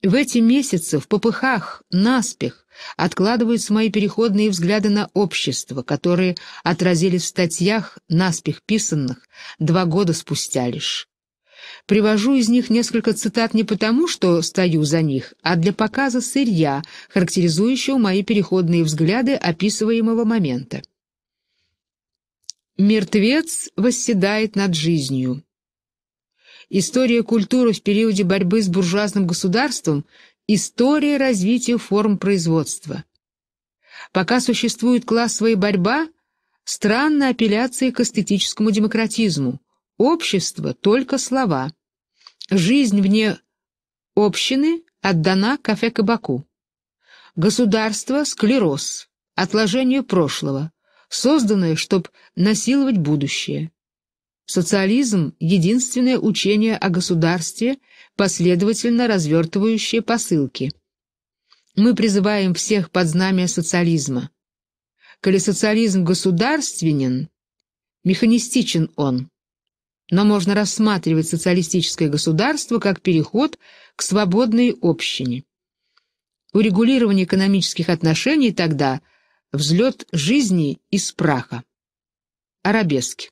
В эти месяцы в попыхах, наспех, откладываются мои переходные взгляды на общество, которые отразились в статьях, наспех писанных, два года спустя лишь. Привожу из них несколько цитат не потому, что стою за них, а для показа сырья, характеризующего мои переходные взгляды описываемого момента. «Мертвец восседает над жизнью». История культуры в периоде борьбы с буржуазным государством – история развития форм производства. Пока существует классовая борьба, странна апелляция к эстетическому демократизму. Общество – только слова. Жизнь вне общины отдана кафе-кабаку. Государство — склероз, отложению прошлого, созданное, чтобы насиловать будущее. Социализм — единственное учение о государстве, последовательно развертывающее посылки. Мы призываем всех под знамя социализма. Коли социализм государственен, механистичен он но можно рассматривать социалистическое государство как переход к свободной общине. Урегулирование экономических отношений тогда – взлет жизни из праха. Арабески.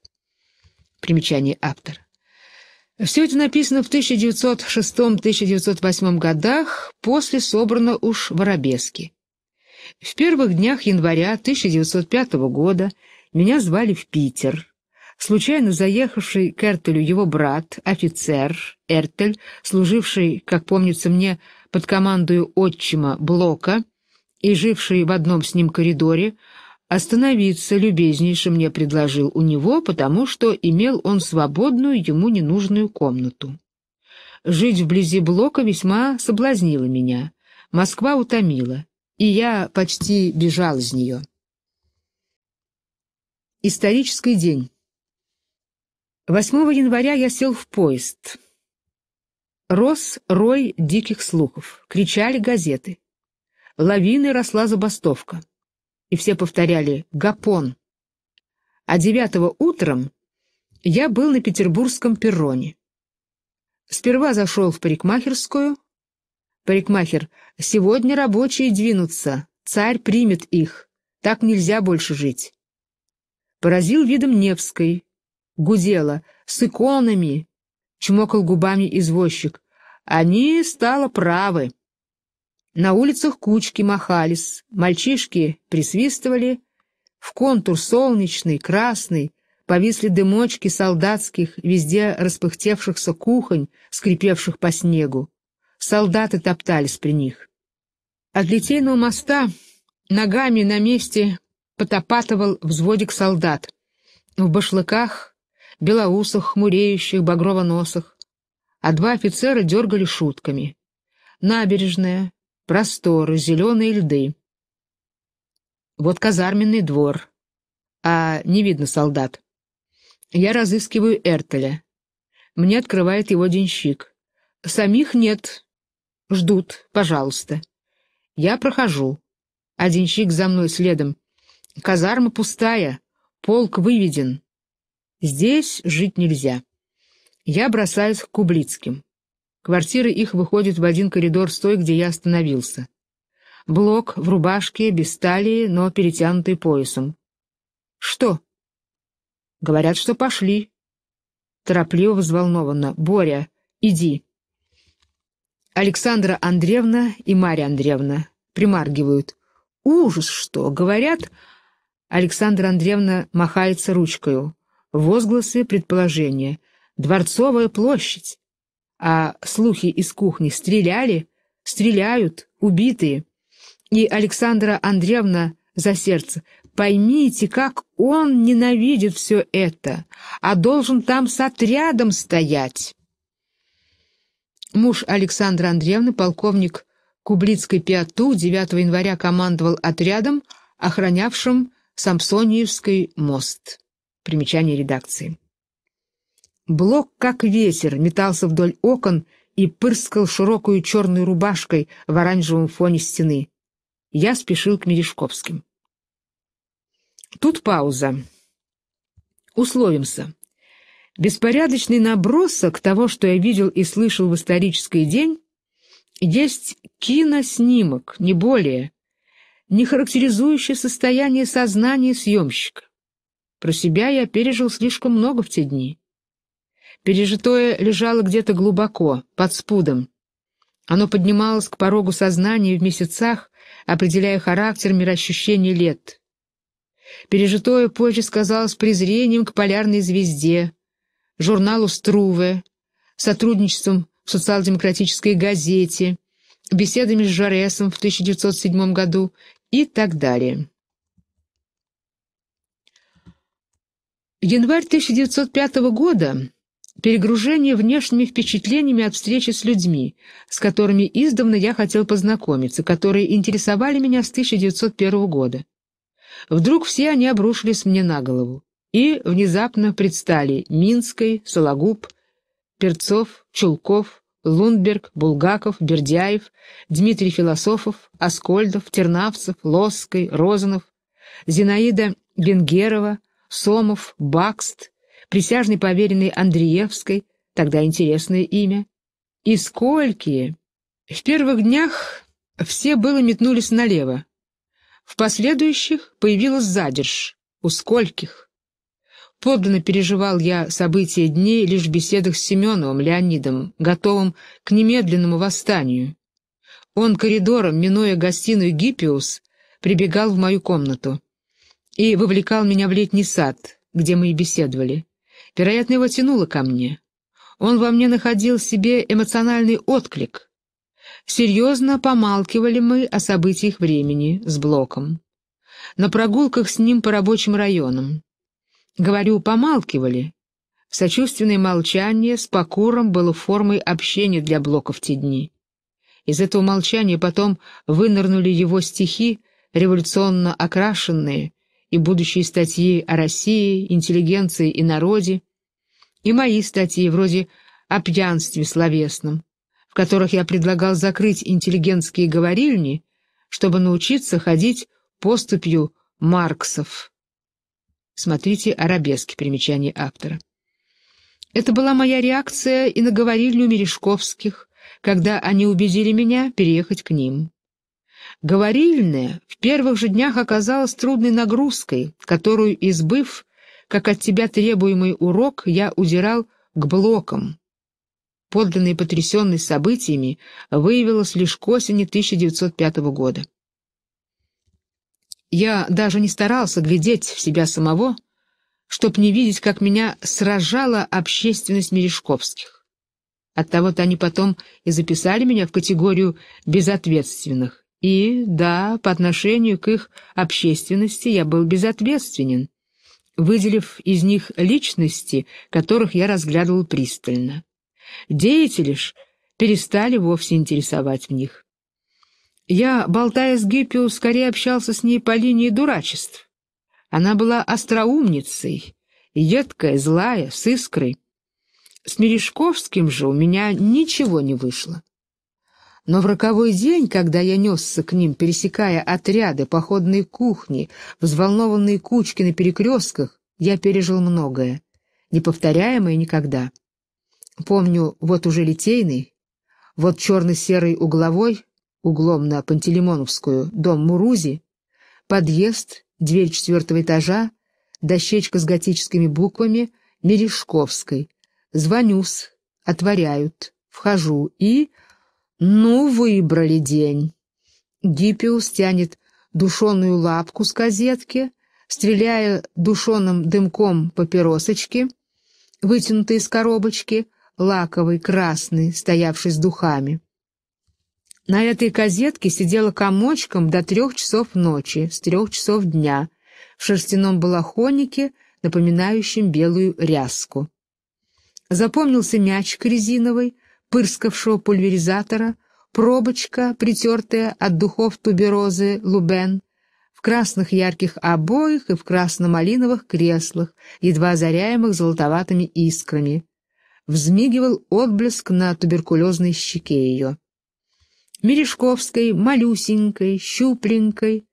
Примечание автора. Все это написано в 1906-1908 годах, после собрано уж в арабески. В первых днях января 1905 года меня звали в Питер. Случайно заехавший к Эртелю его брат, офицер Эртель, служивший, как помнится мне, под командою отчима Блока и живший в одном с ним коридоре, остановиться любезнейше мне предложил у него, потому что имел он свободную ему ненужную комнату. Жить вблизи Блока весьма соблазнило меня. Москва утомила, и я почти бежал из нее. Исторический день. 8 января я сел в поезд. Рос рой диких слухов, кричали газеты. Лавиной росла забастовка. И все повторяли «Гапон». А девятого утром я был на петербургском перроне. Сперва зашел в парикмахерскую. Парикмахер, сегодня рабочие двинутся, царь примет их, так нельзя больше жить. Поразил видом Невской, гудела, с иконами, чмокал губами извозчик. Они, стало, правы. На улицах кучки махались, мальчишки присвистывали. В контур солнечный, красный, повисли дымочки солдатских, везде распыхтевшихся кухонь, скрипевших по снегу. Солдаты топтались при них. От литейного моста ногами на месте потопатывал взводик солдат. В башлыках Белоусах, хмуреющих, багровоносых, а два офицера дергали шутками. Набережная, просторы, зеленые льды. Вот казарменный двор, а не видно солдат. Я разыскиваю Эртеля. Мне открывает его денщик. Самих нет. Ждут, пожалуйста. Я прохожу. Одинщик а за мной следом. Казарма пустая, полк выведен. Здесь жить нельзя. Я бросаюсь к Кублицким. Квартиры их выходят в один коридор с той, где я остановился. Блок в рубашке, без талии, но перетянутый поясом. «Что?» «Говорят, что пошли». Торопливо взволнованно. «Боря, иди». Александра Андреевна и Марья Андреевна примаргивают. «Ужас, что!» — говорят. Александра Андреевна махается ручкою возгласы предположения, дворцовая площадь. А слухи из кухни стреляли, стреляют, убитые. И Александра Андреевна за сердце. Поймите, как он ненавидит все это, а должен там с отрядом стоять. Муж Александра Андреевны, полковник Кублицкой Пиату, 9 января командовал отрядом, охранявшим Самсониевский мост. Примечание редакции. Блок, как ветер, метался вдоль окон и пырскал широкую черной рубашкой в оранжевом фоне стены. Я спешил к Мережковским. Тут пауза. Условимся. Беспорядочный набросок того, что я видел и слышал в исторический день, есть киноснимок, не более, не характеризующий состояние сознания съемщика. Про себя я пережил слишком много в те дни. Пережитое лежало где-то глубоко, под спудом. Оно поднималось к порогу сознания в месяцах, определяя характер мироощущения лет. Пережитое позже сказалось презрением к полярной звезде, журналу «Струве», сотрудничеством в социал-демократической газете, беседами с Жаресом в 1907 году и так далее. Январь 1905 года — перегружение внешними впечатлениями от встречи с людьми, с которыми издавна я хотел познакомиться, которые интересовали меня с 1901 года. Вдруг все они обрушились мне на голову и внезапно предстали Минской, Сологуб, Перцов, Чулков, Лундберг, Булгаков, Бердяев, Дмитрий Философов, Аскольдов, Тернавцев, Лосской, Розанов, Зинаида Бенгерова, Сомов, Бакст, присяжный поверенный Андреевской, тогда интересное имя. И сколькие В первых днях все было метнулись налево. В последующих появилась задерж. У скольких? Подлинно переживал я события дней лишь в беседах с Семеновым Леонидом, готовым к немедленному восстанию. Он коридором, минуя гостиную Гиппиус, прибегал в мою комнату и вовлекал меня в летний сад, где мы и беседовали. Вероятно, его тянуло ко мне. Он во мне находил себе эмоциональный отклик. Серьезно помалкивали мы о событиях времени с Блоком. На прогулках с ним по рабочим районам. Говорю, помалкивали. Сочувственное молчание с покором было формой общения для Блока в те дни. Из этого молчания потом вынырнули его стихи, революционно окрашенные, и будущие статьи о России, интеллигенции и народе, и мои статьи вроде «О пьянстве словесном», в которых я предлагал закрыть интеллигентские говорильни, чтобы научиться ходить поступью Марксов. Смотрите арабески примечание автора. Это была моя реакция и на говорильню Мережковских, когда они убедили меня переехать к ним. Говорильная в первых же днях оказалась трудной нагрузкой, которую, избыв, как от тебя требуемый урок, я удирал к блокам. Подданной потрясенной событиями выявилась лишь к осени 1905 года. Я даже не старался глядеть в себя самого, чтоб не видеть, как меня сражала общественность Мережковских. Оттого-то они потом и записали меня в категорию безответственных и, да, по отношению к их общественности я был безответственен, выделив из них личности, которых я разглядывал пристально. Деятели ж перестали вовсе интересовать в них. Я, болтая с Гиппио, скорее общался с ней по линии дурачеств. Она была остроумницей, едкая, злая, с искрой. С Мережковским же у меня ничего не вышло. Но в роковой день, когда я несся к ним, пересекая отряды, походные кухни, взволнованные кучки на перекрестках, я пережил многое, неповторяемое никогда. Помню, вот уже Литейный, вот черно-серый угловой, углом на Пантелеймоновскую, дом Мурузи, подъезд, дверь четвертого этажа, дощечка с готическими буквами Мережковской. Звонюсь, отворяют, вхожу и... Ну, выбрали день. Гиппиус тянет душеную лапку с козетки, стреляя душеным дымком папиросочки, вытянутые из коробочки, лаковый, красный, стоявший с духами. На этой козетке сидела комочком до трех часов ночи, с трех часов дня, в шерстяном балахонике, напоминающем белую ряску. Запомнился мячик резиновый, пырскавшего пульверизатора, пробочка, притертая от духов туберозы Лубен, в красных ярких обоях и в красно-малиновых креслах, едва озаряемых золотоватыми искрами. Взмигивал отблеск на туберкулезной щеке ее. Мережковской, малюсенькой, щупленькой,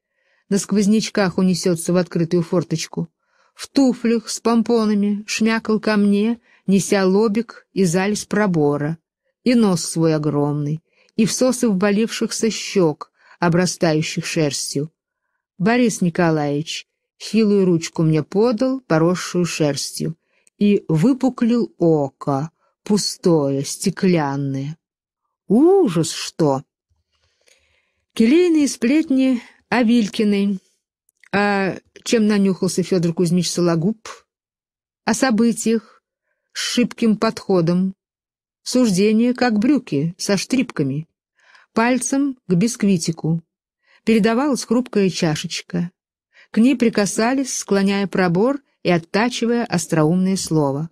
на сквознячках унесется в открытую форточку. В туфлях с помпонами шмякал ко мне, неся лобик из альс пробора и нос свой огромный, и всосы ввалившихся щек, обрастающих шерстью. Борис Николаевич хилую ручку мне подал, поросшую шерстью, и выпуклил око, пустое, стеклянное. Ужас что! Келейные сплетни о Вилькиной. А чем нанюхался Федор Кузьмич Сологуб? О событиях с шибким подходом, Суждение, как брюки, со штрипками. Пальцем к бисквитику. Передавалась хрупкая чашечка. К ней прикасались, склоняя пробор и оттачивая остроумные слова.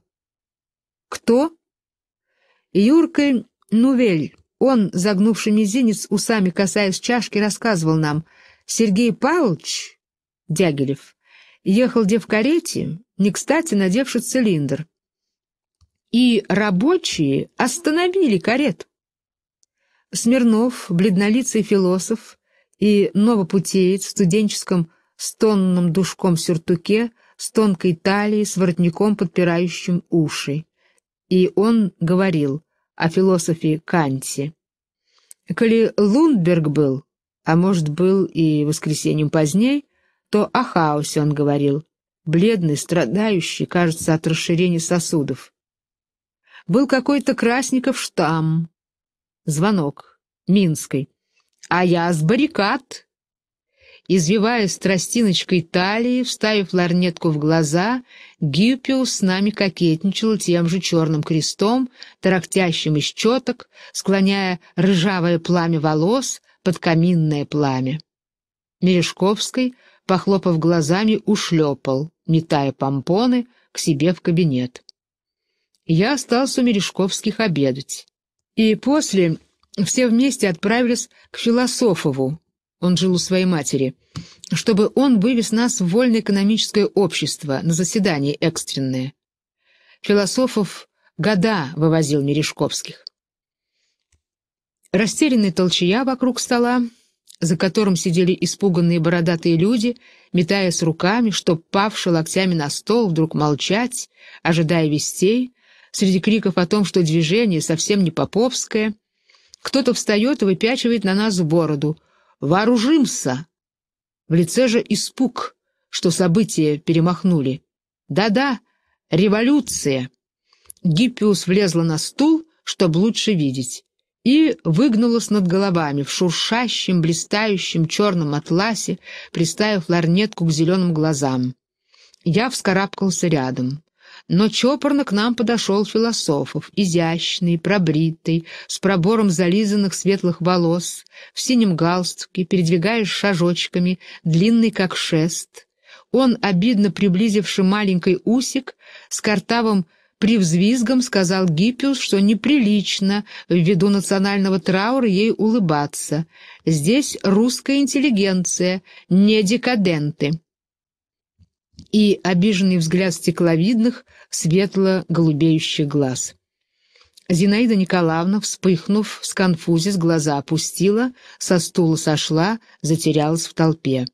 «Кто?» «Юрка Нувель». Он, загнувший мизинец, усами касаясь чашки, рассказывал нам. «Сергей Павлович...» Дягилев. Ехал где в карете, не кстати надевший цилиндр, и рабочие остановили карету. Смирнов, бледнолицый философ и новопутеец в студенческом стонном душком сюртуке с тонкой талией, с воротником, подпирающим уши. И он говорил о философе Канте. Коли Лундберг был, а может, был и воскресеньем поздней, то о хаосе он говорил, бледный, страдающий, кажется, от расширения сосудов был какой-то Красников штамм. Звонок. Минской. А я с баррикад. Извиваясь тростиночкой талии, вставив ларнетку в глаза, Гиппиус с нами кокетничал тем же черным крестом, тарахтящим из четок, склоняя рыжавое пламя волос под каминное пламя. Мережковской, похлопав глазами, ушлепал, метая помпоны, к себе в кабинет я остался у Мережковских обедать. И после все вместе отправились к Философову, он жил у своей матери, чтобы он вывез нас в вольно-экономическое общество на заседание экстренное. Философов года вывозил Мережковских. Растерянный толчья вокруг стола, за которым сидели испуганные бородатые люди, метаясь руками, чтоб, павши локтями на стол, вдруг молчать, ожидая вестей, среди криков о том, что движение совсем не поповское. Кто-то встает и выпячивает на нас бороду. «Вооружимся!» В лице же испуг, что события перемахнули. «Да-да, революция!» Гиппиус влезла на стул, чтобы лучше видеть, и выгнулась над головами в шуршащем, блистающем черном атласе, приставив ларнетку к зеленым глазам. Я вскарабкался рядом. Но чопорно к нам подошел философов, изящный, пробритый, с пробором зализанных светлых волос, в синем галстуке, передвигая шажочками, длинный как шест. Он, обидно приблизивший маленький усик, с картавым привзвизгом сказал Гиппиус, что неприлично ввиду национального траура ей улыбаться. Здесь русская интеллигенция, не декаденты и обиженный взгляд стекловидных, светло-голубеющих глаз. Зинаида Николаевна, вспыхнув, сконфузис, глаза опустила, со стула сошла, затерялась в толпе.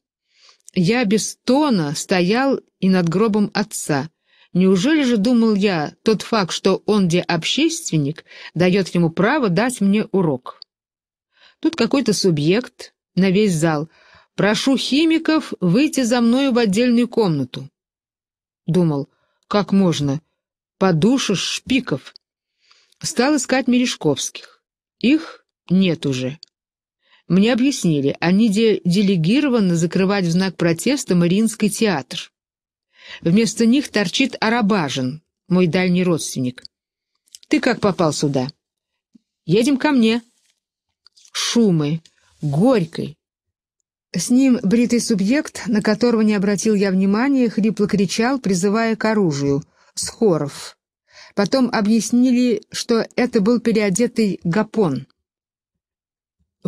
Я без тона стоял и над гробом отца. Неужели же, думал я, тот факт, что он где общественник, дает ему право дать мне урок? Тут какой-то субъект на весь зал — Прошу химиков выйти за мною в отдельную комнату. Думал, как можно? Подушишь шпиков. Стал искать Мережковских. Их нет уже. Мне объяснили, они де делегированы закрывать в знак протеста Мариинский театр. Вместо них торчит Арабажин, мой дальний родственник. Ты как попал сюда? Едем ко мне. Шумы, горькой, с ним бритый субъект, на которого не обратил я внимания, хрипло кричал, призывая к оружию. «Схоров». Потом объяснили, что это был переодетый Гапон.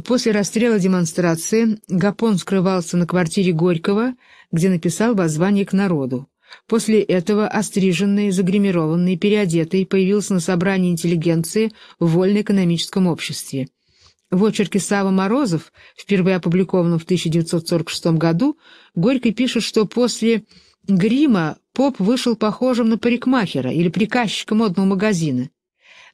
После расстрела демонстрации Гапон скрывался на квартире Горького, где написал воззвание к народу. После этого остриженный, загримированный, переодетый появился на собрании интеллигенции в вольно-экономическом обществе. В очерке Сава Морозов, впервые опубликованном в 1946 году, Горький пишет, что после грима поп вышел похожим на парикмахера или приказчика модного магазина.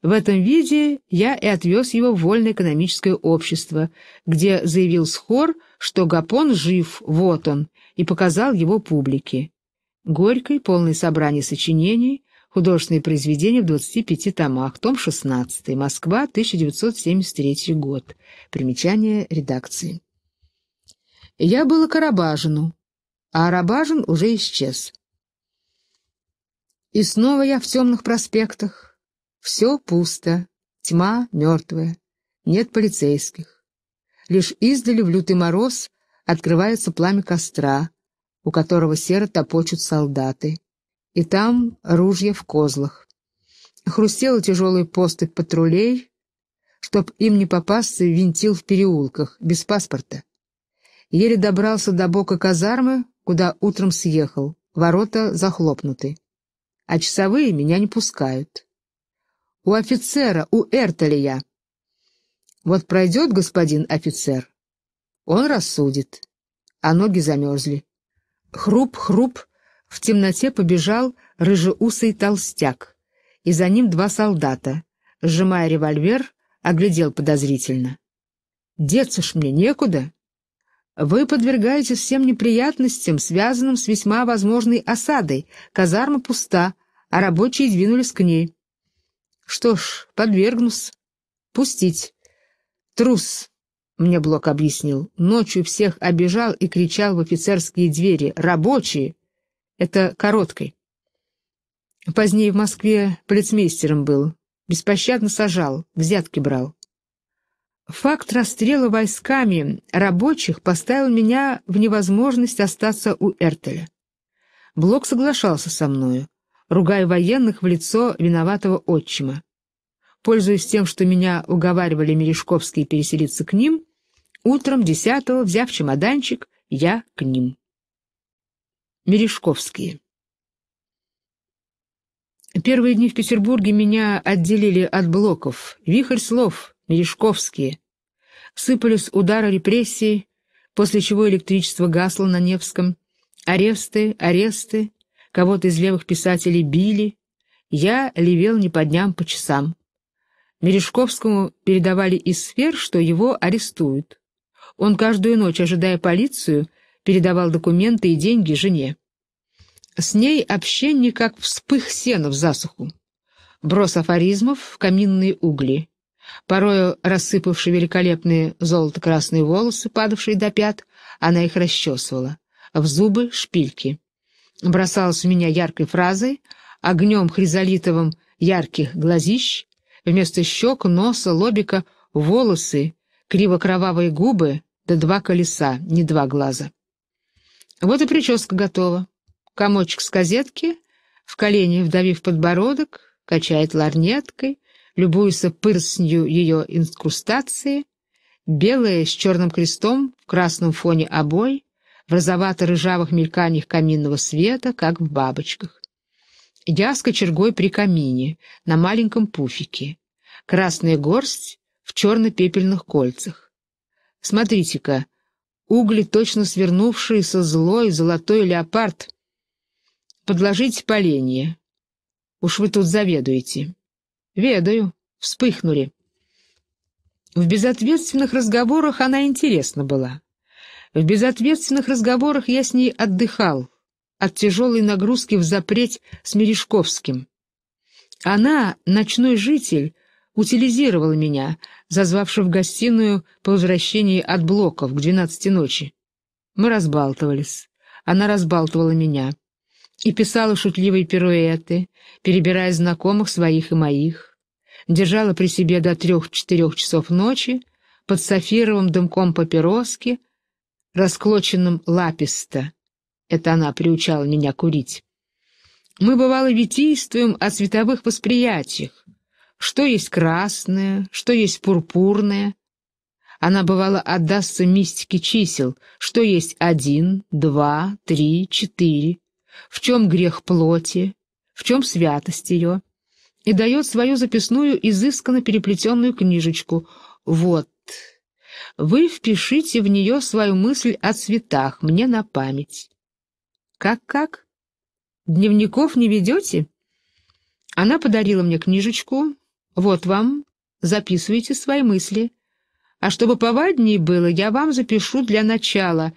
В этом виде я и отвез его в вольно-экономическое общество, где заявил с хор, что Гапон жив, вот он, и показал его публике. Горький, полное собрание сочинений, Художественные произведения в 25 томах. Том 16. Москва, 1973 год. Примечание редакции. Я была к а Арабажин уже исчез. И снова я в темных проспектах. Все пусто, тьма мертвая, нет полицейских. Лишь издали в лютый мороз открывается пламя костра, у которого серо топочут солдаты и там ружья в козлах. Хрустела тяжелый посты патрулей, чтоб им не попасться, винтил в переулках, без паспорта. Еле добрался до бока казармы, куда утром съехал, ворота захлопнуты. А часовые меня не пускают. У офицера, у Эртеля Вот пройдет господин офицер, он рассудит. А ноги замерзли. Хруп-хруп, в темноте побежал рыжеусый толстяк, и за ним два солдата. Сжимая револьвер, оглядел подозрительно. «Деться ж мне некуда!» Вы подвергаетесь всем неприятностям, связанным с весьма возможной осадой. Казарма пуста, а рабочие двинулись к ней. Что ж, подвергнусь. Пустить. Трус, мне Блок объяснил, ночью всех обижал и кричал в офицерские двери. Рабочие! Это короткой. Позднее в Москве полицмейстером был. Беспощадно сажал, взятки брал. Факт расстрела войсками рабочих поставил меня в невозможность остаться у Эртеля. Блок соглашался со мною, ругая военных в лицо виноватого отчима. Пользуясь тем, что меня уговаривали Мережковские переселиться к ним, утром десятого, взяв чемоданчик, я к ним. Мережковские. Первые дни в Петербурге меня отделили от блоков. Вихрь слов, Мережковские. Сыпались удары репрессий, после чего электричество гасло на Невском. Аресты, аресты, кого-то из левых писателей били. Я левел не по дням, по часам. Мережковскому передавали из сфер, что его арестуют. Он каждую ночь, ожидая полицию, передавал документы и деньги жене. С ней общение как вспых сена в засуху. Брос афоризмов, каминные угли. Порою рассыпавшие великолепные золото-красные волосы, падавшие до пят, она их расчесывала. В зубы шпильки. Бросалась у меня яркой фразой, огнем хризолитовым ярких глазищ, вместо щек, носа, лобика — волосы, криво-кровавые губы, да два колеса, не два глаза. Вот и прическа готова. Комочек с козетки, в колени вдавив подбородок, качает ларнеткой, любуется пырснью ее инкрустации, белая с черным крестом в красном фоне обои, в розовато-рыжавых мельканиях каминного света, как в бабочках. Я с кочергой при камине, на маленьком пуфике. Красная горсть в черно-пепельных кольцах. Смотрите-ка, угли, точно свернувшийся злой золотой леопард. Подложить поленье. Уж вы тут заведуете. Ведаю. Вспыхнули. В безответственных разговорах она интересна была. В безответственных разговорах я с ней отдыхал от тяжелой нагрузки в запреть с Мережковским. Она, ночной житель, утилизировала меня, зазвавши в гостиную по возвращении от блоков к двенадцати ночи. Мы разбалтывались, она разбалтывала меня и писала шутливые пируэты, перебирая знакомых своих и моих, держала при себе до трех-четырех часов ночи под сафировым дымком папироски, расклоченным лаписто. Это она приучала меня курить. Мы, бывало, витийствуем о световых восприятиях, что есть красное, что есть пурпурное. Она, бывало, отдастся мистике чисел, что есть один, два, три, четыре, в чем грех плоти, в чем святость ее, и дает свою записную, изысканно переплетенную книжечку. Вот. Вы впишите в нее свою мысль о цветах, мне на память. Как-как? Дневников не ведете? Она подарила мне книжечку, вот вам, записывайте свои мысли. А чтобы поваднее было, я вам запишу для начала.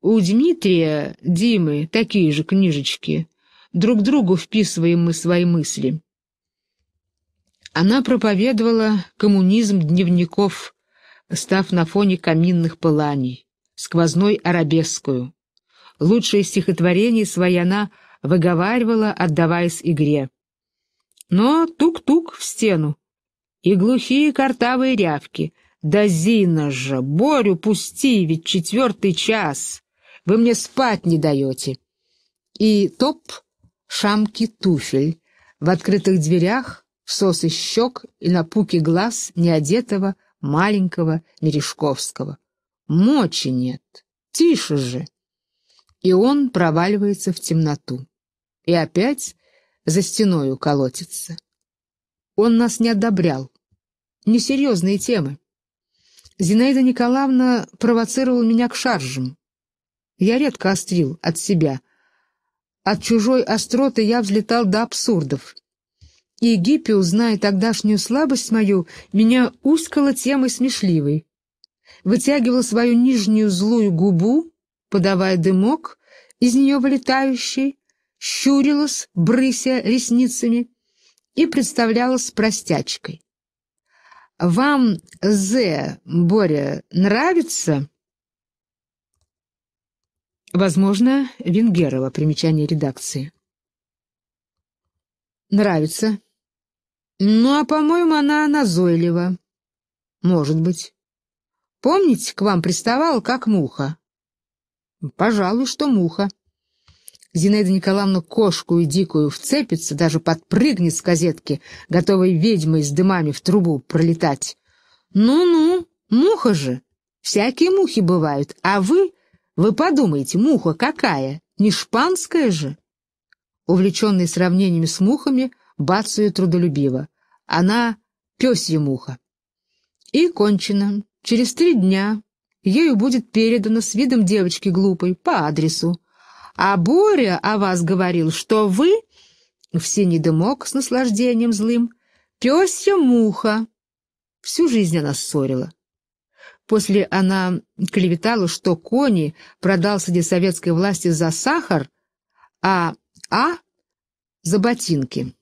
У Дмитрия, Димы, такие же книжечки. Друг другу вписываем мы свои мысли. Она проповедовала коммунизм дневников, став на фоне каминных пыланий, сквозной арабескую. Лучшие стихотворения свои она выговаривала, отдаваясь игре но тук-тук в стену. И глухие картавые рявки. «Да Зина же! Борю пусти, ведь четвертый час! Вы мне спать не даете!» И топ шамки туфель в открытых дверях, в сосы щек и на пуке глаз неодетого маленького Мережковского. Мочи нет, тише же! И он проваливается в темноту. И опять за стеною колотится. Он нас не одобрял. Несерьезные темы. Зинаида Николаевна провоцировала меня к шаржам. Я редко острил от себя. От чужой остроты я взлетал до абсурдов. И Гиппиус, зная тогдашнюю слабость мою, меня ускала темой смешливой. Вытягивал свою нижнюю злую губу, подавая дымок, из нее вылетающий, щурилась, брыся ресницами, и представлялась простячкой. «Вам, З. Боря, нравится?» Возможно, Венгерова, примечание редакции. «Нравится. Ну, а, по-моему, она назойлива. Может быть. Помните, к вам приставал как муха?» «Пожалуй, что муха». Зинаида Николаевна кошку и дикую вцепится, даже подпрыгнет с козетки, готовой ведьмой с дымами в трубу пролетать. Ну-ну, муха же, всякие мухи бывают, а вы, вы подумайте, муха какая, не шпанская же? Увлеченный сравнениями с мухами, бацаю трудолюбиво. Она пёсья муха. И кончено. Через три дня ею будет передано с видом девочки глупой по адресу а Боря о вас говорил, что вы...» В синий дымок с наслаждением злым. «Пёсья муха!» Всю жизнь она ссорила. После она клеветала, что Кони продался советской власти за сахар, а А — за ботинки.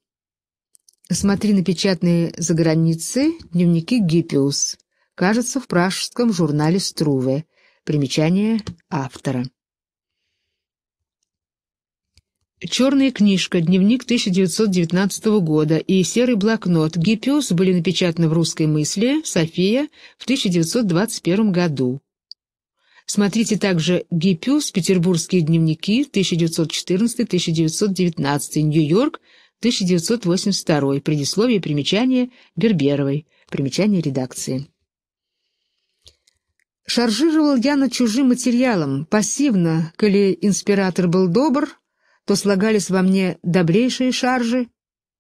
Смотри на печатные за границы дневники Гиппиус. Кажется, в пражском журнале «Струве». Примечание автора. «Черная книжка», «Дневник 1919 года» и «Серый блокнот» Гиппиус были напечатаны в «Русской мысли», «София» в 1921 году. Смотрите также Гиппиус, «Петербургские дневники» 1914-1919, «Нью-Йорк» 1982, предисловие и примечание Берберовой, примечание редакции. Шаржировал я над чужим материалом, пассивно, коли инспиратор был добр, то слагались во мне добрейшие шаржи,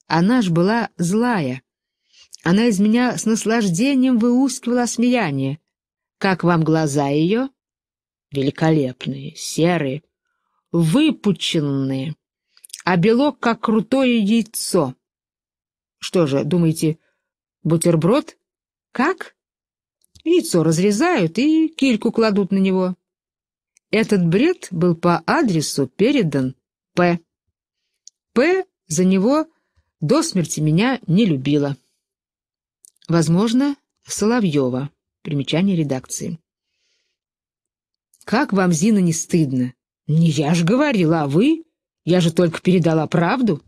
она ж была злая. Она из меня с наслаждением выускивала смеяние. Как вам глаза ее? Великолепные, серые, выпученные, а белок, как крутое яйцо. Что же, думаете, бутерброд? Как? Яйцо разрезают и кильку кладут на него. Этот бред был по адресу передан П. П за него до смерти меня не любила. Возможно, Соловьева. Примечание редакции. Как вам, Зина, не стыдно? Не я ж говорила, а вы? Я же только передала правду.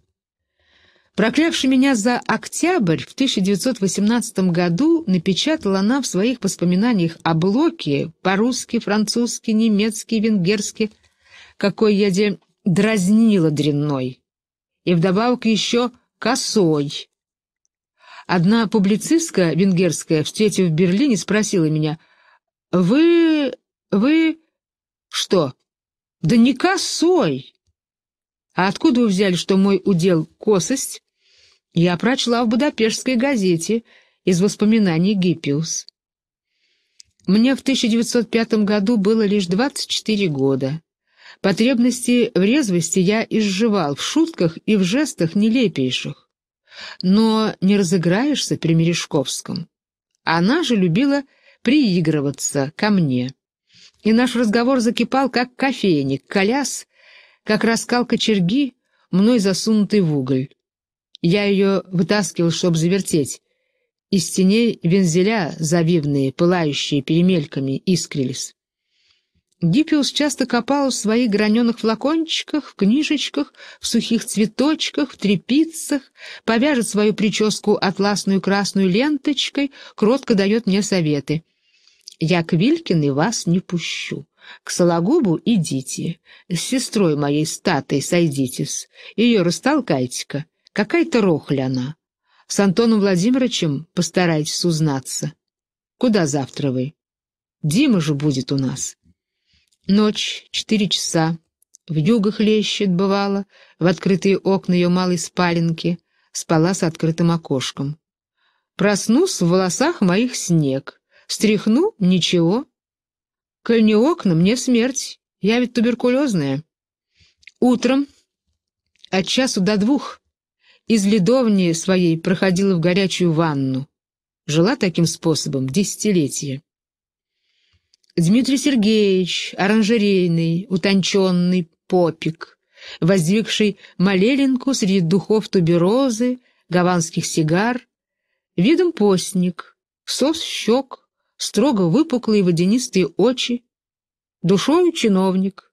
Проклявший меня за октябрь в 1918 году напечатала она в своих воспоминаниях о блоке по-русски, французски, немецки, венгерски, какой я де дразнила дрянной. И вдобавок еще косой. Одна публицистка венгерская, встретив в Берлине, спросила меня, «Вы... вы... что?» «Да не косой!» «А откуда вы взяли, что мой удел — косость?» Я прочла в Будапештской газете из воспоминаний Гиппиус. Мне в 1905 году было лишь 24 года. Потребности в резвости я изживал в шутках и в жестах нелепейших. Но не разыграешься при Мережковском. Она же любила приигрываться ко мне. И наш разговор закипал, как кофейник, коляс, как раскал кочерги, мной засунутый в уголь. Я ее вытаскивал, чтоб завертеть. Из теней вензеля завивные, пылающие перемельками, искрились. Гиппиус часто копал в своих граненых флакончиках, в книжечках, в сухих цветочках, в трепицах, повяжет свою прическу атласную красную ленточкой, кротко дает мне советы. «Я к Вилькиной вас не пущу. К Сологубу идите. С сестрой моей статой сойдитесь. Ее растолкайте-ка. Какая-то рохля она. С Антоном Владимировичем постарайтесь узнаться. Куда завтра вы? Дима же будет у нас». Ночь, четыре часа. В югах лещет, бывало, в открытые окна ее малой спаленки, спала с открытым окошком. Проснусь в волосах моих снег, стряхну — ничего. Коль не окна, мне смерть, я ведь туберкулезная. Утром от часу до двух из ледовни своей проходила в горячую ванну. Жила таким способом десятилетия. Дмитрий Сергеевич, оранжерейный, утонченный попик, воздвигший малеленку среди духов туберозы, гаванских сигар, видом постник, сос щек, строго выпуклые водянистые очи, душою чиновник,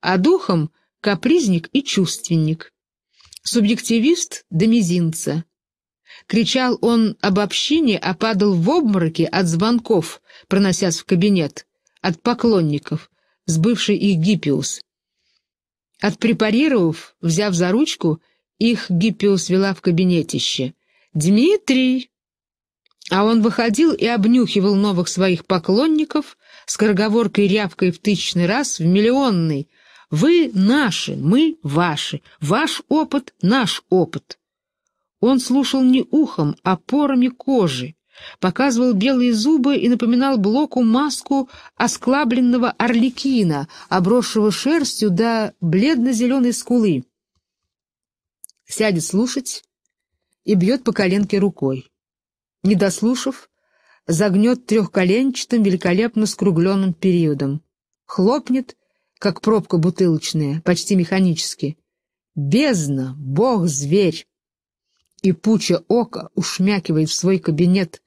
а духом капризник и чувственник, субъективист до мизинца. Кричал он об общине, а падал в обмороке от звонков, проносясь в кабинет, от поклонников, сбывший их Гиппиус. Отпрепарировав, взяв за ручку, их Гиппиус вела в кабинетище. «Дмитрий!» А он выходил и обнюхивал новых своих поклонников, с скороговоркой рявкой в тысячный раз, в миллионный. «Вы наши, мы ваши, ваш опыт — наш опыт». Он слушал не ухом, а порами кожи, показывал белые зубы и напоминал Блоку маску осклабленного орликина, обросшего шерстью до бледно-зеленой скулы. Сядет слушать и бьет по коленке рукой. Не дослушав, загнет трехколенчатым великолепно скругленным периодом. Хлопнет, как пробка бутылочная, почти механически. Бездна, бог-зверь! И пуча ока ушмякивает в свой кабинет,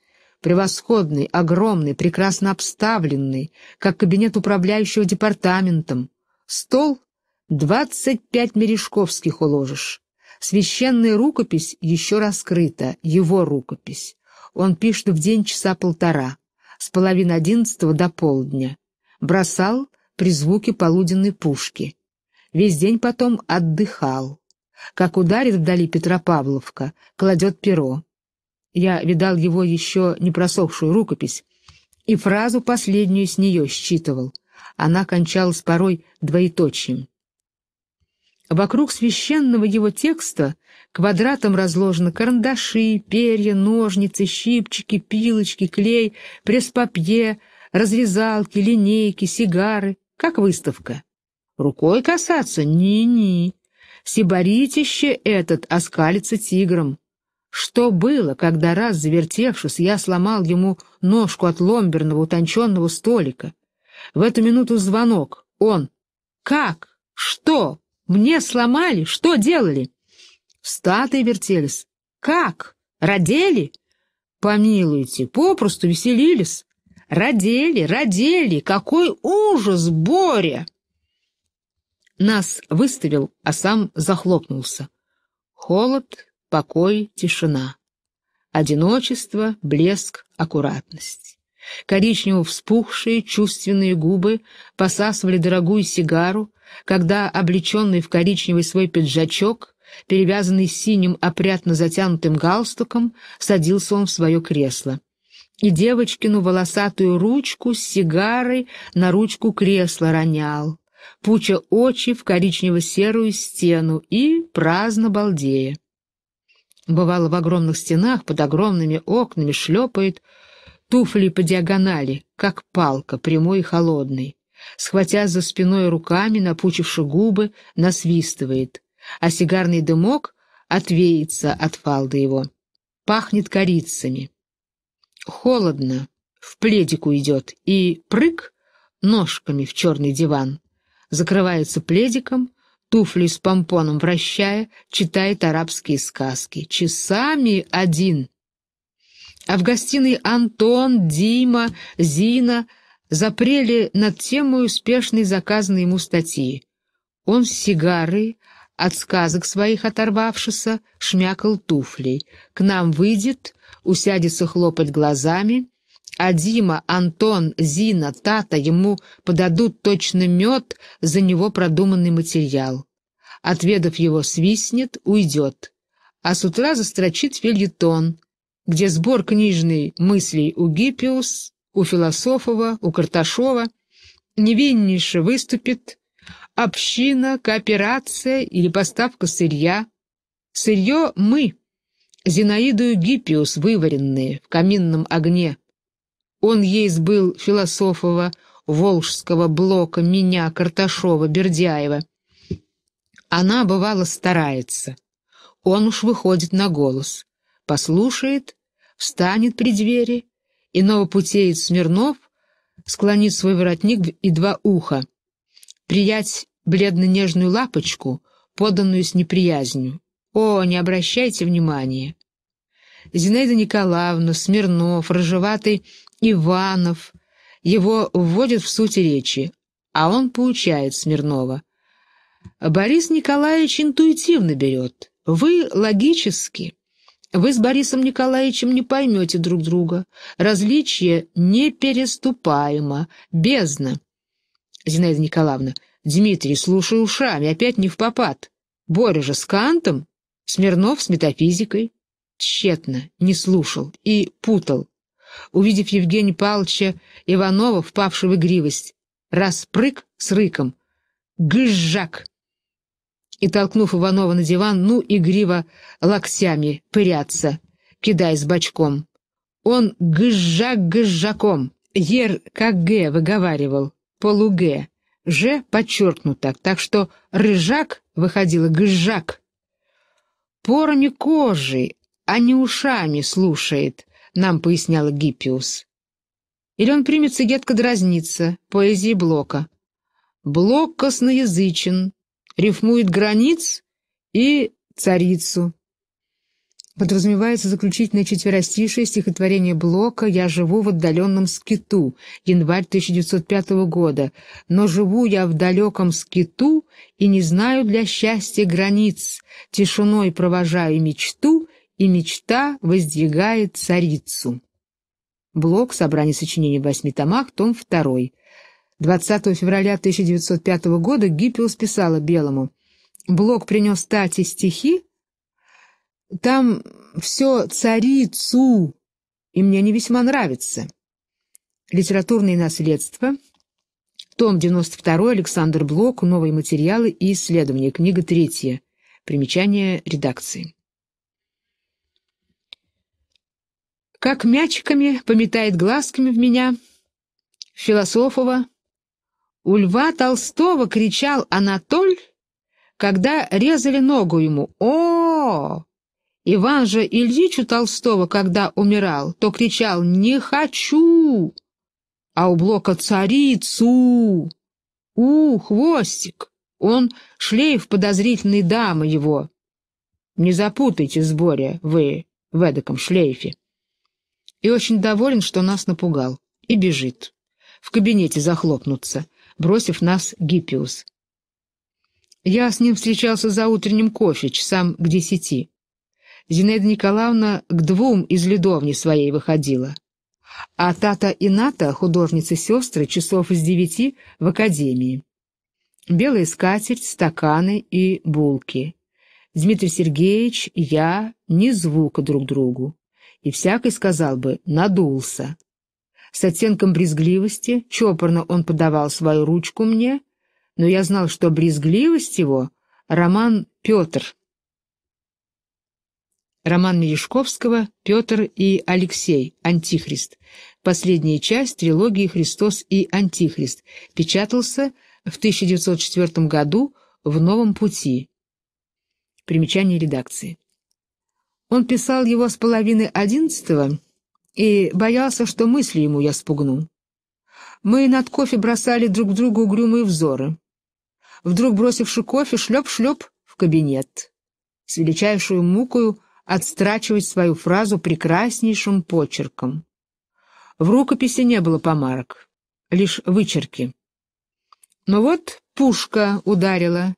превосходный, огромный, прекрасно обставленный, как кабинет управляющего департаментом. Стол — двадцать пять мережковских уложишь. Священная рукопись еще раскрыта, его рукопись. Он пишет в день часа полтора, с половины одиннадцатого до полдня. Бросал при звуке полуденной пушки. Весь день потом отдыхал. Как ударит вдали Петропавловка, кладет перо я видал его еще не просохшую рукопись, и фразу последнюю с нее считывал. Она кончалась порой двоеточием. Вокруг священного его текста квадратом разложены карандаши, перья, ножницы, щипчики, пилочки, клей, пресс-папье, разрезалки, линейки, сигары, как выставка. Рукой касаться? Ни-ни. Сибаритище этот оскалится тигром. Что было, когда раз завертевшись, я сломал ему ножку от ломберного утонченного столика? В эту минуту звонок. Он. «Как? Что? Мне сломали? Что делали?» Статы вертелись. «Как? Родели?» «Помилуйте, попросту веселились. Родели, родели! Какой ужас, Боря!» Нас выставил, а сам захлопнулся. Холод покой, тишина. Одиночество, блеск, аккуратность. Коричнево вспухшие чувственные губы посасывали дорогую сигару, когда, облеченный в коричневый свой пиджачок, перевязанный синим опрятно затянутым галстуком, садился он в свое кресло. И девочкину волосатую ручку с сигарой на ручку кресла ронял, пуча очи в коричнево-серую стену и праздно балдея бывало в огромных стенах, под огромными окнами, шлепает туфли по диагонали, как палка, прямой и холодный. Схватя за спиной руками, напучивши губы, насвистывает, а сигарный дымок отвеется от фалды его. Пахнет корицами. Холодно, в пледику идет, и прыг ножками в черный диван. Закрывается пледиком, туфли с помпоном вращая, читает арабские сказки. Часами один. А в гостиной Антон, Дима, Зина запрели над темой успешной заказанной ему статьи. Он с сигарой, от сказок своих оторвавшися, шмякал туфлей. К нам выйдет, усядется хлопать глазами, а Дима, Антон, Зина, Тата ему подадут точно мед за него продуманный материал. Отведав его, свистнет, уйдет. А с утра застрочит фельетон, где сбор книжной мыслей у Гиппиус, у Философова, у Карташова невиннейше выступит община, кооперация или поставка сырья. Сырье мы, Зинаидою Гиппиус, вываренные в каминном огне. Он есть был философова, Волжского, Блока, меня, Карташова, Бердяева. Она, бывало, старается. Он уж выходит на голос. Послушает, встанет при двери, и новопутеец Смирнов склонит свой воротник и два уха. Приять бледно-нежную лапочку, поданную с неприязнью. О, не обращайте внимания! Зинаида Николаевна, Смирнов, рыжеватый Иванов. Его вводят в суть речи, а он получает Смирнова. Борис Николаевич интуитивно берет. Вы логически. Вы с Борисом Николаевичем не поймете друг друга. Различие непереступаемо, бездна. Зинаида Николаевна, Дмитрий, слушай ушами, опять не в попад. Боря же с Кантом, Смирнов с метафизикой. Тщетно, не слушал и путал увидев Евгения Павловича Иванова, впавшего в игривость. Распрыг с рыком. Гыжжак! И, толкнув Иванова на диван, ну, игриво локтями пыряться, кидаясь бочком. Он гыжжак гыжжаком, ер как г выговаривал, полуг, ж подчеркнуто, так что рыжак выходило гыжжак. Порами кожи, а не ушами слушает нам пояснял Гиппиус. Или он примется едко дразниться поэзии Блока. Блок косноязычен, рифмует границ и царицу. Подразумевается заключительное четверостишее стихотворение Блока «Я живу в отдаленном скиту» январь 1905 года, но живу я в далеком скиту и не знаю для счастья границ, тишиной провожаю мечту и мечта воздвигает царицу. Блок «Собрание сочинений в восьми томах», том 2. 20 февраля 1905 года Гиппиус писала Белому. Блок принес Тате стихи. Там все царицу, и мне не весьма нравится. Литературное наследство. Том 92. Александр Блок. Новые материалы и исследования. Книга 3. Примечание редакции. как мячиками пометает глазками в меня. Философова. У Льва Толстого кричал Анатоль, когда резали ногу ему. о, -о, -о! Иван же Ильич у Толстого, когда умирал, то кричал «Не хочу!» А у Блока «Царицу!» «У, хвостик!» Он шлейф подозрительной дамы его. Не запутайте сборе вы в эдаком шлейфе и очень доволен, что нас напугал, и бежит. В кабинете захлопнуться, бросив нас Гиппиус. Я с ним встречался за утренним кофе, часам к десяти. Зинаида Николаевна к двум из ледовни своей выходила. А Тата и Ната, художницы-сестры, часов из девяти в академии. Белая скатерть, стаканы и булки. Дмитрий Сергеевич, я, ни звука друг другу и всякий сказал бы «надулся». С оттенком брезгливости чопорно он подавал свою ручку мне, но я знал, что брезгливость его — роман «Петр». Роман Мережковского «Петр и Алексей. Антихрист». Последняя часть трилогии «Христос и Антихрист» печатался в 1904 году в «Новом пути». Примечание редакции. Он писал его с половины одиннадцатого и боялся, что мысли ему я спугну. Мы над кофе бросали друг другу угрюмые взоры. Вдруг, бросивши кофе, шлеп-шлеп в кабинет. С величайшую мукою отстрачивать свою фразу прекраснейшим почерком. В рукописи не было помарок, лишь вычерки. Но вот пушка ударила,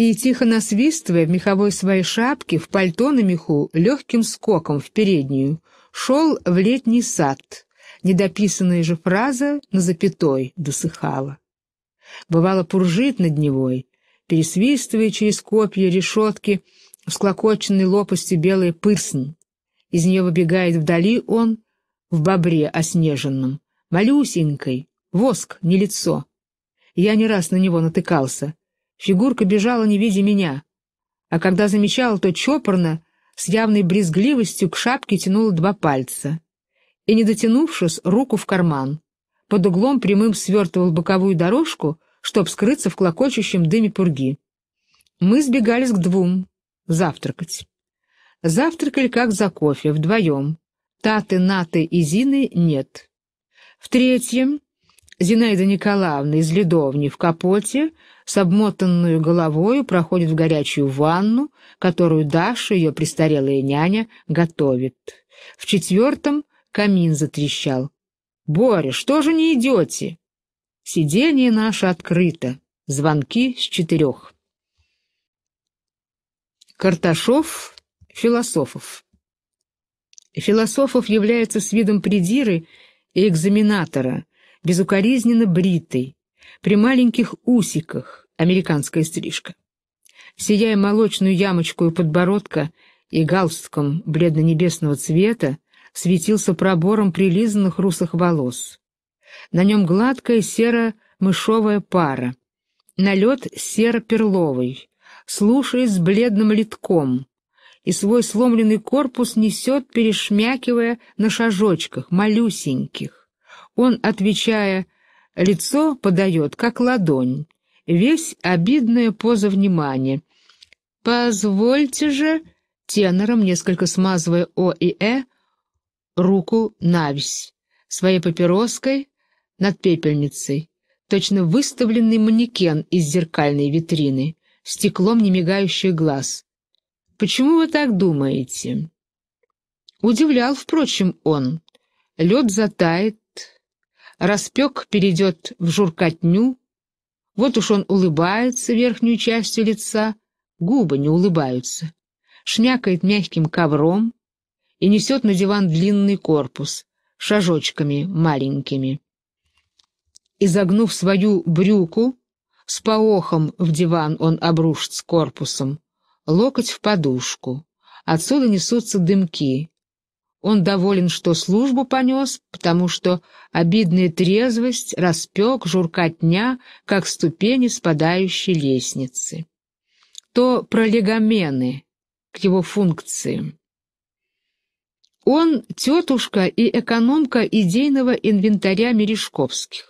и, тихо насвистывая в меховой своей шапке, в пальто на меху, легким скоком в переднюю, шел в летний сад. Недописанная же фраза на запятой досыхала. Бывало, пуржит над Невой, пересвистывая через копья решетки, всклокоченной лопасти белая пыснь. Из нее выбегает вдали он в бобре оснеженном, малюсенькой, воск, не лицо. Я не раз на него натыкался — Фигурка бежала, не видя меня. А когда замечала, то чопорно, с явной брезгливостью к шапке тянула два пальца. И, не дотянувшись, руку в карман. Под углом прямым свертывал боковую дорожку, чтоб скрыться в клокочущем дыме пурги. Мы сбегались к двум. Завтракать. Завтракали как за кофе, вдвоем. Таты, Наты и Зины нет. В третьем Зинаида Николаевна из Ледовни в капоте, с обмотанную головою проходит в горячую ванну, которую Даша, ее престарелая няня, готовит. В четвертом камин затрещал. «Боря, что же не идете?» «Сидение наше открыто. Звонки с четырех». Карташов, Философов. Философов является с видом придиры и экзаменатора, безукоризненно бритый, при маленьких усиках, американская стрижка. Сияя молочную ямочку и подбородка и галстуком бледно-небесного цвета, светился пробором прилизанных русых волос. На нем гладкая серо-мышовая пара, налет серо-перловый, слушаясь с бледным литком, и свой сломленный корпус несет, перешмякивая на шажочках, малюсеньких. Он, отвечая, лицо подает, как ладонь, весь обидная поза внимания. «Позвольте же», — тенором, несколько смазывая «о» и «э», руку навись, своей папироской над пепельницей, точно выставленный манекен из зеркальной витрины, стеклом не мигающий глаз. «Почему вы так думаете?» Удивлял, впрочем, он. Лед затает, распек перейдет в журкотню, вот уж он улыбается верхнюю частью лица, губы не улыбаются, шмякает мягким ковром и несет на диван длинный корпус, шажочками маленькими. Изогнув свою брюку, с поохом в диван он обрушит с корпусом, локоть в подушку. Отсюда несутся дымки, он доволен, что службу понес, потому что обидная трезвость распек журкотня, как ступени спадающей лестницы. То пролегомены к его функциям. Он тетушка и экономка идейного инвентаря Мережковских.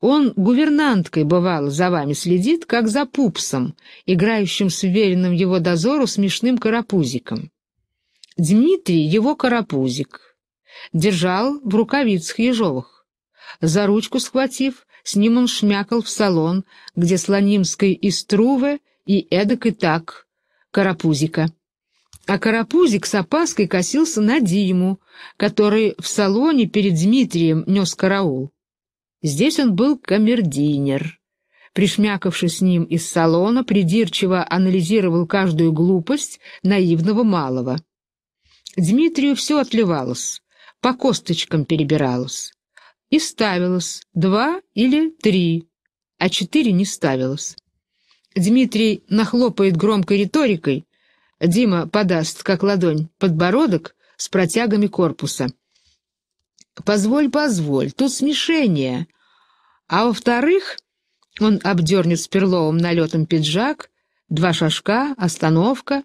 Он гувернанткой, бывал, за вами следит, как за пупсом, играющим с уверенным его дозору смешным карапузиком. Дмитрий его карапузик. Держал в рукавицах ежовых. За ручку схватив, с ним он шмякал в салон, где Слонимской и Струве, и эдак и так, карапузика. А карапузик с опаской косился на Диму, который в салоне перед Дмитрием нес караул. Здесь он был камердинер. Пришмякавшись с ним из салона, придирчиво анализировал каждую глупость наивного малого. Дмитрию все отливалось, по косточкам перебиралось. И ставилось два или три, а четыре не ставилось. Дмитрий нахлопает громкой риторикой, Дима подаст, как ладонь, подбородок с протягами корпуса. «Позволь, позволь, тут смешение!» А во-вторых, он обдернет с перловым налетом пиджак, два шажка, остановка.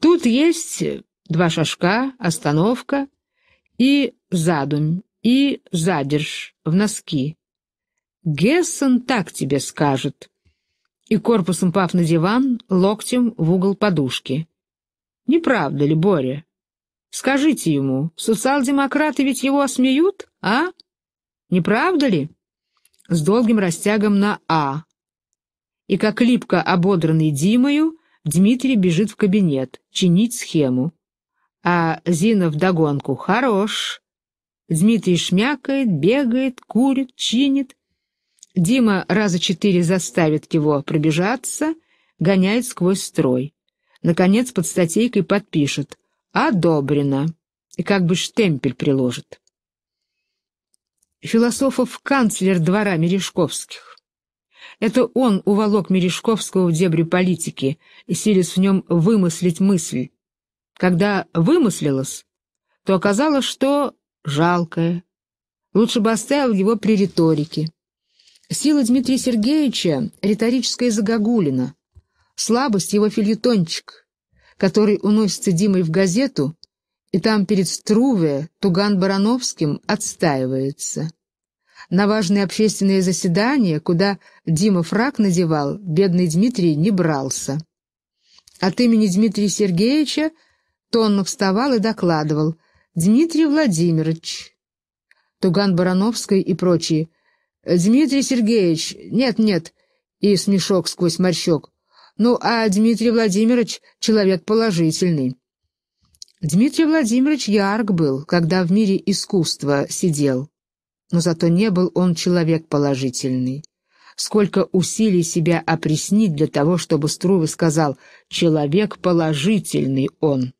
Тут есть Два шажка, остановка и задумь, и задерж в носки. Гессен так тебе скажет. И корпусом пав на диван, локтем в угол подушки. Неправда ли, Боря? Скажите ему, социал-демократы ведь его осмеют, а? Неправда ли? С долгим растягом на «а». И как липко ободранный Димою, Дмитрий бежит в кабинет, чинить схему. А Зина вдогонку «Хорош!» Дмитрий шмякает, бегает, курит, чинит. Дима раза четыре заставит его пробежаться, гоняет сквозь строй. Наконец под статейкой подпишет «Одобрено» и как бы штемпель приложит. Философов канцлер двора Мережковских. Это он уволок Мережковского в дебри политики, и силис в нем вымыслить мысль, когда вымыслилось, то оказалось, что жалкое. Лучше бы оставил его при риторике. Сила Дмитрия Сергеевича — риторическая загогулина, слабость его фильетончик, который уносится Димой в газету, и там перед Струве Туган Барановским отстаивается. На важные общественные заседания, куда Дима фраг надевал, бедный Дмитрий не брался. От имени Дмитрия Сергеевича Тонно вставал и докладывал. «Дмитрий Владимирович». Туган Барановской и прочие. «Дмитрий Сергеевич, нет-нет», и смешок сквозь морщок. «Ну, а Дмитрий Владимирович — человек положительный». Дмитрий Владимирович ярк был, когда в мире искусства сидел. Но зато не был он человек положительный. Сколько усилий себя опреснить для того, чтобы Струвы сказал «человек положительный он».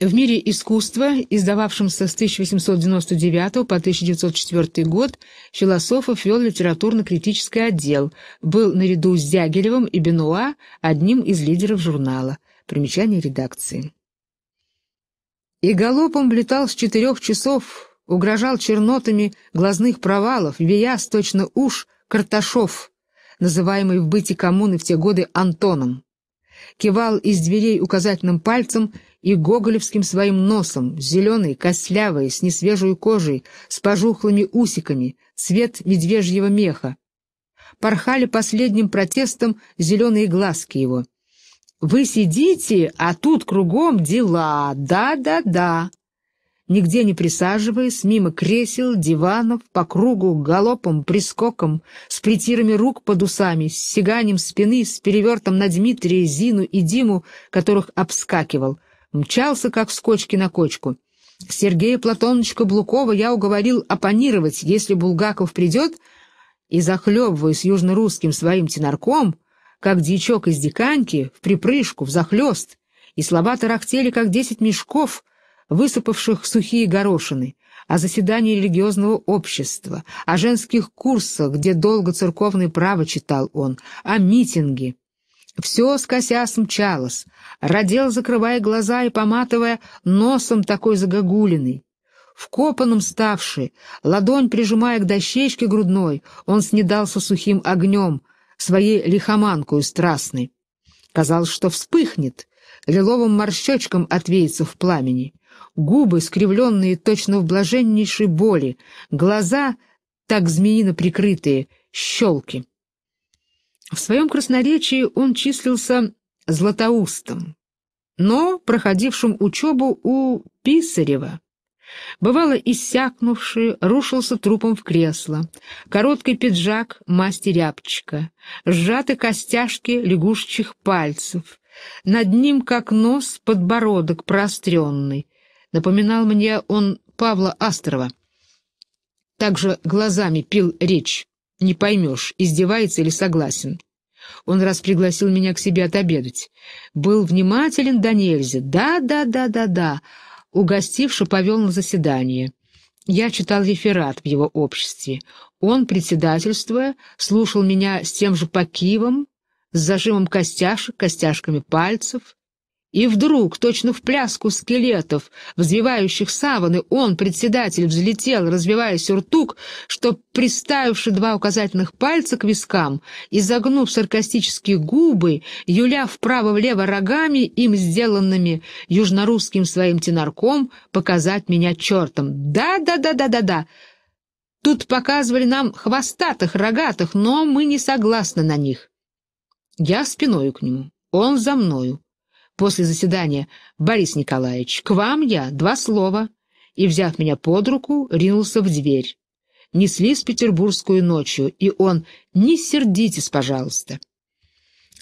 В мире искусства, издававшемся с 1899 по 1904 год, Философов вел литературно-критический отдел, был наряду с Дягилевым и Бенуа одним из лидеров журнала. Примечание редакции. И галопом влетал с четырех часов, угрожал чернотами глазных провалов, вея точно уж Карташов, называемый в быте коммуны в те годы Антоном. Кивал из дверей указательным пальцем – и гоголевским своим носом, зеленый, костлявый, с несвежей кожей, с пожухлыми усиками, цвет медвежьего меха. Порхали последним протестом зеленые глазки его. «Вы сидите, а тут кругом дела, да-да-да!» Нигде не присаживаясь, мимо кресел, диванов, по кругу, галопом, прискоком, с притирами рук под усами, с сиганием спины, с перевертом на Дмитрия, Зину и Диму, которых обскакивал — мчался, как с кочки на кочку. Сергея Платоновича Блукова я уговорил оппонировать, если Булгаков придет, и, захлебываясь южно-русским своим тенарком, как дьячок из диканьки, в припрыжку, в захлест, и слова тарахтели, как десять мешков, высыпавших сухие горошины, о заседании религиозного общества, о женских курсах, где долго церковное право читал он, о митинге. Все скося смчалось, родел, закрывая глаза и поматывая носом такой загогулиной. Вкопанным ставший, ладонь прижимая к дощечке грудной, он снедался сухим огнем, своей лихоманкою страстной. Казалось, что вспыхнет, лиловым морщочком отвеется в пламени. Губы, скривленные точно в блаженнейшей боли, глаза, так змеино прикрытые, щелки. В своем красноречии он числился златоустом, но проходившим учебу у Писарева. Бывало, иссякнувший, рушился трупом в кресло. Короткий пиджак масти рябчика, сжаты костяшки лягушечьих пальцев. Над ним, как нос, подбородок проостренный. Напоминал мне он Павла Астрова. Также глазами пил речь. Не поймешь, издевается или согласен. Он раз пригласил меня к себе отобедать. Был внимателен до да нельзя. Да-да-да-да-да. Угостивши, повел на заседание. Я читал реферат в его обществе. Он, председательствуя, слушал меня с тем же покивом, с зажимом костяшек, костяшками пальцев, и вдруг, точно в пляску скелетов, взвивающих саваны, он, председатель, взлетел, развивая сюртук, что, приставивши два указательных пальца к вискам и загнув саркастические губы, юля вправо-влево рогами, им сделанными южнорусским своим тенарком, показать меня чертом. «Да-да-да-да-да-да!» Тут показывали нам хвостатых, рогатых, но мы не согласны на них. Я спиною к нему, он за мною после заседания. «Борис Николаевич, к вам я, два слова!» И, взяв меня под руку, ринулся в дверь. Несли с петербургскую ночью, и он «Не сердитесь, пожалуйста!»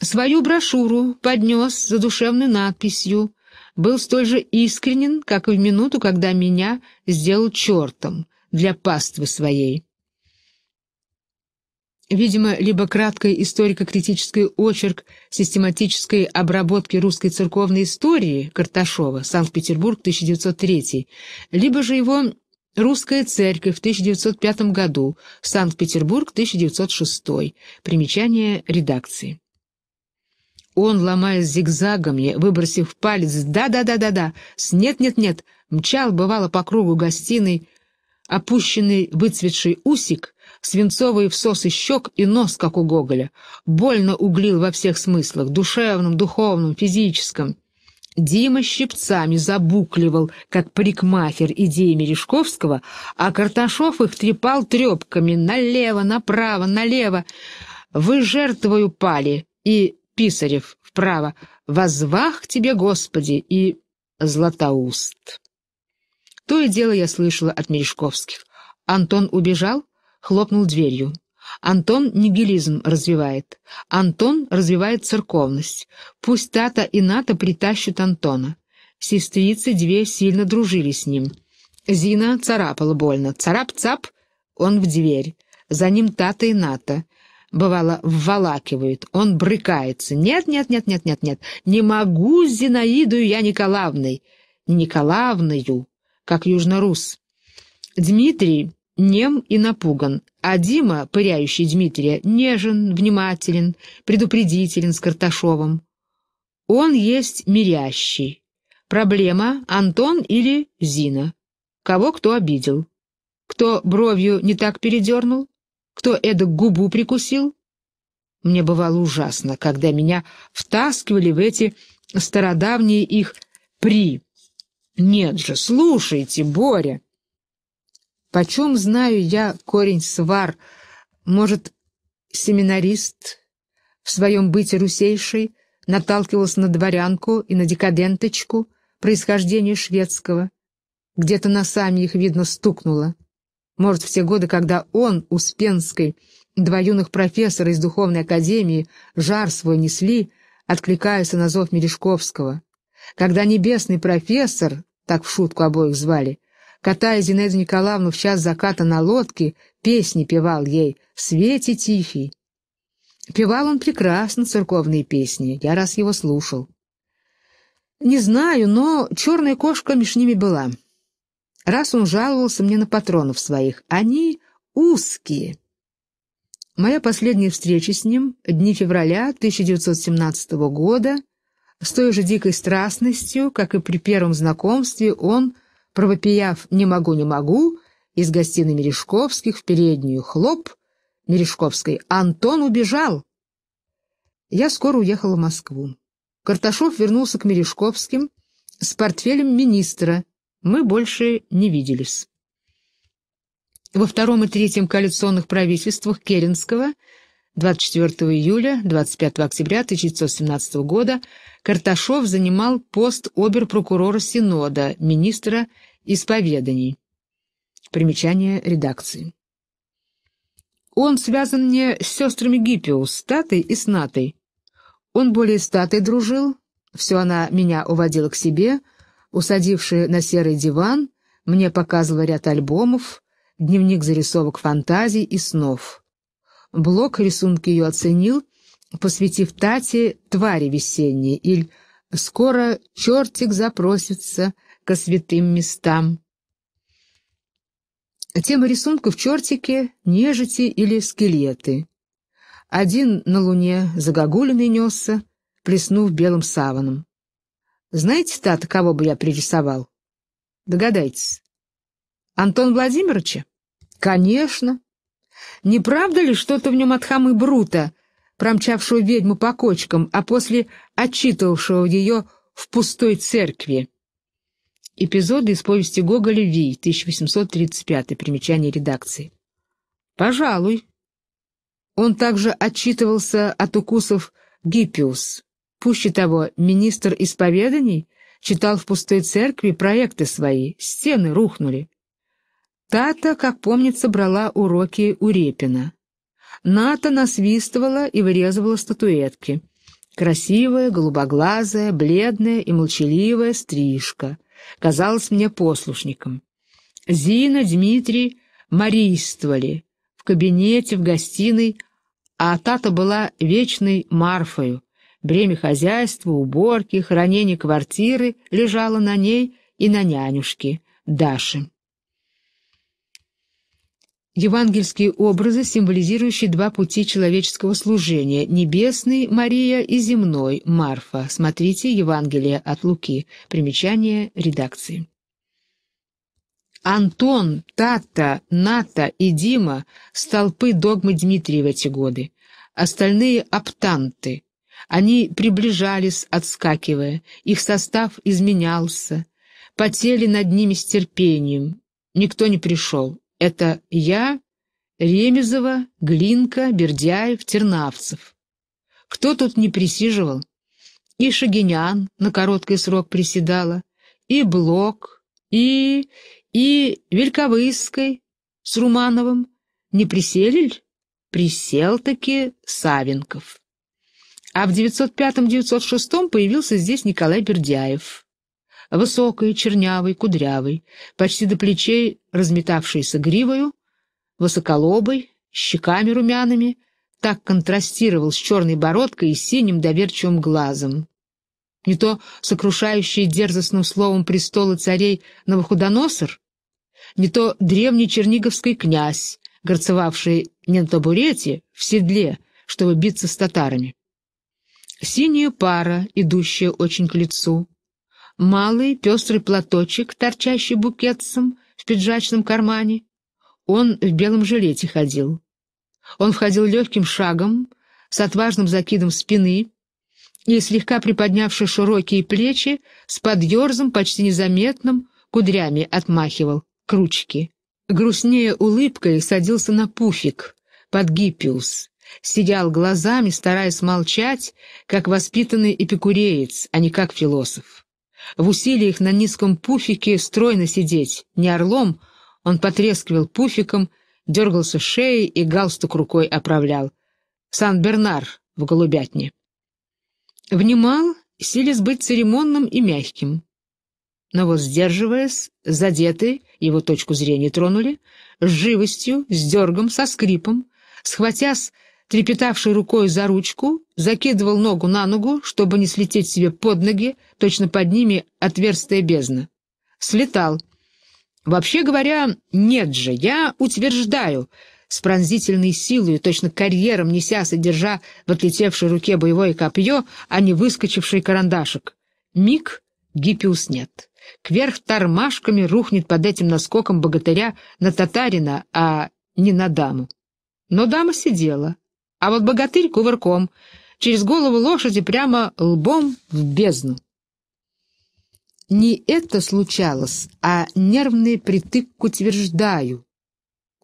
Свою брошюру поднес за душевной надписью, был столь же искренен, как и в минуту, когда меня сделал чертом для паствы своей. Видимо, либо краткий историко-критический очерк систематической обработки русской церковной истории Карташова «Санкт-Петербург, 1903», либо же его «Русская церковь» в 1905 году «Санкт-Петербург, 1906», примечание редакции. Он, ломаясь зигзагами, выбросив палец «да-да-да-да-да», с «нет-нет-нет», мчал, бывало, по кругу гостиной, опущенный выцветший усик — свинцовые всосы щек и нос, как у Гоголя. Больно углил во всех смыслах — душевном, духовном, физическом. Дима щипцами забукливал, как парикмахер идеи Мережковского, а Карташов их трепал трепками налево, направо, налево. «Вы жертвою пали» и «Писарев» вправо. «Возвах тебе, Господи» и «Златоуст». То и дело я слышала от Мережковских. Антон убежал, хлопнул дверью. Антон нигилизм развивает. Антон развивает церковность. Пусть Тата и Ната притащат Антона. Сестрицы две сильно дружили с ним. Зина царапала больно. Царап-цап, он в дверь. За ним Тата и Ната. Бывало, вволакивают. Он брыкается. Нет-нет-нет-нет-нет-нет. Не могу с Зинаиду я Николаевной. Не Николаевною, как южнорус. Дмитрий нем и напуган, а Дима, пыряющий Дмитрия, нежен, внимателен, предупредителен с Карташовым. Он есть мирящий. Проблема — Антон или Зина. Кого кто обидел? Кто бровью не так передернул? Кто эдак губу прикусил? Мне бывало ужасно, когда меня втаскивали в эти стародавние их «при». Нет же, слушайте, Боря! Почем знаю я корень свар? Может, семинарист в своем быте русейший наталкивался на дворянку и на декаденточку происхождения шведского. Где-то носами их, видно, стукнуло. Может, в те годы, когда он, Успенской, два юных профессора из Духовной Академии, жар свой несли, откликаясь на зов Мережковского. Когда небесный профессор, так в шутку обоих звали, Катая Зинаиду Николаевну в час заката на лодке, песни певал ей в свете тихий. Певал он прекрасно церковные песни, я раз его слушал. Не знаю, но черная кошка меж ними была. Раз он жаловался мне на патронов своих, они узкие. Моя последняя встреча с ним, дни февраля 1917 года, с той же дикой страстностью, как и при первом знакомстве, он Провопияв «не могу, не могу», из гостиной Мережковских в переднюю хлоп Мережковской «Антон убежал!». Я скоро уехала в Москву. Карташов вернулся к Мережковским с портфелем министра. Мы больше не виделись. Во втором и третьем коалиционных правительствах Керенского 24 июля, 25 октября 1917 года Карташов занимал пост оберпрокурора Синода, министра исповеданий. Примечание редакции. Он связан мне с сестрами Гиппиус, Статой и Снатой. Он более Статой дружил, все она меня уводила к себе, усадивши на серый диван, мне показывала ряд альбомов, дневник зарисовок фантазий и снов. Блок рисунки ее оценил — посвятив Тате твари весенней, иль скоро чертик запросится ко святым местам. Тема рисунка в чертике — нежити или скелеты. Один на луне загогулиный несся, плеснув белым саваном. Знаете, Тата, кого бы я пририсовал? Догадайтесь. Антон Владимировича? Конечно. Не правда ли что-то в нем от хамы Брута, промчавшего ведьму по кочкам, а после отчитывавшего ее в пустой церкви. Эпизоды из повести Гоголя «Вий», 1835, примечание редакции. «Пожалуй». Он также отчитывался от укусов Гиппиус. Пуще того, министр исповеданий читал в пустой церкви проекты свои, стены рухнули. Тата, как помнится, брала уроки у Репина. Ната насвистывала и вырезывала статуэтки. Красивая, голубоглазая, бледная и молчаливая стрижка. Казалась мне послушником. Зина, Дмитрий марийствовали в кабинете, в гостиной, а Тата была вечной Марфою. Бремя хозяйства, уборки, хранение квартиры лежало на ней и на нянюшке, Даше евангельские образы, символизирующие два пути человеческого служения – небесный Мария и земной Марфа. Смотрите Евангелие от Луки. Примечание редакции. Антон, Тата, Ната и Дима – столпы догмы Дмитрия в эти годы. Остальные – оптанты. Они приближались, отскакивая, их состав изменялся. Потели над ними с терпением. Никто не пришел, это я, Ремезова, Глинка, Бердяев, Тернавцев. Кто тут не присиживал? И Шагинян на короткий срок приседала, и Блок, и... и Вельковыской с Румановым. Не присели Присел-таки Савенков. А в 905-906 появился здесь Николай Бердяев высокой, чернявой, кудрявой, почти до плечей разметавшейся гривою, высоколобой, щеками румяными, так контрастировал с черной бородкой и синим доверчивым глазом. Не то сокрушающий дерзостным словом престола царей Новохудоносор, не то древний черниговский князь, горцевавший не на табурете, в седле, чтобы биться с татарами. Синяя пара, идущая очень к лицу, малый пестрый платочек, торчащий букетцем в пиджачном кармане. Он в белом жилете ходил. Он входил легким шагом, с отважным закидом спины и слегка приподнявши широкие плечи, с подъерзом, почти незаметным, кудрями отмахивал, кручки. Грустнее улыбкой садился на пуфик под гиппиус, сидел глазами, стараясь молчать, как воспитанный эпикуреец, а не как философ в усилиях на низком пуфике стройно сидеть. Не орлом, он потрескивал пуфиком, дергался шеей и галстук рукой оправлял. Сан-Бернар в голубятне. Внимал, силясь быть церемонным и мягким. Но вот, сдерживаясь, задеты, его точку зрения тронули, с живостью, с дергом, со скрипом, схватясь трепетавший рукой за ручку, закидывал ногу на ногу, чтобы не слететь себе под ноги, точно под ними отверстие бездна. Слетал. «Вообще говоря, нет же, я утверждаю», с пронзительной силой, точно карьером неся, содержа в отлетевшей руке боевое копье, а не выскочивший карандашик. Миг Гиппиус нет. Кверх тормашками рухнет под этим наскоком богатыря на татарина, а не на даму. Но дама сидела, а вот богатырь кувырком, через голову лошади прямо лбом в бездну. Не это случалось, а нервный притык утверждаю.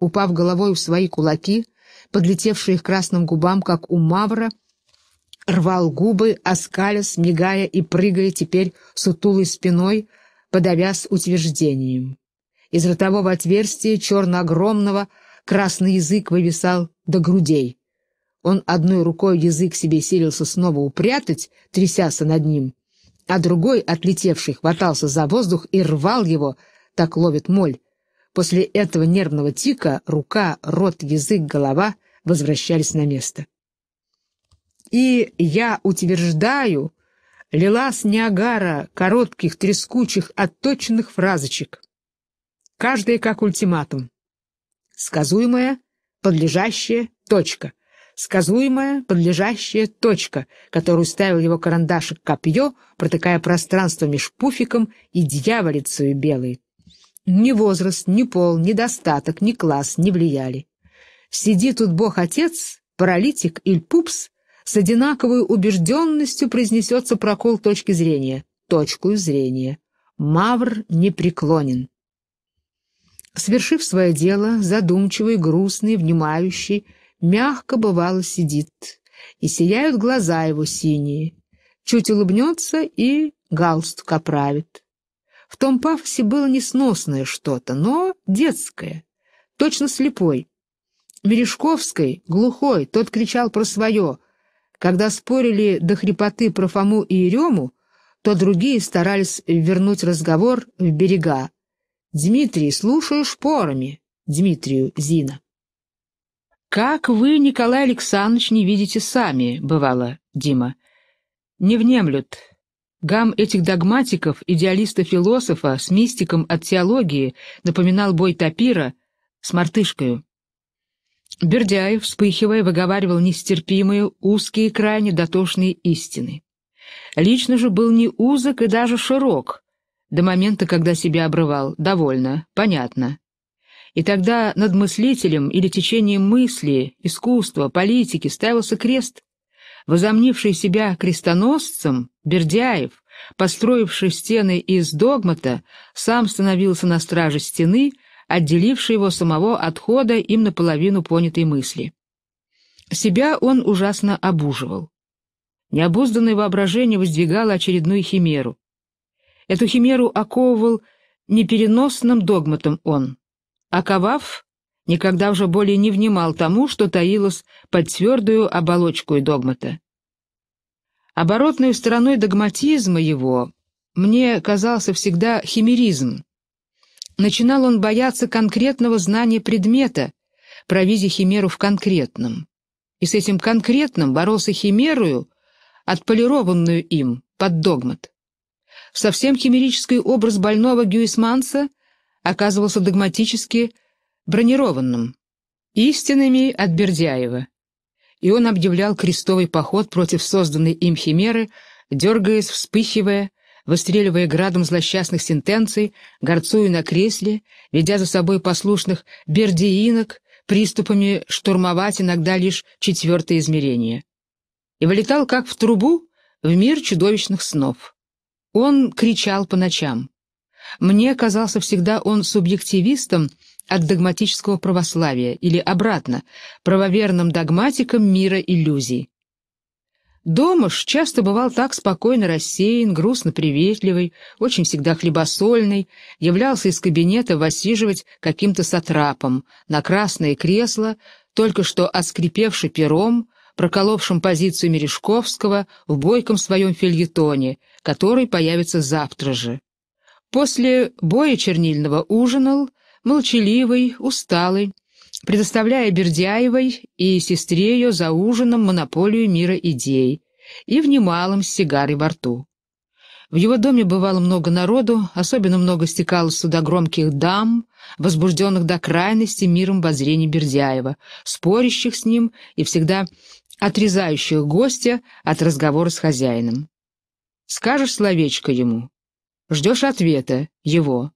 Упав головой в свои кулаки, подлетевшие к красным губам, как у мавра, рвал губы, оскалясь, мигая и прыгая теперь сутулой спиной, подавясь утверждением. Из ротового отверстия черно-огромного красный язык вывисал до грудей. Он одной рукой язык себе силился снова упрятать, трясяся над ним, а другой, отлетевший, хватался за воздух и рвал его, так ловит моль. После этого нервного тика рука, рот, язык, голова возвращались на место. И я утверждаю, лила с Ниагара коротких, трескучих, отточенных фразочек. Каждая как ультиматум. Сказуемая, подлежащая, точка — сказуемая, подлежащая точка, которую ставил его карандашик копье, протыкая пространство меж пуфиком и дьяволицею белой. Ни возраст, ни пол, ни достаток, ни класс не влияли. Сиди тут бог-отец, паралитик или пупс, с одинаковой убежденностью произнесется прокол точки зрения, точку зрения. Мавр не преклонен. Свершив свое дело, задумчивый, грустный, внимающий, мягко бывало сидит, и сияют глаза его синие. Чуть улыбнется и галстук оправит. В том пафосе было несносное что-то, но детское, точно слепой. Мережковский, глухой, тот кричал про свое. Когда спорили до хрипоты про Фому и Ерему, то другие старались вернуть разговор в берега. «Дмитрий, слушаю шпорами», — Дмитрию Зина. «Как вы, Николай Александрович, не видите сами, бывало, Дима?» «Не внемлют. Гам этих догматиков, идеалиста-философа, с мистиком от теологии, напоминал бой Тапира с мартышкою». Бердяев, вспыхивая, выговаривал нестерпимые, узкие, крайне дотошные истины. Лично же был не узок и даже широк, до момента, когда себя обрывал. Довольно, понятно. И тогда над мыслителем или течением мысли, искусства, политики ставился крест. Возомнивший себя крестоносцем, Бердяев, построивший стены из догмата, сам становился на страже стены, отделивший его самого от хода им наполовину понятой мысли. Себя он ужасно обуживал. Необузданное воображение воздвигало очередную химеру. Эту химеру оковывал непереносным догматом он — а Кавав никогда уже более не внимал тому, что таилось под твердую оболочку догмата. Оборотной стороной догматизма его мне казался всегда химеризм. Начинал он бояться конкретного знания предмета, провизии химеру в конкретном. И с этим конкретным боролся химерою, отполированную им под догмат. Совсем химерический образ больного Гюисманса — оказывался догматически бронированным, истинными от Бердяева, и он объявлял крестовый поход против созданной им химеры, дергаясь, вспыхивая, выстреливая градом злосчастных сентенций, горцую на кресле, ведя за собой послушных бердиинок, приступами штурмовать иногда лишь четвертое измерение. И вылетал, как в трубу, в мир чудовищных снов. Он кричал по ночам. Мне казался всегда он субъективистом от догматического православия или, обратно, правоверным догматиком мира иллюзий. Домыш часто бывал так спокойно рассеян, грустно приветливый, очень всегда хлебосольный, являлся из кабинета восиживать каким-то сатрапом на красное кресло, только что оскрипевший пером, проколовшим позицию Мережковского в бойком своем фельетоне, который появится завтра же. После боя чернильного ужинал, молчаливый, усталый, предоставляя Бердяевой и сестре ее за ужином монополию мира идей и в немалом с сигарой во рту. В его доме бывало много народу, особенно много стекало сюда громких дам, возбужденных до крайности миром воззрений Бердяева, спорящих с ним и всегда отрезающих гостя от разговора с хозяином. Скажешь словечко ему, Ждешь ответа, его.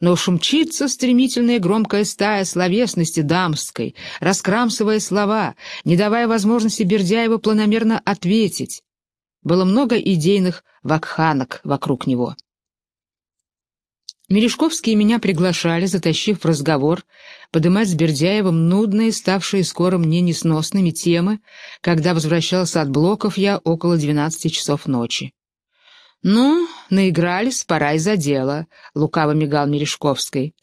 Но шумчится стремительная громкая стая словесности дамской, раскрамсывая слова, не давая возможности Бердяеву планомерно ответить. Было много идейных вакханок вокруг него. Мережковские меня приглашали, затащив в разговор, подымать с Бердяевым нудные, ставшие скоро мне несносными темы, когда возвращался от блоков я около двенадцати часов ночи. «Ну, наигрались, пора и за дело», — лукаво мигал Мережковской.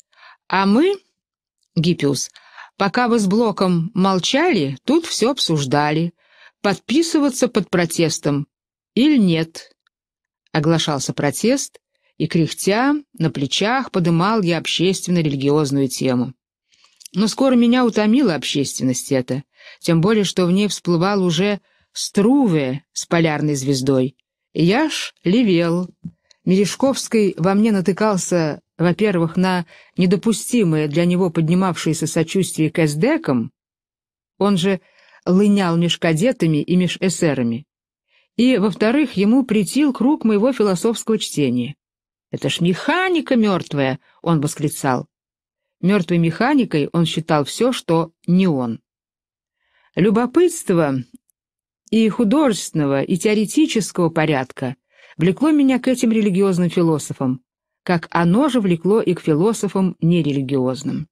«А мы...» — Гиппиус. «Пока вы с Блоком молчали, тут все обсуждали. Подписываться под протестом или нет?» Оглашался протест, и, кряхтя, на плечах подымал я общественно-религиозную тему. Но скоро меня утомила общественность эта, тем более, что в ней всплывал уже Струве с полярной звездой. Я ж левел. Мережковский во мне натыкался, во-первых, на недопустимое для него поднимавшееся сочувствие к эсдекам, он же лынял меж кадетами и меж эсерами, и, во-вторых, ему притил круг моего философского чтения. «Это ж механика мертвая!» — он восклицал. Мертвой механикой он считал все, что не он. Любопытство и художественного, и теоретического порядка влекло меня к этим религиозным философам, как оно же влекло и к философам нерелигиозным.